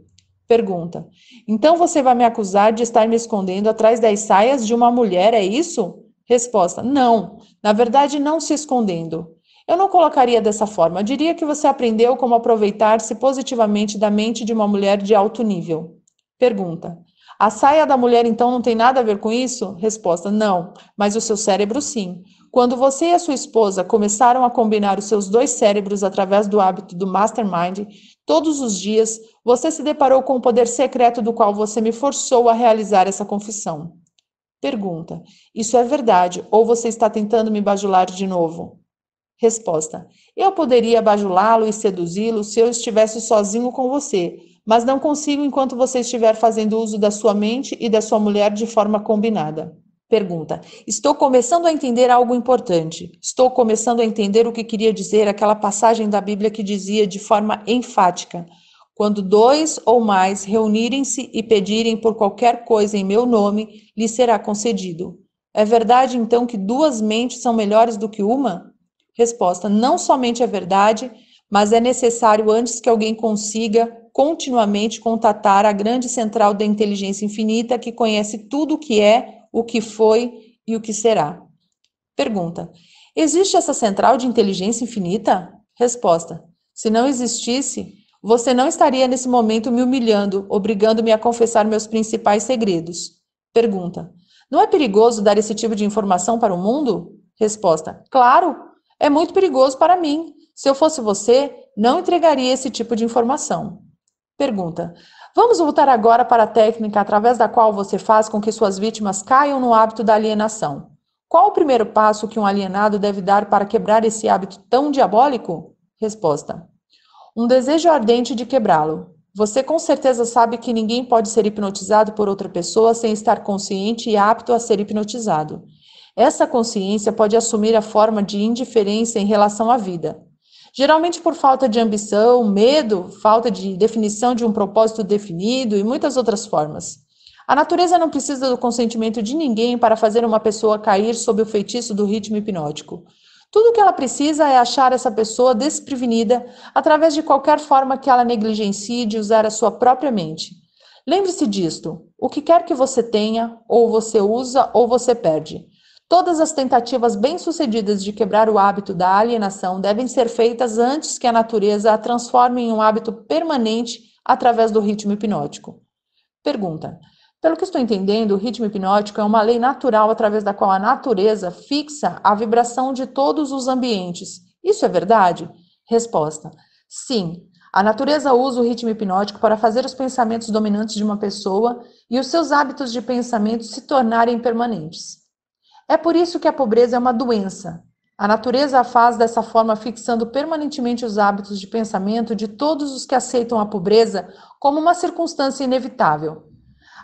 Pergunta. Então você vai me acusar de estar me escondendo atrás das saias de uma mulher, é isso? Resposta: não. Na verdade, não se escondendo. Eu não colocaria dessa forma. Eu diria que você aprendeu como aproveitar-se positivamente da mente de uma mulher de alto nível. Pergunta: a saia da mulher então não tem nada a ver com isso? Resposta: não, mas o seu cérebro sim. Quando você e a sua esposa começaram a combinar os seus dois cérebros através do hábito do mastermind, todos os dias você se deparou com o poder secreto do qual você me forçou a realizar essa confissão. Pergunta: Isso é verdade ou você está tentando me bajular de novo? Resposta: Eu poderia bajulá-lo e seduzi-lo se eu estivesse sozinho com você, mas não consigo enquanto você estiver fazendo uso da sua mente e da sua mulher de forma combinada. Pergunta: Estou começando a entender algo importante. Estou começando a entender o que queria dizer aquela passagem da Bíblia que dizia de forma enfática: quando dois ou mais reunirem-se e pedirem por qualquer coisa em meu nome, lhe será concedido. É verdade, então, que duas mentes são melhores do que uma? Resposta: Não somente é verdade, mas é necessário antes que alguém consiga continuamente contatar a grande central da inteligência infinita que conhece tudo o que é, o que foi e o que será. Pergunta: Existe essa central de inteligência infinita? Resposta: Se não existisse, você não estaria nesse momento me humilhando, obrigando-me a confessar meus principais segredos. Pergunta: Não é perigoso dar esse tipo de informação para o mundo? Resposta: Claro, é muito perigoso para mim. Se eu fosse você, não entregaria esse tipo de informação. Pergunta: Vamos voltar agora para a técnica através da qual você faz com que suas vítimas caiam no hábito da alienação. Qual o primeiro passo que um alienado deve dar para quebrar esse hábito tão diabólico? Resposta: um desejo ardente de quebrá-lo. Você com certeza sabe que ninguém pode ser hipnotizado por outra pessoa sem estar consciente e apto a ser hipnotizado. Essa consciência pode assumir a forma de indiferença em relação à vida. Geralmente por falta de ambição, medo, falta de definição de um propósito definido e muitas outras formas. A natureza não precisa do consentimento de ninguém para fazer uma pessoa cair sob o feitiço do ritmo hipnótico. Tudo o que ela precisa é achar essa pessoa desprevenida através de qualquer forma que ela negligencie de usar a sua própria mente. Lembre-se disto: o que quer que você tenha, ou você usa ou você perde. Todas as tentativas bem-sucedidas de quebrar o hábito da alienação devem ser feitas antes que a natureza a transforme em um hábito permanente através do ritmo hipnótico. Pergunta: pelo que estou entendendo, o ritmo hipnótico é uma lei natural através da qual a natureza fixa a vibração de todos os ambientes. Isso é verdade? Resposta: Sim. A natureza usa o ritmo hipnótico para fazer os pensamentos dominantes de uma pessoa e os seus hábitos de pensamento se tornarem permanentes. É por isso que a pobreza é uma doença. A natureza a faz dessa forma, fixando permanentemente os hábitos de pensamento de todos os que aceitam a pobreza como uma circunstância inevitável.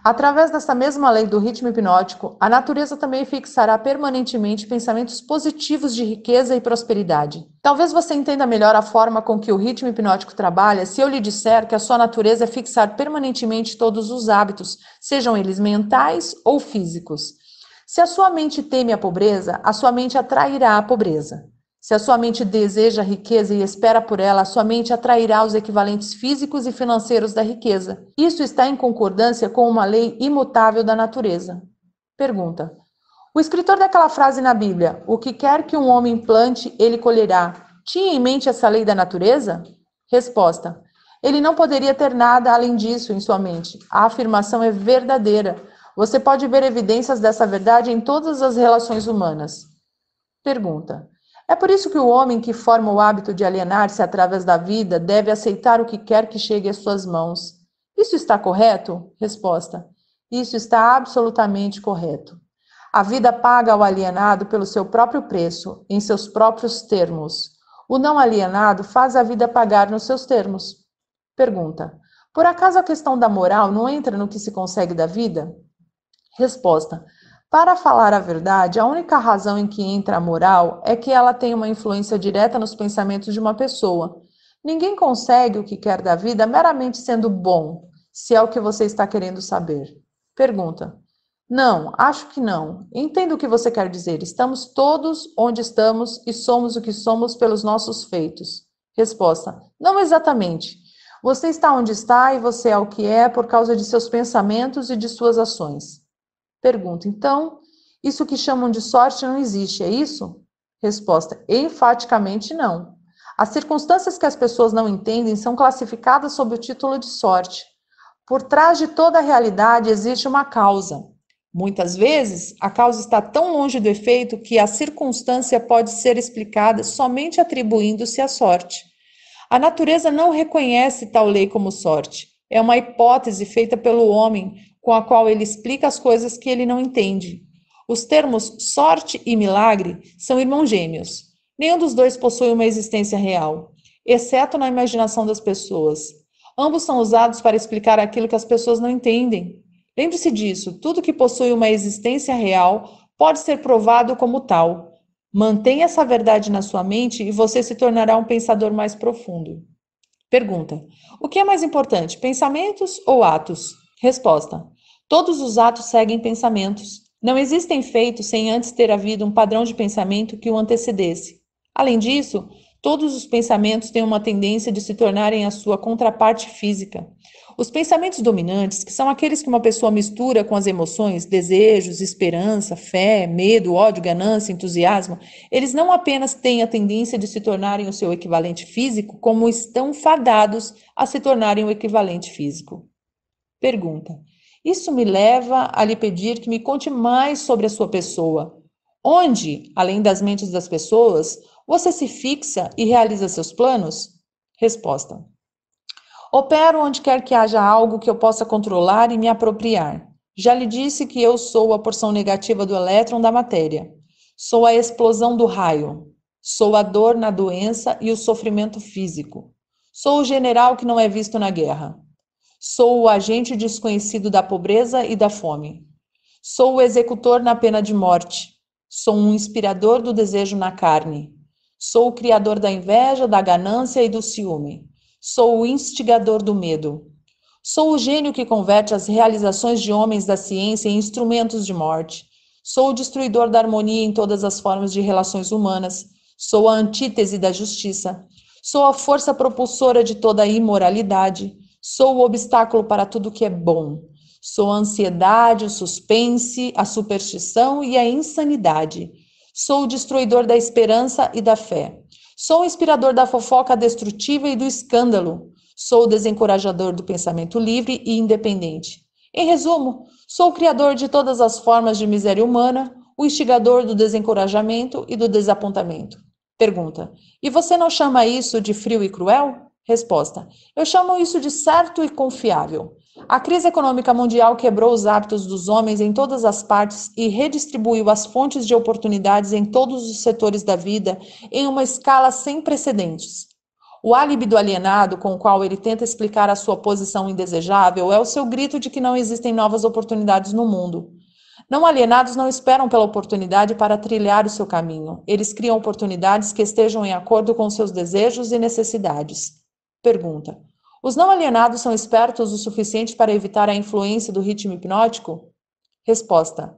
Através dessa mesma lei do ritmo hipnótico, a natureza também fixará permanentemente pensamentos positivos de riqueza e prosperidade. Talvez você entenda melhor a forma com que o ritmo hipnótico trabalha se eu lhe disser que a sua natureza é fixar permanentemente todos os hábitos, sejam eles mentais ou físicos. Se a sua mente teme a pobreza, a sua mente atrairá a pobreza. Se a sua mente deseja riqueza e espera por ela, a sua mente atrairá os equivalentes físicos e financeiros da riqueza. Isso está em concordância com uma lei imutável da natureza. Pergunta: O escritor daquela frase na Bíblia, o que quer que um homem plante, ele colherá, tinha em mente essa lei da natureza? Resposta: Ele não poderia ter nada além disso em sua mente. A afirmação é verdadeira. Você pode ver evidências dessa verdade em todas as relações humanas. Pergunta: é por isso que o homem que forma o hábito de alienar-se através da vida deve aceitar o que quer que chegue às suas mãos. Isso está correto? Resposta: Isso está absolutamente correto. A vida paga ao alienado pelo seu próprio preço, em seus próprios termos. O não alienado faz a vida pagar nos seus termos. Pergunta: Por acaso a questão da moral não entra no que se consegue da vida? Resposta: para falar a verdade, a única razão em que entra a moral é que ela tem uma influência direta nos pensamentos de uma pessoa. Ninguém consegue o que quer da vida meramente sendo bom, se é o que você está querendo saber. Pergunta: Não, acho que não. Entendo o que você quer dizer. Estamos todos onde estamos e somos o que somos pelos nossos feitos. Resposta: Não exatamente. Você está onde está e você é o que é por causa de seus pensamentos e de suas ações. Pergunta: então, isso que chamam de sorte não existe, é isso? Resposta: enfaticamente não. As circunstâncias que as pessoas não entendem são classificadas sob o título de sorte. Por trás de toda a realidade existe uma causa. Muitas vezes, a causa está tão longe do efeito que a circunstância pode ser explicada somente atribuindo-se à sorte. A natureza não reconhece tal lei como sorte. É uma hipótese feita pelo homem com a qual ele explica as coisas que ele não entende. Os termos sorte e milagre são irmãos gêmeos. Nenhum dos dois possui uma existência real, exceto na imaginação das pessoas. Ambos são usados para explicar aquilo que as pessoas não entendem. Lembre-se disso: tudo que possui uma existência real pode ser provado como tal. Mantenha essa verdade na sua mente e você se tornará um pensador mais profundo. Pergunta: O que é mais importante, pensamentos ou atos? Resposta: Todos os atos seguem pensamentos. Não existem feitos sem antes ter havido um padrão de pensamento que o antecedesse. Além disso, todos os pensamentos têm uma tendência de se tornarem a sua contraparte física. Os pensamentos dominantes, que são aqueles que uma pessoa mistura com as emoções, desejos, esperança, fé, medo, ódio, ganância, entusiasmo, eles não apenas têm a tendência de se tornarem o seu equivalente físico, como estão fadados a se tornarem o equivalente físico. Pergunta: Isso me leva a lhe pedir que me conte mais sobre a sua pessoa. Onde, além das mentes das pessoas, você se fixa e realiza seus planos? Resposta: Opero onde quer que haja algo que eu possa controlar e me apropriar. Já lhe disse que eu sou a porção negativa do elétron da matéria. Sou a explosão do raio. Sou a dor na doença e o sofrimento físico. Sou o general que não é visto na guerra. Sou o agente desconhecido da pobreza e da fome. Sou o executor na pena de morte. Sou um inspirador do desejo na carne. Sou o criador da inveja, da ganância e do ciúme. Sou o instigador do medo. Sou o gênio que converte as realizações de homens da ciência em instrumentos de morte. Sou o destruidor da harmonia em todas as formas de relações humanas. Sou a antítese da justiça. Sou a força propulsora de toda a imoralidade. Sou o obstáculo para tudo que é bom. Sou a ansiedade, o suspense, a superstição e a insanidade. Sou o destruidor da esperança e da fé. Sou o inspirador da fofoca destrutiva e do escândalo. Sou o desencorajador do pensamento livre e independente. Em resumo, sou o criador de todas as formas de miséria humana, o instigador do desencorajamento e do desapontamento. Pergunta: E você não chama isso de frio e cruel? Resposta: Eu chamo isso de certo e confiável. A crise econômica mundial quebrou os hábitos dos homens em todas as partes e redistribuiu as fontes de oportunidades em todos os setores da vida em uma escala sem precedentes. O álibi do alienado com o qual ele tenta explicar a sua posição indesejável é o seu grito de que não existem novas oportunidades no mundo. Não alienados não esperam pela oportunidade para trilhar o seu caminho. Eles criam oportunidades que estejam em acordo com seus desejos e necessidades. Pergunta: Os não alienados são espertos o suficiente para evitar a influência do ritmo hipnótico? Resposta: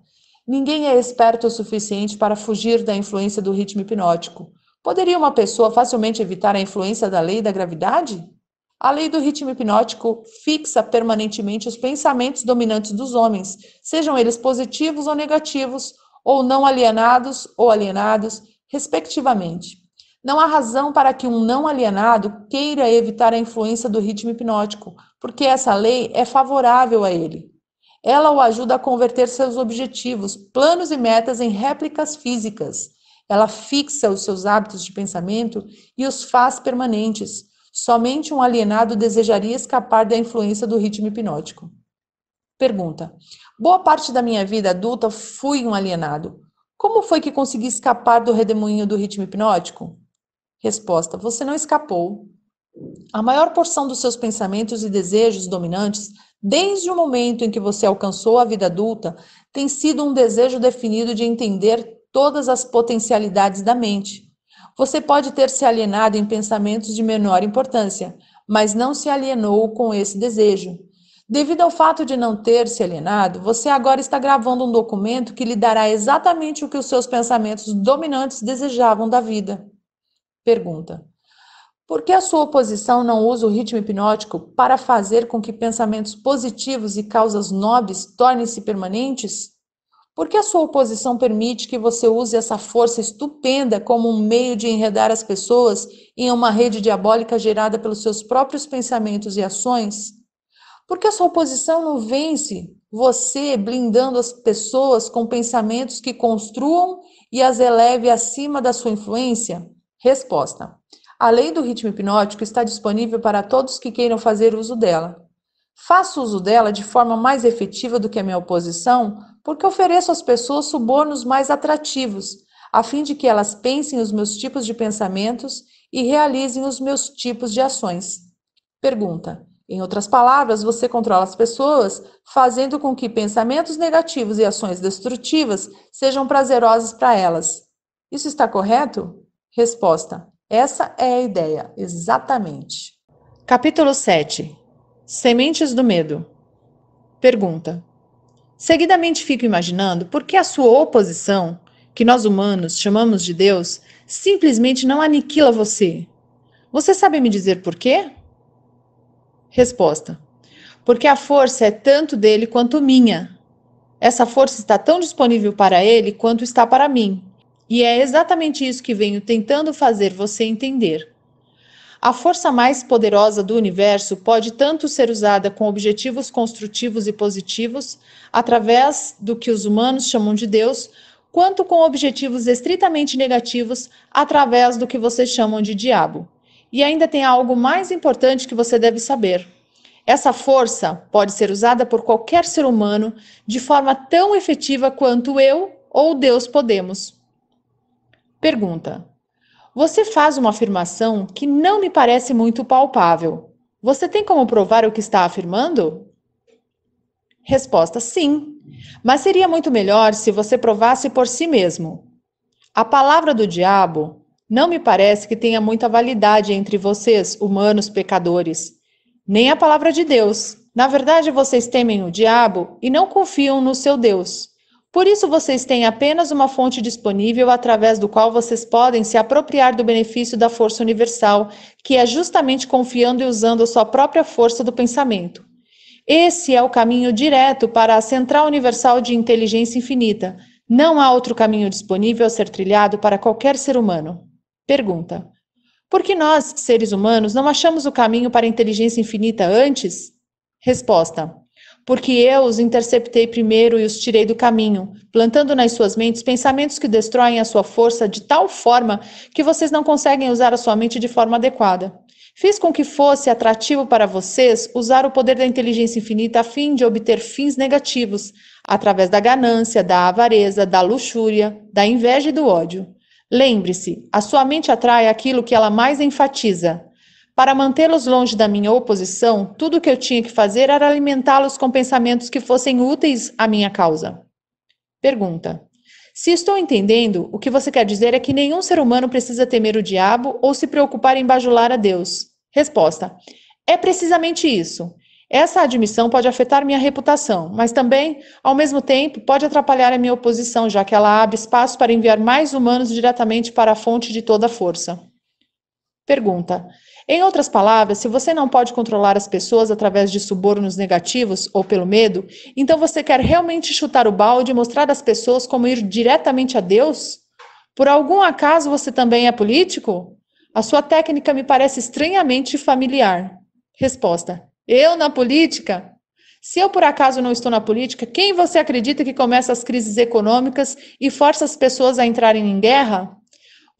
Ninguém é esperto o suficiente para fugir da influência do ritmo hipnótico. Poderia uma pessoa facilmente evitar a influência da lei da gravidade? A lei do ritmo hipnótico fixa permanentemente os pensamentos dominantes dos homens, sejam eles positivos ou negativos, ou não alienados ou alienados, respectivamente. Não há razão para que um não alienado queira evitar a influência do ritmo hipnótico, porque essa lei é favorável a ele. Ela o ajuda a converter seus objetivos, planos e metas em réplicas físicas. Ela fixa os seus hábitos de pensamento e os faz permanentes. Somente um alienado desejaria escapar da influência do ritmo hipnótico. Pergunta: Boa parte da minha vida adulta fui um alienado. Como foi que consegui escapar do redemoinho do ritmo hipnótico? Resposta: Você não escapou. A maior porção dos seus pensamentos e desejos dominantes, desde o momento em que você alcançou a vida adulta, tem sido um desejo definido de entender todas as potencialidades da mente. Você pode ter se alienado em pensamentos de menor importância, mas não se alienou com esse desejo. Devido ao fato de não ter se alienado, você agora está gravando um documento que lhe dará exatamente o que os seus pensamentos dominantes desejavam da vida. Pergunta: Por que a sua oposição não usa o ritmo hipnótico para fazer com que pensamentos positivos e causas nobres tornem-se permanentes? Por que a sua oposição permite que você use essa força estupenda como um meio de enredar as pessoas em uma rede diabólica gerada pelos seus próprios pensamentos e ações? Por que a sua oposição não vence você blindando as pessoas com pensamentos que construam e as eleve acima da sua influência? Resposta: A lei do ritmo hipnótico está disponível para todos que queiram fazer uso dela. Faço uso dela de forma mais efetiva do que a minha oposição, porque ofereço às pessoas subornos mais atrativos, a fim de que elas pensem os meus tipos de pensamentos e realizem os meus tipos de ações. Pergunta: Em outras palavras, você controla as pessoas fazendo com que pensamentos negativos e ações destrutivas sejam prazerosas para elas. Isso está correto? Resposta: essa é a ideia, exatamente. Capítulo 7 Sementes do Medo. Pergunta: Seguidamente fico imaginando por que a sua oposição, que nós humanos chamamos de Deus, simplesmente não aniquila você. Você sabe me dizer por quê? Resposta: Porque a força é tanto dele quanto minha. Essa força está tão disponível para ele quanto está para mim. E é exatamente isso que venho tentando fazer você entender. A força mais poderosa do universo pode tanto ser usada com objetivos construtivos e positivos, através do que os humanos chamam de Deus, quanto com objetivos estritamente negativos, através do que vocês chamam de diabo. E ainda tem algo mais importante que você deve saber. Essa força pode ser usada por qualquer ser humano de forma tão efetiva quanto eu ou Deus podemos. Pergunta: Você faz uma afirmação que não me parece muito palpável. Você tem como provar o que está afirmando? Resposta: Sim. Mas seria muito melhor se você provasse por si mesmo. A palavra do diabo não me parece que tenha muita validade entre vocês, humanos pecadores, nem a palavra de Deus. Na verdade, vocês temem o diabo e não confiam no seu Deus. Por isso, vocês têm apenas uma fonte disponível através do qual vocês podem se apropriar do benefício da força universal, que é justamente confiando e usando a sua própria força do pensamento. Esse é o caminho direto para a Central Universal de Inteligência Infinita. Não há outro caminho disponível a ser trilhado para qualquer ser humano. Pergunta: Por que nós, seres humanos, não achamos o caminho para a inteligência infinita antes? Resposta: porque eu os interceptei primeiro e os tirei do caminho, plantando nas suas mentes pensamentos que destroem a sua força de tal forma que vocês não conseguem usar a sua mente de forma adequada. Fiz com que fosse atrativo para vocês usar o poder da inteligência infinita a fim de obter fins negativos, através da ganância, da avareza, da luxúria, da inveja e do ódio. Lembre-se, a sua mente atrai aquilo que ela mais enfatiza, para mantê-los longe da minha oposição, tudo o que eu tinha que fazer era alimentá-los com pensamentos que fossem úteis à minha causa. Pergunta: Se estou entendendo, o que você quer dizer é que nenhum ser humano precisa temer o diabo ou se preocupar em bajular a Deus? Resposta: É precisamente isso. Essa admissão pode afetar minha reputação, mas também, ao mesmo tempo, pode atrapalhar a minha oposição, já que ela abre espaço para enviar mais humanos diretamente para a fonte de toda força. Pergunta: em outras palavras, se você não pode controlar as pessoas através de subornos negativos ou pelo medo, então você quer realmente chutar o balde e mostrar às pessoas como ir diretamente a Deus? Por algum acaso você também é político? A sua técnica me parece estranhamente familiar. Resposta: Eu na política? Se eu por acaso não estou na política, quem você acredita que começa as crises econômicas e força as pessoas a entrarem em guerra?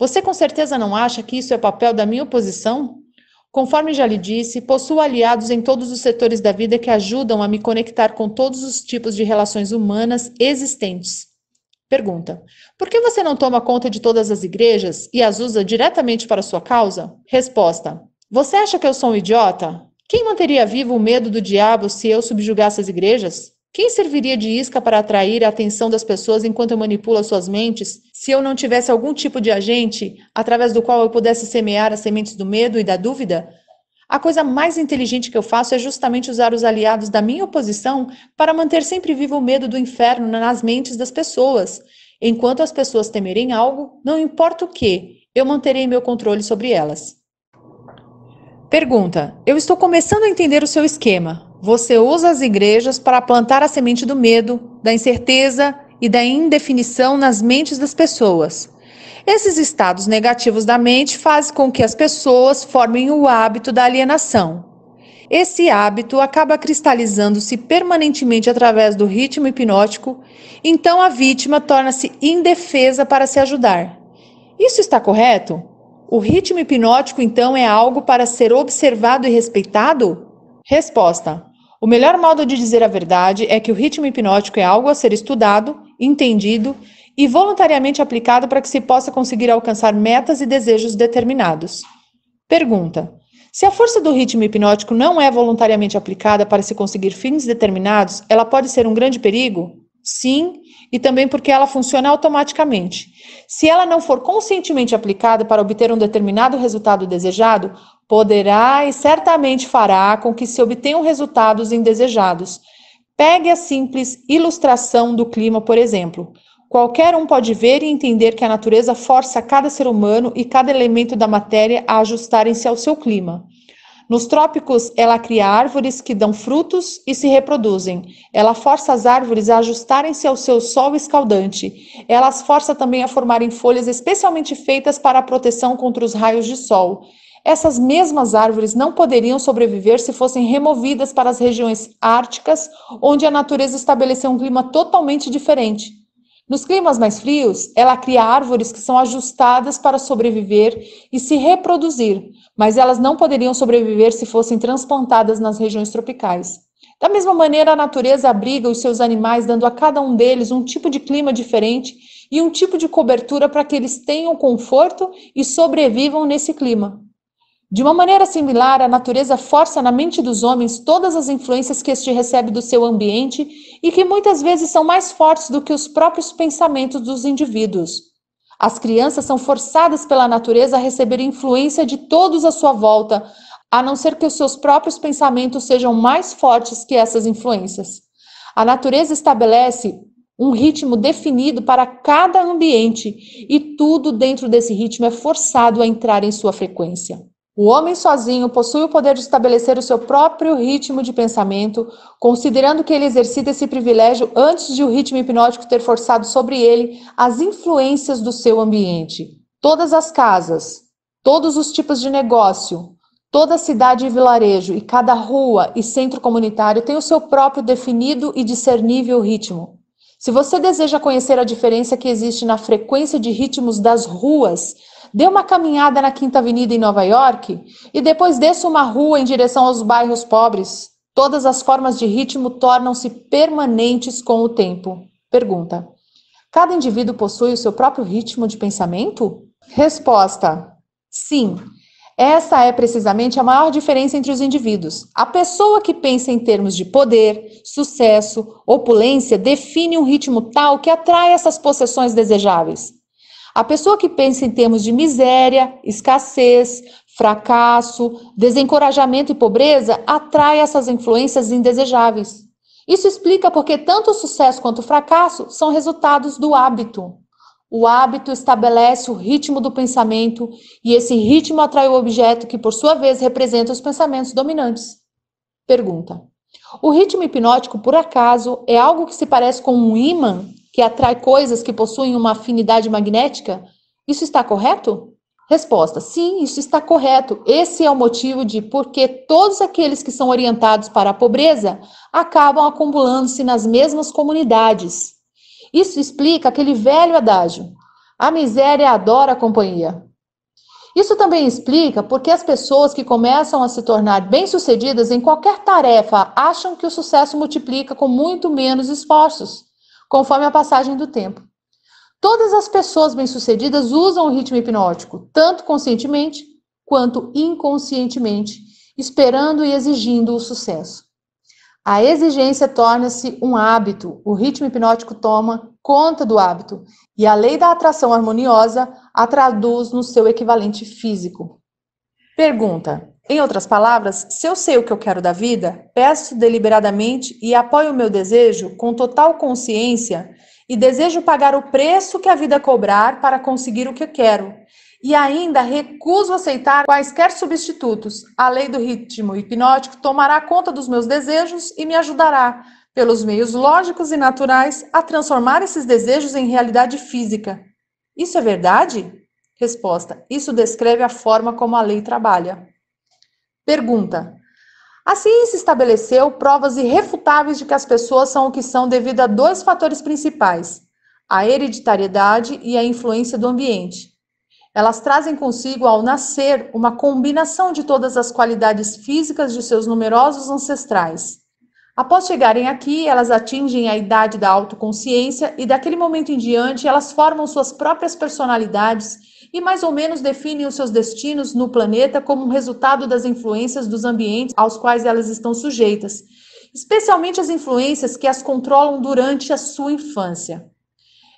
Você com certeza não acha que isso é papel da minha oposição? Conforme já lhe disse, possuo aliados em todos os setores da vida que ajudam a me conectar com todos os tipos de relações humanas existentes. Pergunta: Por que você não toma conta de todas as igrejas e as usa diretamente para sua causa? Resposta: Você acha que eu sou um idiota? Quem manteria vivo o medo do diabo se eu subjugasse as igrejas? Quem serviria de isca para atrair a atenção das pessoas enquanto eu manipulo as suas mentes, se eu não tivesse algum tipo de agente através do qual eu pudesse semear as sementes do medo e da dúvida? A coisa mais inteligente que eu faço é justamente usar os aliados da minha oposição para manter sempre vivo o medo do inferno nas mentes das pessoas. Enquanto as pessoas temerem algo, não importa o que, eu manterei meu controle sobre elas. Pergunta: Eu estou começando a entender o seu esquema, você usa as igrejas para plantar a semente do medo, da incerteza e da indefinição nas mentes das pessoas. Esses estados negativos da mente fazem com que as pessoas formem o hábito da alienação. Esse hábito acaba cristalizando-se permanentemente através do ritmo hipnótico, então a vítima torna-se indefesa para se ajudar. Isso está correto? O ritmo hipnótico, então, é algo para ser observado e respeitado? Resposta: o melhor modo de dizer a verdade é que o ritmo hipnótico é algo a ser estudado, entendido e voluntariamente aplicado para que se possa conseguir alcançar metas e desejos determinados. Pergunta: Se a força do ritmo hipnótico não é voluntariamente aplicada para se conseguir fins determinados, ela pode ser um grande perigo? Sim e também porque ela funciona automaticamente. Se ela não for conscientemente aplicada para obter um determinado resultado desejado, poderá e certamente fará com que se obtenham resultados indesejados. Pegue a simples ilustração do clima, por exemplo. Qualquer um pode ver e entender que a natureza força cada ser humano e cada elemento da matéria a ajustarem-se ao seu clima. Nos trópicos, ela cria árvores que dão frutos e se reproduzem. Ela força as árvores a ajustarem-se ao seu sol escaldante. Ela as força também a formarem folhas especialmente feitas para a proteção contra os raios de sol. Essas mesmas árvores não poderiam sobreviver se fossem removidas para as regiões árticas, onde a natureza estabeleceu um clima totalmente diferente. Nos climas mais frios, ela cria árvores que são ajustadas para sobreviver e se reproduzir, mas elas não poderiam sobreviver se fossem transplantadas nas regiões tropicais. Da mesma maneira, a natureza abriga os seus animais, dando a cada um deles um tipo de clima diferente e um tipo de cobertura para que eles tenham conforto e sobrevivam nesse clima. De uma maneira similar, a natureza força na mente dos homens todas as influências que este recebe do seu ambiente e que muitas vezes são mais fortes do que os próprios pensamentos dos indivíduos. As crianças são forçadas pela natureza a receber influência de todos à sua volta, a não ser que os seus próprios pensamentos sejam mais fortes que essas influências. A natureza estabelece um ritmo definido para cada ambiente e tudo dentro desse ritmo é forçado a entrar em sua frequência. O homem sozinho possui o poder de estabelecer o seu próprio ritmo de pensamento, considerando que ele exercita esse privilégio antes de o ritmo hipnótico ter forçado sobre ele as influências do seu ambiente. Todas as casas, todos os tipos de negócio, toda cidade e vilarejo e cada rua e centro comunitário tem o seu próprio definido e discernível ritmo. Se você deseja conhecer a diferença que existe na frequência de ritmos das ruas dê uma caminhada na Quinta Avenida em Nova York e depois desça uma rua em direção aos bairros pobres. Todas as formas de ritmo tornam-se permanentes com o tempo. Pergunta: Cada indivíduo possui o seu próprio ritmo de pensamento? Resposta: Sim. Essa é precisamente a maior diferença entre os indivíduos. A pessoa que pensa em termos de poder, sucesso, opulência define um ritmo tal que atrai essas possessões desejáveis. A pessoa que pensa em termos de miséria, escassez, fracasso, desencorajamento e pobreza atrai essas influências indesejáveis. Isso explica porque tanto o sucesso quanto o fracasso são resultados do hábito. O hábito estabelece o ritmo do pensamento e esse ritmo atrai o objeto que, por sua vez, representa os pensamentos dominantes. Pergunta: O ritmo hipnótico, por acaso, é algo que se parece com um imã que atrai coisas que possuem uma afinidade magnética? Isso está correto? Resposta: sim, isso está correto. Esse é o motivo de por que todos aqueles que são orientados para a pobreza acabam acumulando-se nas mesmas comunidades. Isso explica aquele velho adágio: a miséria adora a companhia. Isso também explica por que as pessoas que começam a se tornar bem-sucedidas em qualquer tarefa acham que o sucesso multiplica com muito menos esforços conforme a passagem do tempo. Todas as pessoas bem-sucedidas usam o ritmo hipnótico, tanto conscientemente quanto inconscientemente, esperando e exigindo o sucesso. A exigência torna-se um hábito, o ritmo hipnótico toma conta do hábito e a lei da atração harmoniosa a traduz no seu equivalente físico. Pergunta: em outras palavras, se eu sei o que eu quero da vida, peço deliberadamente e apoio o meu desejo com total consciência e desejo pagar o preço que a vida cobrar para conseguir o que eu quero. E ainda recuso aceitar quaisquer substitutos. A lei do ritmo hipnótico tomará conta dos meus desejos e me ajudará, pelos meios lógicos e naturais, a transformar esses desejos em realidade física. Isso é verdade? Resposta: Isso descreve a forma como a lei trabalha. Pergunta: a ciência estabeleceu provas irrefutáveis de que as pessoas são o que são devido a dois fatores principais: a hereditariedade e a influência do ambiente. Elas trazem consigo, ao nascer, uma combinação de todas as qualidades físicas de seus numerosos ancestrais. Após chegarem aqui, elas atingem a idade da autoconsciência e, daquele momento em diante, elas formam suas próprias personalidades e mais ou menos definem os seus destinos no planeta como um resultado das influências dos ambientes aos quais elas estão sujeitas, especialmente as influências que as controlam durante a sua infância.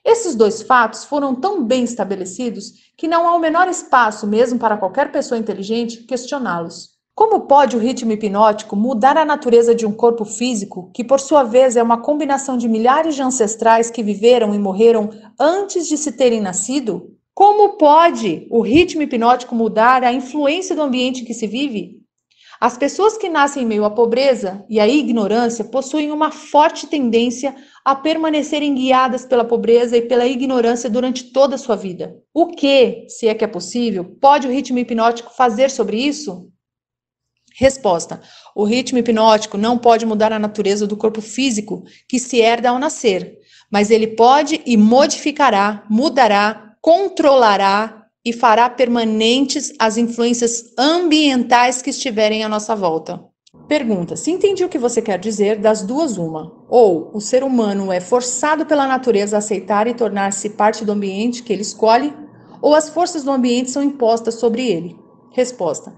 Esses dois fatos foram tão bem estabelecidos que não há o menor espaço, mesmo para qualquer pessoa inteligente, questioná-los. Como pode o ritmo hipnótico mudar a natureza de um corpo físico, que por sua vez é uma combinação de milhares de ancestrais que viveram e morreram antes de se terem nascido? Como pode o ritmo hipnótico mudar a influência do ambiente em que se vive? As pessoas que nascem em meio à pobreza e à ignorância possuem uma forte tendência a permanecerem guiadas pela pobreza e pela ignorância durante toda a sua vida. O que, se é que é possível, pode o ritmo hipnótico fazer sobre isso? Resposta: O ritmo hipnótico não pode mudar a natureza do corpo físico que se herda ao nascer, mas ele pode e modificará, mudará controlará e fará permanentes as influências ambientais que estiverem à nossa volta. Pergunta: se entendi o que você quer dizer, das duas, uma. Ou o ser humano é forçado pela natureza a aceitar e tornar-se parte do ambiente que ele escolhe, ou as forças do ambiente são impostas sobre ele. Resposta: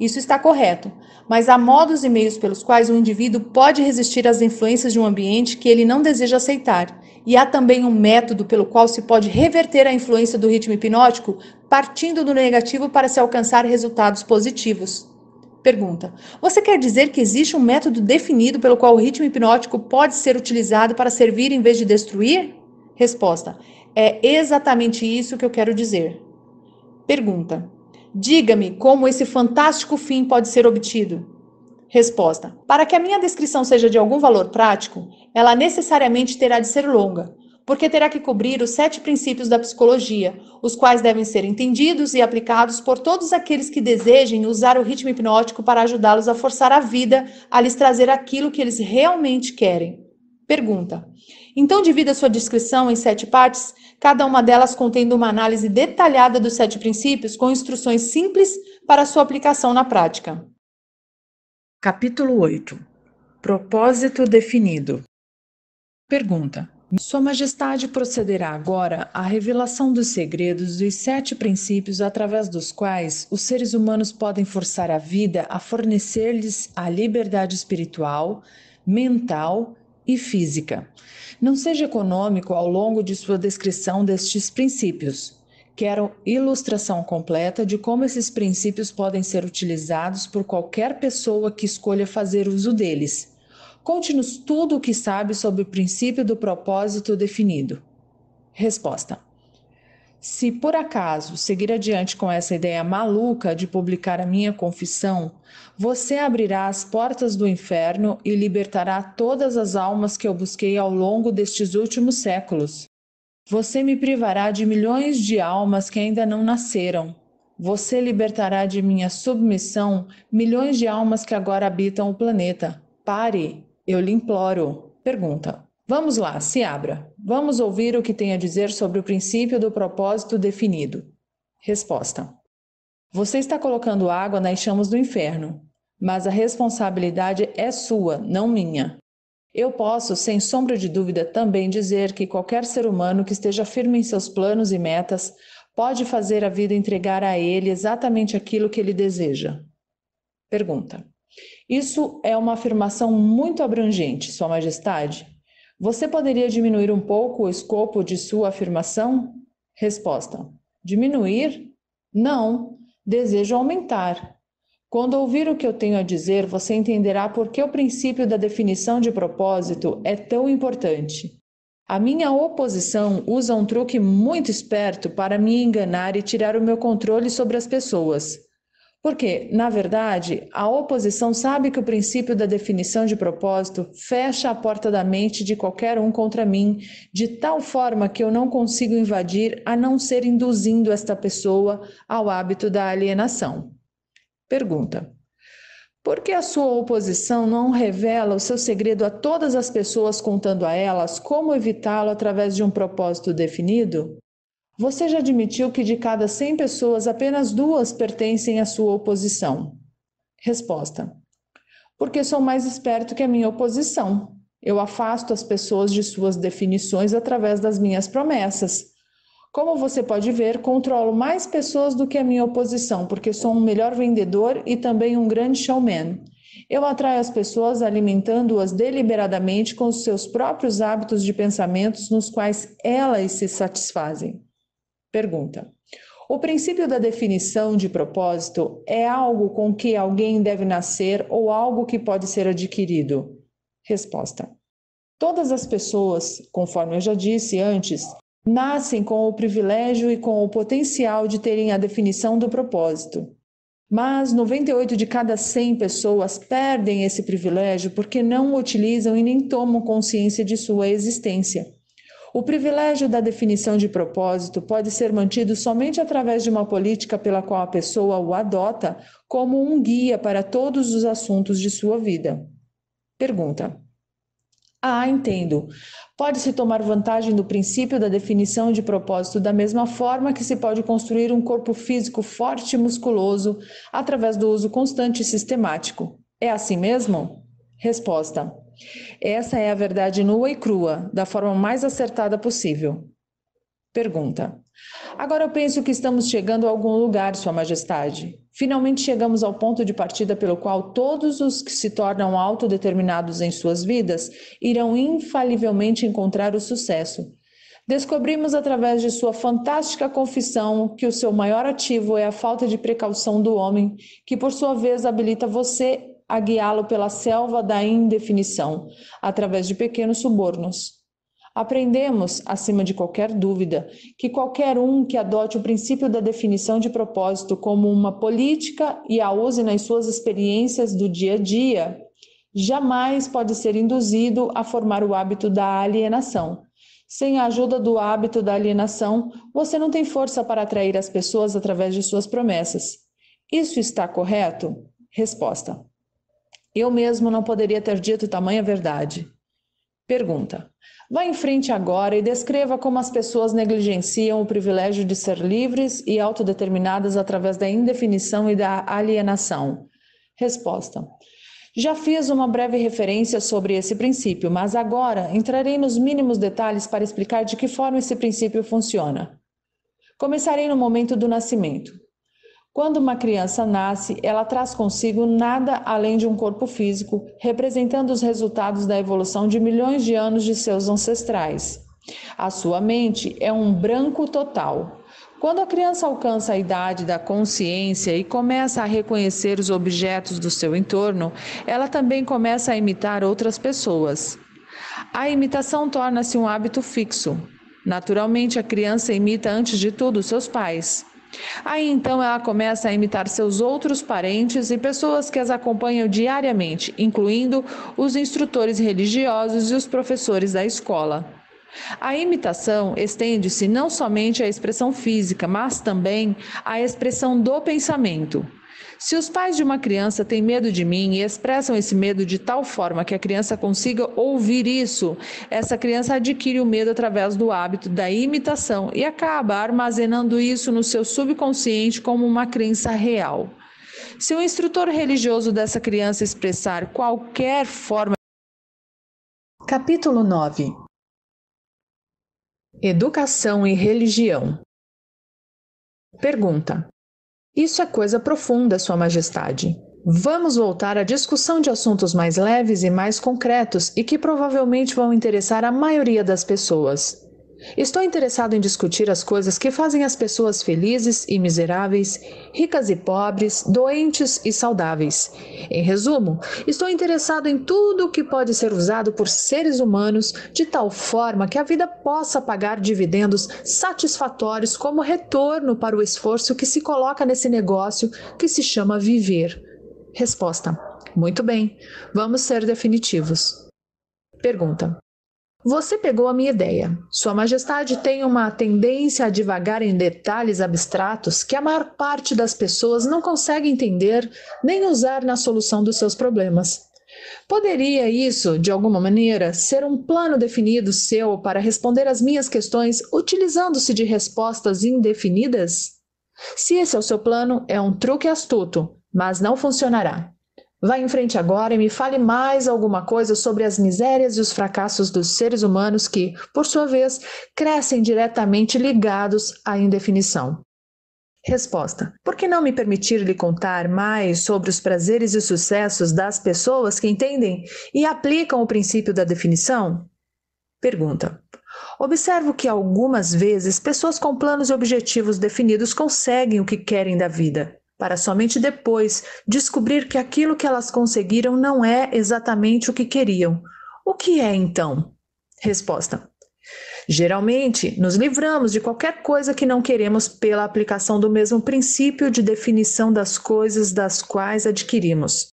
Isso está correto, mas há modos e meios pelos quais o um indivíduo pode resistir às influências de um ambiente que ele não deseja aceitar e há também um método pelo qual se pode reverter a influência do ritmo hipnótico, partindo do negativo para se alcançar resultados positivos. Pergunta: Você quer dizer que existe um método definido pelo qual o ritmo hipnótico pode ser utilizado para servir em vez de destruir? Resposta: É exatamente isso que eu quero dizer. Pergunta: Diga-me como esse fantástico fim pode ser obtido. Resposta: Para que a minha descrição seja de algum valor prático, ela necessariamente terá de ser longa, porque terá que cobrir os sete princípios da psicologia, os quais devem ser entendidos e aplicados por todos aqueles que desejem usar o ritmo hipnótico para ajudá-los a forçar a vida a lhes trazer aquilo que eles realmente querem. Pergunta: Então divida sua descrição em sete partes, cada uma delas contendo uma análise detalhada dos sete princípios com instruções simples para sua aplicação na prática. Capítulo 8 Propósito definido. Pergunta: Sua Majestade procederá agora à revelação dos segredos dos sete princípios através dos quais os seres humanos podem forçar a vida a fornecer-lhes a liberdade espiritual, mental e física. Não seja econômico ao longo de sua descrição destes princípios. Quero ilustração completa de como esses princípios podem ser utilizados por qualquer pessoa que escolha fazer uso deles. Conte-nos tudo o que sabe sobre o princípio do propósito definido. Resposta. Se por acaso seguir adiante com essa ideia maluca de publicar a minha confissão, você abrirá as portas do inferno e libertará todas as almas que eu busquei ao longo destes últimos séculos. Você me privará de milhões de almas que ainda não nasceram. Você libertará de minha submissão milhões de almas que agora habitam o planeta. Pare! Eu lhe imploro. Pergunta. Vamos lá, se abra. Vamos ouvir o que tem a dizer sobre o princípio do propósito definido. Resposta. Você está colocando água nas chamas do inferno, mas a responsabilidade é sua, não minha. Eu posso, sem sombra de dúvida, também dizer que qualquer ser humano que esteja firme em seus planos e metas pode fazer a vida entregar a ele exatamente aquilo que ele deseja. Pergunta: isso é uma afirmação muito abrangente, Sua Majestade. Você poderia diminuir um pouco o escopo de sua afirmação? Resposta: Diminuir? Não, desejo aumentar. Quando ouvir o que eu tenho a dizer, você entenderá por que o princípio da definição de propósito é tão importante. A minha oposição usa um truque muito esperto para me enganar e tirar o meu controle sobre as pessoas. Porque, na verdade, a oposição sabe que o princípio da definição de propósito fecha a porta da mente de qualquer um contra mim, de tal forma que eu não consigo invadir a não ser induzindo esta pessoa ao hábito da alienação. Pergunta: Por que a sua oposição não revela o seu segredo a todas as pessoas, contando a elas como evitá-lo através de um propósito definido? Você já admitiu que de cada 100 pessoas, apenas duas pertencem à sua oposição? Resposta: Porque sou mais esperto que a minha oposição. Eu afasto as pessoas de suas definições através das minhas promessas. Como você pode ver, controlo mais pessoas do que a minha oposição, porque sou um melhor vendedor e também um grande showman. Eu atraio as pessoas alimentando-as deliberadamente com os seus próprios hábitos de pensamentos nos quais elas se satisfazem. Pergunta: O princípio da definição de propósito é algo com que alguém deve nascer ou algo que pode ser adquirido? Resposta: Todas as pessoas, conforme eu já disse antes, nascem com o privilégio e com o potencial de terem a definição do propósito. Mas 98 de cada 100 pessoas perdem esse privilégio porque não o utilizam e nem tomam consciência de sua existência. O privilégio da definição de propósito pode ser mantido somente através de uma política pela qual a pessoa o adota como um guia para todos os assuntos de sua vida. Pergunta. Ah, entendo. Pode-se tomar vantagem do princípio da definição de propósito da mesma forma que se pode construir um corpo físico forte e musculoso através do uso constante e sistemático. É assim mesmo? Resposta. Essa é a verdade nua e crua, da forma mais acertada possível. Pergunta: Agora eu penso que estamos chegando a algum lugar, Sua Majestade. Finalmente chegamos ao ponto de partida pelo qual todos os que se tornam autodeterminados em suas vidas irão infalivelmente encontrar o sucesso. Descobrimos através de sua fantástica confissão que o seu maior ativo é a falta de precaução do homem, que por sua vez habilita você a guiá-lo pela selva da indefinição, através de pequenos subornos. Aprendemos, acima de qualquer dúvida, que qualquer um que adote o princípio da definição de propósito como uma política e a use nas suas experiências do dia a dia, jamais pode ser induzido a formar o hábito da alienação. Sem a ajuda do hábito da alienação, você não tem força para atrair as pessoas através de suas promessas. Isso está correto? Resposta: eu mesmo não poderia ter dito tamanha verdade. Pergunta: Vá em frente agora e descreva como as pessoas negligenciam o privilégio de ser livres e autodeterminadas através da indefinição e da alienação. Resposta: Já fiz uma breve referência sobre esse princípio, mas agora entrarei nos mínimos detalhes para explicar de que forma esse princípio funciona. Começarei no momento do nascimento. Quando uma criança nasce, ela traz consigo nada além de um corpo físico, representando os resultados da evolução de milhões de anos de seus ancestrais. A sua mente é um branco total. Quando a criança alcança a idade da consciência e começa a reconhecer os objetos do seu entorno, ela também começa a imitar outras pessoas. A imitação torna-se um hábito fixo. Naturalmente, a criança imita antes de tudo seus pais. Aí então ela começa a imitar seus outros parentes e pessoas que as acompanham diariamente, incluindo os instrutores religiosos e os professores da escola. A imitação estende-se não somente à expressão física, mas também à expressão do pensamento. Se os pais de uma criança têm medo de mim e expressam esse medo de tal forma que a criança consiga ouvir isso, essa criança adquire o medo através do hábito da imitação e acaba armazenando isso no seu subconsciente como uma crença real. Se o instrutor religioso dessa criança expressar qualquer forma. Capítulo 9 Educação e religião. Pergunta: isso é coisa profunda, Sua Majestade. Vamos voltar à discussão de assuntos mais leves e mais concretos e que provavelmente vão interessar a maioria das pessoas. Estou interessado em discutir as coisas que fazem as pessoas felizes e miseráveis, ricas e pobres, doentes e saudáveis. Em resumo, estou interessado em tudo o que pode ser usado por seres humanos de tal forma que a vida possa pagar dividendos satisfatórios como retorno para o esforço que se coloca nesse negócio que se chama viver. Resposta: Muito bem, vamos ser definitivos. Pergunta: você pegou a minha ideia. Sua Majestade tem uma tendência a divagar em detalhes abstratos que a maior parte das pessoas não consegue entender nem usar na solução dos seus problemas. Poderia isso, de alguma maneira, ser um plano definido seu para responder às minhas questões utilizando-se de respostas indefinidas? Se esse é o seu plano, é um truque astuto, mas não funcionará. Vá em frente agora e me fale mais alguma coisa sobre as misérias e os fracassos dos seres humanos que, por sua vez, crescem diretamente ligados à indefinição. Resposta: Por que não me permitir lhe contar mais sobre os prazeres e sucessos das pessoas que entendem e aplicam o princípio da definição? Pergunta: Observo que algumas vezes pessoas com planos e objetivos definidos conseguem o que querem da vida para somente depois descobrir que aquilo que elas conseguiram não é exatamente o que queriam. O que é então? Resposta: Geralmente, nos livramos de qualquer coisa que não queremos pela aplicação do mesmo princípio de definição das coisas das quais adquirimos.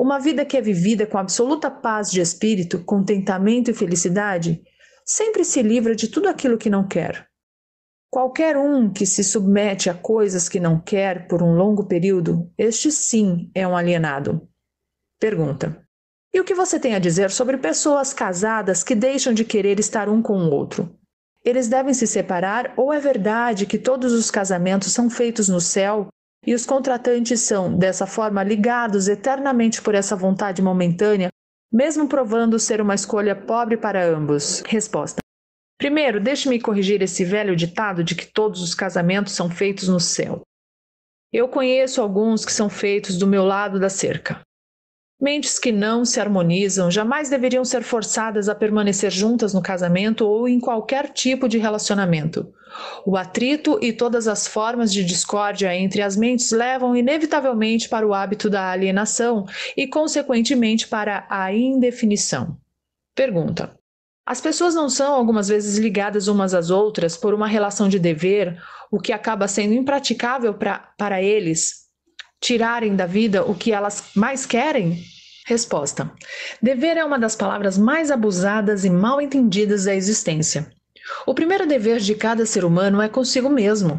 Uma vida que é vivida com absoluta paz de espírito, contentamento e felicidade, sempre se livra de tudo aquilo que não quer. Qualquer um que se submete a coisas que não quer por um longo período, este sim é um alienado. Pergunta: E o que você tem a dizer sobre pessoas casadas que deixam de querer estar um com o outro? Eles devem se separar ou é verdade que todos os casamentos são feitos no céu e os contratantes são, dessa forma, ligados eternamente por essa vontade momentânea, mesmo provando ser uma escolha pobre para ambos? Resposta. Primeiro, deixe-me corrigir esse velho ditado de que todos os casamentos são feitos no céu. Eu conheço alguns que são feitos do meu lado da cerca. Mentes que não se harmonizam jamais deveriam ser forçadas a permanecer juntas no casamento ou em qualquer tipo de relacionamento. O atrito e todas as formas de discórdia entre as mentes levam inevitavelmente para o hábito da alienação e, consequentemente, para a indefinição. Pergunta: as pessoas não são algumas vezes ligadas umas às outras por uma relação de dever, o que acaba sendo impraticável pra, para eles tirarem da vida o que elas mais querem? Resposta: Dever é uma das palavras mais abusadas e mal entendidas da existência. O primeiro dever de cada ser humano é consigo mesmo.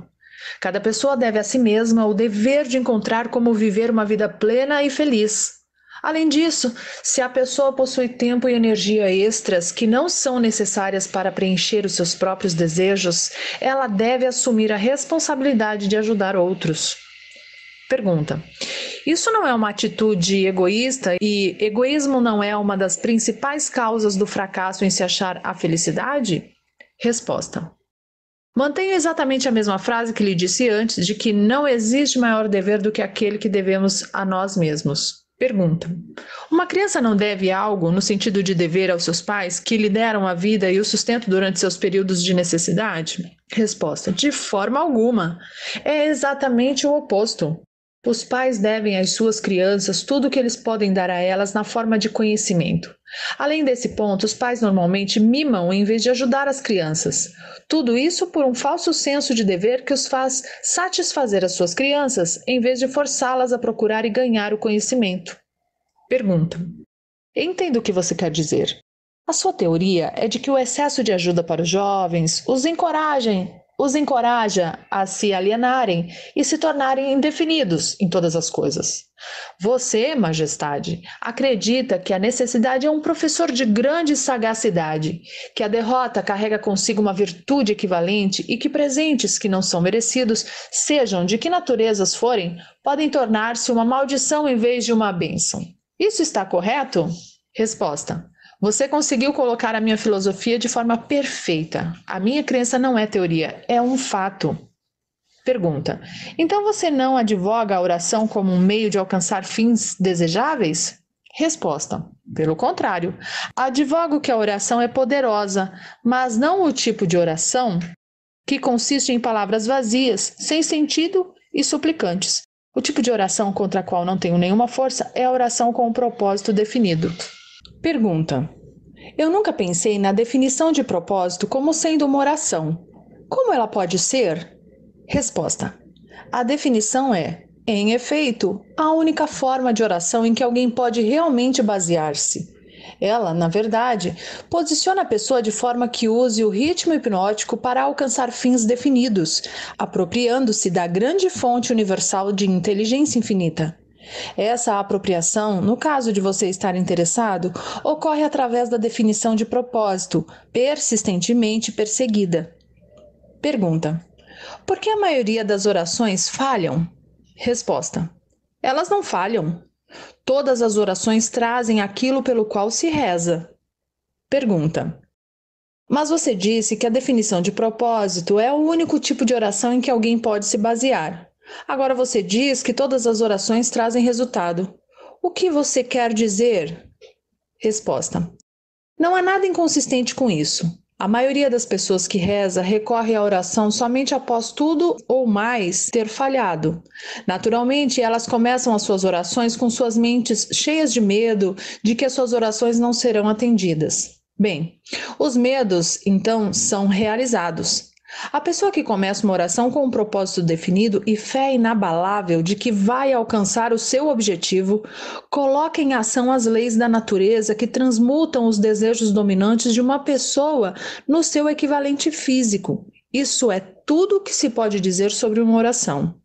Cada pessoa deve a si mesma o dever de encontrar como viver uma vida plena e feliz. Além disso, se a pessoa possui tempo e energia extras que não são necessárias para preencher os seus próprios desejos, ela deve assumir a responsabilidade de ajudar outros. Pergunta: Isso não é uma atitude egoísta e egoísmo não é uma das principais causas do fracasso em se achar a felicidade? Resposta: Mantenha exatamente a mesma frase que lhe disse antes de que não existe maior dever do que aquele que devemos a nós mesmos. Pergunta: Uma criança não deve algo no sentido de dever aos seus pais que lhe deram a vida e o sustento durante seus períodos de necessidade? Resposta: De forma alguma. É exatamente o oposto. Os pais devem às suas crianças tudo o que eles podem dar a elas na forma de conhecimento. Além desse ponto, os pais normalmente mimam em vez de ajudar as crianças. Tudo isso por um falso senso de dever que os faz satisfazer as suas crianças em vez de forçá-las a procurar e ganhar o conhecimento. Pergunta: Entendo o que você quer dizer. A sua teoria é de que o excesso de ajuda para os jovens os encorajem os encoraja a se alienarem e se tornarem indefinidos em todas as coisas. Você, Majestade, acredita que a necessidade é um professor de grande sagacidade, que a derrota carrega consigo uma virtude equivalente e que presentes que não são merecidos, sejam de que naturezas forem, podem tornar-se uma maldição em vez de uma bênção. Isso está correto? Resposta. Você conseguiu colocar a minha filosofia de forma perfeita. A minha crença não é teoria, é um fato. Pergunta: Então você não advoga a oração como um meio de alcançar fins desejáveis? Resposta: Pelo contrário, advogo que a oração é poderosa, mas não o tipo de oração que consiste em palavras vazias, sem sentido e suplicantes. O tipo de oração contra a qual não tenho nenhuma força é a oração com um propósito definido. Pergunta: Eu nunca pensei na definição de propósito como sendo uma oração. Como ela pode ser? Resposta: A definição é, em efeito, a única forma de oração em que alguém pode realmente basear-se. Ela, na verdade, posiciona a pessoa de forma que use o ritmo hipnótico para alcançar fins definidos, apropriando-se da grande fonte universal de inteligência infinita. Essa apropriação, no caso de você estar interessado, ocorre através da definição de propósito, persistentemente perseguida. Pergunta: Por que a maioria das orações falham? Resposta: Elas não falham. Todas as orações trazem aquilo pelo qual se reza. Pergunta: Mas você disse que a definição de propósito é o único tipo de oração em que alguém pode se basear. Agora você diz que todas as orações trazem resultado. O que você quer dizer? Resposta: Não há nada inconsistente com isso. A maioria das pessoas que reza recorre à oração somente após tudo ou mais ter falhado. Naturalmente, elas começam as suas orações com suas mentes cheias de medo de que as suas orações não serão atendidas. Bem, os medos, então, são realizados. A pessoa que começa uma oração com um propósito definido e fé inabalável de que vai alcançar o seu objetivo, coloca em ação as leis da natureza que transmutam os desejos dominantes de uma pessoa no seu equivalente físico. Isso é tudo o que se pode dizer sobre uma oração.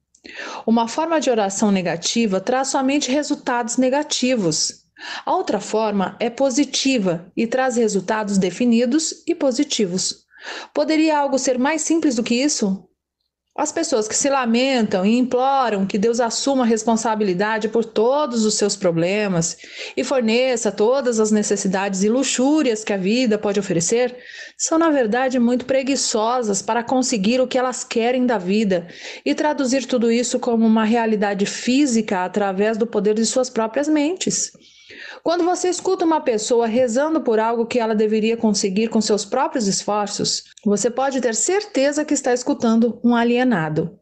Uma forma de oração negativa traz somente resultados negativos. A outra forma é positiva e traz resultados definidos e positivos. Poderia algo ser mais simples do que isso? As pessoas que se lamentam e imploram que Deus assuma a responsabilidade por todos os seus problemas e forneça todas as necessidades e luxúrias que a vida pode oferecer são, na verdade, muito preguiçosas para conseguir o que elas querem da vida e traduzir tudo isso como uma realidade física através do poder de suas próprias mentes. Quando você escuta uma pessoa rezando por algo que ela deveria conseguir com seus próprios esforços, você pode ter certeza que está escutando um alienado.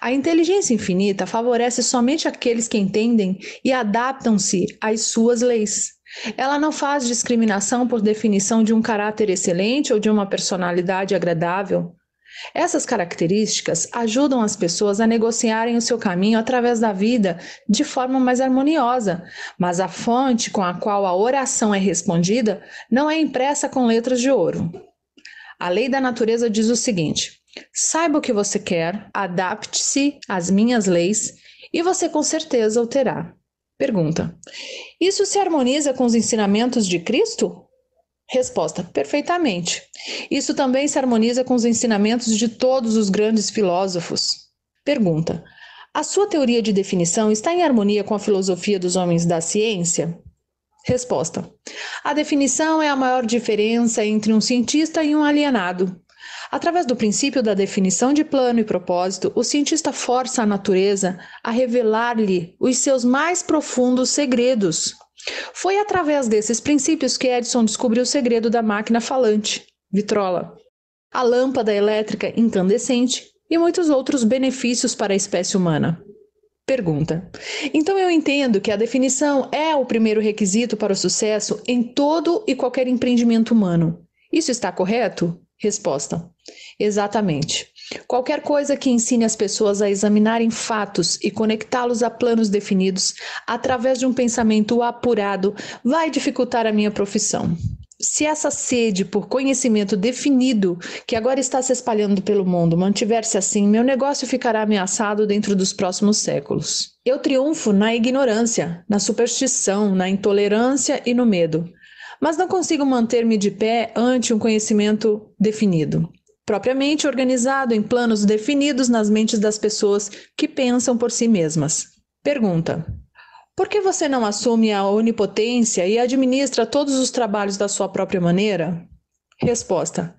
A inteligência infinita favorece somente aqueles que entendem e adaptam-se às suas leis. Ela não faz discriminação por definição de um caráter excelente ou de uma personalidade agradável. Essas características ajudam as pessoas a negociarem o seu caminho através da vida de forma mais harmoniosa, mas a fonte com a qual a oração é respondida não é impressa com letras de ouro. A lei da natureza diz o seguinte: saiba o que você quer, adapte-se às minhas leis e você com certeza o terá. Pergunta: Isso se harmoniza com os ensinamentos de Cristo? Resposta: perfeitamente. Isso também se harmoniza com os ensinamentos de todos os grandes filósofos. Pergunta: a sua teoria de definição está em harmonia com a filosofia dos homens da ciência? Resposta: A definição é a maior diferença entre um cientista e um alienado. Através do princípio da definição de plano e propósito, o cientista força a natureza a revelar-lhe os seus mais profundos segredos. Foi através desses princípios que Edison descobriu o segredo da máquina falante, vitrola, a lâmpada elétrica incandescente e muitos outros benefícios para a espécie humana. Pergunta: Então eu entendo que a definição é o primeiro requisito para o sucesso em todo e qualquer empreendimento humano. Isso está correto? Resposta: Exatamente. Qualquer coisa que ensine as pessoas a examinarem fatos e conectá-los a planos definidos através de um pensamento apurado vai dificultar a minha profissão. Se essa sede por conhecimento definido, que agora está se espalhando pelo mundo, mantiver-se assim, meu negócio ficará ameaçado dentro dos próximos séculos. Eu triunfo na ignorância, na superstição, na intolerância e no medo, mas não consigo manter-me de pé ante um conhecimento definido propriamente organizado em planos definidos nas mentes das pessoas que pensam por si mesmas. Pergunta: Por que você não assume a onipotência e administra todos os trabalhos da sua própria maneira? Resposta: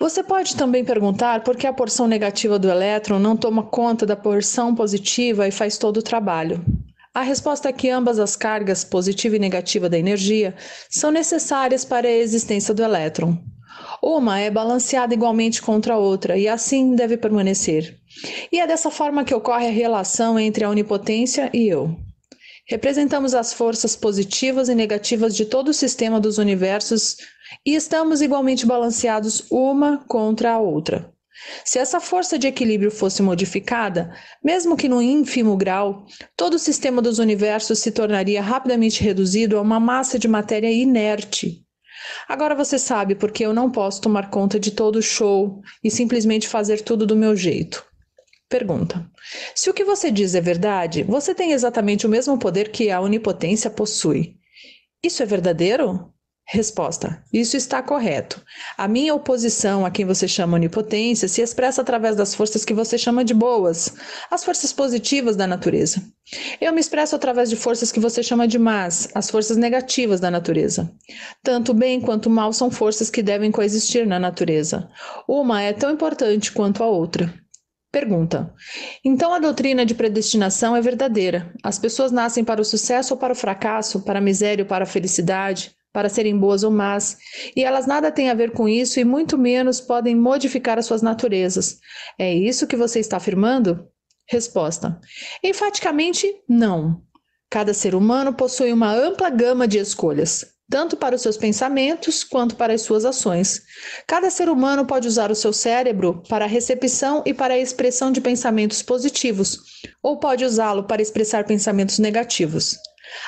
Você pode também perguntar por que a porção negativa do elétron não toma conta da porção positiva e faz todo o trabalho. A resposta é que ambas as cargas, positiva e negativa da energia, são necessárias para a existência do elétron. Uma é balanceada igualmente contra a outra e assim deve permanecer. E é dessa forma que ocorre a relação entre a onipotência e eu. Representamos as forças positivas e negativas de todo o sistema dos universos e estamos igualmente balanceados uma contra a outra. Se essa força de equilíbrio fosse modificada, mesmo que no ínfimo grau, todo o sistema dos universos se tornaria rapidamente reduzido a uma massa de matéria inerte, Agora você sabe porque eu não posso tomar conta de todo o show e simplesmente fazer tudo do meu jeito. Pergunta: Se o que você diz é verdade, você tem exatamente o mesmo poder que a onipotência possui. Isso é verdadeiro? Resposta: Isso está correto. A minha oposição a quem você chama onipotência se expressa através das forças que você chama de boas, as forças positivas da natureza. Eu me expresso através de forças que você chama de más, as forças negativas da natureza. Tanto bem quanto mal são forças que devem coexistir na natureza. Uma é tão importante quanto a outra. Pergunta: Então a doutrina de predestinação é verdadeira? As pessoas nascem para o sucesso ou para o fracasso, para a miséria ou para a felicidade? para serem boas ou más, e elas nada têm a ver com isso e muito menos podem modificar as suas naturezas. É isso que você está afirmando? Resposta: enfaticamente não. Cada ser humano possui uma ampla gama de escolhas, tanto para os seus pensamentos quanto para as suas ações. Cada ser humano pode usar o seu cérebro para a recepção e para a expressão de pensamentos positivos, ou pode usá-lo para expressar pensamentos negativos.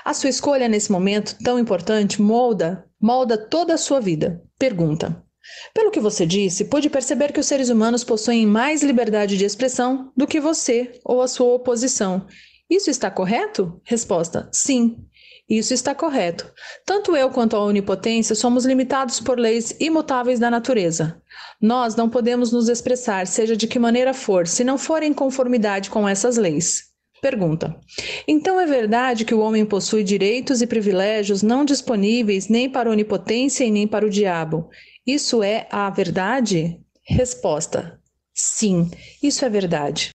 A sua escolha nesse momento tão importante molda, molda toda a sua vida. Pergunta: pelo que você disse, pude perceber que os seres humanos possuem mais liberdade de expressão do que você ou a sua oposição. Isso está correto? Resposta: sim. Isso está correto. Tanto eu quanto a onipotência somos limitados por leis imutáveis da natureza. Nós não podemos nos expressar, seja de que maneira for, se não for em conformidade com essas leis. Pergunta: Então é verdade que o homem possui direitos e privilégios não disponíveis nem para a onipotência e nem para o diabo? Isso é a verdade? Resposta: Sim, isso é verdade.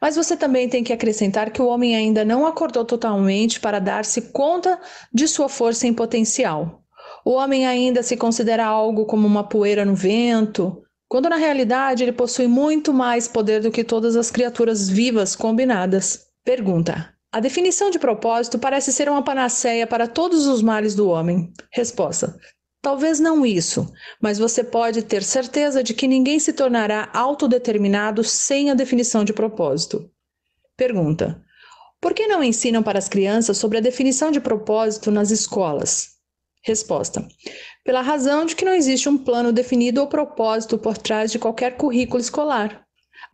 Mas você também tem que acrescentar que o homem ainda não acordou totalmente para dar-se conta de sua força em potencial. O homem ainda se considera algo como uma poeira no vento, quando na realidade ele possui muito mais poder do que todas as criaturas vivas combinadas. Pergunta: a definição de propósito parece ser uma panaceia para todos os males do homem. Resposta: Talvez não isso, mas você pode ter certeza de que ninguém se tornará autodeterminado sem a definição de propósito. Pergunta: Por que não ensinam para as crianças sobre a definição de propósito nas escolas? Resposta: Pela razão de que não existe um plano definido ou propósito por trás de qualquer currículo escolar.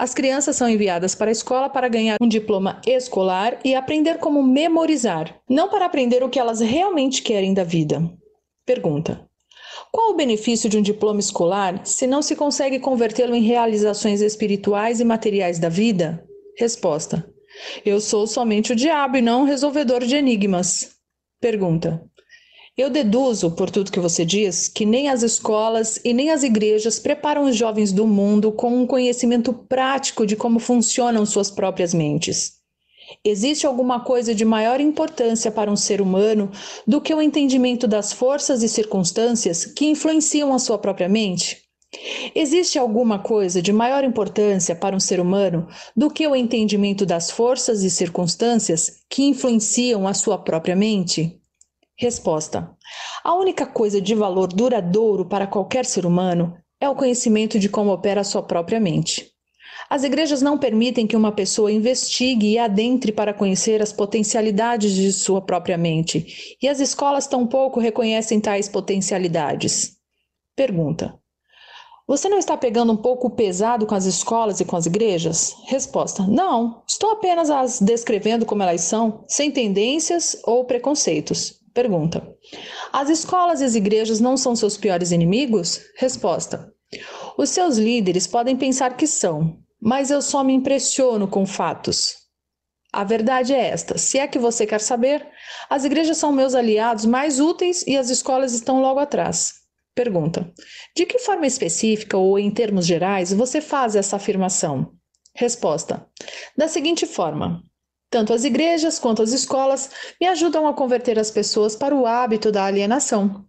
As crianças são enviadas para a escola para ganhar um diploma escolar e aprender como memorizar, não para aprender o que elas realmente querem da vida. Pergunta: Qual o benefício de um diploma escolar se não se consegue convertê-lo em realizações espirituais e materiais da vida? Resposta: Eu sou somente o diabo e não um resolvedor de enigmas. Pergunta: eu deduzo, por tudo que você diz, que nem as escolas e nem as igrejas preparam os jovens do mundo com um conhecimento prático de como funcionam suas próprias mentes. Existe alguma coisa de maior importância para um ser humano do que o entendimento das forças e circunstâncias que influenciam a sua própria mente? Existe alguma coisa de maior importância para um ser humano do que o entendimento das forças e circunstâncias que influenciam a sua própria mente? Resposta: A única coisa de valor duradouro para qualquer ser humano é o conhecimento de como opera a sua própria mente. As igrejas não permitem que uma pessoa investigue e adentre para conhecer as potencialidades de sua própria mente, e as escolas tampouco reconhecem tais potencialidades. Pergunta: Você não está pegando um pouco pesado com as escolas e com as igrejas? Resposta: Não, estou apenas as descrevendo como elas são, sem tendências ou preconceitos. Pergunta: As escolas e as igrejas não são seus piores inimigos? Resposta: Os seus líderes podem pensar que são, mas eu só me impressiono com fatos. A verdade é esta: se é que você quer saber, as igrejas são meus aliados mais úteis e as escolas estão logo atrás. Pergunta: De que forma específica ou em termos gerais você faz essa afirmação? Resposta: Da seguinte forma: tanto as igrejas quanto as escolas me ajudam a converter as pessoas para o hábito da alienação.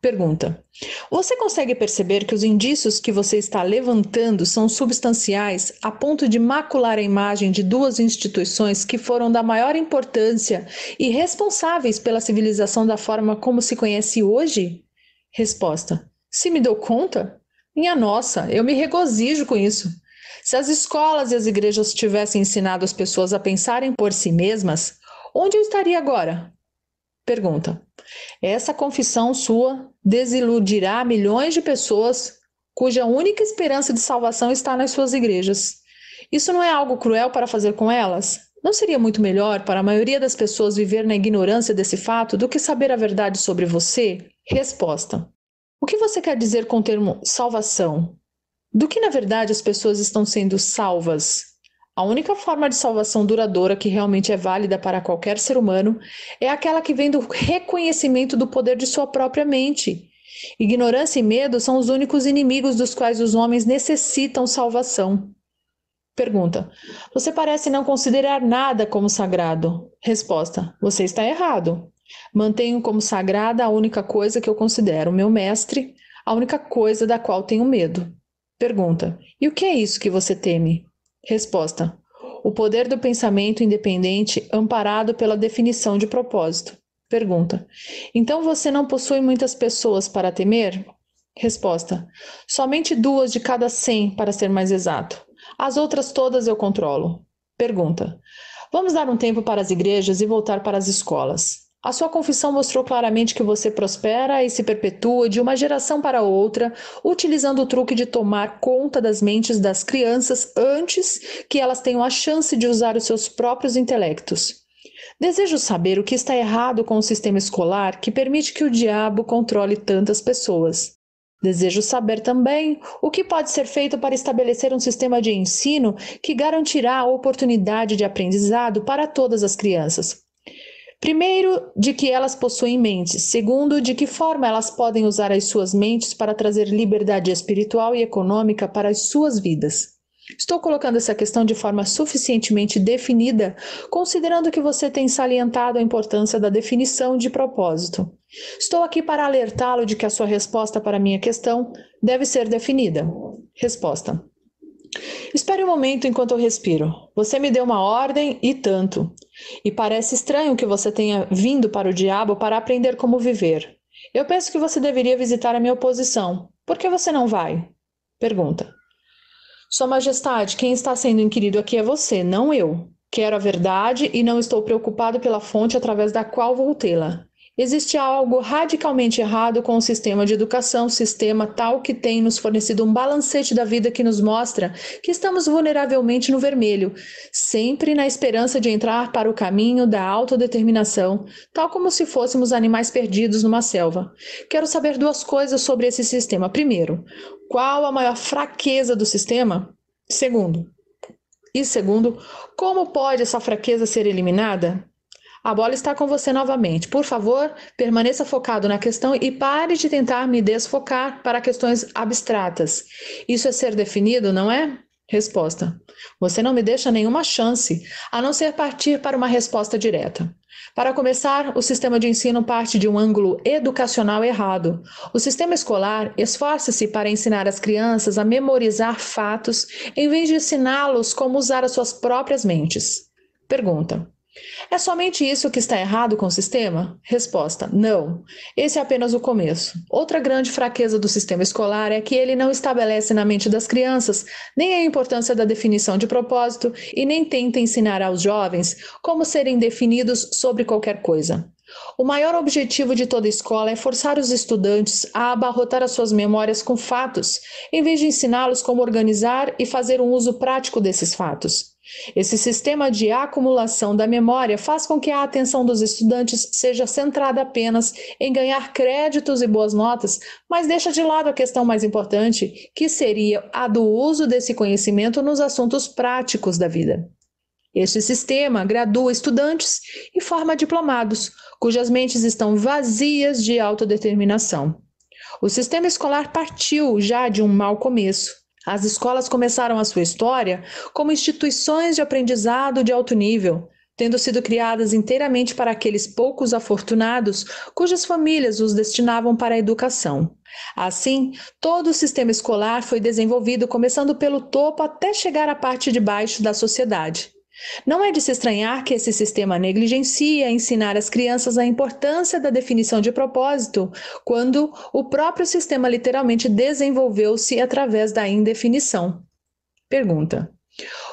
Pergunta: Você consegue perceber que os indícios que você está levantando são substanciais a ponto de macular a imagem de duas instituições que foram da maior importância e responsáveis pela civilização da forma como se conhece hoje? Resposta: Se me dou conta? Minha nossa, eu me regozijo com isso. Se as escolas e as igrejas tivessem ensinado as pessoas a pensarem por si mesmas, onde eu estaria agora? Pergunta. Essa confissão sua desiludirá milhões de pessoas cuja única esperança de salvação está nas suas igrejas. Isso não é algo cruel para fazer com elas? Não seria muito melhor para a maioria das pessoas viver na ignorância desse fato do que saber a verdade sobre você? Resposta: O que você quer dizer com o termo salvação? Do que, na verdade, as pessoas estão sendo salvas? A única forma de salvação duradoura que realmente é válida para qualquer ser humano é aquela que vem do reconhecimento do poder de sua própria mente. Ignorância e medo são os únicos inimigos dos quais os homens necessitam salvação. Pergunta: Você parece não considerar nada como sagrado? Resposta: Você está errado. Mantenho como sagrada a única coisa que eu considero meu mestre, a única coisa da qual tenho medo. Pergunta: E o que é isso que você teme? Resposta: O poder do pensamento independente amparado pela definição de propósito. Pergunta: Então você não possui muitas pessoas para temer? Resposta: Somente duas de cada cem, para ser mais exato. As outras todas eu controlo. Pergunta: Vamos dar um tempo para as igrejas e voltar para as escolas. A sua confissão mostrou claramente que você prospera e se perpetua de uma geração para outra, utilizando o truque de tomar conta das mentes das crianças antes que elas tenham a chance de usar os seus próprios intelectos. Desejo saber o que está errado com o sistema escolar que permite que o diabo controle tantas pessoas. Desejo saber também o que pode ser feito para estabelecer um sistema de ensino que garantirá a oportunidade de aprendizado para todas as crianças, Primeiro, de que elas possuem mentes. Segundo, de que forma elas podem usar as suas mentes para trazer liberdade espiritual e econômica para as suas vidas. Estou colocando essa questão de forma suficientemente definida, considerando que você tem salientado a importância da definição de propósito. Estou aqui para alertá-lo de que a sua resposta para minha questão deve ser definida. Resposta: Espere um momento enquanto eu respiro. Você me deu uma ordem e tanto. E parece estranho que você tenha vindo para o diabo para aprender como viver. Eu penso que você deveria visitar a minha oposição. Por que você não vai? Pergunta. Sua Majestade, quem está sendo inquirido aqui é você, não eu. Quero a verdade e não estou preocupado pela fonte através da qual vou tê-la. Existe algo radicalmente errado com o sistema de educação, sistema tal que tem nos fornecido um balancete da vida que nos mostra que estamos vulneravelmente no vermelho, sempre na esperança de entrar para o caminho da autodeterminação, tal como se fôssemos animais perdidos numa selva. Quero saber duas coisas sobre esse sistema. Primeiro, qual a maior fraqueza do sistema? Segundo, e segundo, como pode essa fraqueza ser eliminada? A bola está com você novamente. Por favor, permaneça focado na questão e pare de tentar me desfocar para questões abstratas. Isso é ser definido, não é? Resposta: Você não me deixa nenhuma chance, a não ser partir para uma resposta direta. Para começar, o sistema de ensino parte de um ângulo educacional errado. O sistema escolar esforça-se para ensinar as crianças a memorizar fatos em vez de ensiná-los como usar as suas próprias mentes. Pergunta: é somente isso que está errado com o sistema? Resposta: não. Esse é apenas o começo. Outra grande fraqueza do sistema escolar é que ele não estabelece na mente das crianças nem a importância da definição de propósito e nem tenta ensinar aos jovens como serem definidos sobre qualquer coisa. O maior objetivo de toda escola é forçar os estudantes a abarrotar as suas memórias com fatos, em vez de ensiná-los como organizar e fazer um uso prático desses fatos. Esse sistema de acumulação da memória faz com que a atenção dos estudantes seja centrada apenas em ganhar créditos e boas notas, mas deixa de lado a questão mais importante, que seria a do uso desse conhecimento nos assuntos práticos da vida. Este sistema gradua estudantes e forma diplomados, cujas mentes estão vazias de autodeterminação. O sistema escolar partiu já de um mau começo. As escolas começaram a sua história como instituições de aprendizado de alto nível, tendo sido criadas inteiramente para aqueles poucos afortunados cujas famílias os destinavam para a educação. Assim, todo o sistema escolar foi desenvolvido começando pelo topo até chegar à parte de baixo da sociedade. Não é de se estranhar que esse sistema negligencia ensinar as crianças a importância da definição de propósito, quando o próprio sistema literalmente desenvolveu-se através da indefinição. Pergunta: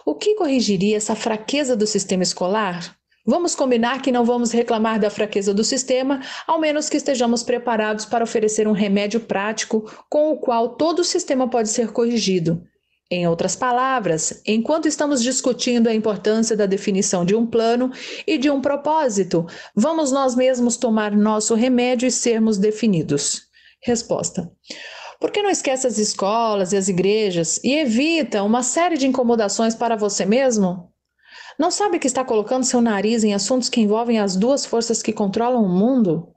O que corrigiria essa fraqueza do sistema escolar? Vamos combinar que não vamos reclamar da fraqueza do sistema, ao menos que estejamos preparados para oferecer um remédio prático com o qual todo o sistema pode ser corrigido, em outras palavras, enquanto estamos discutindo a importância da definição de um plano e de um propósito, vamos nós mesmos tomar nosso remédio e sermos definidos. Resposta. Por que não esquece as escolas e as igrejas e evita uma série de incomodações para você mesmo? Não sabe que está colocando seu nariz em assuntos que envolvem as duas forças que controlam o mundo?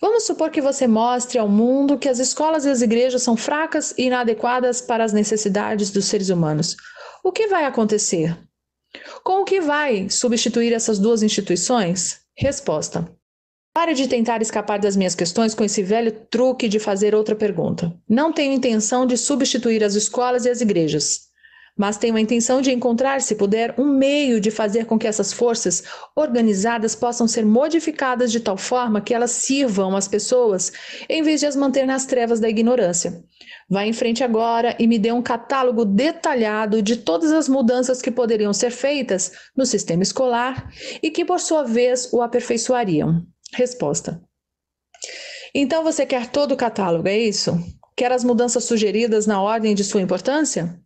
Vamos supor que você mostre ao mundo que as escolas e as igrejas são fracas e inadequadas para as necessidades dos seres humanos. O que vai acontecer? Com o que vai substituir essas duas instituições? Resposta. Pare de tentar escapar das minhas questões com esse velho truque de fazer outra pergunta. Não tenho intenção de substituir as escolas e as igrejas mas tenho a intenção de encontrar, se puder, um meio de fazer com que essas forças organizadas possam ser modificadas de tal forma que elas sirvam às pessoas, em vez de as manter nas trevas da ignorância. Vá em frente agora e me dê um catálogo detalhado de todas as mudanças que poderiam ser feitas no sistema escolar e que, por sua vez, o aperfeiçoariam. Resposta. Então você quer todo o catálogo, é isso? Quer as mudanças sugeridas na ordem de sua importância?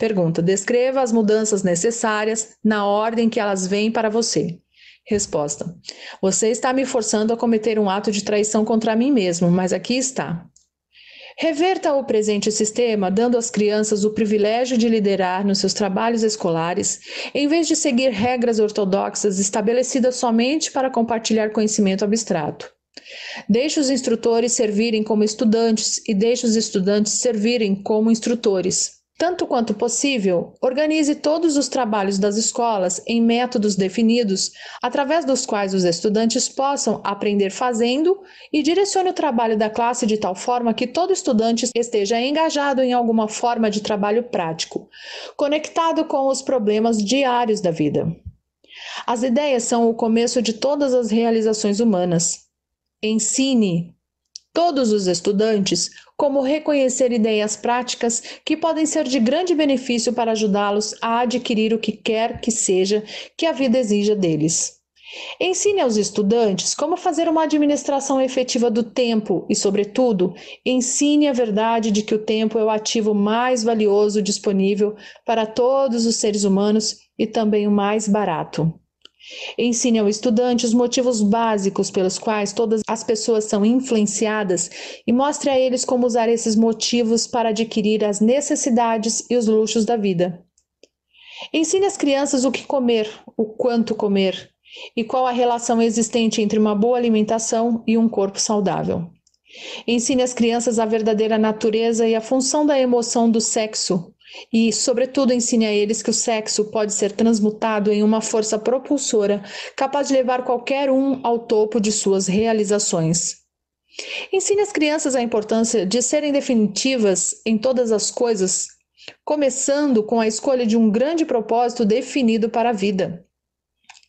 Pergunta: descreva as mudanças necessárias na ordem que elas vêm para você. Resposta: Você está me forçando a cometer um ato de traição contra mim mesmo, mas aqui está. Reverta o presente sistema, dando às crianças o privilégio de liderar nos seus trabalhos escolares, em vez de seguir regras ortodoxas estabelecidas somente para compartilhar conhecimento abstrato. Deixe os instrutores servirem como estudantes e deixe os estudantes servirem como instrutores. Tanto quanto possível, organize todos os trabalhos das escolas em métodos definidos, através dos quais os estudantes possam aprender fazendo, e direcione o trabalho da classe de tal forma que todo estudante esteja engajado em alguma forma de trabalho prático, conectado com os problemas diários da vida. As ideias são o começo de todas as realizações humanas. Ensine todos os estudantes como reconhecer ideias práticas que podem ser de grande benefício para ajudá-los a adquirir o que quer que seja que a vida exija deles. Ensine aos estudantes como fazer uma administração efetiva do tempo e, sobretudo, ensine a verdade de que o tempo é o ativo mais valioso disponível para todos os seres humanos e também o mais barato. Ensine ao estudante os motivos básicos pelos quais todas as pessoas são influenciadas e mostre a eles como usar esses motivos para adquirir as necessidades e os luxos da vida. Ensine às crianças o que comer, o quanto comer e qual a relação existente entre uma boa alimentação e um corpo saudável. Ensine às crianças a verdadeira natureza e a função da emoção do sexo e, sobretudo, ensine a eles que o sexo pode ser transmutado em uma força propulsora capaz de levar qualquer um ao topo de suas realizações. Ensine às crianças a importância de serem definitivas em todas as coisas, começando com a escolha de um grande propósito definido para a vida.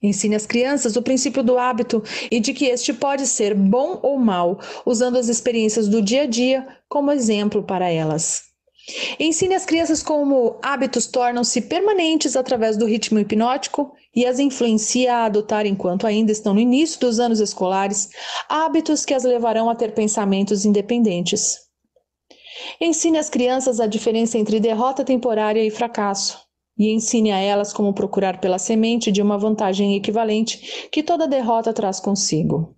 Ensine às crianças o princípio do hábito e de que este pode ser bom ou mal, usando as experiências do dia a dia como exemplo para elas. Ensine as crianças como hábitos tornam-se permanentes através do ritmo hipnótico e as influencia a adotar, enquanto ainda estão no início dos anos escolares, hábitos que as levarão a ter pensamentos independentes. Ensine as crianças a diferença entre derrota temporária e fracasso, e ensine a elas como procurar pela semente de uma vantagem equivalente que toda derrota traz consigo.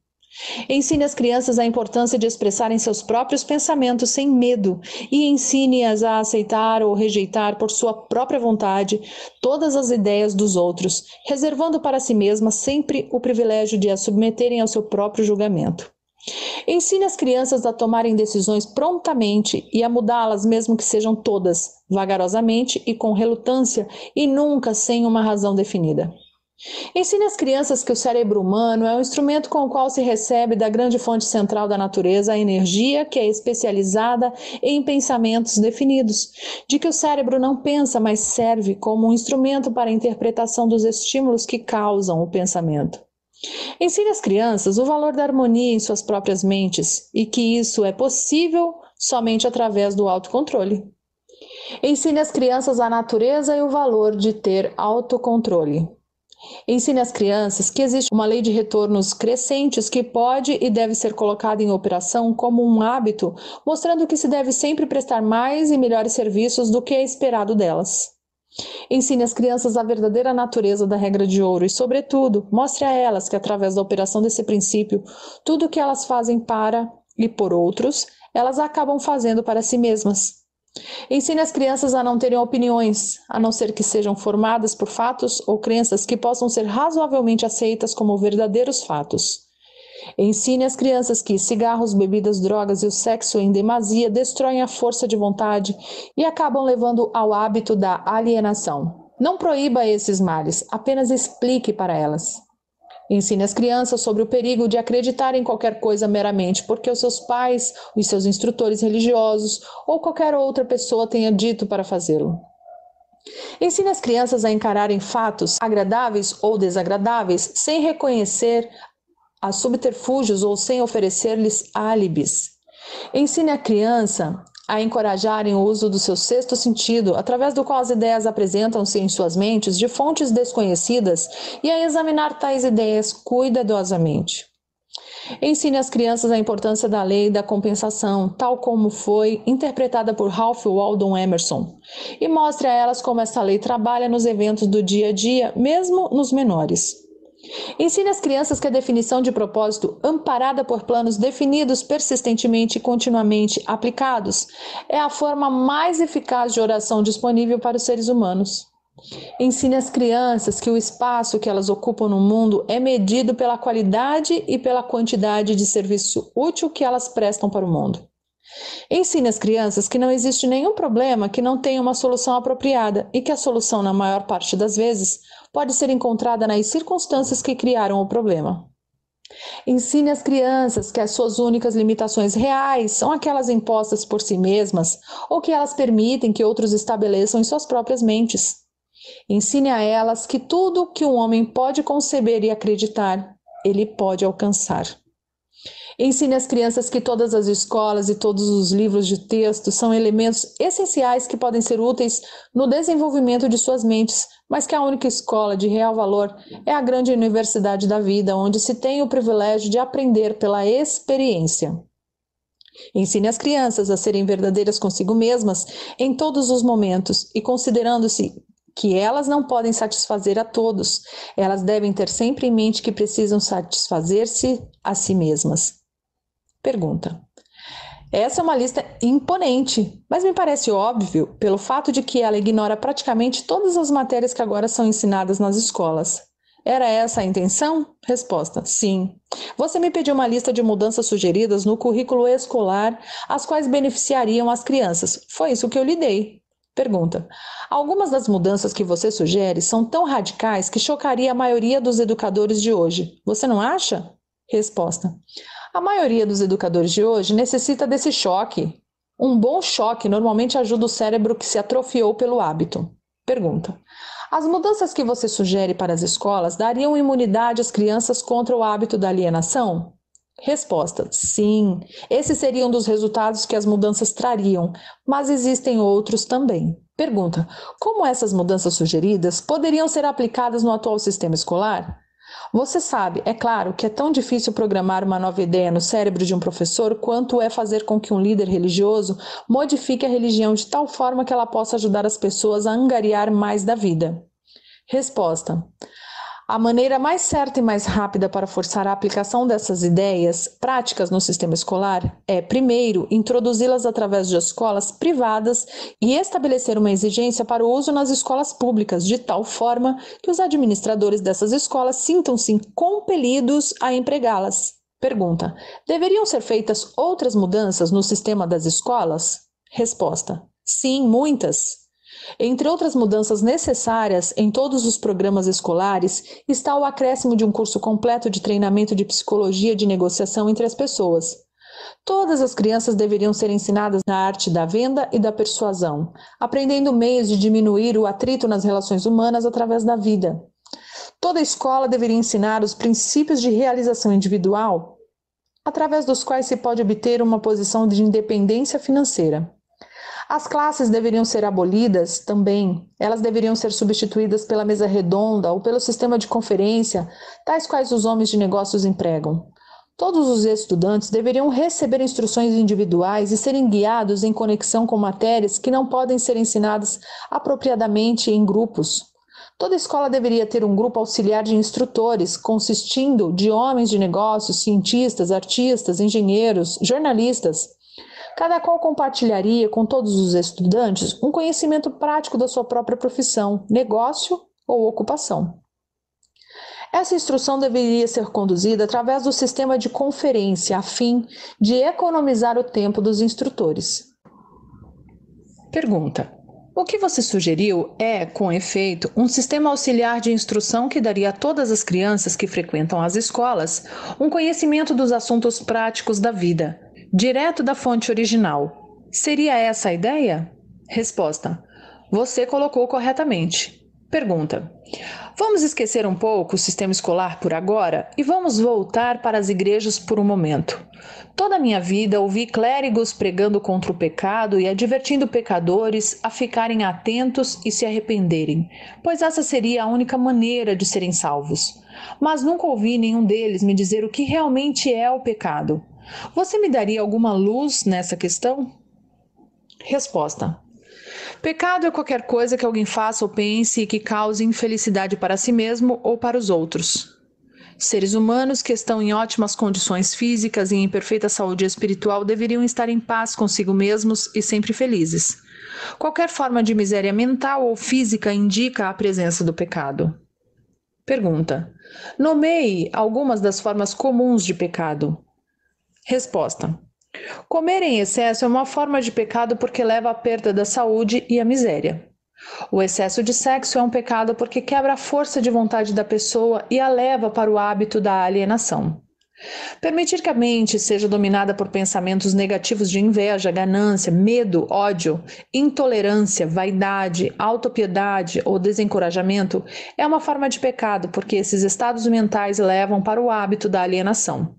Ensine as crianças a importância de expressarem seus próprios pensamentos sem medo e ensine-as a aceitar ou rejeitar por sua própria vontade todas as ideias dos outros, reservando para si mesma sempre o privilégio de as submeterem ao seu próprio julgamento. Ensine as crianças a tomarem decisões prontamente e a mudá-las, mesmo que sejam todas, vagarosamente e com relutância, e nunca sem uma razão definida. Ensine às crianças que o cérebro humano é um instrumento com o qual se recebe da grande fonte central da natureza a energia que é especializada em pensamentos definidos, de que o cérebro não pensa, mas serve como um instrumento para a interpretação dos estímulos que causam o pensamento. Ensine às crianças o valor da harmonia em suas próprias mentes e que isso é possível somente através do autocontrole. Ensine às crianças a natureza e o valor de ter autocontrole. Ensine às crianças que existe uma lei de retornos crescentes que pode e deve ser colocada em operação como um hábito, mostrando que se deve sempre prestar mais e melhores serviços do que é esperado delas. Ensine às crianças a verdadeira natureza da regra de ouro e, sobretudo, mostre a elas que, através da operação desse princípio, tudo o que elas fazem para e por outros, elas acabam fazendo para si mesmas. Ensine as crianças a não terem opiniões, a não ser que sejam formadas por fatos ou crenças que possam ser razoavelmente aceitas como verdadeiros fatos. Ensine as crianças que cigarros, bebidas, drogas e o sexo em demasia destroem a força de vontade e acabam levando ao hábito da alienação. Não proíba esses males, apenas explique para elas. Ensine as crianças sobre o perigo de acreditar em qualquer coisa meramente porque os seus pais, os seus instrutores religiosos ou qualquer outra pessoa tenha dito para fazê-lo. Ensine as crianças a encararem fatos agradáveis ou desagradáveis sem reconhecer a subterfúgios ou sem oferecer-lhes álibis. Ensine a criança a encorajarem o uso do seu sexto sentido, através do qual as ideias apresentam-se em suas mentes de fontes desconhecidas, e a examinar tais ideias cuidadosamente. Ensine às crianças a importância da lei da compensação, tal como foi interpretada por Ralph Waldo Emerson, e mostre a elas como essa lei trabalha nos eventos do dia a dia, mesmo nos menores. Ensine às crianças que a definição de propósito, amparada por planos definidos persistentemente e continuamente aplicados, é a forma mais eficaz de oração disponível para os seres humanos. Ensine às crianças que o espaço que elas ocupam no mundo é medido pela qualidade e pela quantidade de serviço útil que elas prestam para o mundo. Ensine às crianças que não existe nenhum problema que não tenha uma solução apropriada e que a solução, na maior parte das vezes, pode ser encontrada nas circunstâncias que criaram o problema. Ensine às crianças que as suas únicas limitações reais são aquelas impostas por si mesmas ou que elas permitem que outros estabeleçam em suas próprias mentes. Ensine a elas que tudo que um homem pode conceber e acreditar, ele pode alcançar. Ensine às crianças que todas as escolas e todos os livros de texto são elementos essenciais que podem ser úteis no desenvolvimento de suas mentes, mas que a única escola de real valor é a grande universidade da vida, onde se tem o privilégio de aprender pela experiência. Ensine as crianças a serem verdadeiras consigo mesmas em todos os momentos e considerando-se que elas não podem satisfazer a todos. Elas devem ter sempre em mente que precisam satisfazer-se a si mesmas. Pergunta: Essa é uma lista imponente, mas me parece óbvio pelo fato de que ela ignora praticamente todas as matérias que agora são ensinadas nas escolas. Era essa a intenção? Resposta: Sim. Você me pediu uma lista de mudanças sugeridas no currículo escolar, as quais beneficiariam as crianças. Foi isso que eu lhe dei. Pergunta: Algumas das mudanças que você sugere são tão radicais que chocaria a maioria dos educadores de hoje. Você não acha? Resposta: a maioria dos educadores de hoje necessita desse choque. Um bom choque normalmente ajuda o cérebro que se atrofiou pelo hábito. Pergunta: As mudanças que você sugere para as escolas dariam imunidade às crianças contra o hábito da alienação? Resposta: Sim. Esse seria um dos resultados que as mudanças trariam, mas existem outros também. Pergunta: Como essas mudanças sugeridas poderiam ser aplicadas no atual sistema escolar? Você sabe, é claro, que é tão difícil programar uma nova ideia no cérebro de um professor quanto é fazer com que um líder religioso modifique a religião de tal forma que ela possa ajudar as pessoas a angariar mais da vida. Resposta. A maneira mais certa e mais rápida para forçar a aplicação dessas ideias práticas no sistema escolar é, primeiro, introduzi-las através de escolas privadas e estabelecer uma exigência para o uso nas escolas públicas, de tal forma que os administradores dessas escolas sintam-se compelidos a empregá-las. Pergunta: deveriam ser feitas outras mudanças no sistema das escolas? Resposta: sim, muitas. Entre outras mudanças necessárias em todos os programas escolares está o acréscimo de um curso completo de treinamento de psicologia de negociação entre as pessoas. Todas as crianças deveriam ser ensinadas na arte da venda e da persuasão, aprendendo meios de diminuir o atrito nas relações humanas através da vida. Toda escola deveria ensinar os princípios de realização individual, através dos quais se pode obter uma posição de independência financeira. As classes deveriam ser abolidas também. Elas deveriam ser substituídas pela mesa redonda ou pelo sistema de conferência, tais quais os homens de negócios empregam. Todos os estudantes deveriam receber instruções individuais e serem guiados em conexão com matérias que não podem ser ensinadas apropriadamente em grupos. Toda escola deveria ter um grupo auxiliar de instrutores, consistindo de homens de negócios, cientistas, artistas, engenheiros, jornalistas Cada qual compartilharia com todos os estudantes um conhecimento prático da sua própria profissão, negócio ou ocupação. Essa instrução deveria ser conduzida através do sistema de conferência, a fim de economizar o tempo dos instrutores. Pergunta: O que você sugeriu é, com efeito, um sistema auxiliar de instrução que daria a todas as crianças que frequentam as escolas um conhecimento dos assuntos práticos da vida, direto da fonte original. Seria essa a ideia? Resposta: Você colocou corretamente. Pergunta: Vamos esquecer um pouco o sistema escolar por agora e vamos voltar para as igrejas por um momento. Toda a minha vida ouvi clérigos pregando contra o pecado e advertindo pecadores a ficarem atentos e se arrependerem, pois essa seria a única maneira de serem salvos. Mas nunca ouvi nenhum deles me dizer o que realmente é o pecado. Você me daria alguma luz nessa questão? Resposta: Pecado é qualquer coisa que alguém faça ou pense e que cause infelicidade para si mesmo ou para os outros. Seres humanos que estão em ótimas condições físicas e em perfeita saúde espiritual deveriam estar em paz consigo mesmos e sempre felizes. Qualquer forma de miséria mental ou física indica a presença do pecado. Pergunta: Nomeie algumas das formas comuns de pecado. Resposta: Comer em excesso é uma forma de pecado porque leva à perda da saúde e à miséria. O excesso de sexo é um pecado porque quebra a força de vontade da pessoa e a leva para o hábito da alienação. Permitir que a mente seja dominada por pensamentos negativos de inveja, ganância, medo, ódio, intolerância, vaidade, autopiedade ou desencorajamento é uma forma de pecado, porque esses estados mentais levam para o hábito da alienação.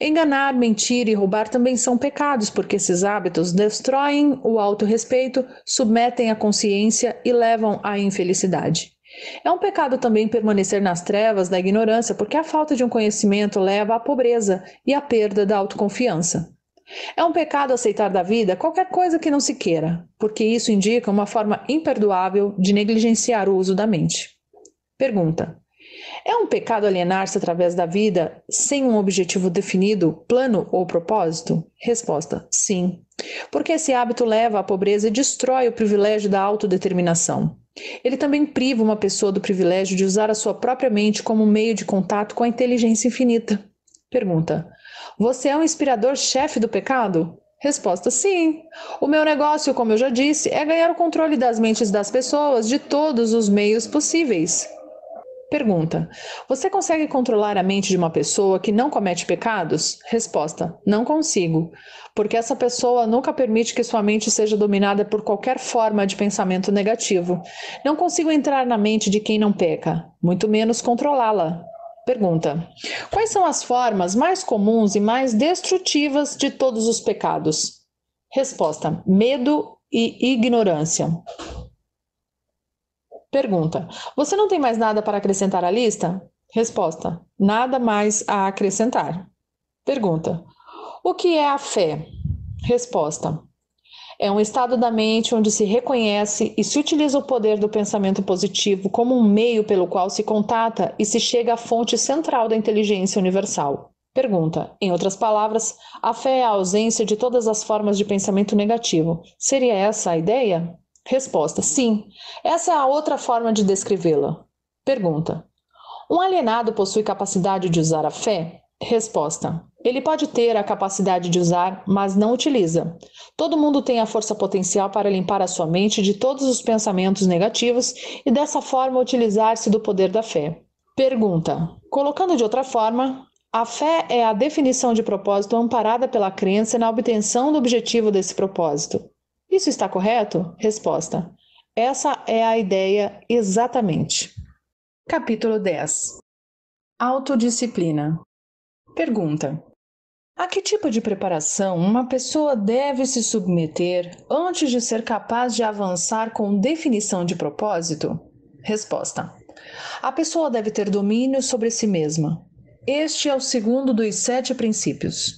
Enganar, mentir e roubar também são pecados, porque esses hábitos destroem o autorrespeito, submetem a consciência e levam à infelicidade. É um pecado também permanecer nas trevas da ignorância, porque a falta de um conhecimento leva à pobreza e à perda da autoconfiança. É um pecado aceitar da vida qualquer coisa que não se queira, porque isso indica uma forma imperdoável de negligenciar o uso da mente. Pergunta: é um pecado alienar-se através da vida sem um objetivo definido, plano ou propósito? Resposta: sim. Porque esse hábito leva à pobreza e destrói o privilégio da autodeterminação. Ele também priva uma pessoa do privilégio de usar a sua própria mente como meio de contato com a inteligência infinita. Pergunta: Você é um inspirador-chefe do pecado? Resposta: sim. O meu negócio, como eu já disse, é ganhar o controle das mentes das pessoas de todos os meios possíveis. Pergunta: Você consegue controlar a mente de uma pessoa que não comete pecados? Resposta: Não consigo, porque essa pessoa nunca permite que sua mente seja dominada por qualquer forma de pensamento negativo. Não consigo entrar na mente de quem não peca, muito menos controlá-la. Pergunta: Quais são as formas mais comuns e mais destrutivas de todos os pecados? Resposta: Medo e ignorância. Pergunta: Você não tem mais nada para acrescentar à lista? Resposta: Nada mais a acrescentar. Pergunta: O que é a fé? Resposta: É um estado da mente onde se reconhece e se utiliza o poder do pensamento positivo como um meio pelo qual se contata e se chega à fonte central da inteligência universal. Pergunta: Em outras palavras, a fé é a ausência de todas as formas de pensamento negativo. Seria essa a ideia? Resposta: sim. Essa é a outra forma de descrevê-la. Pergunta: um alienado possui capacidade de usar a fé? Resposta: ele pode ter a capacidade de usar, mas não utiliza. Todo mundo tem a força potencial para limpar a sua mente de todos os pensamentos negativos e dessa forma utilizar-se do poder da fé. Pergunta: colocando de outra forma, a fé é a definição de propósito amparada pela crença na obtenção do objetivo desse propósito. Isso está correto? Resposta: Essa é a ideia exatamente. Capítulo 10 Autodisciplina Pergunta: A que tipo de preparação uma pessoa deve se submeter antes de ser capaz de avançar com definição de propósito? Resposta: A pessoa deve ter domínio sobre si mesma. Este é o segundo dos sete princípios.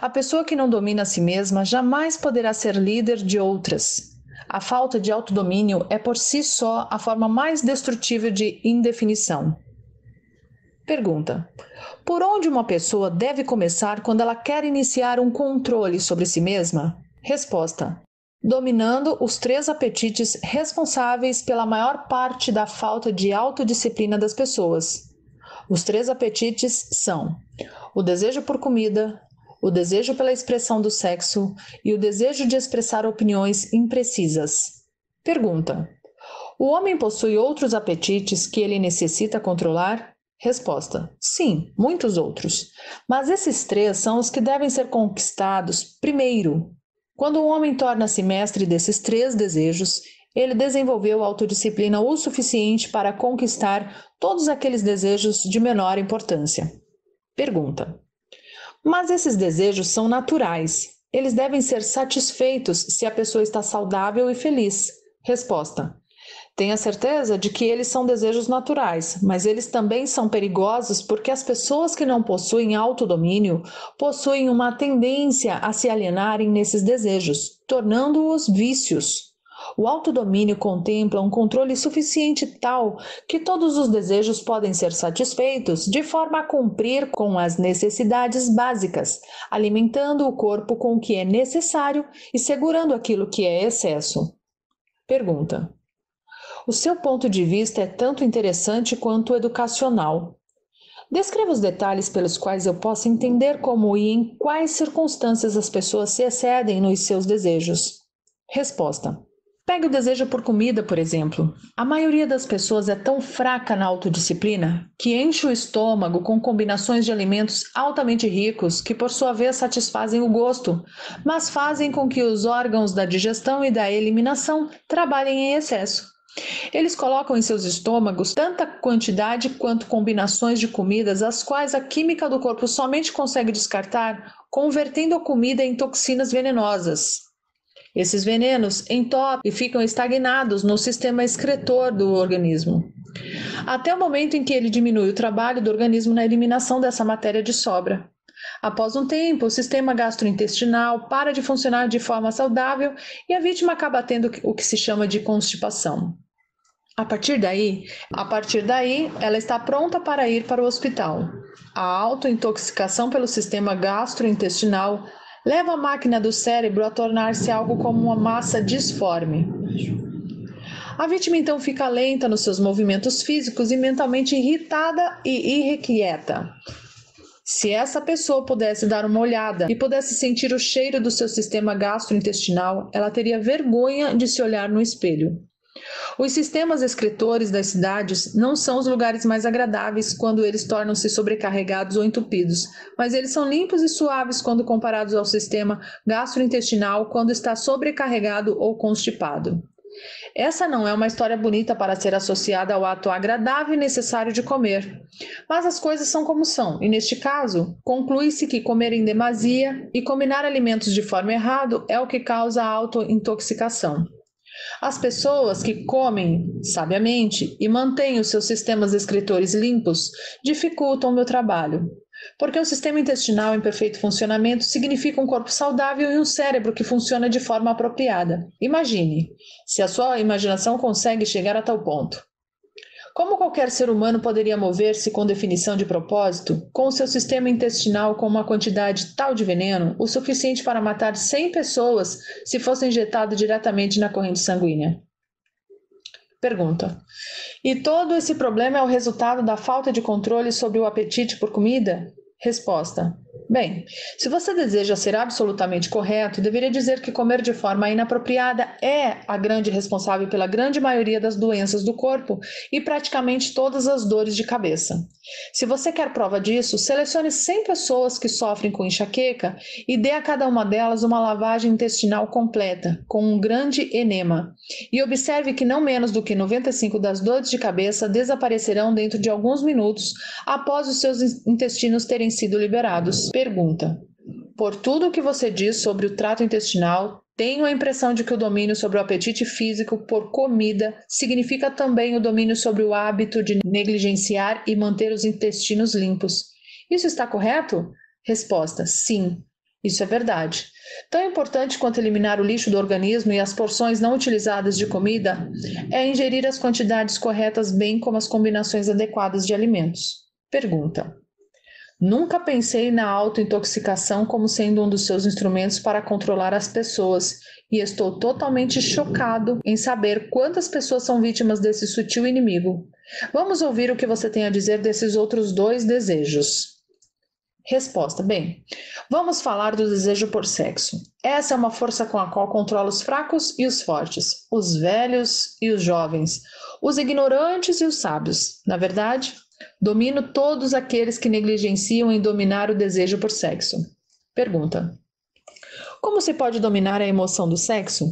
A pessoa que não domina a si mesma jamais poderá ser líder de outras. A falta de autodomínio é por si só a forma mais destrutiva de indefinição. Pergunta: Por onde uma pessoa deve começar quando ela quer iniciar um controle sobre si mesma? Resposta: Dominando os três apetites responsáveis pela maior parte da falta de autodisciplina das pessoas. Os três apetites são o desejo por comida, o desejo pela expressão do sexo e o desejo de expressar opiniões imprecisas. Pergunta: O homem possui outros apetites que ele necessita controlar? Resposta: Sim, muitos outros. Mas esses três são os que devem ser conquistados primeiro. Quando o homem torna-se mestre desses três desejos, ele desenvolveu autodisciplina o suficiente para conquistar todos aqueles desejos de menor importância. Pergunta: mas esses desejos são naturais. Eles devem ser satisfeitos se a pessoa está saudável e feliz. Resposta: Tenha certeza de que eles são desejos naturais, mas eles também são perigosos porque as pessoas que não possuem autodomínio possuem uma tendência a se alienarem nesses desejos, tornando-os vícios. O autodomínio contempla um controle suficiente tal que todos os desejos podem ser satisfeitos de forma a cumprir com as necessidades básicas, alimentando o corpo com o que é necessário e segurando aquilo que é excesso. Pergunta: O seu ponto de vista é tanto interessante quanto educacional. Descreva os detalhes pelos quais eu possa entender como e em quais circunstâncias as pessoas se excedem nos seus desejos. Resposta: Pega o desejo por comida, por exemplo. A maioria das pessoas é tão fraca na autodisciplina que enche o estômago com combinações de alimentos altamente ricos que, por sua vez, satisfazem o gosto, mas fazem com que os órgãos da digestão e da eliminação trabalhem em excesso. Eles colocam em seus estômagos tanta quantidade quanto combinações de comidas, as quais a química do corpo somente consegue descartar, convertendo a comida em toxinas venenosas. Esses venenos entopem e ficam estagnados no sistema excretor do organismo. Até o momento em que ele diminui o trabalho do organismo na eliminação dessa matéria de sobra. Após um tempo, o sistema gastrointestinal para de funcionar de forma saudável e a vítima acaba tendo o que se chama de constipação. A partir daí, a partir daí, ela está pronta para ir para o hospital. A autointoxicação pelo sistema gastrointestinal leva a máquina do cérebro a tornar-se algo como uma massa disforme. A vítima então fica lenta nos seus movimentos físicos e mentalmente irritada e irrequieta. Se essa pessoa pudesse dar uma olhada e pudesse sentir o cheiro do seu sistema gastrointestinal, ela teria vergonha de se olhar no espelho. Os sistemas escritores das cidades não são os lugares mais agradáveis quando eles tornam-se sobrecarregados ou entupidos, mas eles são limpos e suaves quando comparados ao sistema gastrointestinal quando está sobrecarregado ou constipado. Essa não é uma história bonita para ser associada ao ato agradável e necessário de comer. Mas as coisas são como são, e neste caso, conclui-se que comer em demasia e combinar alimentos de forma errada é o que causa a autointoxicação. As pessoas que comem sabiamente e mantêm os seus sistemas escritores limpos dificultam o meu trabalho. Porque um sistema intestinal em perfeito funcionamento significa um corpo saudável e um cérebro que funciona de forma apropriada. Imagine, se a sua imaginação consegue chegar a tal ponto. Como qualquer ser humano poderia mover-se com definição de propósito, com o seu sistema intestinal com uma quantidade tal de veneno, o suficiente para matar 100 pessoas se fosse injetado diretamente na corrente sanguínea? Pergunta: E todo esse problema é o resultado da falta de controle sobre o apetite por comida? Resposta: Bem, se você deseja ser absolutamente correto, deveria dizer que comer de forma inapropriada é a grande responsável pela grande maioria das doenças do corpo e praticamente todas as dores de cabeça. Se você quer prova disso, selecione 100 pessoas que sofrem com enxaqueca e dê a cada uma delas uma lavagem intestinal completa, com um grande enema. E observe que não menos do que 95 das dores de cabeça desaparecerão dentro de alguns minutos após os seus intestinos terem sido liberados Pergunta: Por tudo o que você diz sobre o trato intestinal, tenho a impressão de que o domínio sobre o apetite físico por comida significa também o domínio sobre o hábito de negligenciar e manter os intestinos limpos. Isso está correto? Resposta: Sim. Isso é verdade. Tão importante quanto eliminar o lixo do organismo e as porções não utilizadas de comida é ingerir as quantidades corretas, bem como as combinações adequadas de alimentos. Pergunta: Nunca pensei na autointoxicação como sendo um dos seus instrumentos para controlar as pessoas, e estou totalmente chocado em saber quantas pessoas são vítimas desse sutil inimigo. Vamos ouvir o que você tem a dizer desses outros dois desejos. Resposta: Bem, vamos falar do desejo por sexo. Essa é uma força com a qual controla os fracos e os fortes, os velhos e os jovens, os ignorantes e os sábios. Na verdade, Domino todos aqueles que negligenciam em dominar o desejo por sexo. Pergunta: Como se pode dominar a emoção do sexo?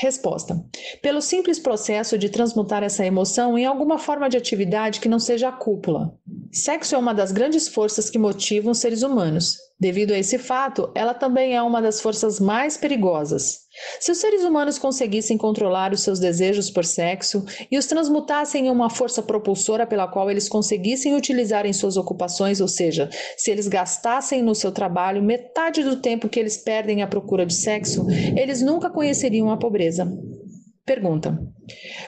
Resposta: Pelo simples processo de transmutar essa emoção em alguma forma de atividade que não seja a cúpula. Sexo é uma das grandes forças que motivam os seres humanos. Devido a esse fato, ela também é uma das forças mais perigosas. Se os seres humanos conseguissem controlar os seus desejos por sexo e os transmutassem em uma força propulsora pela qual eles conseguissem utilizar em suas ocupações, ou seja, se eles gastassem no seu trabalho metade do tempo que eles perdem à procura de sexo, eles nunca conheceriam a pobreza. Pergunta: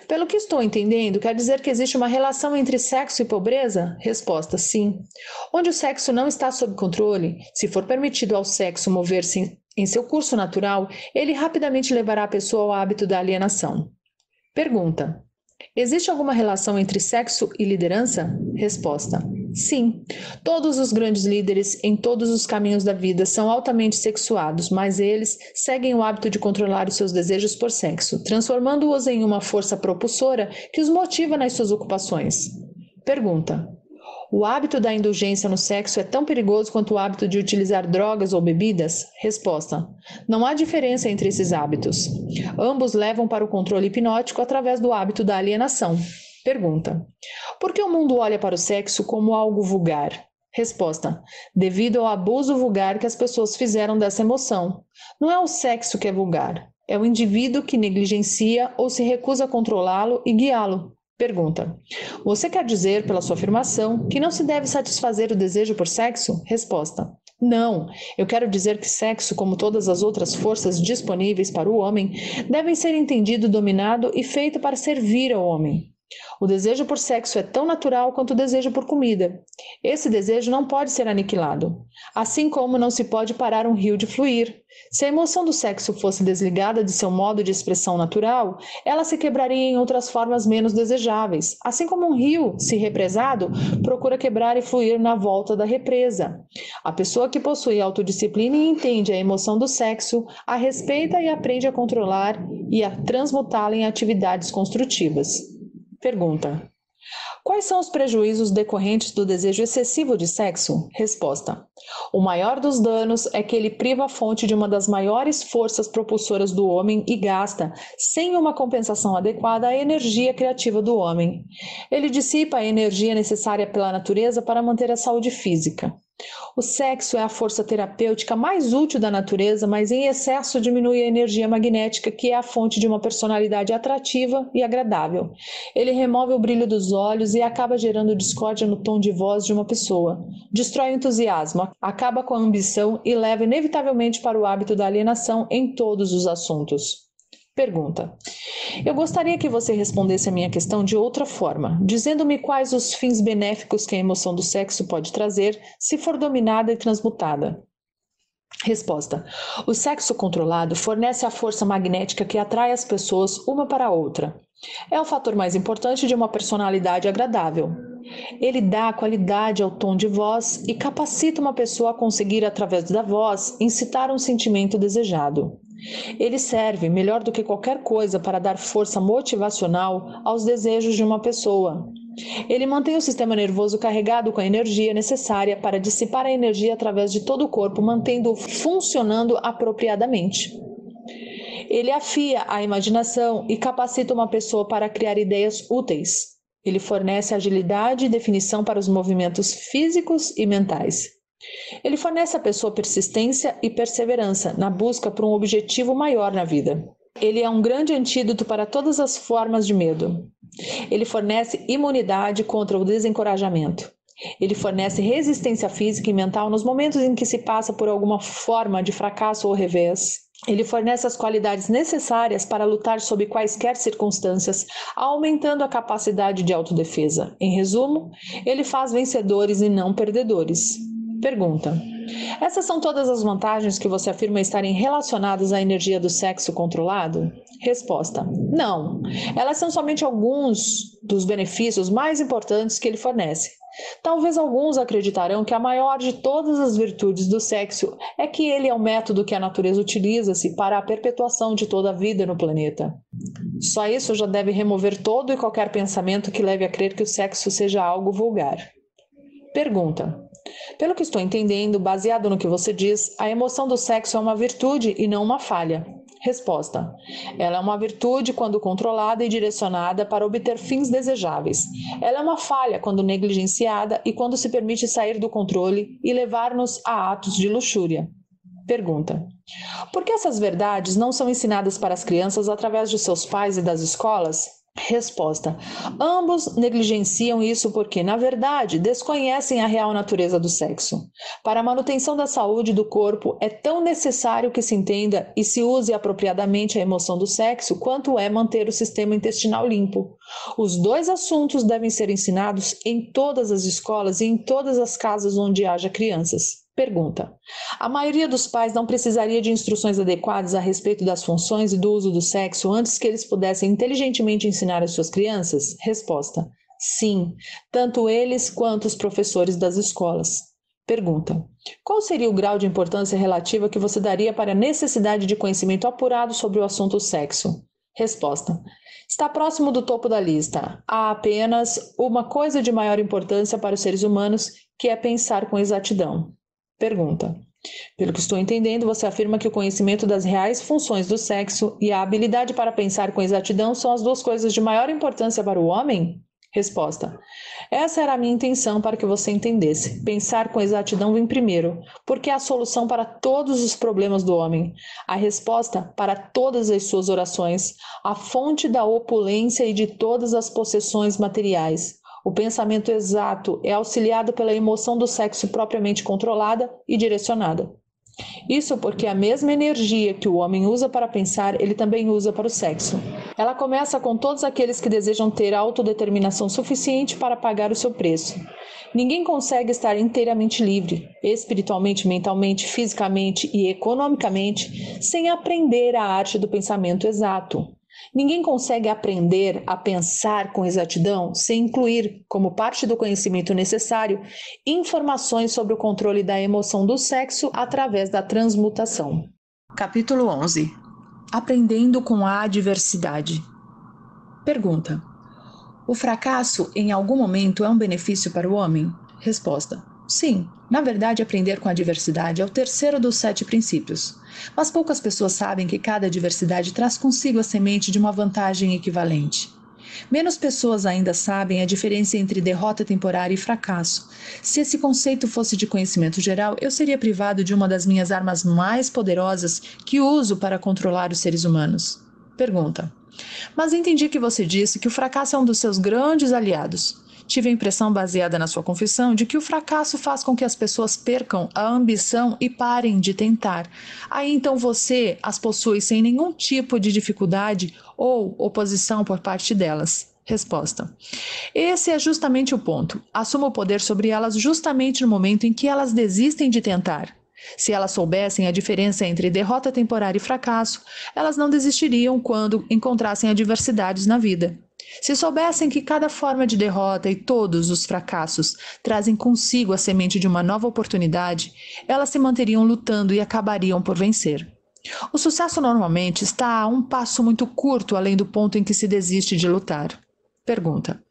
Pelo que estou entendendo, quer dizer que existe uma relação entre sexo e pobreza? Resposta: Sim. Onde o sexo não está sob controle, se for permitido ao sexo mover-se em seu curso natural, ele rapidamente levará a pessoa ao hábito da alienação. Pergunta: Existe alguma relação entre sexo e liderança? Resposta: Sim. Todos os grandes líderes em todos os caminhos da vida são altamente sexuados, mas eles seguem o hábito de controlar os seus desejos por sexo, transformando-os em uma força propulsora que os motiva nas suas ocupações. Pergunta: o hábito da indulgência no sexo é tão perigoso quanto o hábito de utilizar drogas ou bebidas? Resposta: Não há diferença entre esses hábitos. Ambos levam para o controle hipnótico através do hábito da alienação. Pergunta: Por que o mundo olha para o sexo como algo vulgar? Resposta: Devido ao abuso vulgar que as pessoas fizeram dessa emoção. Não é o sexo que é vulgar, é o indivíduo que negligencia ou se recusa a controlá-lo e guiá-lo. Pergunta: Você quer dizer, pela sua afirmação, que não se deve satisfazer o desejo por sexo? Resposta: Não. Eu quero dizer que sexo, como todas as outras forças disponíveis para o homem, devem ser entendido, dominado e feito para servir ao homem. O desejo por sexo é tão natural quanto o desejo por comida. Esse desejo não pode ser aniquilado, assim como não se pode parar um rio de fluir. Se a emoção do sexo fosse desligada de seu modo de expressão natural, ela se quebraria em outras formas menos desejáveis, assim como um rio, se represado, procura quebrar e fluir na volta da represa. A pessoa que possui autodisciplina e entende a emoção do sexo, a respeita e aprende a controlar e a transmutá-la em atividades construtivas. Pergunta: Quais são os prejuízos decorrentes do desejo excessivo de sexo? Resposta: O maior dos danos é que ele priva a fonte de uma das maiores forças propulsoras do homem e gasta, sem uma compensação adequada, a energia criativa do homem. Ele dissipa a energia necessária pela natureza para manter a saúde física. O sexo é a força terapêutica mais útil da natureza, mas em excesso diminui a energia magnética, que é a fonte de uma personalidade atrativa e agradável. Ele remove o brilho dos olhos e acaba gerando discórdia no tom de voz de uma pessoa. Destrói o entusiasmo, acaba com a ambição e leva inevitavelmente para o hábito da alienação em todos os assuntos. Pergunta: Eu gostaria que você respondesse a minha questão de outra forma, dizendo-me quais os fins benéficos que a emoção do sexo pode trazer se for dominada e transmutada. Resposta: O sexo controlado fornece a força magnética que atrai as pessoas uma para a outra. É o fator mais importante de uma personalidade agradável. Ele dá qualidade ao tom de voz e capacita uma pessoa a conseguir, através da voz, incitar um sentimento desejado. Ele serve, melhor do que qualquer coisa, para dar força motivacional aos desejos de uma pessoa. Ele mantém o sistema nervoso carregado com a energia necessária para dissipar a energia através de todo o corpo, mantendo-o funcionando apropriadamente. Ele afia a imaginação e capacita uma pessoa para criar ideias úteis. Ele fornece agilidade e definição para os movimentos físicos e mentais. Ele fornece à pessoa persistência e perseverança na busca por um objetivo maior na vida. Ele é um grande antídoto para todas as formas de medo. Ele fornece imunidade contra o desencorajamento. Ele fornece resistência física e mental nos momentos em que se passa por alguma forma de fracasso ou revés. Ele fornece as qualidades necessárias para lutar sob quaisquer circunstâncias, aumentando a capacidade de autodefesa. Em resumo, ele faz vencedores e não perdedores. Pergunta: Essas são todas as vantagens que você afirma estarem relacionadas à energia do sexo controlado? Resposta: Não. Elas são somente alguns dos benefícios mais importantes que ele fornece. Talvez alguns acreditarão que a maior de todas as virtudes do sexo é que ele é o método que a natureza utiliza-se para a perpetuação de toda a vida no planeta. Só isso já deve remover todo e qualquer pensamento que leve a crer que o sexo seja algo vulgar. Pergunta: pelo que estou entendendo, baseado no que você diz, a emoção do sexo é uma virtude e não uma falha. Resposta: Ela é uma virtude quando controlada e direcionada para obter fins desejáveis. Ela é uma falha quando negligenciada e quando se permite sair do controle e levar-nos a atos de luxúria. Pergunta: Por que essas verdades não são ensinadas para as crianças através de seus pais e das escolas? Resposta: Ambos negligenciam isso porque, na verdade, desconhecem a real natureza do sexo. Para a manutenção da saúde do corpo, é tão necessário que se entenda e se use apropriadamente a emoção do sexo quanto é manter o sistema intestinal limpo. Os dois assuntos devem ser ensinados em todas as escolas e em todas as casas onde haja crianças. Pergunta: A maioria dos pais não precisaria de instruções adequadas a respeito das funções e do uso do sexo antes que eles pudessem inteligentemente ensinar às suas crianças? Resposta: Sim, tanto eles quanto os professores das escolas. Pergunta: Qual seria o grau de importância relativa que você daria para a necessidade de conhecimento apurado sobre o assunto sexo? Resposta: Está próximo do topo da lista. Há apenas uma coisa de maior importância para os seres humanos, que é pensar com exatidão. Pergunta. Pelo que estou entendendo, você afirma que o conhecimento das reais funções do sexo e a habilidade para pensar com exatidão são as duas coisas de maior importância para o homem? Resposta: Essa era a minha intenção para que você entendesse. Pensar com exatidão vem primeiro, porque é a solução para todos os problemas do homem, a resposta para todas as suas orações, a fonte da opulência e de todas as possessões materiais, o pensamento exato é auxiliado pela emoção do sexo propriamente controlada e direcionada. Isso porque a mesma energia que o homem usa para pensar, ele também usa para o sexo. Ela começa com todos aqueles que desejam ter autodeterminação suficiente para pagar o seu preço. Ninguém consegue estar inteiramente livre, espiritualmente, mentalmente, fisicamente e economicamente, sem aprender a arte do pensamento exato. Ninguém consegue aprender a pensar com exatidão sem incluir, como parte do conhecimento necessário, informações sobre o controle da emoção do sexo através da transmutação. Capítulo 11 Aprendendo com a adversidade. Pergunta: O fracasso em algum momento é um benefício para o homem? Resposta: Sim, na verdade, aprender com a diversidade é o terceiro dos sete princípios. Mas poucas pessoas sabem que cada diversidade traz consigo a semente de uma vantagem equivalente. Menos pessoas ainda sabem a diferença entre derrota temporária e fracasso. Se esse conceito fosse de conhecimento geral, eu seria privado de uma das minhas armas mais poderosas que uso para controlar os seres humanos. Pergunta: Mas entendi que você disse que o fracasso é um dos seus grandes aliados. Tive a impressão, baseada na sua confissão, de que o fracasso faz com que as pessoas percam a ambição e parem de tentar. Aí então você as possui sem nenhum tipo de dificuldade ou oposição por parte delas. Resposta. Esse é justamente o ponto. Assuma o poder sobre elas justamente no momento em que elas desistem de tentar. Se elas soubessem a diferença entre derrota temporária e fracasso, elas não desistiriam quando encontrassem adversidades na vida. Se soubessem que cada forma de derrota e todos os fracassos trazem consigo a semente de uma nova oportunidade, elas se manteriam lutando e acabariam por vencer. O sucesso normalmente está a um passo muito curto além do ponto em que se desiste de lutar. Pergunta: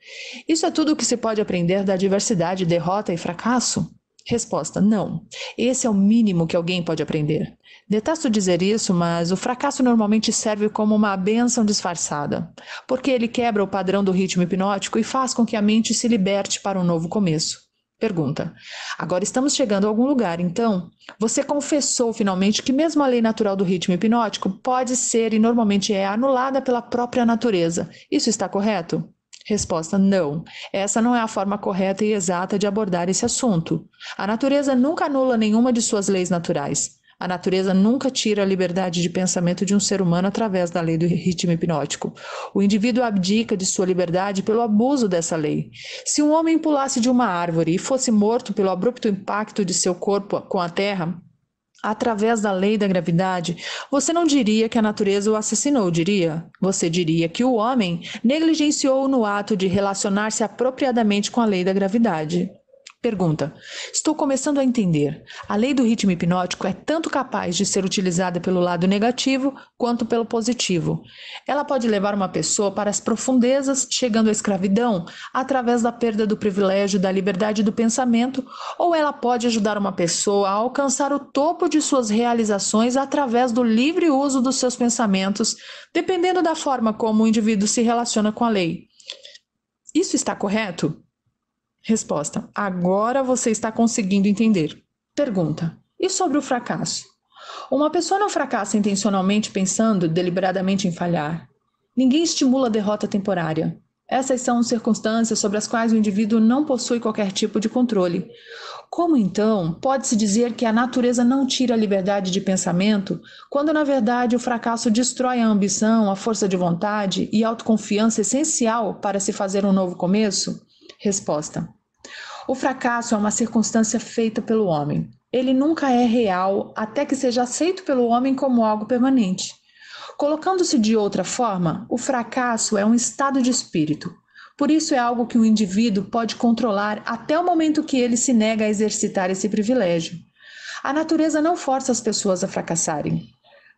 Isso é tudo o que se pode aprender da adversidade, derrota e fracasso? Resposta: Não. Esse é o mínimo que alguém pode aprender. Detesto dizer isso, mas o fracasso normalmente serve como uma benção disfarçada, porque ele quebra o padrão do ritmo hipnótico e faz com que a mente se liberte para um novo começo. Pergunta: Agora estamos chegando a algum lugar, então? Você confessou finalmente que, mesmo a lei natural do ritmo hipnótico, pode ser e normalmente é anulada pela própria natureza. Isso está correto? Resposta: Não. Essa não é a forma correta e exata de abordar esse assunto. A natureza nunca anula nenhuma de suas leis naturais. A natureza nunca tira a liberdade de pensamento de um ser humano através da lei do ritmo hipnótico. O indivíduo abdica de sua liberdade pelo abuso dessa lei. Se um homem pulasse de uma árvore e fosse morto pelo abrupto impacto de seu corpo com a terra, através da lei da gravidade, você não diria que a natureza o assassinou, diria? Você diria que o homem negligenciou no ato de relacionar-se apropriadamente com a lei da gravidade. Pergunta: Estou começando a entender. A lei do ritmo hipnótico é tanto capaz de ser utilizada pelo lado negativo quanto pelo positivo. Ela pode levar uma pessoa para as profundezas, chegando à escravidão, através da perda do privilégio da liberdade do pensamento, ou ela pode ajudar uma pessoa a alcançar o topo de suas realizações através do livre uso dos seus pensamentos, dependendo da forma como o indivíduo se relaciona com a lei. Isso está correto? Resposta: Agora você está conseguindo entender. Pergunta: E sobre o fracasso? Uma pessoa não fracassa intencionalmente pensando deliberadamente em falhar. Ninguém estimula a derrota temporária. Essas são circunstâncias sobre as quais o indivíduo não possui qualquer tipo de controle. Como então pode-se dizer que a natureza não tira a liberdade de pensamento, quando na verdade o fracasso destrói a ambição, a força de vontade e autoconfiança essencial para se fazer um novo começo? Resposta: O fracasso é uma circunstância feita pelo homem. Ele nunca é real até que seja aceito pelo homem como algo permanente. Colocando-se de outra forma, o fracasso é um estado de espírito. Por isso, é algo que o indivíduo pode controlar até o momento que ele se nega a exercitar esse privilégio. A natureza não força as pessoas a fracassarem.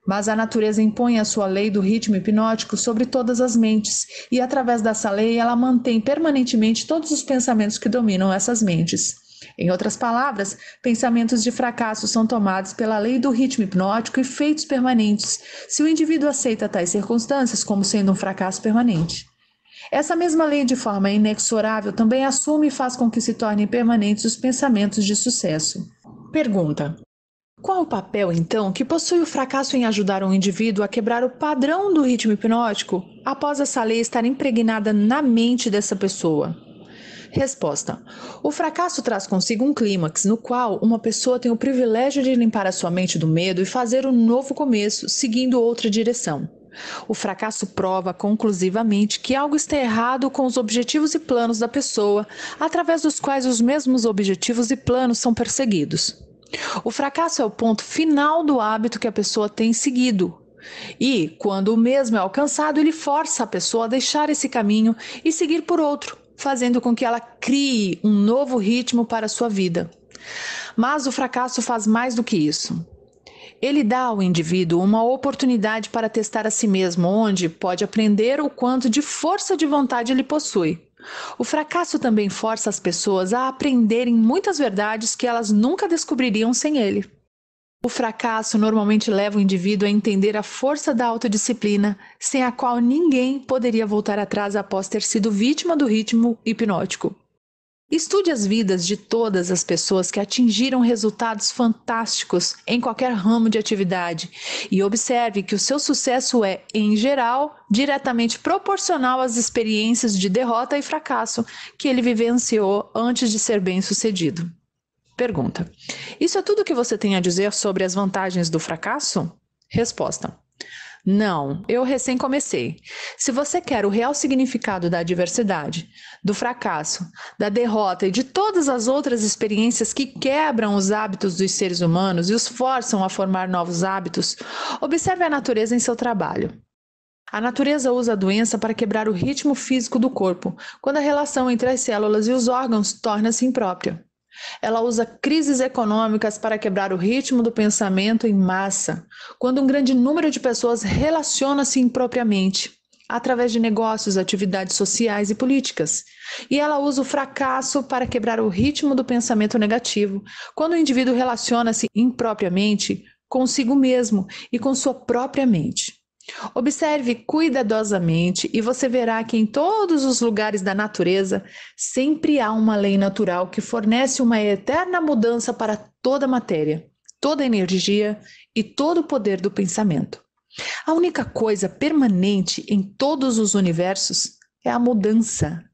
Mas a natureza impõe a sua lei do ritmo hipnótico sobre todas as mentes, e através dessa lei ela mantém permanentemente todos os pensamentos que dominam essas mentes. Em outras palavras, pensamentos de fracasso são tomados pela lei do ritmo hipnótico e feitos permanentes, se o indivíduo aceita tais circunstâncias como sendo um fracasso permanente. Essa mesma lei, de forma inexorável, também assume e faz com que se tornem permanentes os pensamentos de sucesso. Pergunta: qual o papel, então, que possui o fracasso em ajudar um indivíduo a quebrar o padrão do ritmo hipnótico após essa lei estar impregnada na mente dessa pessoa? Resposta: O fracasso traz consigo um clímax no qual uma pessoa tem o privilégio de limpar a sua mente do medo e fazer um novo começo, seguindo outra direção. O fracasso prova conclusivamente que algo está errado com os objetivos e planos da pessoa, através dos quais os mesmos objetivos e planos são perseguidos. O fracasso é o ponto final do hábito que a pessoa tem seguido. E, quando o mesmo é alcançado, ele força a pessoa a deixar esse caminho e seguir por outro, fazendo com que ela crie um novo ritmo para a sua vida. Mas o fracasso faz mais do que isso. Ele dá ao indivíduo uma oportunidade para testar a si mesmo, onde pode aprender o quanto de força de vontade ele possui. O fracasso também força as pessoas a aprenderem muitas verdades que elas nunca descobririam sem ele. O fracasso normalmente leva o indivíduo a entender a força da autodisciplina, sem a qual ninguém poderia voltar atrás após ter sido vítima do ritmo hipnótico. Estude as vidas de todas as pessoas que atingiram resultados fantásticos em qualquer ramo de atividade e observe que o seu sucesso é, em geral, diretamente proporcional às experiências de derrota e fracasso que ele vivenciou antes de ser bem-sucedido. Pergunta: Isso é tudo que você tem a dizer sobre as vantagens do fracasso? Resposta: não, eu recém comecei. Se você quer o real significado da adversidade, do fracasso, da derrota e de todas as outras experiências que quebram os hábitos dos seres humanos e os forçam a formar novos hábitos, observe a natureza em seu trabalho. A natureza usa a doença para quebrar o ritmo físico do corpo, quando a relação entre as células e os órgãos torna-se imprópria. Ela usa crises econômicas para quebrar o ritmo do pensamento em massa, quando um grande número de pessoas relaciona-se impropriamente, através de negócios, atividades sociais e políticas. E ela usa o fracasso para quebrar o ritmo do pensamento negativo, quando o indivíduo relaciona-se impropriamente consigo mesmo e com sua própria mente. Observe cuidadosamente e você verá que em todos os lugares da natureza sempre há uma lei natural que fornece uma eterna mudança para toda matéria, toda energia e todo o poder do pensamento. A única coisa permanente em todos os universos é a mudança.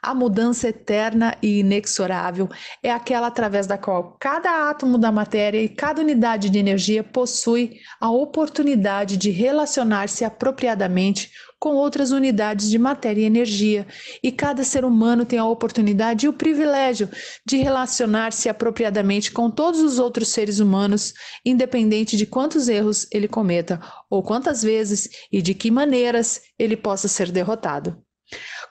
A mudança eterna e inexorável é aquela através da qual cada átomo da matéria e cada unidade de energia possui a oportunidade de relacionar-se apropriadamente com outras unidades de matéria e energia, e cada ser humano tem a oportunidade e o privilégio de relacionar-se apropriadamente com todos os outros seres humanos, independente de quantos erros ele cometa, ou quantas vezes e de que maneiras ele possa ser derrotado.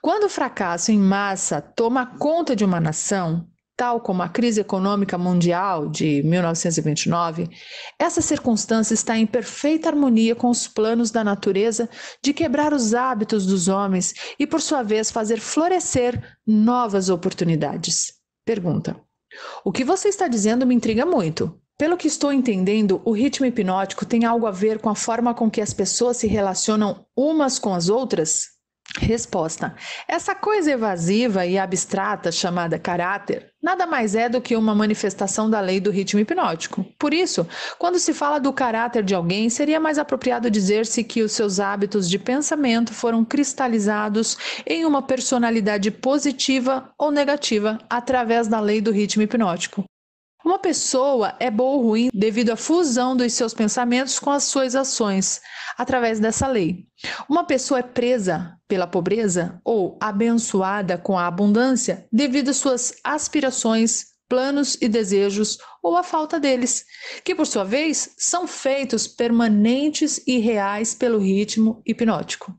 Quando o fracasso em massa toma conta de uma nação, tal como a crise econômica mundial de 1929, essa circunstância está em perfeita harmonia com os planos da natureza de quebrar os hábitos dos homens e, por sua vez, fazer florescer novas oportunidades. Pergunta: O que você está dizendo me intriga muito. Pelo que estou entendendo, o ritmo hipnótico tem algo a ver com a forma com que as pessoas se relacionam umas com as outras? Resposta: Essa coisa evasiva e abstrata chamada caráter nada mais é do que uma manifestação da lei do ritmo hipnótico. Por isso, quando se fala do caráter de alguém, seria mais apropriado dizer-se que os seus hábitos de pensamento foram cristalizados em uma personalidade positiva ou negativa através da lei do ritmo hipnótico. Uma pessoa é boa ou ruim devido à fusão dos seus pensamentos com as suas ações, através dessa lei. Uma pessoa é presa pela pobreza ou abençoada com a abundância devido às suas aspirações, planos e desejos ou à falta deles, que por sua vez são feitos permanentes e reais pelo ritmo hipnótico.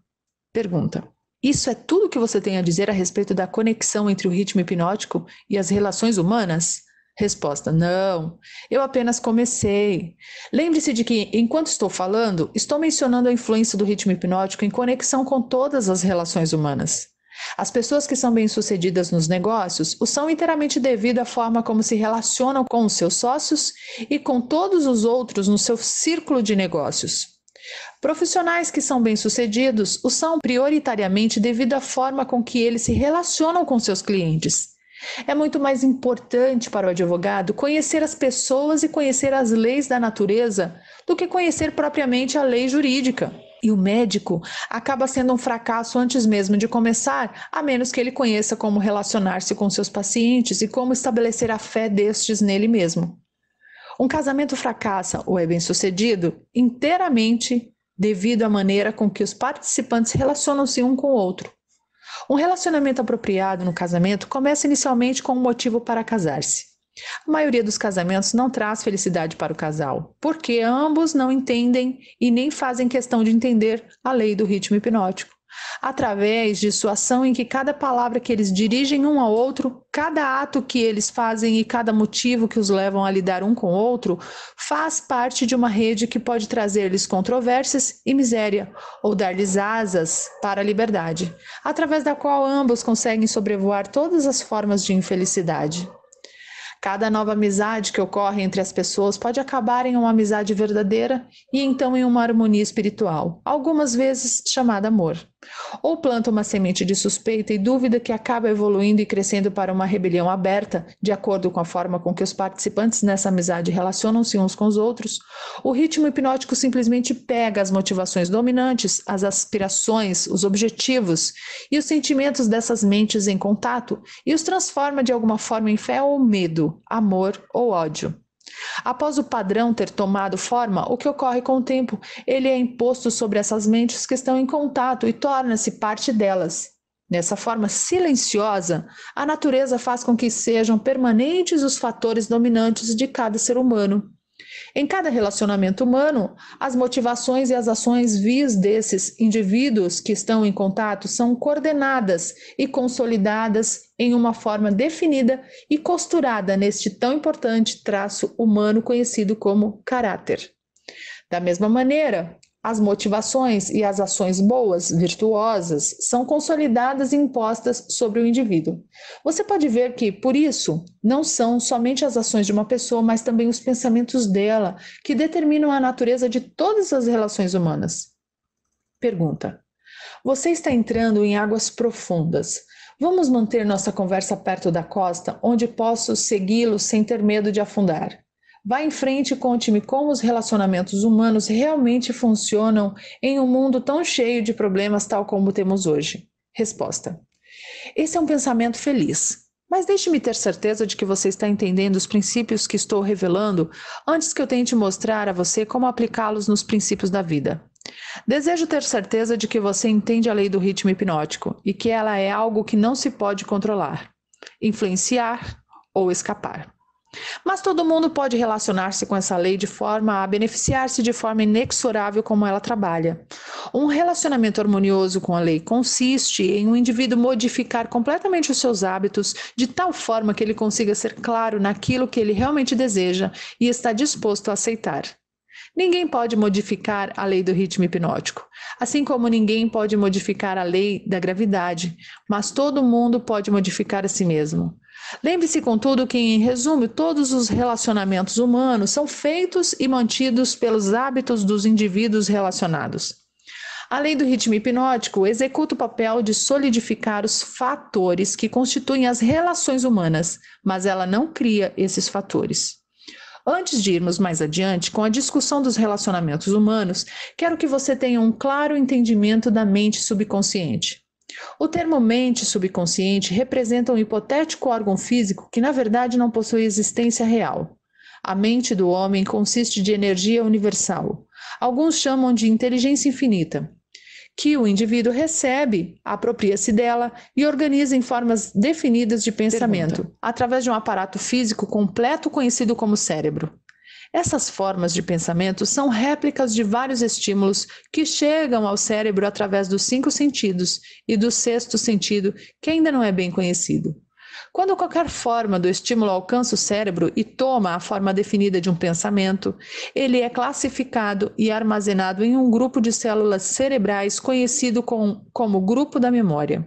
Pergunta: Isso é tudo que você tem a dizer a respeito da conexão entre o ritmo hipnótico e as relações humanas? Resposta: Não, eu apenas comecei. Lembre-se de que, enquanto estou falando, estou mencionando a influência do ritmo hipnótico em conexão com todas as relações humanas. As pessoas que são bem-sucedidas nos negócios o são inteiramente devido à forma como se relacionam com os seus sócios e com todos os outros no seu círculo de negócios. Profissionais que são bem-sucedidos o são prioritariamente devido à forma com que eles se relacionam com seus clientes é muito mais importante para o advogado conhecer as pessoas e conhecer as leis da natureza do que conhecer propriamente a lei jurídica. E o médico acaba sendo um fracasso antes mesmo de começar, a menos que ele conheça como relacionar-se com seus pacientes e como estabelecer a fé destes nele mesmo. Um casamento fracassa ou é bem-sucedido inteiramente devido à maneira com que os participantes relacionam-se um com o outro. Um relacionamento apropriado no casamento começa inicialmente com um motivo para casar-se. A maioria dos casamentos não traz felicidade para o casal, porque ambos não entendem e nem fazem questão de entender a lei do ritmo hipnótico através de sua ação em que cada palavra que eles dirigem um ao outro, cada ato que eles fazem e cada motivo que os levam a lidar um com o outro, faz parte de uma rede que pode trazer-lhes controvérsias e miséria, ou dar-lhes asas para a liberdade, através da qual ambos conseguem sobrevoar todas as formas de infelicidade. Cada nova amizade que ocorre entre as pessoas pode acabar em uma amizade verdadeira e então em uma harmonia espiritual, algumas vezes chamada amor. Ou planta uma semente de suspeita e dúvida que acaba evoluindo e crescendo para uma rebelião aberta, de acordo com a forma com que os participantes nessa amizade relacionam-se uns com os outros, o ritmo hipnótico simplesmente pega as motivações dominantes, as aspirações, os objetivos e os sentimentos dessas mentes em contato e os transforma de alguma forma em fé ou medo, amor ou ódio. Após o padrão ter tomado forma, o que ocorre com o tempo? Ele é imposto sobre essas mentes que estão em contato e torna-se parte delas. Nessa forma silenciosa, a natureza faz com que sejam permanentes os fatores dominantes de cada ser humano. Em cada relacionamento humano, as motivações e as ações vis desses indivíduos que estão em contato são coordenadas e consolidadas em uma forma definida e costurada neste tão importante traço humano conhecido como caráter. Da mesma maneira, as motivações e as ações boas, virtuosas, são consolidadas e impostas sobre o indivíduo. Você pode ver que, por isso, não são somente as ações de uma pessoa, mas também os pensamentos dela que determinam a natureza de todas as relações humanas. Pergunta: Você está entrando em águas profundas. Vamos manter nossa conversa perto da costa, onde posso segui-lo sem ter medo de afundar. Vá em frente e conte-me como os relacionamentos humanos realmente funcionam em um mundo tão cheio de problemas, tal como temos hoje. Resposta: Esse é um pensamento feliz. Mas deixe-me ter certeza de que você está entendendo os princípios que estou revelando antes que eu tente mostrar a você como aplicá-los nos princípios da vida. Desejo ter certeza de que você entende a lei do ritmo hipnótico e que ela é algo que não se pode controlar, influenciar ou escapar. Mas todo mundo pode relacionar-se com essa lei de forma a beneficiar-se de forma inexorável como ela trabalha. Um relacionamento harmonioso com a lei consiste em um indivíduo modificar completamente os seus hábitos de tal forma que ele consiga ser claro naquilo que ele realmente deseja e está disposto a aceitar. Ninguém pode modificar a lei do ritmo hipnótico, assim como ninguém pode modificar a lei da gravidade, mas todo mundo pode modificar a si mesmo. Lembre-se, contudo, que, em resumo, todos os relacionamentos humanos são feitos e mantidos pelos hábitos dos indivíduos relacionados. Além do ritmo hipnótico, executa o papel de solidificar os fatores que constituem as relações humanas, mas ela não cria esses fatores. Antes de irmos mais adiante com a discussão dos relacionamentos humanos, quero que você tenha um claro entendimento da mente subconsciente. O termo mente subconsciente representa um hipotético órgão físico que, na verdade, não possui existência real. A mente do homem consiste de energia universal. Alguns chamam de inteligência infinita, que o indivíduo recebe, apropria-se dela e organiza em formas definidas de pensamento, Pergunta. através de um aparato físico completo conhecido como cérebro. Essas formas de pensamento são réplicas de vários estímulos que chegam ao cérebro através dos cinco sentidos e do sexto sentido, que ainda não é bem conhecido. Quando qualquer forma do estímulo alcança o cérebro e toma a forma definida de um pensamento, ele é classificado e armazenado em um grupo de células cerebrais conhecido com, como grupo da memória.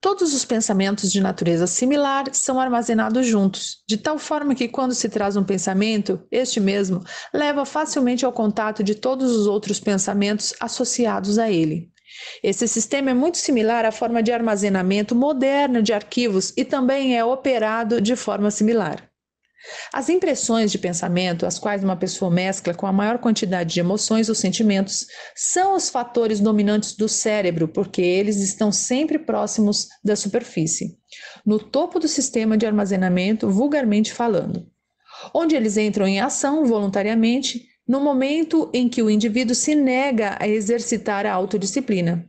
Todos os pensamentos de natureza similar são armazenados juntos, de tal forma que, quando se traz um pensamento, este mesmo leva facilmente ao contato de todos os outros pensamentos associados a ele. Esse sistema é muito similar à forma de armazenamento moderna de arquivos e também é operado de forma similar. As impressões de pensamento, as quais uma pessoa mescla com a maior quantidade de emoções ou sentimentos, são os fatores dominantes do cérebro, porque eles estão sempre próximos da superfície, no topo do sistema de armazenamento, vulgarmente falando, onde eles entram em ação voluntariamente no momento em que o indivíduo se nega a exercitar a autodisciplina.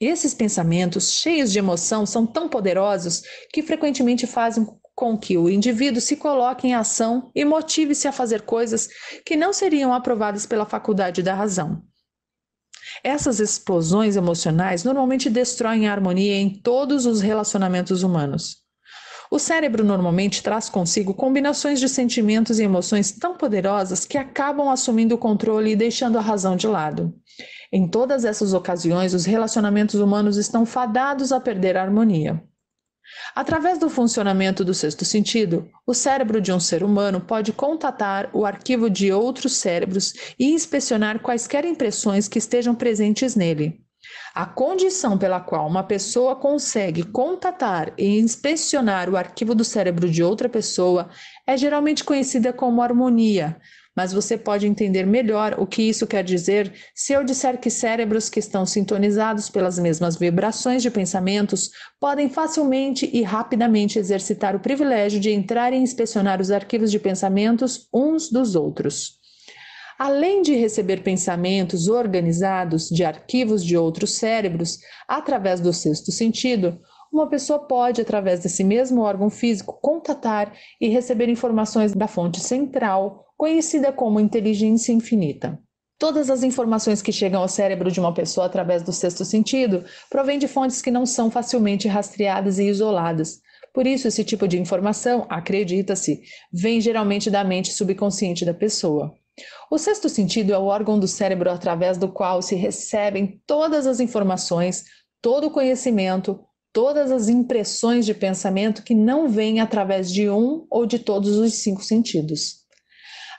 Esses pensamentos, cheios de emoção, são tão poderosos que frequentemente fazem com que o indivíduo se coloque em ação e motive-se a fazer coisas que não seriam aprovadas pela faculdade da razão. Essas explosões emocionais normalmente destroem a harmonia em todos os relacionamentos humanos. O cérebro normalmente traz consigo combinações de sentimentos e emoções tão poderosas que acabam assumindo o controle e deixando a razão de lado. Em todas essas ocasiões, os relacionamentos humanos estão fadados a perder a harmonia. Através do funcionamento do sexto sentido, o cérebro de um ser humano pode contatar o arquivo de outros cérebros e inspecionar quaisquer impressões que estejam presentes nele. A condição pela qual uma pessoa consegue contatar e inspecionar o arquivo do cérebro de outra pessoa é geralmente conhecida como harmonia, mas você pode entender melhor o que isso quer dizer se eu disser que cérebros que estão sintonizados pelas mesmas vibrações de pensamentos podem facilmente e rapidamente exercitar o privilégio de entrar e inspecionar os arquivos de pensamentos uns dos outros. Além de receber pensamentos organizados de arquivos de outros cérebros através do sexto sentido, uma pessoa pode, através desse mesmo órgão físico, contatar e receber informações da fonte central conhecida como inteligência infinita. Todas as informações que chegam ao cérebro de uma pessoa através do sexto sentido provêm de fontes que não são facilmente rastreadas e isoladas. Por isso, esse tipo de informação, acredita-se, vem geralmente da mente subconsciente da pessoa. O sexto sentido é o órgão do cérebro através do qual se recebem todas as informações, todo o conhecimento, todas as impressões de pensamento que não vêm através de um ou de todos os cinco sentidos.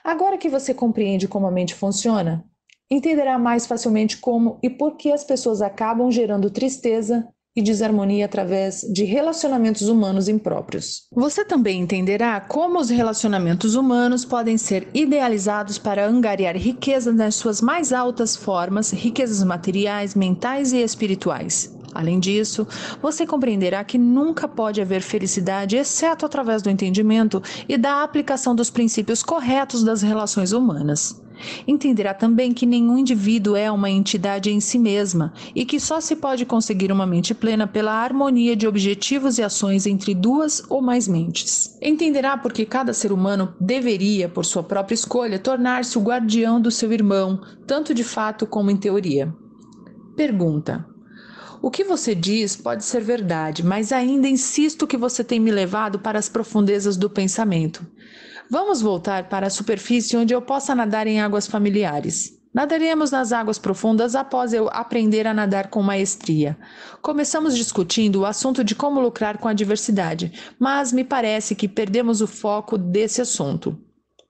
Agora que você compreende como a mente funciona, entenderá mais facilmente como e por que as pessoas acabam gerando tristeza e desarmonia através de relacionamentos humanos impróprios. Você também entenderá como os relacionamentos humanos podem ser idealizados para angariar riqueza nas suas mais altas formas, riquezas materiais, mentais e espirituais. Além disso, você compreenderá que nunca pode haver felicidade exceto através do entendimento e da aplicação dos princípios corretos das relações humanas. Entenderá também que nenhum indivíduo é uma entidade em si mesma e que só se pode conseguir uma mente plena pela harmonia de objetivos e ações entre duas ou mais mentes. Entenderá porque cada ser humano deveria, por sua própria escolha, tornar-se o guardião do seu irmão, tanto de fato como em teoria. Pergunta: o que você diz pode ser verdade, mas ainda insisto que você tem me levado para as profundezas do pensamento. Vamos voltar para a superfície onde eu possa nadar em águas familiares. Nadaremos nas águas profundas após eu aprender a nadar com maestria. Começamos discutindo o assunto de como lucrar com a diversidade, mas me parece que perdemos o foco desse assunto.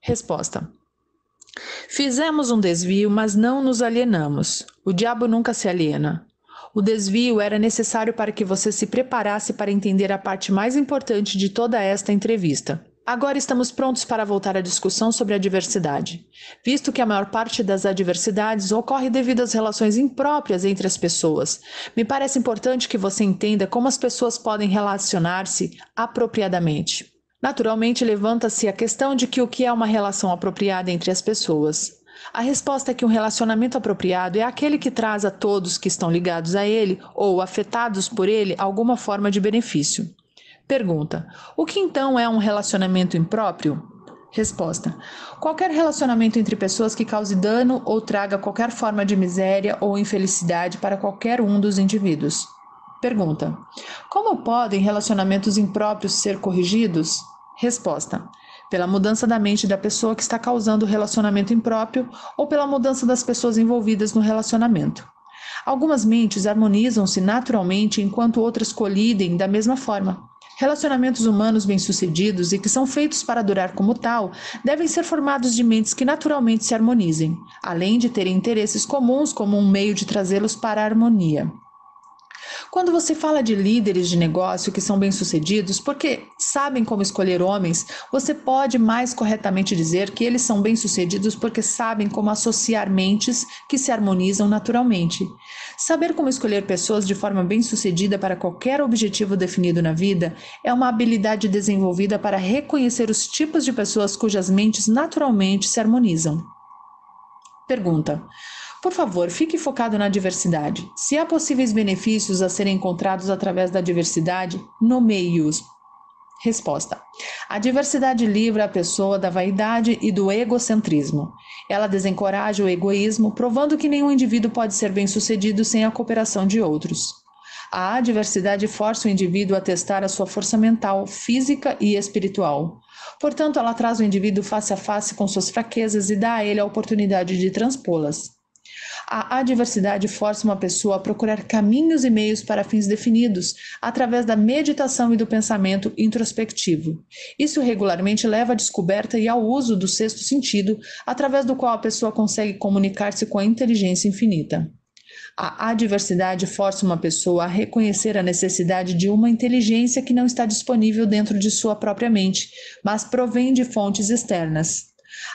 Resposta: Fizemos um desvio, mas não nos alienamos. O diabo nunca se aliena. O desvio era necessário para que você se preparasse para entender a parte mais importante de toda esta entrevista. Agora estamos prontos para voltar à discussão sobre a diversidade, visto que a maior parte das adversidades ocorre devido às relações impróprias entre as pessoas. Me parece importante que você entenda como as pessoas podem relacionar-se apropriadamente. Naturalmente, levanta-se a questão de que o que é uma relação apropriada entre as pessoas. A resposta é que um relacionamento apropriado é aquele que traz a todos que estão ligados a ele ou afetados por ele alguma forma de benefício. Pergunta: O que então é um relacionamento impróprio? Resposta: Qualquer relacionamento entre pessoas que cause dano ou traga qualquer forma de miséria ou infelicidade para qualquer um dos indivíduos. Pergunta: Como podem relacionamentos impróprios ser corrigidos? Resposta: pela mudança da mente da pessoa que está causando o relacionamento impróprio ou pela mudança das pessoas envolvidas no relacionamento. Algumas mentes harmonizam-se naturalmente enquanto outras colidem da mesma forma. Relacionamentos humanos bem-sucedidos e que são feitos para durar como tal devem ser formados de mentes que naturalmente se harmonizem, além de terem interesses comuns como um meio de trazê-los para a harmonia. Quando você fala de líderes de negócio que são bem-sucedidos, porque sabem como escolher homens, você pode mais corretamente dizer que eles são bem-sucedidos porque sabem como associar mentes que se harmonizam naturalmente. Saber como escolher pessoas de forma bem-sucedida para qualquer objetivo definido na vida é uma habilidade desenvolvida para reconhecer os tipos de pessoas cujas mentes naturalmente se harmonizam. Pergunta: por favor, fique focado na diversidade. Se há possíveis benefícios a serem encontrados através da diversidade, nomeie-os. Resposta: A diversidade livra a pessoa da vaidade e do egocentrismo. Ela desencoraja o egoísmo, provando que nenhum indivíduo pode ser bem-sucedido sem a cooperação de outros. A adversidade força o indivíduo a testar a sua força mental, física e espiritual. Portanto, ela traz o indivíduo face a face com suas fraquezas e dá a ele a oportunidade de transpô-las. A adversidade força uma pessoa a procurar caminhos e meios para fins definidos, através da meditação e do pensamento introspectivo. Isso regularmente leva à descoberta e ao uso do sexto sentido, através do qual a pessoa consegue comunicar-se com a inteligência infinita. A adversidade força uma pessoa a reconhecer a necessidade de uma inteligência que não está disponível dentro de sua própria mente, mas provém de fontes externas.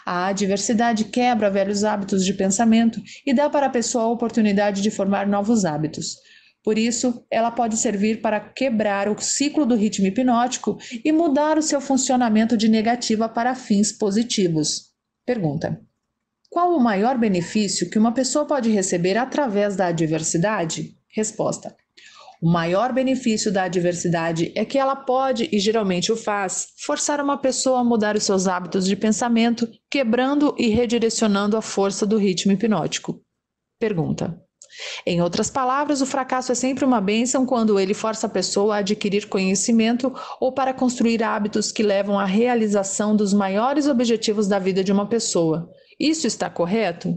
A adversidade quebra velhos hábitos de pensamento e dá para a pessoa a oportunidade de formar novos hábitos. Por isso, ela pode servir para quebrar o ciclo do ritmo hipnótico e mudar o seu funcionamento de negativa para fins positivos. Pergunta: Qual o maior benefício que uma pessoa pode receber através da adversidade? Resposta: o maior benefício da adversidade é que ela pode, e geralmente o faz, forçar uma pessoa a mudar os seus hábitos de pensamento, quebrando e redirecionando a força do ritmo hipnótico. Pergunta. Em outras palavras, o fracasso é sempre uma bênção quando ele força a pessoa a adquirir conhecimento ou para construir hábitos que levam à realização dos maiores objetivos da vida de uma pessoa. Isso está correto?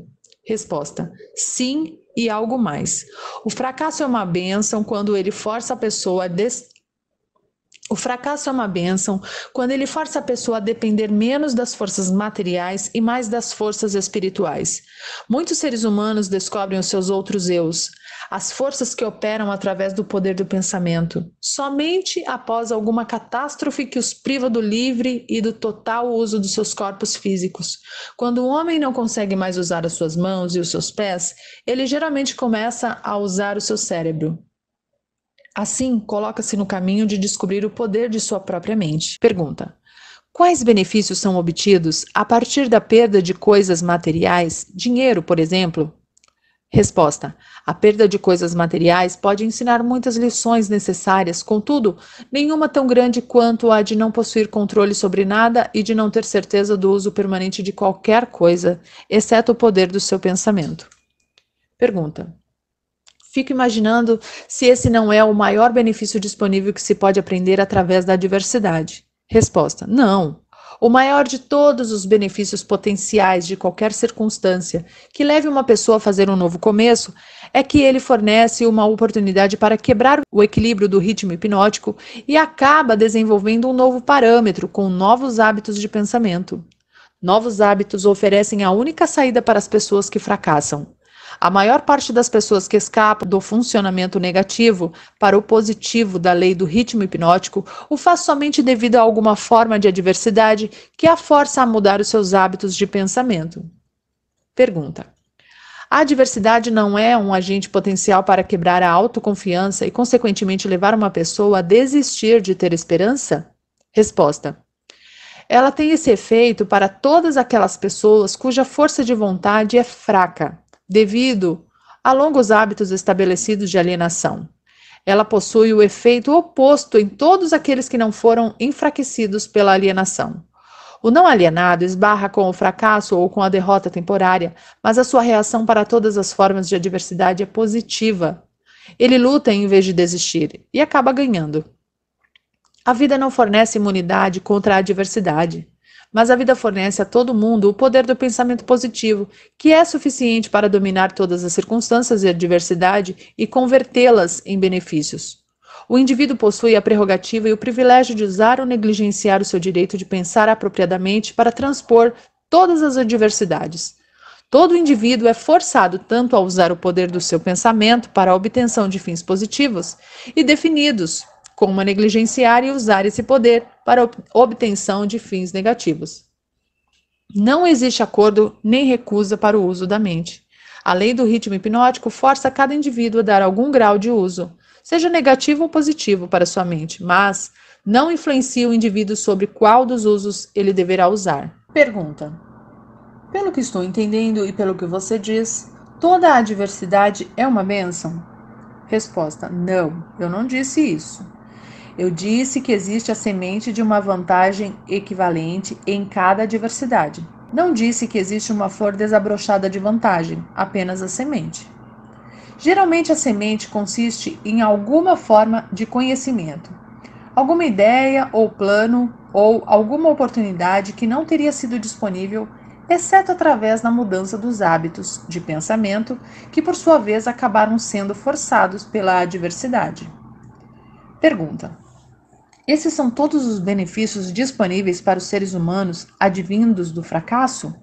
Resposta: sim e algo mais. O fracasso é uma benção quando ele força a pessoa a des... O fracasso é uma bênção quando ele força a pessoa a depender menos das forças materiais e mais das forças espirituais. Muitos seres humanos descobrem os seus outros eus, as forças que operam através do poder do pensamento, somente após alguma catástrofe que os priva do livre e do total uso dos seus corpos físicos. Quando o homem não consegue mais usar as suas mãos e os seus pés, ele geralmente começa a usar o seu cérebro. Assim, coloca-se no caminho de descobrir o poder de sua própria mente. Pergunta: Quais benefícios são obtidos a partir da perda de coisas materiais, dinheiro, por exemplo? Resposta: a perda de coisas materiais pode ensinar muitas lições necessárias, contudo, nenhuma tão grande quanto a de não possuir controle sobre nada e de não ter certeza do uso permanente de qualquer coisa, exceto o poder do seu pensamento. Pergunta: Fico imaginando se esse não é o maior benefício disponível que se pode aprender através da adversidade? Resposta: Não. O maior de todos os benefícios potenciais de qualquer circunstância que leve uma pessoa a fazer um novo começo é que ele fornece uma oportunidade para quebrar o equilíbrio do ritmo hipnótico e acaba desenvolvendo um novo parâmetro com novos hábitos de pensamento. Novos hábitos oferecem a única saída para as pessoas que fracassam. A maior parte das pessoas que escapam do funcionamento negativo para o positivo da lei do ritmo hipnótico o faz somente devido a alguma forma de adversidade que a força a mudar os seus hábitos de pensamento. Pergunta: a adversidade não é um agente potencial para quebrar a autoconfiança e, consequentemente, levar uma pessoa a desistir de ter esperança? Resposta: Ela tem esse efeito para todas aquelas pessoas cuja força de vontade é fraca, devido a longos hábitos estabelecidos de alienação. Ela possui o efeito oposto em todos aqueles que não foram enfraquecidos pela alienação. O não alienado esbarra com o fracasso ou com a derrota temporária, mas a sua reação para todas as formas de adversidade é positiva. Ele luta em vez de desistir e acaba ganhando. A vida não fornece imunidade contra a adversidade, mas a vida fornece a todo mundo o poder do pensamento positivo, que é suficiente para dominar todas as circunstâncias e adversidade e convertê-las em benefícios. O indivíduo possui a prerrogativa e o privilégio de usar ou negligenciar o seu direito de pensar apropriadamente para transpor todas as adversidades. Todo indivíduo é forçado tanto a usar o poder do seu pensamento para a obtenção de fins positivos e definidos, como a negligenciar e usar esse poder para a obtenção de fins negativos. Não existe acordo nem recusa para o uso da mente. A lei do ritmo hipnótico força cada indivíduo a dar algum grau de uso, seja negativo ou positivo para sua mente, mas não influencia o indivíduo sobre qual dos usos ele deverá usar. Pergunta: Pelo que estou entendendo e pelo que você diz, toda a adversidade é uma bênção? Resposta: Não, eu não disse isso. Eu disse que existe a semente de uma vantagem equivalente em cada adversidade. Não disse que existe uma flor desabrochada de vantagem, apenas a semente. Geralmente, a semente consiste em alguma forma de conhecimento, alguma ideia ou plano ou alguma oportunidade que não teria sido disponível, exceto através da mudança dos hábitos de pensamento, que por sua vez acabaram sendo forçados pela adversidade. Pergunta: Esses são todos os benefícios disponíveis para os seres humanos advindos do fracasso?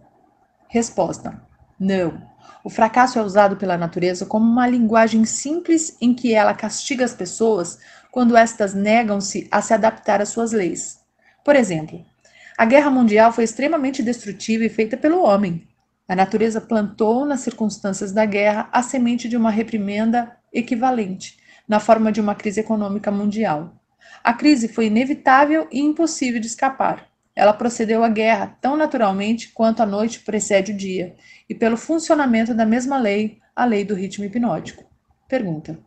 Resposta: Não. O fracasso é usado pela natureza como uma linguagem simples em que ela castiga as pessoas quando estas negam-se a se adaptar às suas leis. Por exemplo, a guerra mundial foi extremamente destrutiva e feita pelo homem. A natureza plantou nas circunstâncias da guerra a semente de uma reprimenda equivalente, na forma de uma crise econômica mundial. A crise foi inevitável e impossível de escapar. Ela procedeu à guerra tão naturalmente quanto a noite precede o dia, e pelo funcionamento da mesma lei, a lei do ritmo hipnótico. Pergunta.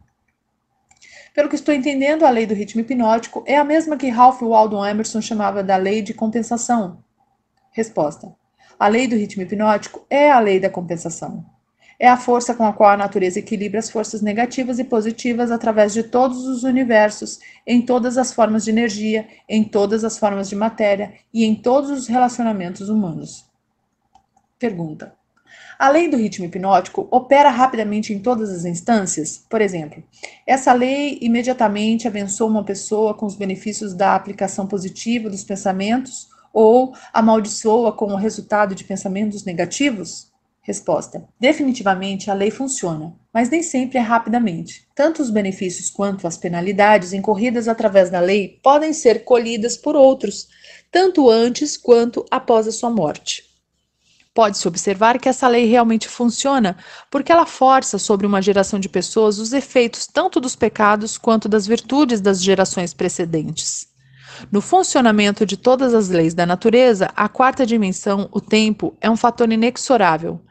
Pelo que estou entendendo, a lei do ritmo hipnótico é a mesma que Ralph Waldo Emerson chamava da lei de compensação. Resposta. A lei do ritmo hipnótico é a lei da compensação. É a força com a qual a natureza equilibra as forças negativas e positivas através de todos os universos, em todas as formas de energia, em todas as formas de matéria e em todos os relacionamentos humanos. Pergunta: a lei do ritmo hipnótico opera rapidamente em todas as instâncias? Por exemplo, essa lei imediatamente abençoa uma pessoa com os benefícios da aplicação positiva dos pensamentos ou amaldiçoa com o resultado de pensamentos negativos? Resposta: Definitivamente a lei funciona, mas nem sempre é rapidamente. Tanto os benefícios quanto as penalidades incorridas através da lei podem ser colhidas por outros, tanto antes quanto após a sua morte. Pode-se observar que essa lei realmente funciona, porque ela força sobre uma geração de pessoas os efeitos tanto dos pecados quanto das virtudes das gerações precedentes. No funcionamento de todas as leis da natureza, a quarta dimensão, o tempo, é um fator inexorável.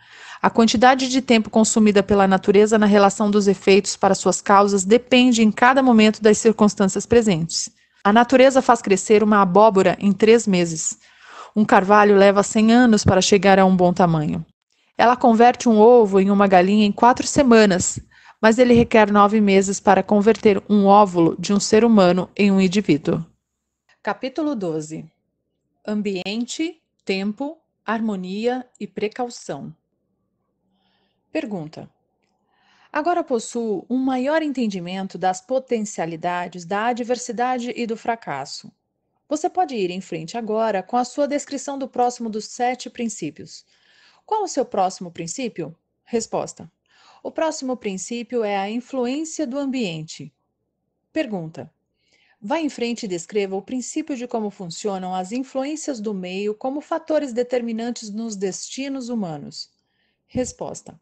A quantidade de tempo consumida pela natureza na relação dos efeitos para suas causas depende em cada momento das circunstâncias presentes. A natureza faz crescer uma abóbora em três meses. Um carvalho leva 100 anos para chegar a um bom tamanho. Ela converte um ovo em uma galinha em quatro semanas, mas ele requer nove meses para converter um óvulo de um ser humano em um indivíduo. Capítulo 12: Ambiente, Tempo, Harmonia e Precaução. Pergunta: Agora possuo um maior entendimento das potencialidades da adversidade e do fracasso você pode ir em frente agora com a sua descrição do próximo dos sete princípios. Qual o seu próximo princípio? Resposta: O próximo princípio é a influência do ambiente. Pergunta: Vá em frente e descreva o princípio de como funcionam as influências do meio como fatores determinantes nos destinos humanos. Resposta: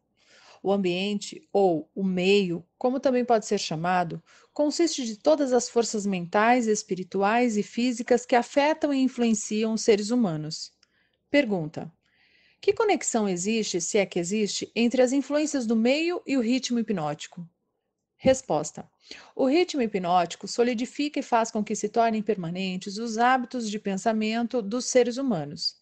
O ambiente, ou o meio, como também pode ser chamado, consiste de todas as forças mentais, espirituais e físicas que afetam e influenciam os seres humanos. Pergunta: Que conexão existe, se é que existe, entre as influências do meio e o ritmo hipnótico? Resposta: O ritmo hipnótico solidifica e faz com que se tornem permanentes os hábitos de pensamento dos seres humanos.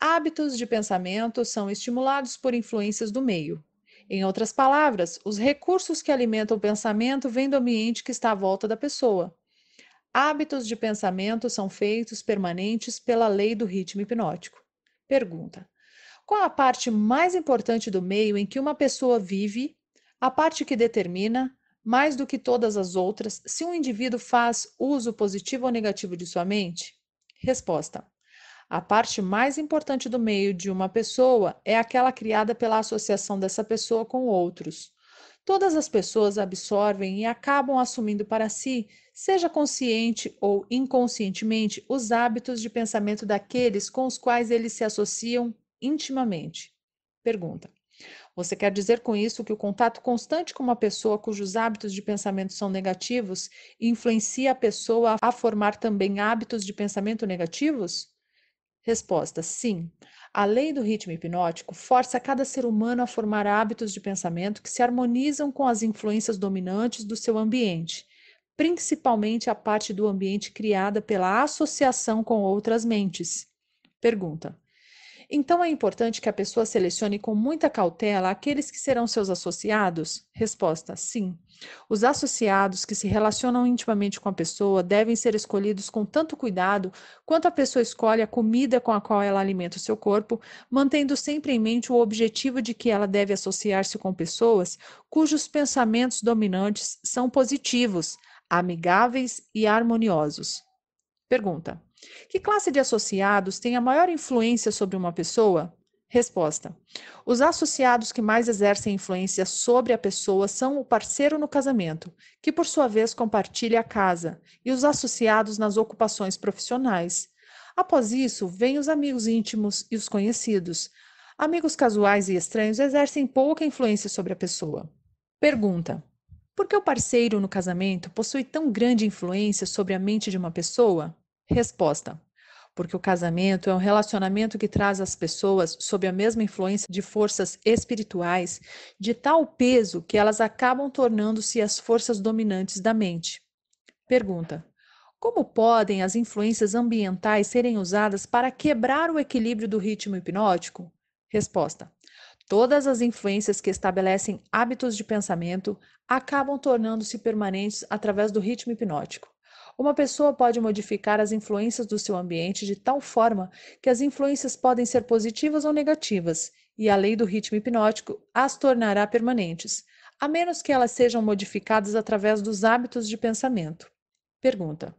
Hábitos de pensamento são estimulados por influências do meio, em outras palavras, os recursos que alimentam o pensamento vêm do ambiente que está à volta da pessoa. Hábitos de pensamento são feitos permanentes pela lei do ritmo hipnótico. Pergunta: Qual a parte mais importante do meio em que uma pessoa vive, a parte que determina, mais do que todas as outras, se um indivíduo faz uso positivo ou negativo de sua mente? Resposta: a parte mais importante do meio de uma pessoa é aquela criada pela associação dessa pessoa com outros. Todas as pessoas absorvem e acabam assumindo para si, seja consciente ou inconscientemente, os hábitos de pensamento daqueles com os quais eles se associam intimamente. Pergunta: Você quer dizer com isso que o contato constante com uma pessoa cujos hábitos de pensamento são negativos influencia a pessoa a formar também hábitos de pensamento negativos? Resposta: sim. A lei do ritmo hipnótico força cada ser humano a formar hábitos de pensamento que se harmonizam com as influências dominantes do seu ambiente, principalmente a parte do ambiente criada pela associação com outras mentes. Pergunta: então é importante que a pessoa selecione com muita cautela aqueles que serão seus associados? Resposta: sim. Os associados que se relacionam intimamente com a pessoa devem ser escolhidos com tanto cuidado quanto a pessoa escolhe a comida com a qual ela alimenta o seu corpo, mantendo sempre em mente o objetivo de que ela deve associar-se com pessoas cujos pensamentos dominantes são positivos, amigáveis e harmoniosos. Pergunta: que classe de associados tem a maior influência sobre uma pessoa? Resposta: Os associados que mais exercem influência sobre a pessoa são o parceiro no casamento, que por sua vez compartilha a casa, e os associados nas ocupações profissionais. Após isso, vêm os amigos íntimos e os conhecidos. Amigos casuais e estranhos exercem pouca influência sobre a pessoa. Pergunta: Por que o parceiro no casamento possui tão grande influência sobre a mente de uma pessoa? Resposta: porque o casamento é um relacionamento que traz as pessoas sob a mesma influência de forças espirituais de tal peso que elas acabam tornando-se as forças dominantes da mente. Pergunta: Como podem as influências ambientais serem usadas para quebrar o equilíbrio do ritmo hipnótico? Resposta: Todas as influências que estabelecem hábitos de pensamento acabam tornando-se permanentes através do ritmo hipnótico. Uma pessoa pode modificar as influências do seu ambiente de tal forma que as influências podem ser positivas ou negativas, e a lei do ritmo hipnótico as tornará permanentes, a menos que elas sejam modificadas através dos hábitos de pensamento. Pergunta: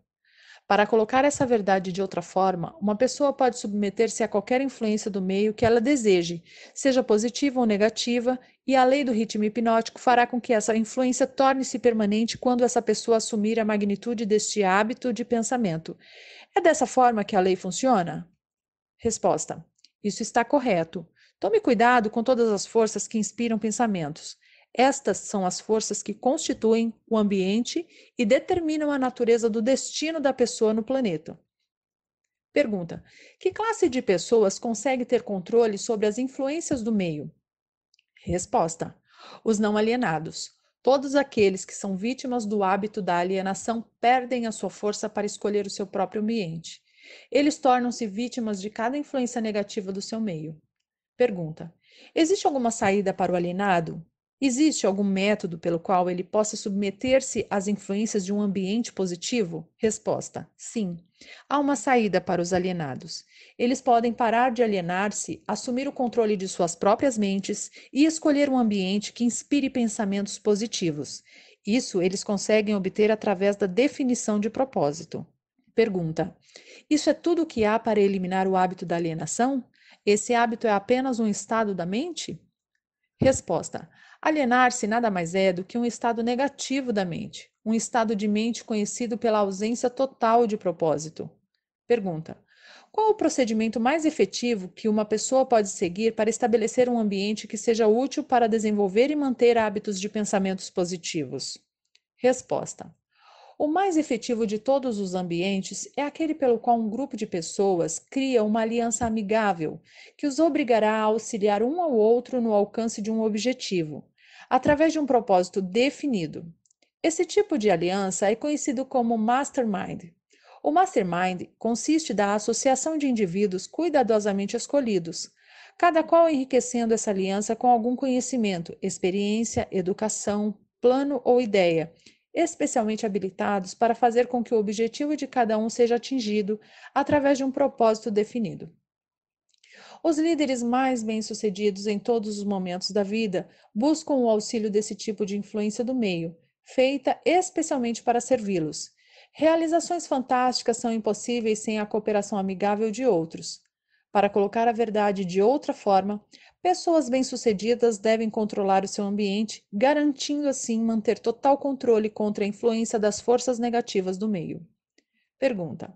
para colocar essa verdade de outra forma, uma pessoa pode submeter-se a qualquer influência do meio que ela deseje, seja positiva ou negativa, e a lei do ritmo hipnótico fará com que essa influência torne-se permanente quando essa pessoa assumir a magnitude deste hábito de pensamento. É dessa forma que a lei funciona? Resposta: Isso está correto. Tome cuidado com todas as forças que inspiram pensamentos. Estas são as forças que constituem o ambiente e determinam a natureza do destino da pessoa no planeta. Pergunta: Que classe de pessoas consegue ter controle sobre as influências do meio? Resposta: Os não alienados. Todos aqueles que são vítimas do hábito da alienação perdem a sua força para escolher o seu próprio ambiente. Eles tornam-se vítimas de cada influência negativa do seu meio. Pergunta: Existe alguma saída para o alienado? Existe algum método pelo qual ele possa submeter-se às influências de um ambiente positivo? Resposta: sim. Há uma saída para os alienados. Eles podem parar de alienar-se, assumir o controle de suas próprias mentes e escolher um ambiente que inspire pensamentos positivos. Isso eles conseguem obter através da definição de propósito. Pergunta: Isso é tudo o que há para eliminar o hábito da alienação? Esse hábito é apenas um estado da mente? Resposta: Alienar-se nada mais é do que um estado negativo da mente, um estado de mente conhecido pela ausência total de propósito. Pergunta: Qual o procedimento mais efetivo que uma pessoa pode seguir para estabelecer um ambiente que seja útil para desenvolver e manter hábitos de pensamentos positivos? Resposta: o mais efetivo de todos os ambientes é aquele pelo qual um grupo de pessoas cria uma aliança amigável, que os obrigará a auxiliar um ao outro no alcance de um objetivo, através de um propósito definido. Esse tipo de aliança é conhecido como mastermind. O mastermind consiste da associação de indivíduos cuidadosamente escolhidos, cada qual enriquecendo essa aliança com algum conhecimento, experiência, educação, plano ou ideia, especialmente habilitados para fazer com que o objetivo de cada um seja atingido através de um propósito definido. Os líderes mais bem-sucedidos em todos os momentos da vida buscam o auxílio desse tipo de influência do meio, feita especialmente para servi-los. Realizações fantásticas são impossíveis sem a cooperação amigável de outros. Para colocar a verdade de outra forma, pessoas bem-sucedidas devem controlar o seu ambiente, garantindo assim manter total controle contra a influência das forças negativas do meio. Pergunta: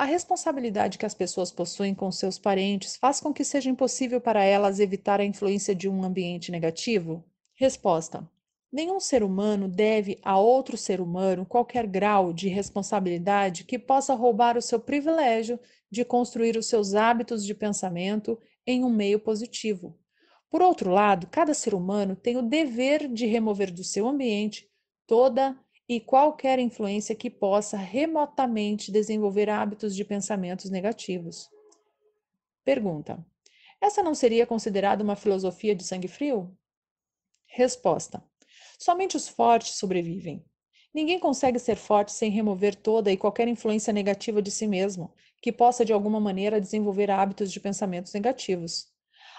a responsabilidade que as pessoas possuem com seus parentes faz com que seja impossível para elas evitar a influência de um ambiente negativo? Resposta: Nenhum ser humano deve a outro ser humano qualquer grau de responsabilidade que possa roubar o seu privilégio de construir os seus hábitos de pensamento em um meio positivo. Por outro lado, cada ser humano tem o dever de remover do seu ambiente toda e qualquer influência que possa remotamente desenvolver hábitos de pensamentos negativos. Pergunta: Essa não seria considerada uma filosofia de sangue frio? Resposta: Somente os fortes sobrevivem. Ninguém consegue ser forte sem remover toda e qualquer influência negativa de si mesmo, que possa de alguma maneira desenvolver hábitos de pensamentos negativos.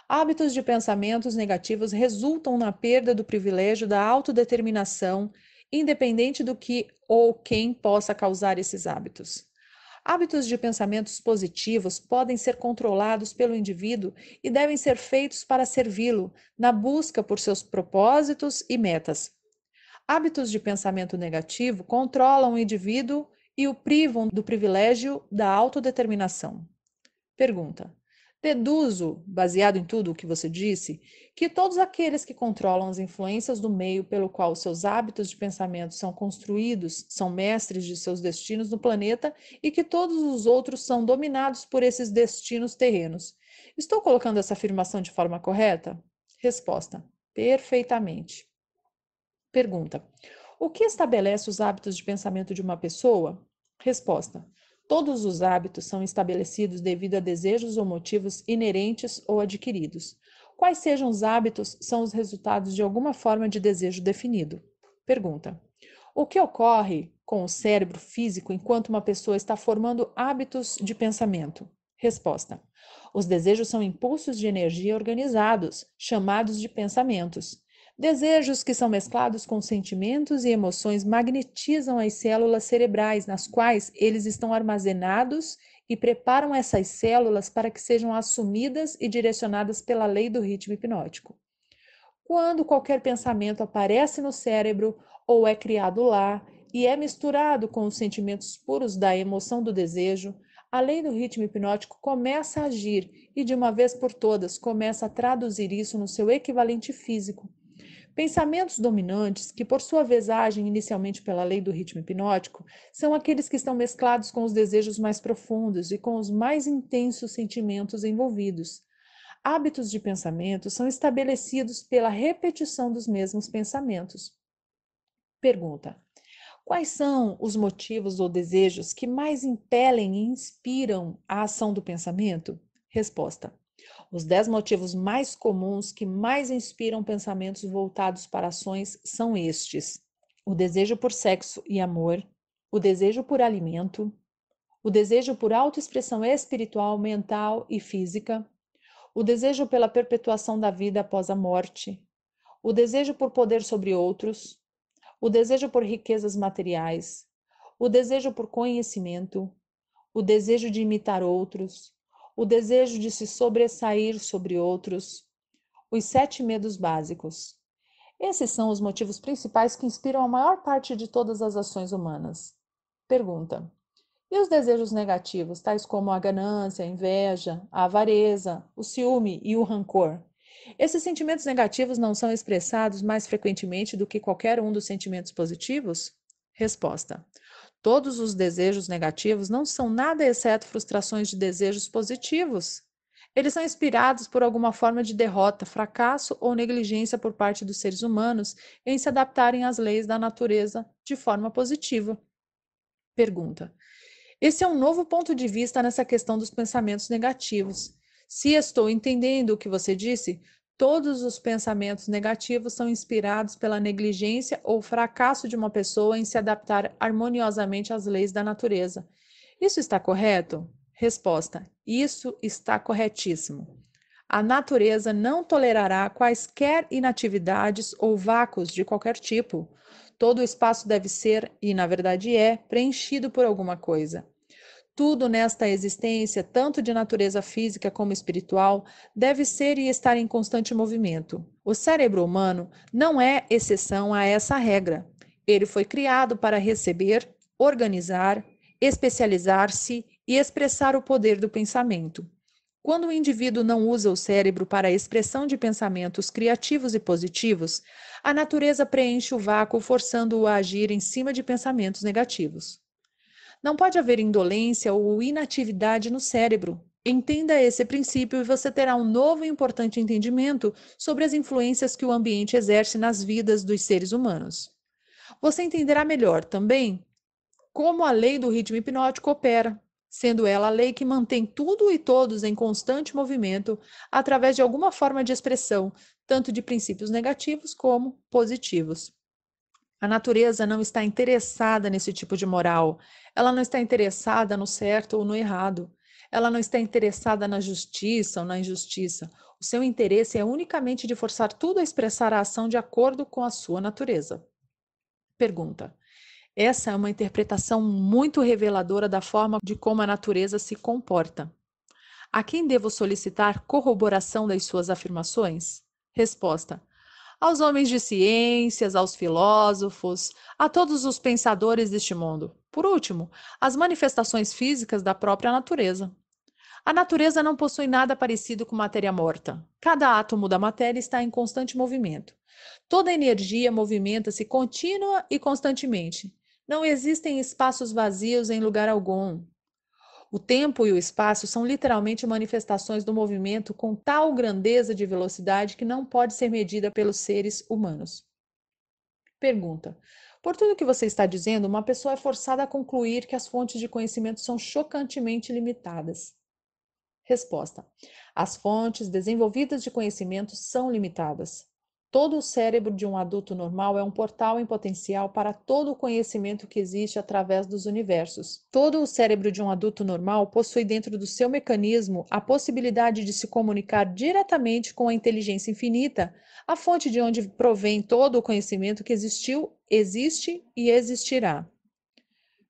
Hábitos de pensamentos negativos resultam na perda do privilégio da autodeterminação, independente do que ou quem possa causar esses hábitos. Hábitos de pensamentos positivos podem ser controlados pelo indivíduo e devem ser feitos para servi-lo na busca por seus propósitos e metas. Hábitos de pensamento negativo controlam o indivíduo e o privam do privilégio da autodeterminação. Pergunta: Deduzo, baseado em tudo o que você disse, que todos aqueles que controlam as influências do meio pelo qual seus hábitos de pensamento são construídos são mestres de seus destinos no planeta e que todos os outros são dominados por esses destinos terrenos. Estou colocando essa afirmação de forma correta? Resposta: perfeitamente. Pergunta: O que estabelece os hábitos de pensamento de uma pessoa? Resposta: Todos os hábitos são estabelecidos devido a desejos ou motivos inerentes ou adquiridos. Quais sejam os hábitos são os resultados de alguma forma de desejo definido. Pergunta: O que ocorre com o cérebro físico enquanto uma pessoa está formando hábitos de pensamento? Resposta: Os desejos são impulsos de energia organizados, chamados de pensamentos. Desejos que são mesclados com sentimentos e emoções magnetizam as células cerebrais, nas quais eles estão armazenados e preparam essas células para que sejam assumidas e direcionadas pela lei do ritmo hipnótico. Quando qualquer pensamento aparece no cérebro ou é criado lá e é misturado com os sentimentos puros da emoção do desejo, a lei do ritmo hipnótico começa a agir e, de uma vez por todas, começa a traduzir isso no seu equivalente físico, Pensamentos dominantes, que por sua vez agem inicialmente pela lei do ritmo hipnótico, são aqueles que estão mesclados com os desejos mais profundos e com os mais intensos sentimentos envolvidos. Hábitos de pensamento são estabelecidos pela repetição dos mesmos pensamentos. Pergunta: Quais são os motivos ou desejos que mais impelem e inspiram a ação do pensamento? Resposta: os dez motivos mais comuns que mais inspiram pensamentos voltados para ações são estes: o desejo por sexo e amor, o desejo por alimento, o desejo por autoexpressão espiritual, mental e física, o desejo pela perpetuação da vida após a morte, o desejo por poder sobre outros, o desejo por riquezas materiais, o desejo por conhecimento, o desejo de imitar outros, o desejo de se sobressair sobre outros, os sete medos básicos. Esses são os motivos principais que inspiram a maior parte de todas as ações humanas. Pergunta: E os desejos negativos, tais como a ganância, a inveja, a avareza, o ciúme e o rancor? Esses sentimentos negativos não são expressados mais frequentemente do que qualquer um dos sentimentos positivos? Resposta: Todos os desejos negativos não são nada exceto frustrações de desejos positivos. Eles são inspirados por alguma forma de derrota, fracasso ou negligência por parte dos seres humanos em se adaptarem às leis da natureza de forma positiva. Pergunta: Esse é um novo ponto de vista nessa questão dos pensamentos negativos. Se estou entendendo o que você disse, Todos os pensamentos negativos são inspirados pela negligência ou fracasso de uma pessoa em se adaptar harmoniosamente às leis da natureza. Isso está correto? Resposta: Isso está corretíssimo. A natureza não tolerará quaisquer inatividades ou vácuos de qualquer tipo. Todo o espaço deve ser, e na verdade é, preenchido por alguma coisa. Tudo nesta existência, tanto de natureza física como espiritual, deve ser e estar em constante movimento. O cérebro humano não é exceção a essa regra. Ele foi criado para receber, organizar, especializar-se e expressar o poder do pensamento. Quando o indivíduo não usa o cérebro para a expressão de pensamentos criativos e positivos, a natureza preenche o vácuo, forçando-o a agir em cima de pensamentos negativos. Não pode haver indolência ou inatividade no cérebro. Entenda esse princípio e você terá um novo e importante entendimento sobre as influências que o ambiente exerce nas vidas dos seres humanos. Você entenderá melhor também como a lei do ritmo hipnótico opera, sendo ela a lei que mantém tudo e todos em constante movimento através de alguma forma de expressão, tanto de princípios negativos como positivos. A natureza não está interessada nesse tipo de moral. Ela não está interessada no certo ou no errado. Ela não está interessada na justiça ou na injustiça. O seu interesse é unicamente de forçar tudo a expressar a ação de acordo com a sua natureza. Pergunta: Essa é uma interpretação muito reveladora da forma de como a natureza se comporta. A quem devo solicitar corroboração das suas afirmações? Resposta: aos homens de ciências, aos filósofos, a todos os pensadores deste mundo. Por último, as manifestações físicas da própria natureza. A natureza não possui nada parecido com matéria morta. Cada átomo da matéria está em constante movimento. Toda energia movimenta-se contínua e constantemente. Não existem espaços vazios em lugar algum. O tempo e o espaço são literalmente manifestações do movimento com tal grandeza de velocidade que não pode ser medida pelos seres humanos. Pergunta: Por tudo que você está dizendo, uma pessoa é forçada a concluir que as fontes de conhecimento são chocantemente limitadas. Resposta: As fontes desenvolvidas de conhecimento são limitadas. Todo o cérebro de um adulto normal é um portal em potencial para todo o conhecimento que existe através dos universos. Todo o cérebro de um adulto normal possui dentro do seu mecanismo a possibilidade de se comunicar diretamente com a inteligência infinita, a fonte de onde provém todo o conhecimento que existiu, existe e existirá.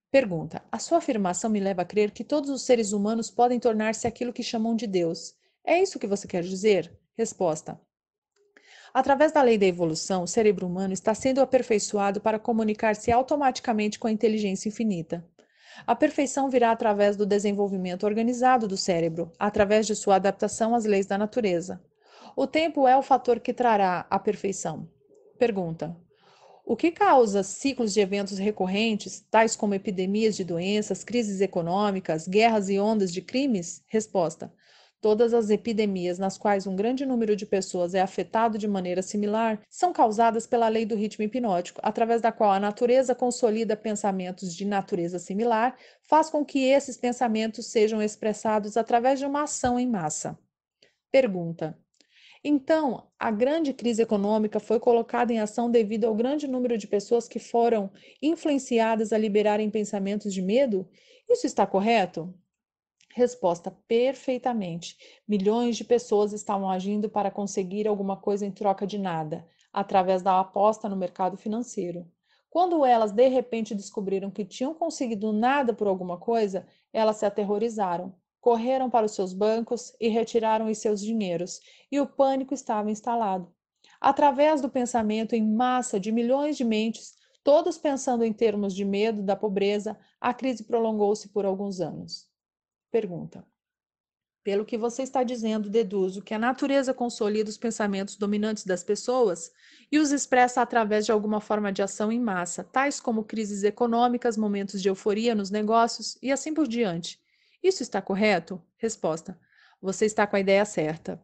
Pergunta: A sua afirmação me leva a crer que todos os seres humanos podem tornar-se aquilo que chamam de Deus. É isso que você quer dizer? Resposta: Através da lei da evolução, o cérebro humano está sendo aperfeiçoado para comunicar-se automaticamente com a inteligência infinita. A perfeição virá através do desenvolvimento organizado do cérebro, através de sua adaptação às leis da natureza. O tempo é o fator que trará a perfeição. Pergunta: o que causa ciclos de eventos recorrentes, tais como epidemias de doenças, crises econômicas, guerras e ondas de crimes? Resposta: Todas as epidemias nas quais um grande número de pessoas é afetado de maneira similar são causadas pela lei do ritmo hipnótico, através da qual a natureza consolida pensamentos de natureza similar, faz com que esses pensamentos sejam expressados através de uma ação em massa. Pergunta: então, a grande crise econômica foi colocada em ação devido ao grande número de pessoas que foram influenciadas a liberarem pensamentos de medo? Isso está correto? Resposta: perfeitamente. Milhões de pessoas estavam agindo para conseguir alguma coisa em troca de nada, através da aposta no mercado financeiro. Quando elas de repente descobriram que tinham conseguido nada por alguma coisa, elas se aterrorizaram, correram para os seus bancos e retiraram os seus dinheiros, e o pânico estava instalado. Através do pensamento em massa de milhões de mentes, todos pensando em termos de medo da pobreza, a crise prolongou-se por alguns anos. Pergunta. Pelo que você está dizendo, deduzo que a natureza consolida os pensamentos dominantes das pessoas e os expressa através de alguma forma de ação em massa, tais como crises econômicas, momentos de euforia nos negócios e assim por diante. Isso está correto? Resposta: Você está com a ideia certa.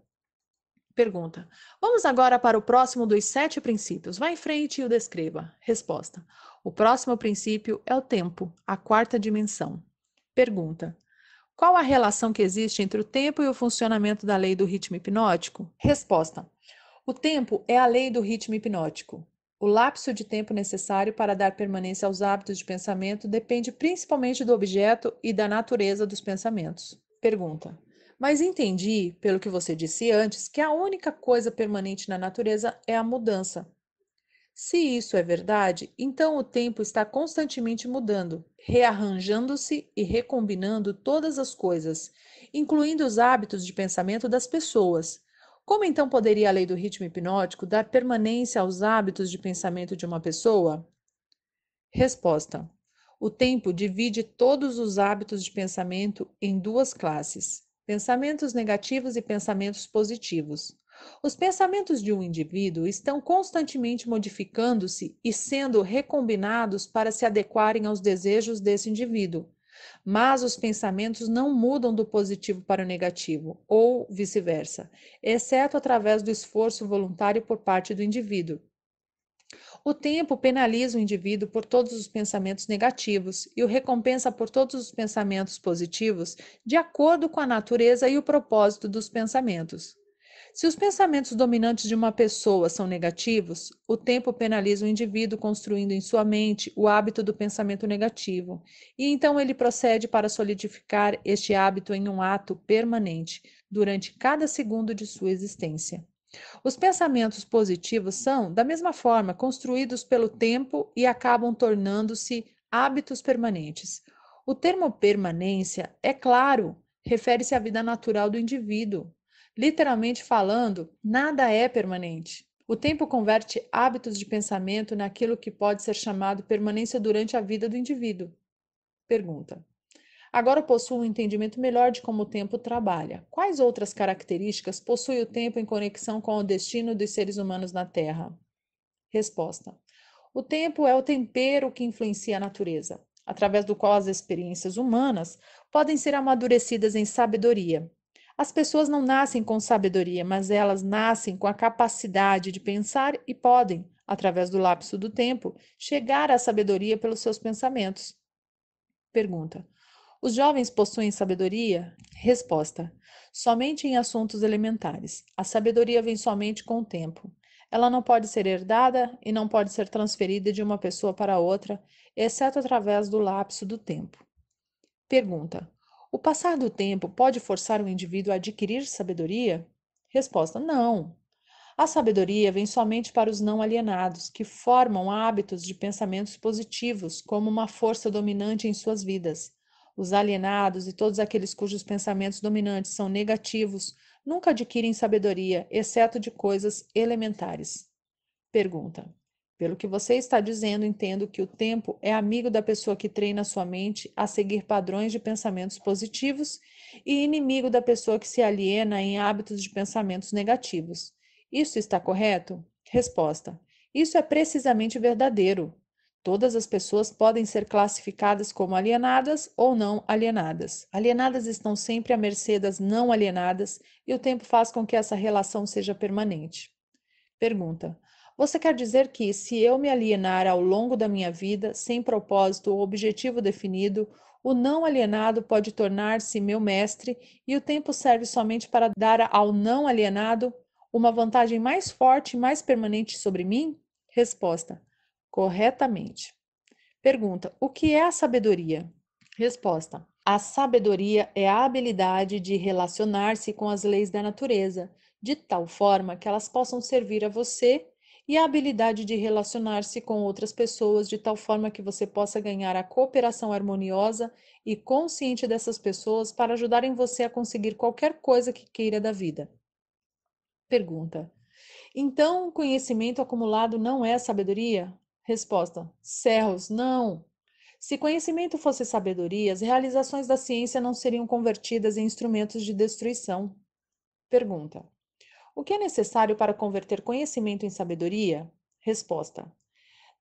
Pergunta: Vamos agora para o próximo dos sete princípios. Vá em frente e o descreva. Resposta: O próximo princípio é o tempo, a quarta dimensão. Pergunta: qual a relação que existe entre o tempo e o funcionamento da lei do ritmo hipnótico? Resposta: O tempo é a lei do ritmo hipnótico. O lapso de tempo necessário para dar permanência aos hábitos de pensamento depende principalmente do objeto e da natureza dos pensamentos. Pergunta: Mas entendi, pelo que você disse antes, que a única coisa permanente na natureza é a mudança. Se isso é verdade, então o tempo está constantemente mudando, rearranjando-se e recombinando todas as coisas, incluindo os hábitos de pensamento das pessoas. Como então poderia a lei do ritmo hipnótico dar permanência aos hábitos de pensamento de uma pessoa? Resposta: O tempo divide todos os hábitos de pensamento em duas classes: pensamentos negativos e pensamentos positivos. Os pensamentos de um indivíduo estão constantemente modificando-se e sendo recombinados para se adequarem aos desejos desse indivíduo. Mas os pensamentos não mudam do positivo para o negativo, ou vice-versa, exceto através do esforço voluntário por parte do indivíduo. O tempo penaliza o indivíduo por todos os pensamentos negativos e o recompensa por todos os pensamentos positivos, de acordo com a natureza e o propósito dos pensamentos. Se os pensamentos dominantes de uma pessoa são negativos, o tempo penaliza o indivíduo construindo em sua mente o hábito do pensamento negativo, e então ele procede para solidificar este hábito em um ato permanente, durante cada segundo de sua existência. Os pensamentos positivos são, da mesma forma, construídos pelo tempo e acabam tornando-se hábitos permanentes. O termo permanência, é claro, refere-se à vida natural do indivíduo, Literalmente falando, nada é permanente. O tempo converte hábitos de pensamento naquilo que pode ser chamado permanência durante a vida do indivíduo. Pergunta: Agora possuo um entendimento melhor de como o tempo trabalha. Quais outras características possui o tempo em conexão com o destino dos seres humanos na Terra? Resposta: O tempo é o tempero que influencia a natureza, através do qual as experiências humanas podem ser amadurecidas em sabedoria, as pessoas não nascem com sabedoria, mas elas nascem com a capacidade de pensar e podem, através do lapso do tempo, chegar à sabedoria pelos seus pensamentos. Pergunta: Os jovens possuem sabedoria? Resposta: Somente em assuntos elementares. A sabedoria vem somente com o tempo. Ela não pode ser herdada e não pode ser transferida de uma pessoa para outra, exceto através do lapso do tempo. Pergunta: o passar do tempo pode forçar o indivíduo a adquirir sabedoria? Resposta: não. A sabedoria vem somente para os não alienados, que formam hábitos de pensamentos positivos como uma força dominante em suas vidas. Os alienados e todos aqueles cujos pensamentos dominantes são negativos nunca adquirem sabedoria, exceto de coisas elementares. Pergunta: pelo que você está dizendo, entendo que o tempo é amigo da pessoa que treina sua mente a seguir padrões de pensamentos positivos e inimigo da pessoa que se aliena em hábitos de pensamentos negativos. Isso está correto? Resposta: Isso é precisamente verdadeiro. Todas as pessoas podem ser classificadas como alienadas ou não alienadas. Alienadas estão sempre à mercê das não alienadas e o tempo faz com que essa relação seja permanente. Pergunta: você quer dizer que, se eu me alienar ao longo da minha vida, sem propósito ou objetivo definido, o não alienado pode tornar-se meu mestre e o tempo serve somente para dar ao não alienado uma vantagem mais forte e mais permanente sobre mim? Resposta: corretamente. Pergunta: o que é a sabedoria? Resposta: a sabedoria é a habilidade de relacionar-se com as leis da natureza, de tal forma que elas possam servir a você e a habilidade de relacionar-se com outras pessoas de tal forma que você possa ganhar a cooperação harmoniosa e consciente dessas pessoas para ajudarem você a conseguir qualquer coisa que queira da vida. Pergunta: Então, conhecimento acumulado não é sabedoria? Resposta: cerros, não. Se conhecimento fosse sabedoria, as realizações da ciência não seriam convertidas em instrumentos de destruição. Pergunta: o que é necessário para converter conhecimento em sabedoria? Resposta: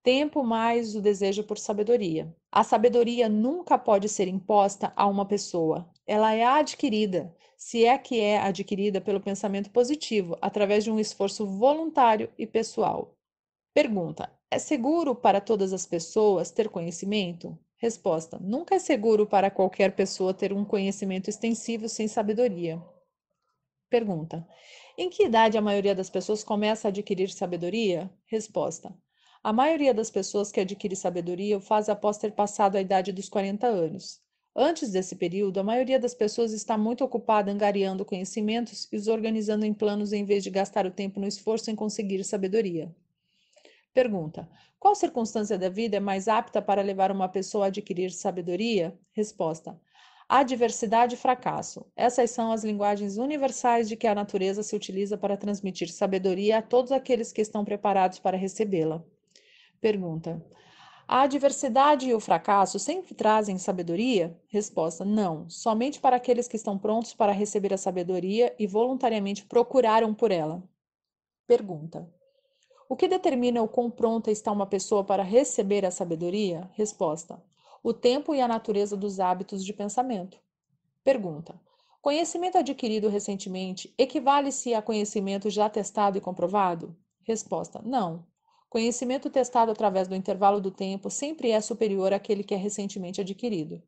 tempo mais o desejo por sabedoria. A sabedoria nunca pode ser imposta a uma pessoa. Ela é adquirida, se é que é adquirida pelo pensamento positivo, através de um esforço voluntário e pessoal. Pergunta: é seguro para todas as pessoas ter conhecimento? Resposta: nunca é seguro para qualquer pessoa ter um conhecimento extensivo sem sabedoria. Pergunta: em que idade a maioria das pessoas começa a adquirir sabedoria? Resposta: A maioria das pessoas que adquire sabedoria o faz após ter passado a idade dos 40 anos. Antes desse período, a maioria das pessoas está muito ocupada angariando conhecimentos e os organizando em planos em vez de gastar o tempo no esforço em conseguir sabedoria. Pergunta: Qual circunstância da vida é mais apta para levar uma pessoa a adquirir sabedoria? Resposta: adversidade e fracasso. Essas são as linguagens universais de que a natureza se utiliza para transmitir sabedoria a todos aqueles que estão preparados para recebê-la. Pergunta: A adversidade e o fracasso sempre trazem sabedoria? Resposta: Não, somente para aqueles que estão prontos para receber a sabedoria e voluntariamente procuraram por ela. Pergunta: O que determina o quão pronta está uma pessoa para receber a sabedoria? Resposta: o tempo e a natureza dos hábitos de pensamento. Pergunta: Conhecimento adquirido recentemente equivale-se a conhecimento já testado e comprovado? Resposta: Não. Conhecimento testado através do intervalo do tempo sempre é superior àquele que é recentemente adquirido.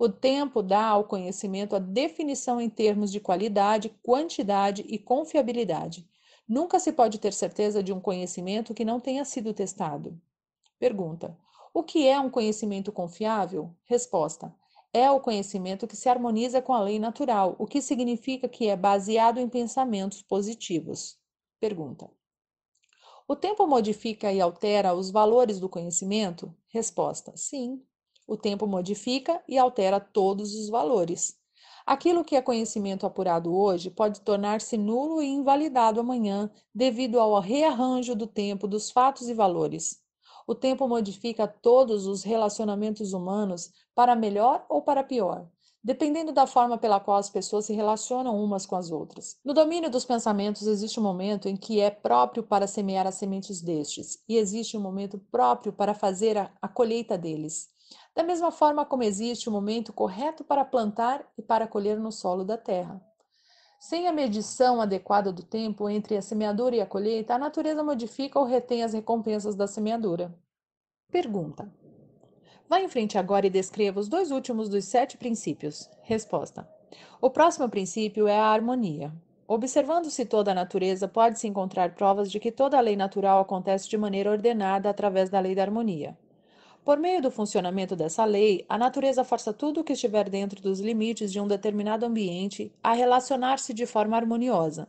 O tempo dá ao conhecimento a definição em termos de qualidade, quantidade e confiabilidade. Nunca se pode ter certeza de um conhecimento que não tenha sido testado. Pergunta: o que é um conhecimento confiável? Resposta: é o conhecimento que se harmoniza com a lei natural, o que significa que é baseado em pensamentos positivos. Pergunta: O tempo modifica e altera os valores do conhecimento? Resposta: Sim. O tempo modifica e altera todos os valores. Aquilo que é conhecimento apurado hoje pode tornar-se nulo e invalidado amanhã, devido ao rearranjo do tempo dos fatos e valores. O tempo modifica todos os relacionamentos humanos para melhor ou para pior, dependendo da forma pela qual as pessoas se relacionam umas com as outras. No domínio dos pensamentos existe um momento em que é próprio para semear as sementes destes, e existe um momento próprio para fazer a, a colheita deles. Da mesma forma como existe o um momento correto para plantar e para colher no solo da terra. Sem a medição adequada do tempo entre a semeadura e a colheita, a natureza modifica ou retém as recompensas da semeadura. Pergunta: Vá em frente agora e descreva os dois últimos dos sete princípios. Resposta: O próximo princípio é a harmonia. Observando-se toda a natureza, pode-se encontrar provas de que toda a lei natural acontece de maneira ordenada através da lei da harmonia. Por meio do funcionamento dessa lei, a natureza força tudo o que estiver dentro dos limites de um determinado ambiente a relacionar-se de forma harmoniosa.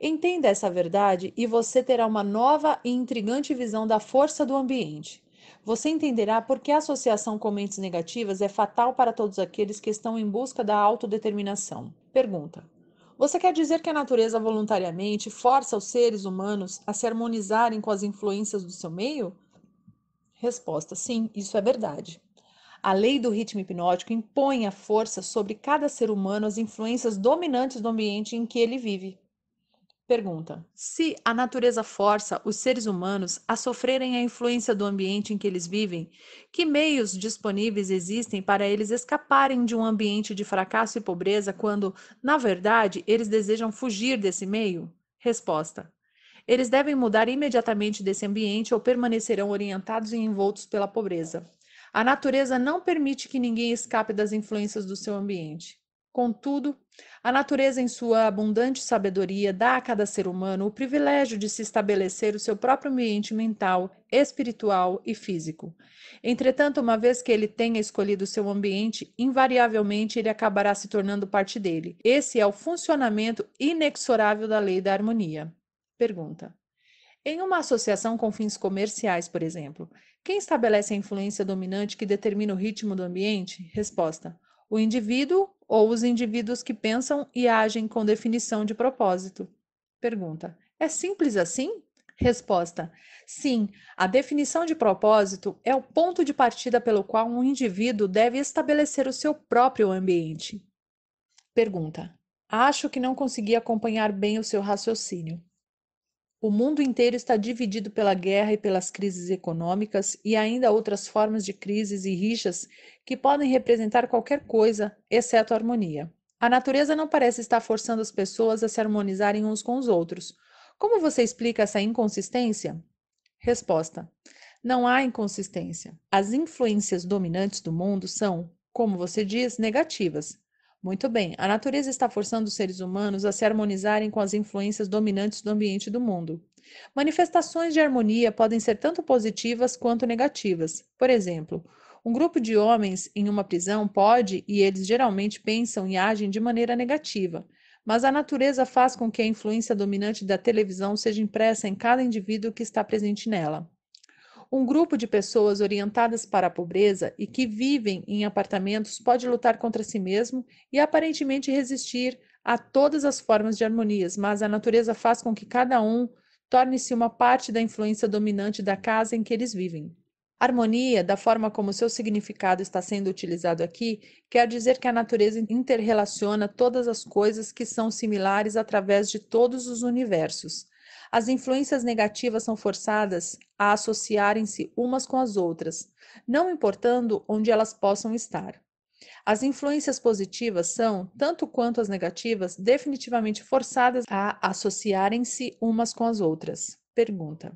Entenda essa verdade e você terá uma nova e intrigante visão da força do ambiente. Você entenderá por que a associação com mentes negativas é fatal para todos aqueles que estão em busca da autodeterminação. Pergunta: Você quer dizer que a natureza voluntariamente força os seres humanos a se harmonizarem com as influências do seu meio? Resposta: sim, isso é verdade. A lei do ritmo hipnótico impõe a força sobre cada ser humano as influências dominantes do ambiente em que ele vive. Pergunta: Se a natureza força os seres humanos a sofrerem a influência do ambiente em que eles vivem, que meios disponíveis existem para eles escaparem de um ambiente de fracasso e pobreza quando, na verdade, eles desejam fugir desse meio? Resposta: eles devem mudar imediatamente desse ambiente ou permanecerão orientados e envoltos pela pobreza. A natureza não permite que ninguém escape das influências do seu ambiente. Contudo, a natureza, em sua abundante sabedoria, dá a cada ser humano o privilégio de se estabelecer o seu próprio ambiente mental, espiritual e físico. Entretanto, uma vez que ele tenha escolhido o seu ambiente, invariavelmente ele acabará se tornando parte dele. Esse é o funcionamento inexorável da lei da harmonia. Pergunta. Em uma associação com fins comerciais, por exemplo, quem estabelece a influência dominante que determina o ritmo do ambiente? Resposta: o indivíduo ou os indivíduos que pensam e agem com definição de propósito. Pergunta: é simples assim? Resposta: Sim, a definição de propósito é o ponto de partida pelo qual um indivíduo deve estabelecer o seu próprio ambiente. Pergunta: Acho que não consegui acompanhar bem o seu raciocínio. O mundo inteiro está dividido pela guerra e pelas crises econômicas e ainda outras formas de crises e rixas que podem representar qualquer coisa, exceto a harmonia. A natureza não parece estar forçando as pessoas a se harmonizarem uns com os outros. Como você explica essa inconsistência? Resposta: Não há inconsistência. As influências dominantes do mundo são, como você diz, negativas, muito bem, a natureza está forçando os seres humanos a se harmonizarem com as influências dominantes do ambiente do mundo. Manifestações de harmonia podem ser tanto positivas quanto negativas. Por exemplo, um grupo de homens em uma prisão pode, e eles geralmente pensam e agem de maneira negativa, mas a natureza faz com que a influência dominante da televisão seja impressa em cada indivíduo que está presente nela. Um grupo de pessoas orientadas para a pobreza e que vivem em apartamentos pode lutar contra si mesmo e aparentemente resistir a todas as formas de harmonias, mas a natureza faz com que cada um torne-se uma parte da influência dominante da casa em que eles vivem. Harmonia, da forma como seu significado está sendo utilizado aqui, quer dizer que a natureza interrelaciona todas as coisas que são similares através de todos os universos. As influências negativas são forçadas a associarem-se umas com as outras, não importando onde elas possam estar. As influências positivas são, tanto quanto as negativas, definitivamente forçadas a associarem-se umas com as outras. Pergunta: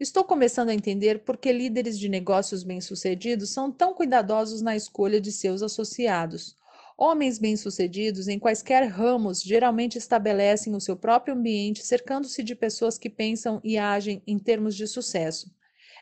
Estou começando a entender por que líderes de negócios bem-sucedidos são tão cuidadosos na escolha de seus associados. Homens bem-sucedidos em quaisquer ramos geralmente estabelecem o seu próprio ambiente, cercando-se de pessoas que pensam e agem em termos de sucesso.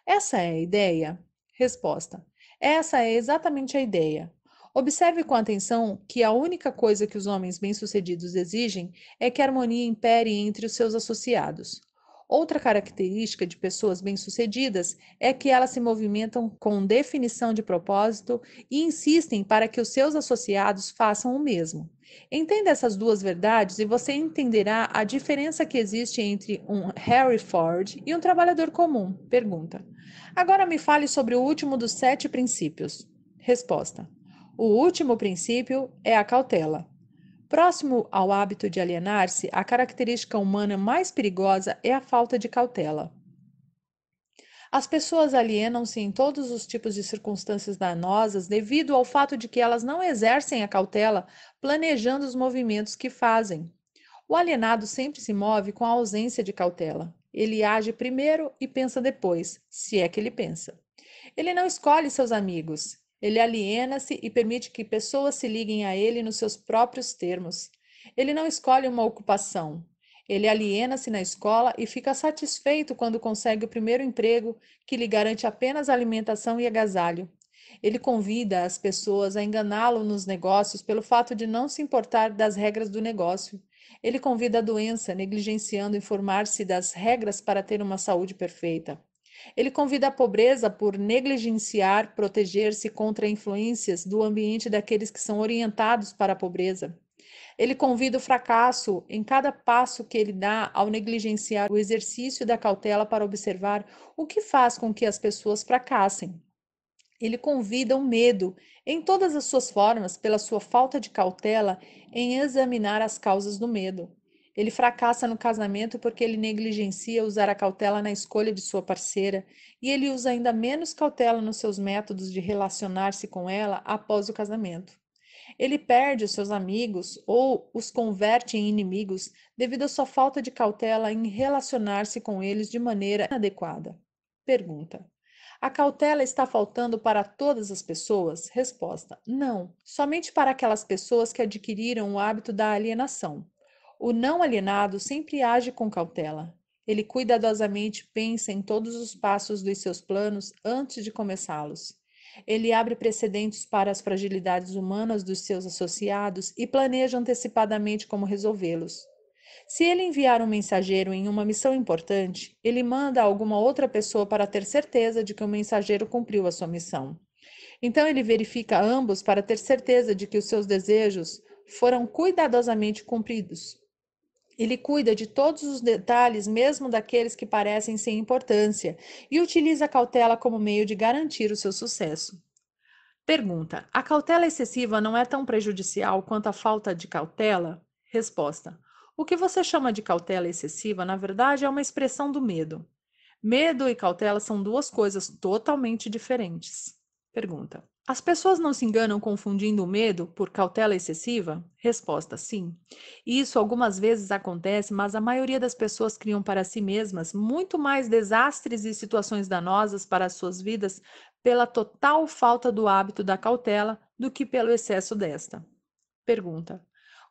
Essa é a ideia? Resposta: Essa é exatamente a ideia. Observe com atenção que a única coisa que os homens bem-sucedidos exigem é que a harmonia impere entre os seus associados. Outra característica de pessoas bem-sucedidas é que elas se movimentam com definição de propósito e insistem para que os seus associados façam o mesmo. Entenda essas duas verdades e você entenderá a diferença que existe entre um Harry Ford e um trabalhador comum. Pergunta: Agora me fale sobre o último dos sete princípios. Resposta: O último princípio é a cautela. Próximo ao hábito de alienar-se, a característica humana mais perigosa é a falta de cautela. As pessoas alienam-se em todos os tipos de circunstâncias danosas devido ao fato de que elas não exercem a cautela planejando os movimentos que fazem. O alienado sempre se move com a ausência de cautela. Ele age primeiro e pensa depois, se é que ele pensa. Ele não escolhe seus amigos, ele aliena-se e permite que pessoas se liguem a ele nos seus próprios termos. Ele não escolhe uma ocupação. Ele aliena-se na escola e fica satisfeito quando consegue o primeiro emprego que lhe garante apenas alimentação e agasalho. Ele convida as pessoas a enganá-lo nos negócios pelo fato de não se importar das regras do negócio. Ele convida a doença, negligenciando informar-se das regras para ter uma saúde perfeita. Ele convida a pobreza por negligenciar, proteger-se contra influências do ambiente daqueles que são orientados para a pobreza. Ele convida o fracasso em cada passo que ele dá ao negligenciar o exercício da cautela para observar o que faz com que as pessoas fracassem. Ele convida o medo, em todas as suas formas, pela sua falta de cautela em examinar as causas do medo. Ele fracassa no casamento porque ele negligencia usar a cautela na escolha de sua parceira e ele usa ainda menos cautela nos seus métodos de relacionar-se com ela após o casamento. Ele perde os seus amigos ou os converte em inimigos devido à sua falta de cautela em relacionar-se com eles de maneira inadequada. Pergunta: a cautela está faltando para todas as pessoas? Resposta: não, somente para aquelas pessoas que adquiriram o hábito da alienação. O não alienado sempre age com cautela. Ele cuidadosamente pensa em todos os passos dos seus planos antes de começá-los. Ele abre precedentes para as fragilidades humanas dos seus associados e planeja antecipadamente como resolvê-los. Se ele enviar um mensageiro em uma missão importante, ele manda alguma outra pessoa para ter certeza de que o mensageiro cumpriu a sua missão. Então ele verifica ambos para ter certeza de que os seus desejos foram cuidadosamente cumpridos. Ele cuida de todos os detalhes, mesmo daqueles que parecem sem importância, e utiliza a cautela como meio de garantir o seu sucesso. Pergunta: A cautela excessiva não é tão prejudicial quanto a falta de cautela? Resposta: O que você chama de cautela excessiva, na verdade, é uma expressão do medo. Medo e cautela são duas coisas totalmente diferentes. Pergunta: as pessoas não se enganam confundindo o medo por cautela excessiva? Resposta: sim. Isso algumas vezes acontece, mas a maioria das pessoas criam para si mesmas muito mais desastres e situações danosas para as suas vidas pela total falta do hábito da cautela do que pelo excesso desta. Pergunta: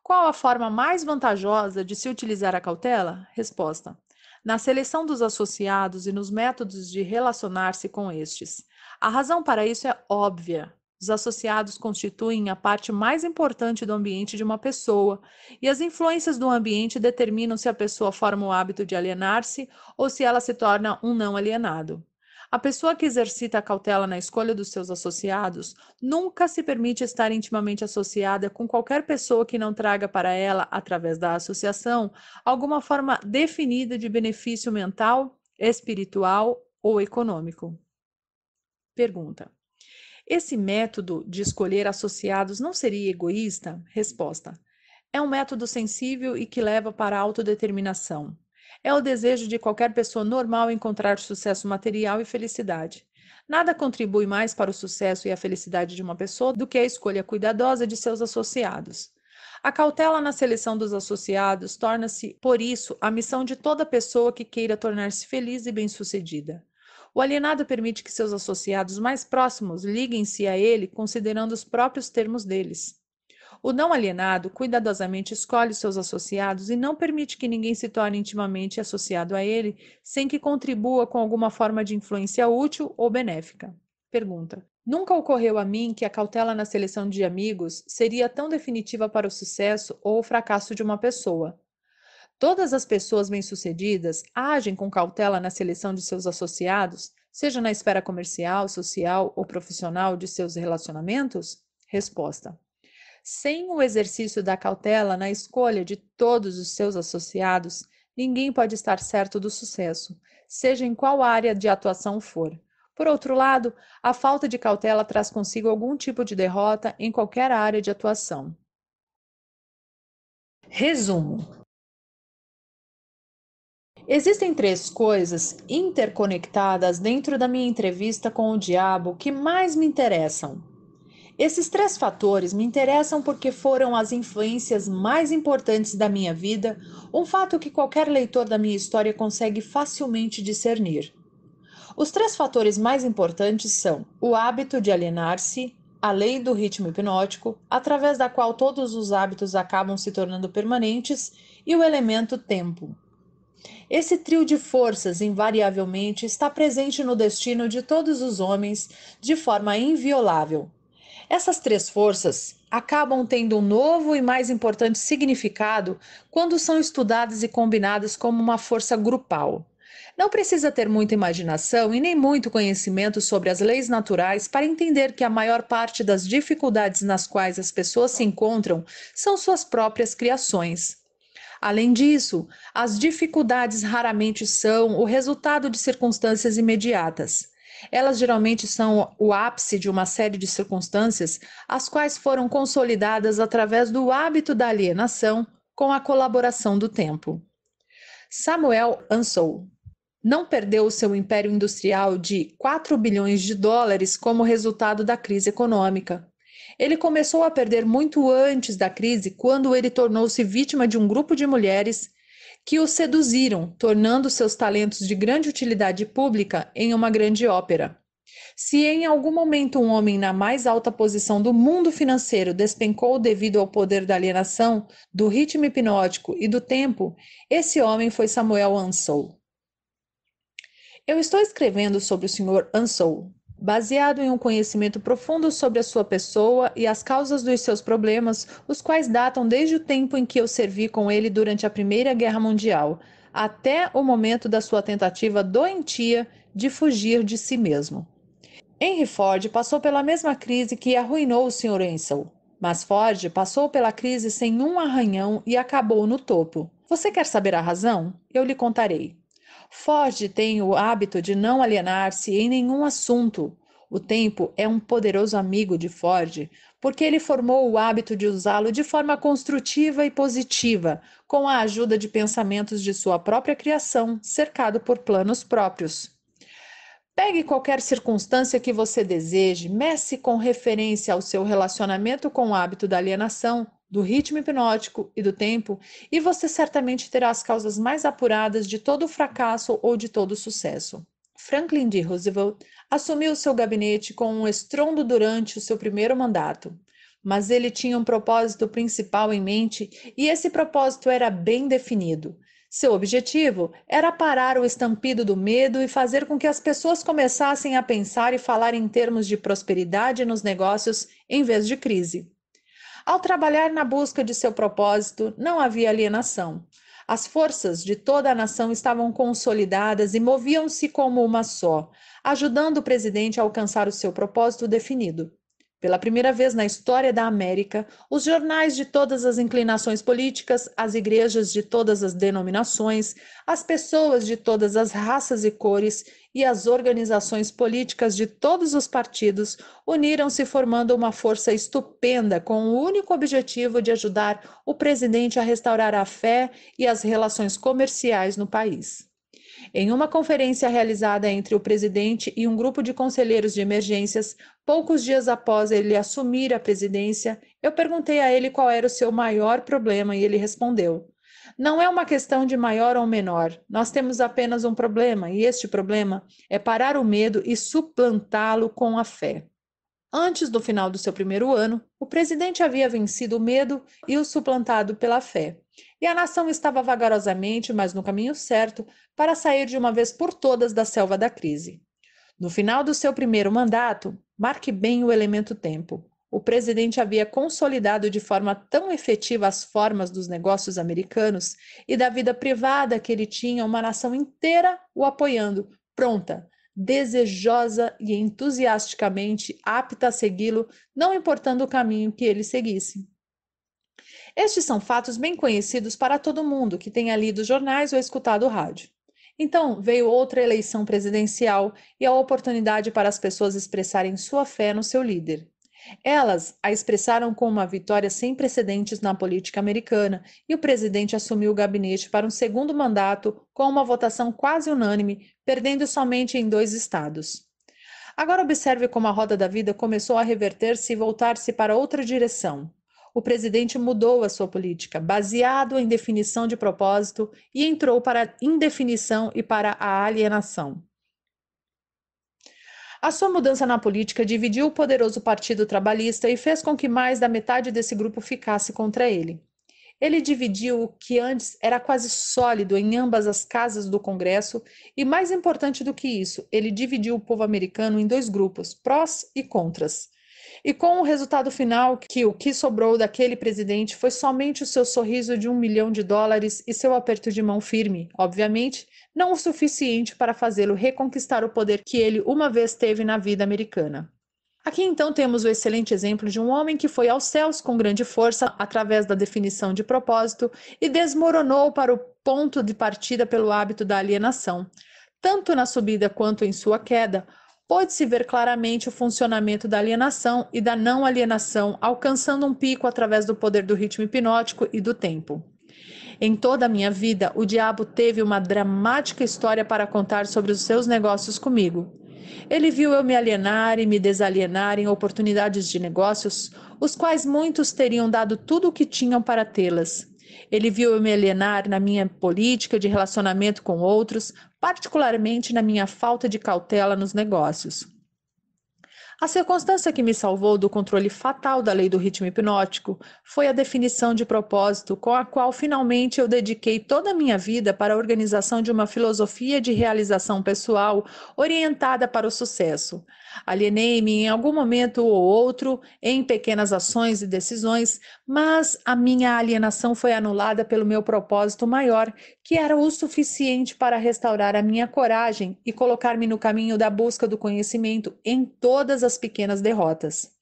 Qual a forma mais vantajosa de se utilizar a cautela? Resposta: Na seleção dos associados e nos métodos de relacionar-se com estes. A razão para isso é óbvia. Os associados constituem a parte mais importante do ambiente de uma pessoa, e as influências do ambiente determinam se a pessoa forma o hábito de alienar-se ou se ela se torna um não alienado. A pessoa que exercita a cautela na escolha dos seus associados nunca se permite estar intimamente associada com qualquer pessoa que não traga para ela, através da associação, alguma forma definida de benefício mental, espiritual ou econômico. Pergunta: Esse método de escolher associados não seria egoísta? Resposta: É um método sensível e que leva para a autodeterminação. É o desejo de qualquer pessoa normal encontrar sucesso material e felicidade. Nada contribui mais para o sucesso e a felicidade de uma pessoa do que a escolha cuidadosa de seus associados. A cautela na seleção dos associados torna-se, por isso, a missão de toda pessoa que queira tornar-se feliz e bem-sucedida. O alienado permite que seus associados mais próximos liguem-se a ele considerando os próprios termos deles. O não alienado cuidadosamente escolhe seus associados e não permite que ninguém se torne intimamente associado a ele sem que contribua com alguma forma de influência útil ou benéfica. Pergunta: Nunca ocorreu a mim que a cautela na seleção de amigos seria tão definitiva para o sucesso ou o fracasso de uma pessoa. Todas as pessoas bem-sucedidas agem com cautela na seleção de seus associados, seja na esfera comercial, social ou profissional de seus relacionamentos? Resposta: Sem o exercício da cautela na escolha de todos os seus associados, ninguém pode estar certo do sucesso, seja em qual área de atuação for. Por outro lado, a falta de cautela traz consigo algum tipo de derrota em qualquer área de atuação. Resumo: Existem três coisas interconectadas dentro da minha entrevista com o diabo que mais me interessam. Esses três fatores me interessam porque foram as influências mais importantes da minha vida, um fato que qualquer leitor da minha história consegue facilmente discernir. Os três fatores mais importantes são o hábito de alienar-se, a lei do ritmo hipnótico, através da qual todos os hábitos acabam se tornando permanentes, e o elemento tempo. Esse trio de forças, invariavelmente, está presente no destino de todos os homens de forma inviolável. Essas três forças acabam tendo um novo e mais importante significado quando são estudadas e combinadas como uma força grupal. Não precisa ter muita imaginação e nem muito conhecimento sobre as leis naturais para entender que a maior parte das dificuldades nas quais as pessoas se encontram são suas próprias criações. Além disso, as dificuldades raramente são o resultado de circunstâncias imediatas. Elas geralmente são o ápice de uma série de circunstâncias, as quais foram consolidadas através do hábito da alienação com a colaboração do tempo. Samuel Ansel não perdeu o seu império industrial de 4 bilhões de dólares como resultado da crise econômica, ele começou a perder muito antes da crise, quando ele tornou-se vítima de um grupo de mulheres que o seduziram, tornando seus talentos de grande utilidade pública em uma grande ópera. Se em algum momento um homem na mais alta posição do mundo financeiro despencou devido ao poder da alienação, do ritmo hipnótico e do tempo, esse homem foi Samuel Ansou. Eu estou escrevendo sobre o Sr. Ansou, Baseado em um conhecimento profundo sobre a sua pessoa e as causas dos seus problemas, os quais datam desde o tempo em que eu servi com ele durante a Primeira Guerra Mundial, até o momento da sua tentativa doentia de fugir de si mesmo. Henry Ford passou pela mesma crise que arruinou o Sr. Ensel, mas Ford passou pela crise sem um arranhão e acabou no topo. Você quer saber a razão? Eu lhe contarei. Forge tem o hábito de não alienar-se em nenhum assunto. O tempo é um poderoso amigo de Forge, porque ele formou o hábito de usá-lo de forma construtiva e positiva, com a ajuda de pensamentos de sua própria criação, cercado por planos próprios. Pegue qualquer circunstância que você deseje, mece com referência ao seu relacionamento com o hábito da alienação do ritmo hipnótico e do tempo, e você certamente terá as causas mais apuradas de todo o fracasso ou de todo o sucesso. Franklin D. Roosevelt assumiu seu gabinete com um estrondo durante o seu primeiro mandato, mas ele tinha um propósito principal em mente e esse propósito era bem definido. Seu objetivo era parar o estampido do medo e fazer com que as pessoas começassem a pensar e falar em termos de prosperidade nos negócios em vez de crise. Ao trabalhar na busca de seu propósito, não havia alienação. As forças de toda a nação estavam consolidadas e moviam-se como uma só, ajudando o presidente a alcançar o seu propósito definido. Pela primeira vez na história da América, os jornais de todas as inclinações políticas, as igrejas de todas as denominações, as pessoas de todas as raças e cores e as organizações políticas de todos os partidos uniram-se formando uma força estupenda com o único objetivo de ajudar o presidente a restaurar a fé e as relações comerciais no país. Em uma conferência realizada entre o presidente e um grupo de conselheiros de emergências, poucos dias após ele assumir a presidência, eu perguntei a ele qual era o seu maior problema e ele respondeu: não é uma questão de maior ou menor. Nós temos apenas um problema, e este problema é parar o medo e suplantá-lo com a fé. Antes do final do seu primeiro ano, o presidente havia vencido o medo e o suplantado pela fé. E a nação estava vagarosamente, mas no caminho certo, para sair de uma vez por todas da selva da crise. No final do seu primeiro mandato, marque bem o elemento tempo o presidente havia consolidado de forma tão efetiva as formas dos negócios americanos e da vida privada que ele tinha uma nação inteira o apoiando, pronta, desejosa e entusiasticamente apta a segui-lo, não importando o caminho que ele seguisse. Estes são fatos bem conhecidos para todo mundo que tenha lido jornais ou escutado o rádio. Então veio outra eleição presidencial e a oportunidade para as pessoas expressarem sua fé no seu líder. Elas a expressaram com uma vitória sem precedentes na política americana e o presidente assumiu o gabinete para um segundo mandato com uma votação quase unânime, perdendo somente em dois estados. Agora observe como a roda da vida começou a reverter-se e voltar-se para outra direção. O presidente mudou a sua política, baseado em definição de propósito, e entrou para a indefinição e para a alienação. A sua mudança na política dividiu o poderoso Partido Trabalhista e fez com que mais da metade desse grupo ficasse contra ele. Ele dividiu o que antes era quase sólido em ambas as casas do Congresso e, mais importante do que isso, ele dividiu o povo americano em dois grupos, prós e contras. E com o resultado final, que o que sobrou daquele presidente foi somente o seu sorriso de um milhão de dólares e seu aperto de mão firme, obviamente, não o suficiente para fazê-lo reconquistar o poder que ele uma vez teve na vida americana. Aqui então temos o excelente exemplo de um homem que foi aos céus com grande força através da definição de propósito e desmoronou para o ponto de partida pelo hábito da alienação. Tanto na subida quanto em sua queda, pode-se ver claramente o funcionamento da alienação e da não alienação, alcançando um pico através do poder do ritmo hipnótico e do tempo. Em toda a minha vida, o diabo teve uma dramática história para contar sobre os seus negócios comigo. Ele viu eu me alienar e me desalienar em oportunidades de negócios, os quais muitos teriam dado tudo o que tinham para tê-las. Ele viu eu me alienar na minha política de relacionamento com outros, particularmente na minha falta de cautela nos negócios. A circunstância que me salvou do controle fatal da lei do ritmo hipnótico foi a definição de propósito com a qual finalmente eu dediquei toda a minha vida para a organização de uma filosofia de realização pessoal orientada para o sucesso. Alienei-me em algum momento ou outro em pequenas ações e decisões, mas a minha alienação foi anulada pelo meu propósito maior, que era o suficiente para restaurar a minha coragem e colocar-me no caminho da busca do conhecimento em todas as pequenas derrotas.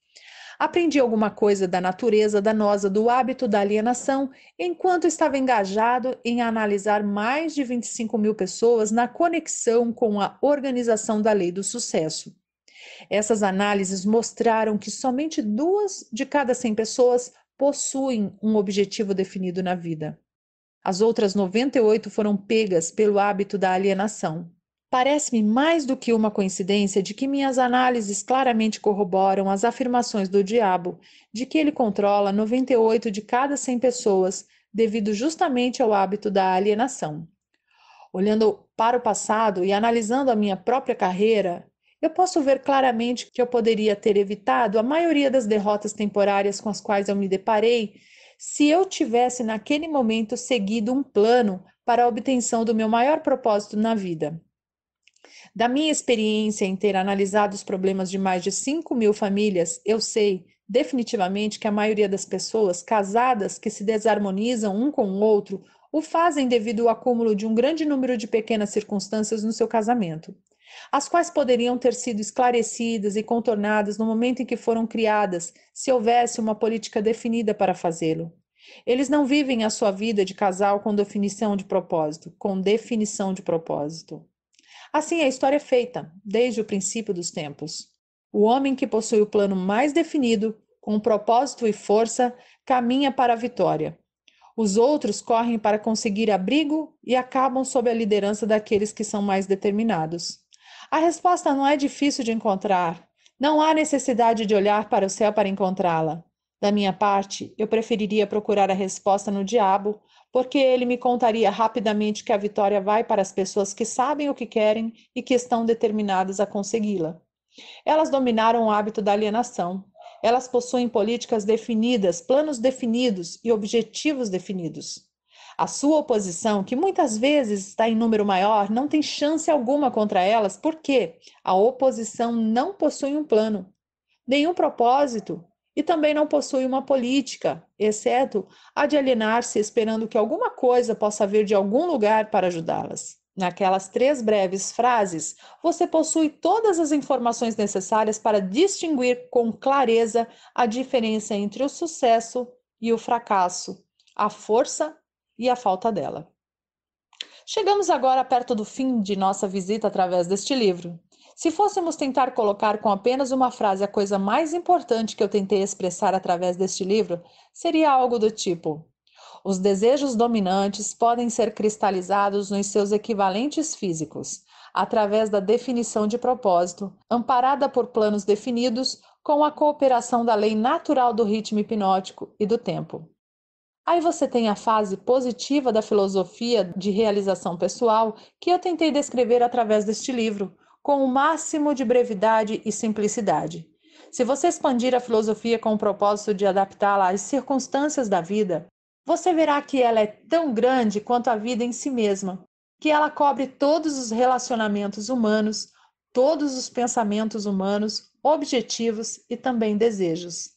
Aprendi alguma coisa da natureza danosa do hábito da alienação enquanto estava engajado em analisar mais de 25 mil pessoas na conexão com a organização da lei do sucesso. Essas análises mostraram que somente duas de cada 100 pessoas possuem um objetivo definido na vida. As outras 98 foram pegas pelo hábito da alienação. Parece-me mais do que uma coincidência de que minhas análises claramente corroboram as afirmações do diabo de que ele controla 98 de cada 100 pessoas, devido justamente ao hábito da alienação. Olhando para o passado e analisando a minha própria carreira, eu posso ver claramente que eu poderia ter evitado a maioria das derrotas temporárias com as quais eu me deparei se eu tivesse naquele momento seguido um plano para a obtenção do meu maior propósito na vida. Da minha experiência em ter analisado os problemas de mais de 5 mil famílias, eu sei definitivamente que a maioria das pessoas casadas que se desarmonizam um com o outro o fazem devido ao acúmulo de um grande número de pequenas circunstâncias no seu casamento as quais poderiam ter sido esclarecidas e contornadas no momento em que foram criadas, se houvesse uma política definida para fazê-lo. Eles não vivem a sua vida de casal com definição de propósito, com definição de propósito. Assim a história é feita, desde o princípio dos tempos. O homem que possui o plano mais definido, com propósito e força, caminha para a vitória. Os outros correm para conseguir abrigo e acabam sob a liderança daqueles que são mais determinados. A resposta não é difícil de encontrar. Não há necessidade de olhar para o céu para encontrá-la. Da minha parte, eu preferiria procurar a resposta no diabo, porque ele me contaria rapidamente que a vitória vai para as pessoas que sabem o que querem e que estão determinadas a consegui-la. Elas dominaram o hábito da alienação. Elas possuem políticas definidas, planos definidos e objetivos definidos. A sua oposição, que muitas vezes está em número maior, não tem chance alguma contra elas, porque a oposição não possui um plano, nenhum propósito e também não possui uma política, exceto a de alienar-se esperando que alguma coisa possa vir de algum lugar para ajudá-las. Naquelas três breves frases, você possui todas as informações necessárias para distinguir com clareza a diferença entre o sucesso e o fracasso, a força e a falta dela. Chegamos agora perto do fim de nossa visita através deste livro. Se fôssemos tentar colocar com apenas uma frase a coisa mais importante que eu tentei expressar através deste livro, seria algo do tipo: Os desejos dominantes podem ser cristalizados nos seus equivalentes físicos, através da definição de propósito, amparada por planos definidos, com a cooperação da lei natural do ritmo hipnótico e do tempo. Aí você tem a fase positiva da filosofia de realização pessoal, que eu tentei descrever através deste livro, com o máximo de brevidade e simplicidade. Se você expandir a filosofia com o propósito de adaptá-la às circunstâncias da vida, você verá que ela é tão grande quanto a vida em si mesma, que ela cobre todos os relacionamentos humanos, todos os pensamentos humanos, objetivos e também desejos.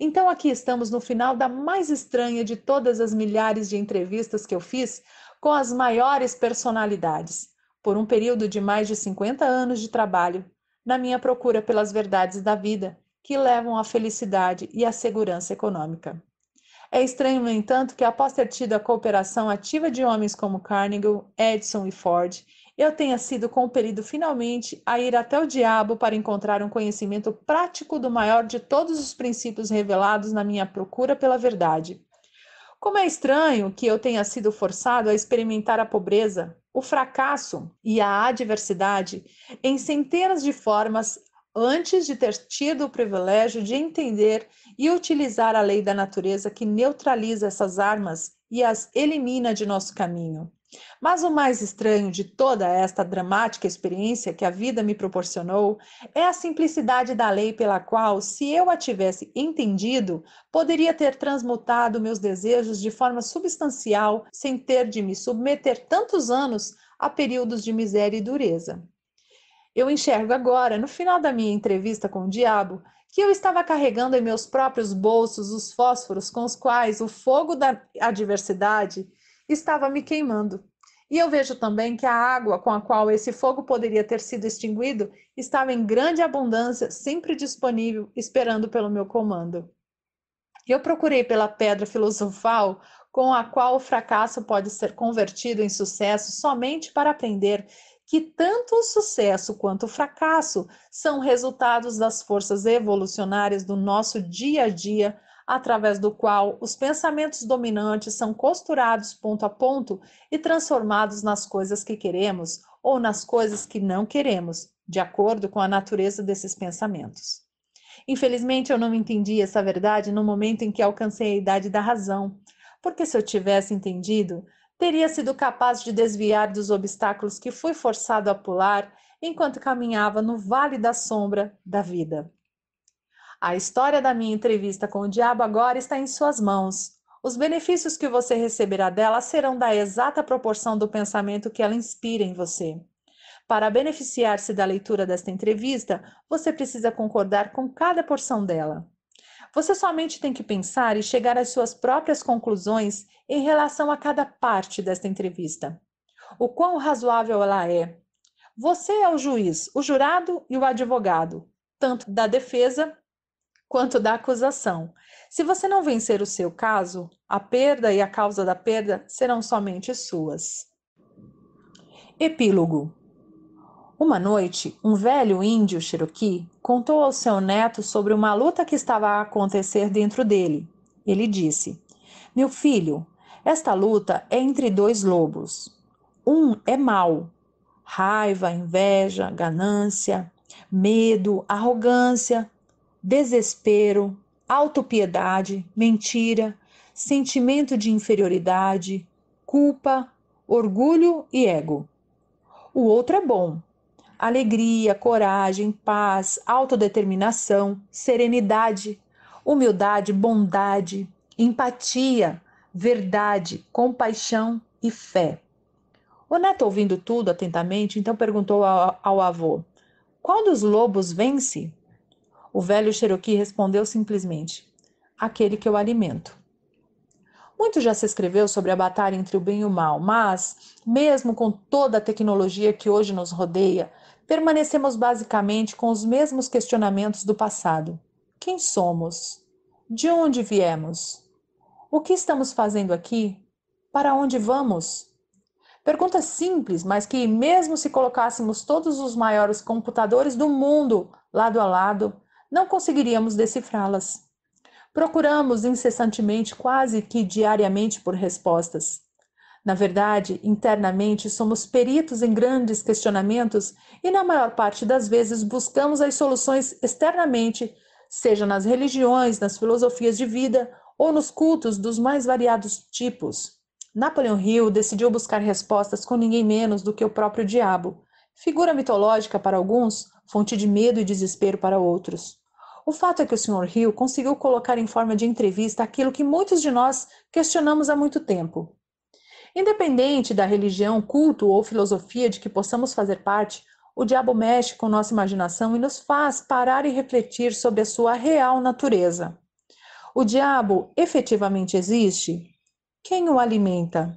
Então, aqui estamos no final da mais estranha de todas as milhares de entrevistas que eu fiz com as maiores personalidades, por um período de mais de 50 anos de trabalho, na minha procura pelas verdades da vida que levam à felicidade e à segurança econômica. É estranho, no entanto, que após ter tido a cooperação ativa de homens como Carnegie, Edison e Ford, eu tenha sido compelido finalmente a ir até o diabo para encontrar um conhecimento prático do maior de todos os princípios revelados na minha procura pela verdade. Como é estranho que eu tenha sido forçado a experimentar a pobreza, o fracasso e a adversidade em centenas de formas antes de ter tido o privilégio de entender e utilizar a lei da natureza que neutraliza essas armas e as elimina de nosso caminho. Mas o mais estranho de toda esta dramática experiência que a vida me proporcionou é a simplicidade da lei pela qual, se eu a tivesse entendido, poderia ter transmutado meus desejos de forma substancial sem ter de me submeter tantos anos a períodos de miséria e dureza. Eu enxergo agora, no final da minha entrevista com o diabo, que eu estava carregando em meus próprios bolsos os fósforos com os quais o fogo da adversidade estava me queimando. E eu vejo também que a água com a qual esse fogo poderia ter sido extinguido estava em grande abundância, sempre disponível, esperando pelo meu comando. Eu procurei pela pedra filosofal com a qual o fracasso pode ser convertido em sucesso somente para aprender que tanto o sucesso quanto o fracasso são resultados das forças evolucionárias do nosso dia a dia através do qual os pensamentos dominantes são costurados ponto a ponto e transformados nas coisas que queremos ou nas coisas que não queremos, de acordo com a natureza desses pensamentos. Infelizmente, eu não entendi essa verdade no momento em que alcancei a idade da razão, porque se eu tivesse entendido, teria sido capaz de desviar dos obstáculos que fui forçado a pular enquanto caminhava no vale da sombra da vida. A história da minha entrevista com o diabo agora está em suas mãos. Os benefícios que você receberá dela serão da exata proporção do pensamento que ela inspira em você. Para beneficiar-se da leitura desta entrevista, você precisa concordar com cada porção dela. Você somente tem que pensar e chegar às suas próprias conclusões em relação a cada parte desta entrevista. O quão razoável ela é. Você é o juiz, o jurado e o advogado, tanto da defesa quanto da acusação. Se você não vencer o seu caso, a perda e a causa da perda serão somente suas. Epílogo. Uma noite, um velho índio Cherokee contou ao seu neto sobre uma luta que estava a acontecer dentro dele. Ele disse: Meu filho, esta luta é entre dois lobos. Um é mau, raiva, inveja, ganância, medo, arrogância, desespero, autopiedade, mentira, sentimento de inferioridade, culpa, orgulho e ego. O outro é bom. Alegria, coragem, paz, autodeterminação, serenidade, humildade, bondade, empatia, verdade, compaixão e fé. O neto, ouvindo tudo atentamente, então perguntou ao, ao avô: Qual dos lobos vence? O velho Cherokee respondeu simplesmente: Aquele que eu alimento. Muito já se escreveu sobre a batalha entre o bem e o mal, mas, mesmo com toda a tecnologia que hoje nos rodeia, permanecemos basicamente com os mesmos questionamentos do passado: Quem somos? De onde viemos? O que estamos fazendo aqui? Para onde vamos? Perguntas simples, mas que, mesmo se colocássemos todos os maiores computadores do mundo lado a lado, não conseguiríamos decifrá-las. Procuramos incessantemente, quase que diariamente, por respostas. Na verdade, internamente somos peritos em grandes questionamentos e, na maior parte das vezes, buscamos as soluções externamente, seja nas religiões, nas filosofias de vida ou nos cultos dos mais variados tipos. Napoleão Hill decidiu buscar respostas com ninguém menos do que o próprio diabo, figura mitológica para alguns, fonte de medo e desespero para outros. O fato é que o Sr. Hill conseguiu colocar em forma de entrevista aquilo que muitos de nós questionamos há muito tempo. Independente da religião, culto ou filosofia de que possamos fazer parte, o diabo mexe com nossa imaginação e nos faz parar e refletir sobre a sua real natureza. O diabo efetivamente existe? Quem o alimenta?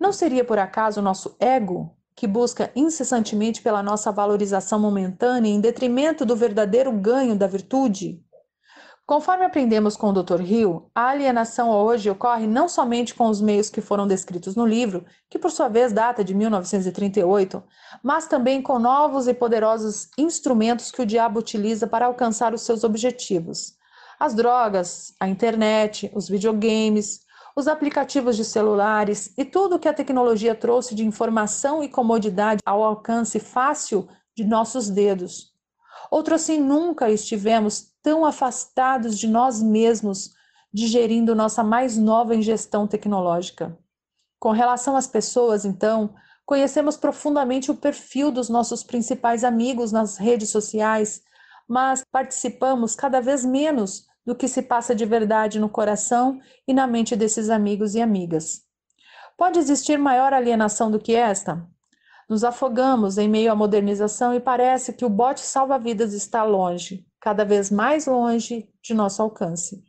Não seria por acaso o nosso ego? que busca incessantemente pela nossa valorização momentânea em detrimento do verdadeiro ganho da virtude? Conforme aprendemos com o Dr. Hill, a alienação hoje ocorre não somente com os meios que foram descritos no livro, que por sua vez data de 1938, mas também com novos e poderosos instrumentos que o diabo utiliza para alcançar os seus objetivos. As drogas, a internet, os videogames, os aplicativos de celulares e tudo que a tecnologia trouxe de informação e comodidade ao alcance fácil de nossos dedos. Outro assim nunca estivemos tão afastados de nós mesmos, digerindo nossa mais nova ingestão tecnológica. Com relação às pessoas, então, conhecemos profundamente o perfil dos nossos principais amigos nas redes sociais, mas participamos cada vez menos do que se passa de verdade no coração e na mente desses amigos e amigas. Pode existir maior alienação do que esta? Nos afogamos em meio à modernização e parece que o bote salva-vidas está longe, cada vez mais longe de nosso alcance.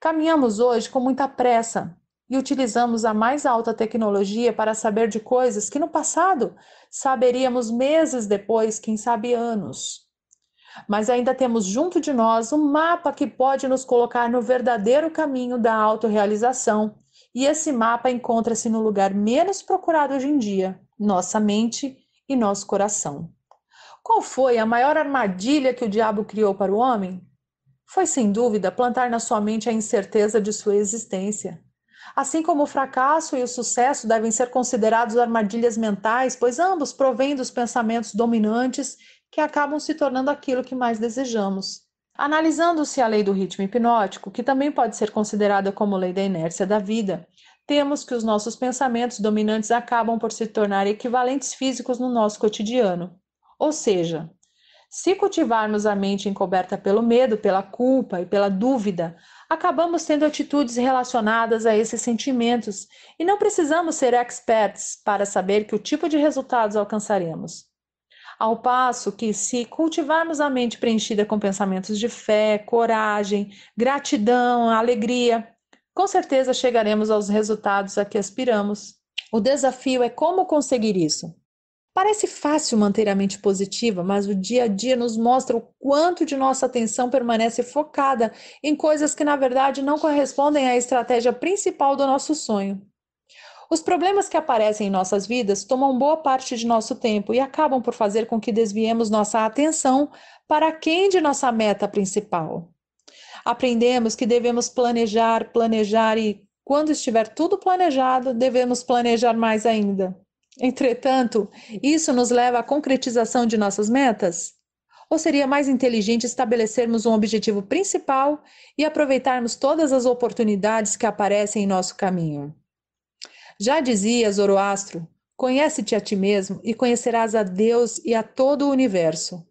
Caminhamos hoje com muita pressa e utilizamos a mais alta tecnologia para saber de coisas que no passado saberíamos meses depois, quem sabe anos mas ainda temos junto de nós um mapa que pode nos colocar no verdadeiro caminho da autorrealização. E esse mapa encontra-se no lugar menos procurado hoje em dia, nossa mente e nosso coração. Qual foi a maior armadilha que o diabo criou para o homem? Foi sem dúvida plantar na sua mente a incerteza de sua existência. Assim como o fracasso e o sucesso devem ser considerados armadilhas mentais, pois ambos provêm dos pensamentos dominantes que acabam se tornando aquilo que mais desejamos. Analisando-se a lei do ritmo hipnótico, que também pode ser considerada como lei da inércia da vida, temos que os nossos pensamentos dominantes acabam por se tornar equivalentes físicos no nosso cotidiano. Ou seja, se cultivarmos a mente encoberta pelo medo, pela culpa e pela dúvida, acabamos tendo atitudes relacionadas a esses sentimentos e não precisamos ser experts para saber que o tipo de resultados alcançaremos. Ao passo que, se cultivarmos a mente preenchida com pensamentos de fé, coragem, gratidão, alegria, com certeza chegaremos aos resultados a que aspiramos. O desafio é como conseguir isso. Parece fácil manter a mente positiva, mas o dia a dia nos mostra o quanto de nossa atenção permanece focada em coisas que, na verdade, não correspondem à estratégia principal do nosso sonho. Os problemas que aparecem em nossas vidas tomam boa parte de nosso tempo e acabam por fazer com que desviemos nossa atenção para quem de nossa meta principal. Aprendemos que devemos planejar, planejar e, quando estiver tudo planejado, devemos planejar mais ainda. Entretanto, isso nos leva à concretização de nossas metas? Ou seria mais inteligente estabelecermos um objetivo principal e aproveitarmos todas as oportunidades que aparecem em nosso caminho? Já dizia Zoroastro: Conhece-te a ti mesmo e conhecerás a Deus e a todo o universo.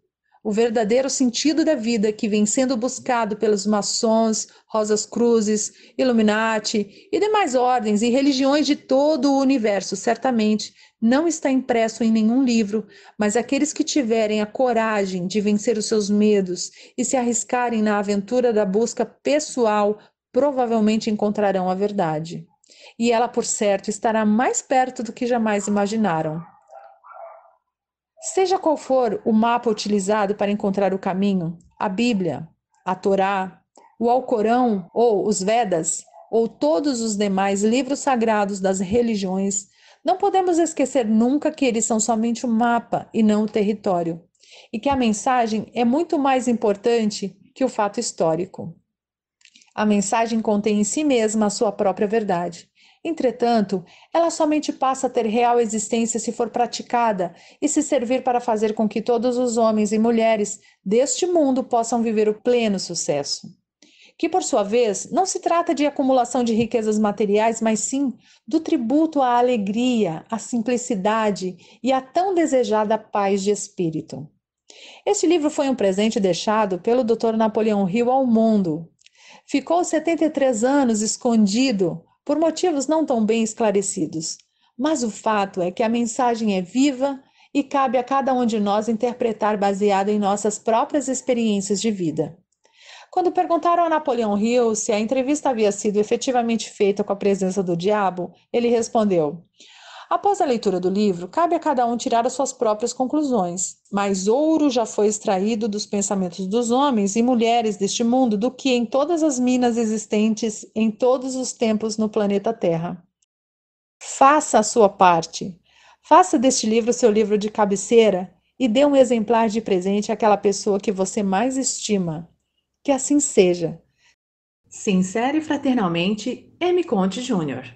O verdadeiro sentido da vida que vem sendo buscado pelos maçons, Rosas Cruzes, Illuminati e demais ordens e religiões de todo o universo, certamente, não está impresso em nenhum livro, mas aqueles que tiverem a coragem de vencer os seus medos e se arriscarem na aventura da busca pessoal, provavelmente encontrarão a verdade. E ela, por certo, estará mais perto do que jamais imaginaram. Seja qual for o mapa utilizado para encontrar o caminho, a Bíblia, a Torá, o Alcorão ou os Vedas, ou todos os demais livros sagrados das religiões, não podemos esquecer nunca que eles são somente o mapa e não o território, e que a mensagem é muito mais importante que o fato histórico. A mensagem contém em si mesma a sua própria verdade. Entretanto, ela somente passa a ter real existência se for praticada e se servir para fazer com que todos os homens e mulheres deste mundo possam viver o pleno sucesso. Que, por sua vez, não se trata de acumulação de riquezas materiais, mas sim do tributo à alegria, à simplicidade e à tão desejada paz de espírito. Este livro foi um presente deixado pelo Dr. Napoleão Hill ao mundo, Ficou 73 anos escondido por motivos não tão bem esclarecidos. Mas o fato é que a mensagem é viva e cabe a cada um de nós interpretar baseado em nossas próprias experiências de vida. Quando perguntaram a Napoleão Hill se a entrevista havia sido efetivamente feita com a presença do diabo, ele respondeu: Após a leitura do livro, cabe a cada um tirar as suas próprias conclusões. Mas ouro já foi extraído dos pensamentos dos homens e mulheres deste mundo do que em todas as minas existentes em todos os tempos no planeta Terra. Faça a sua parte. Faça deste livro seu livro de cabeceira e dê um exemplar de presente àquela pessoa que você mais estima. Que assim seja. Sincere fraternalmente, M. Conte Júnior.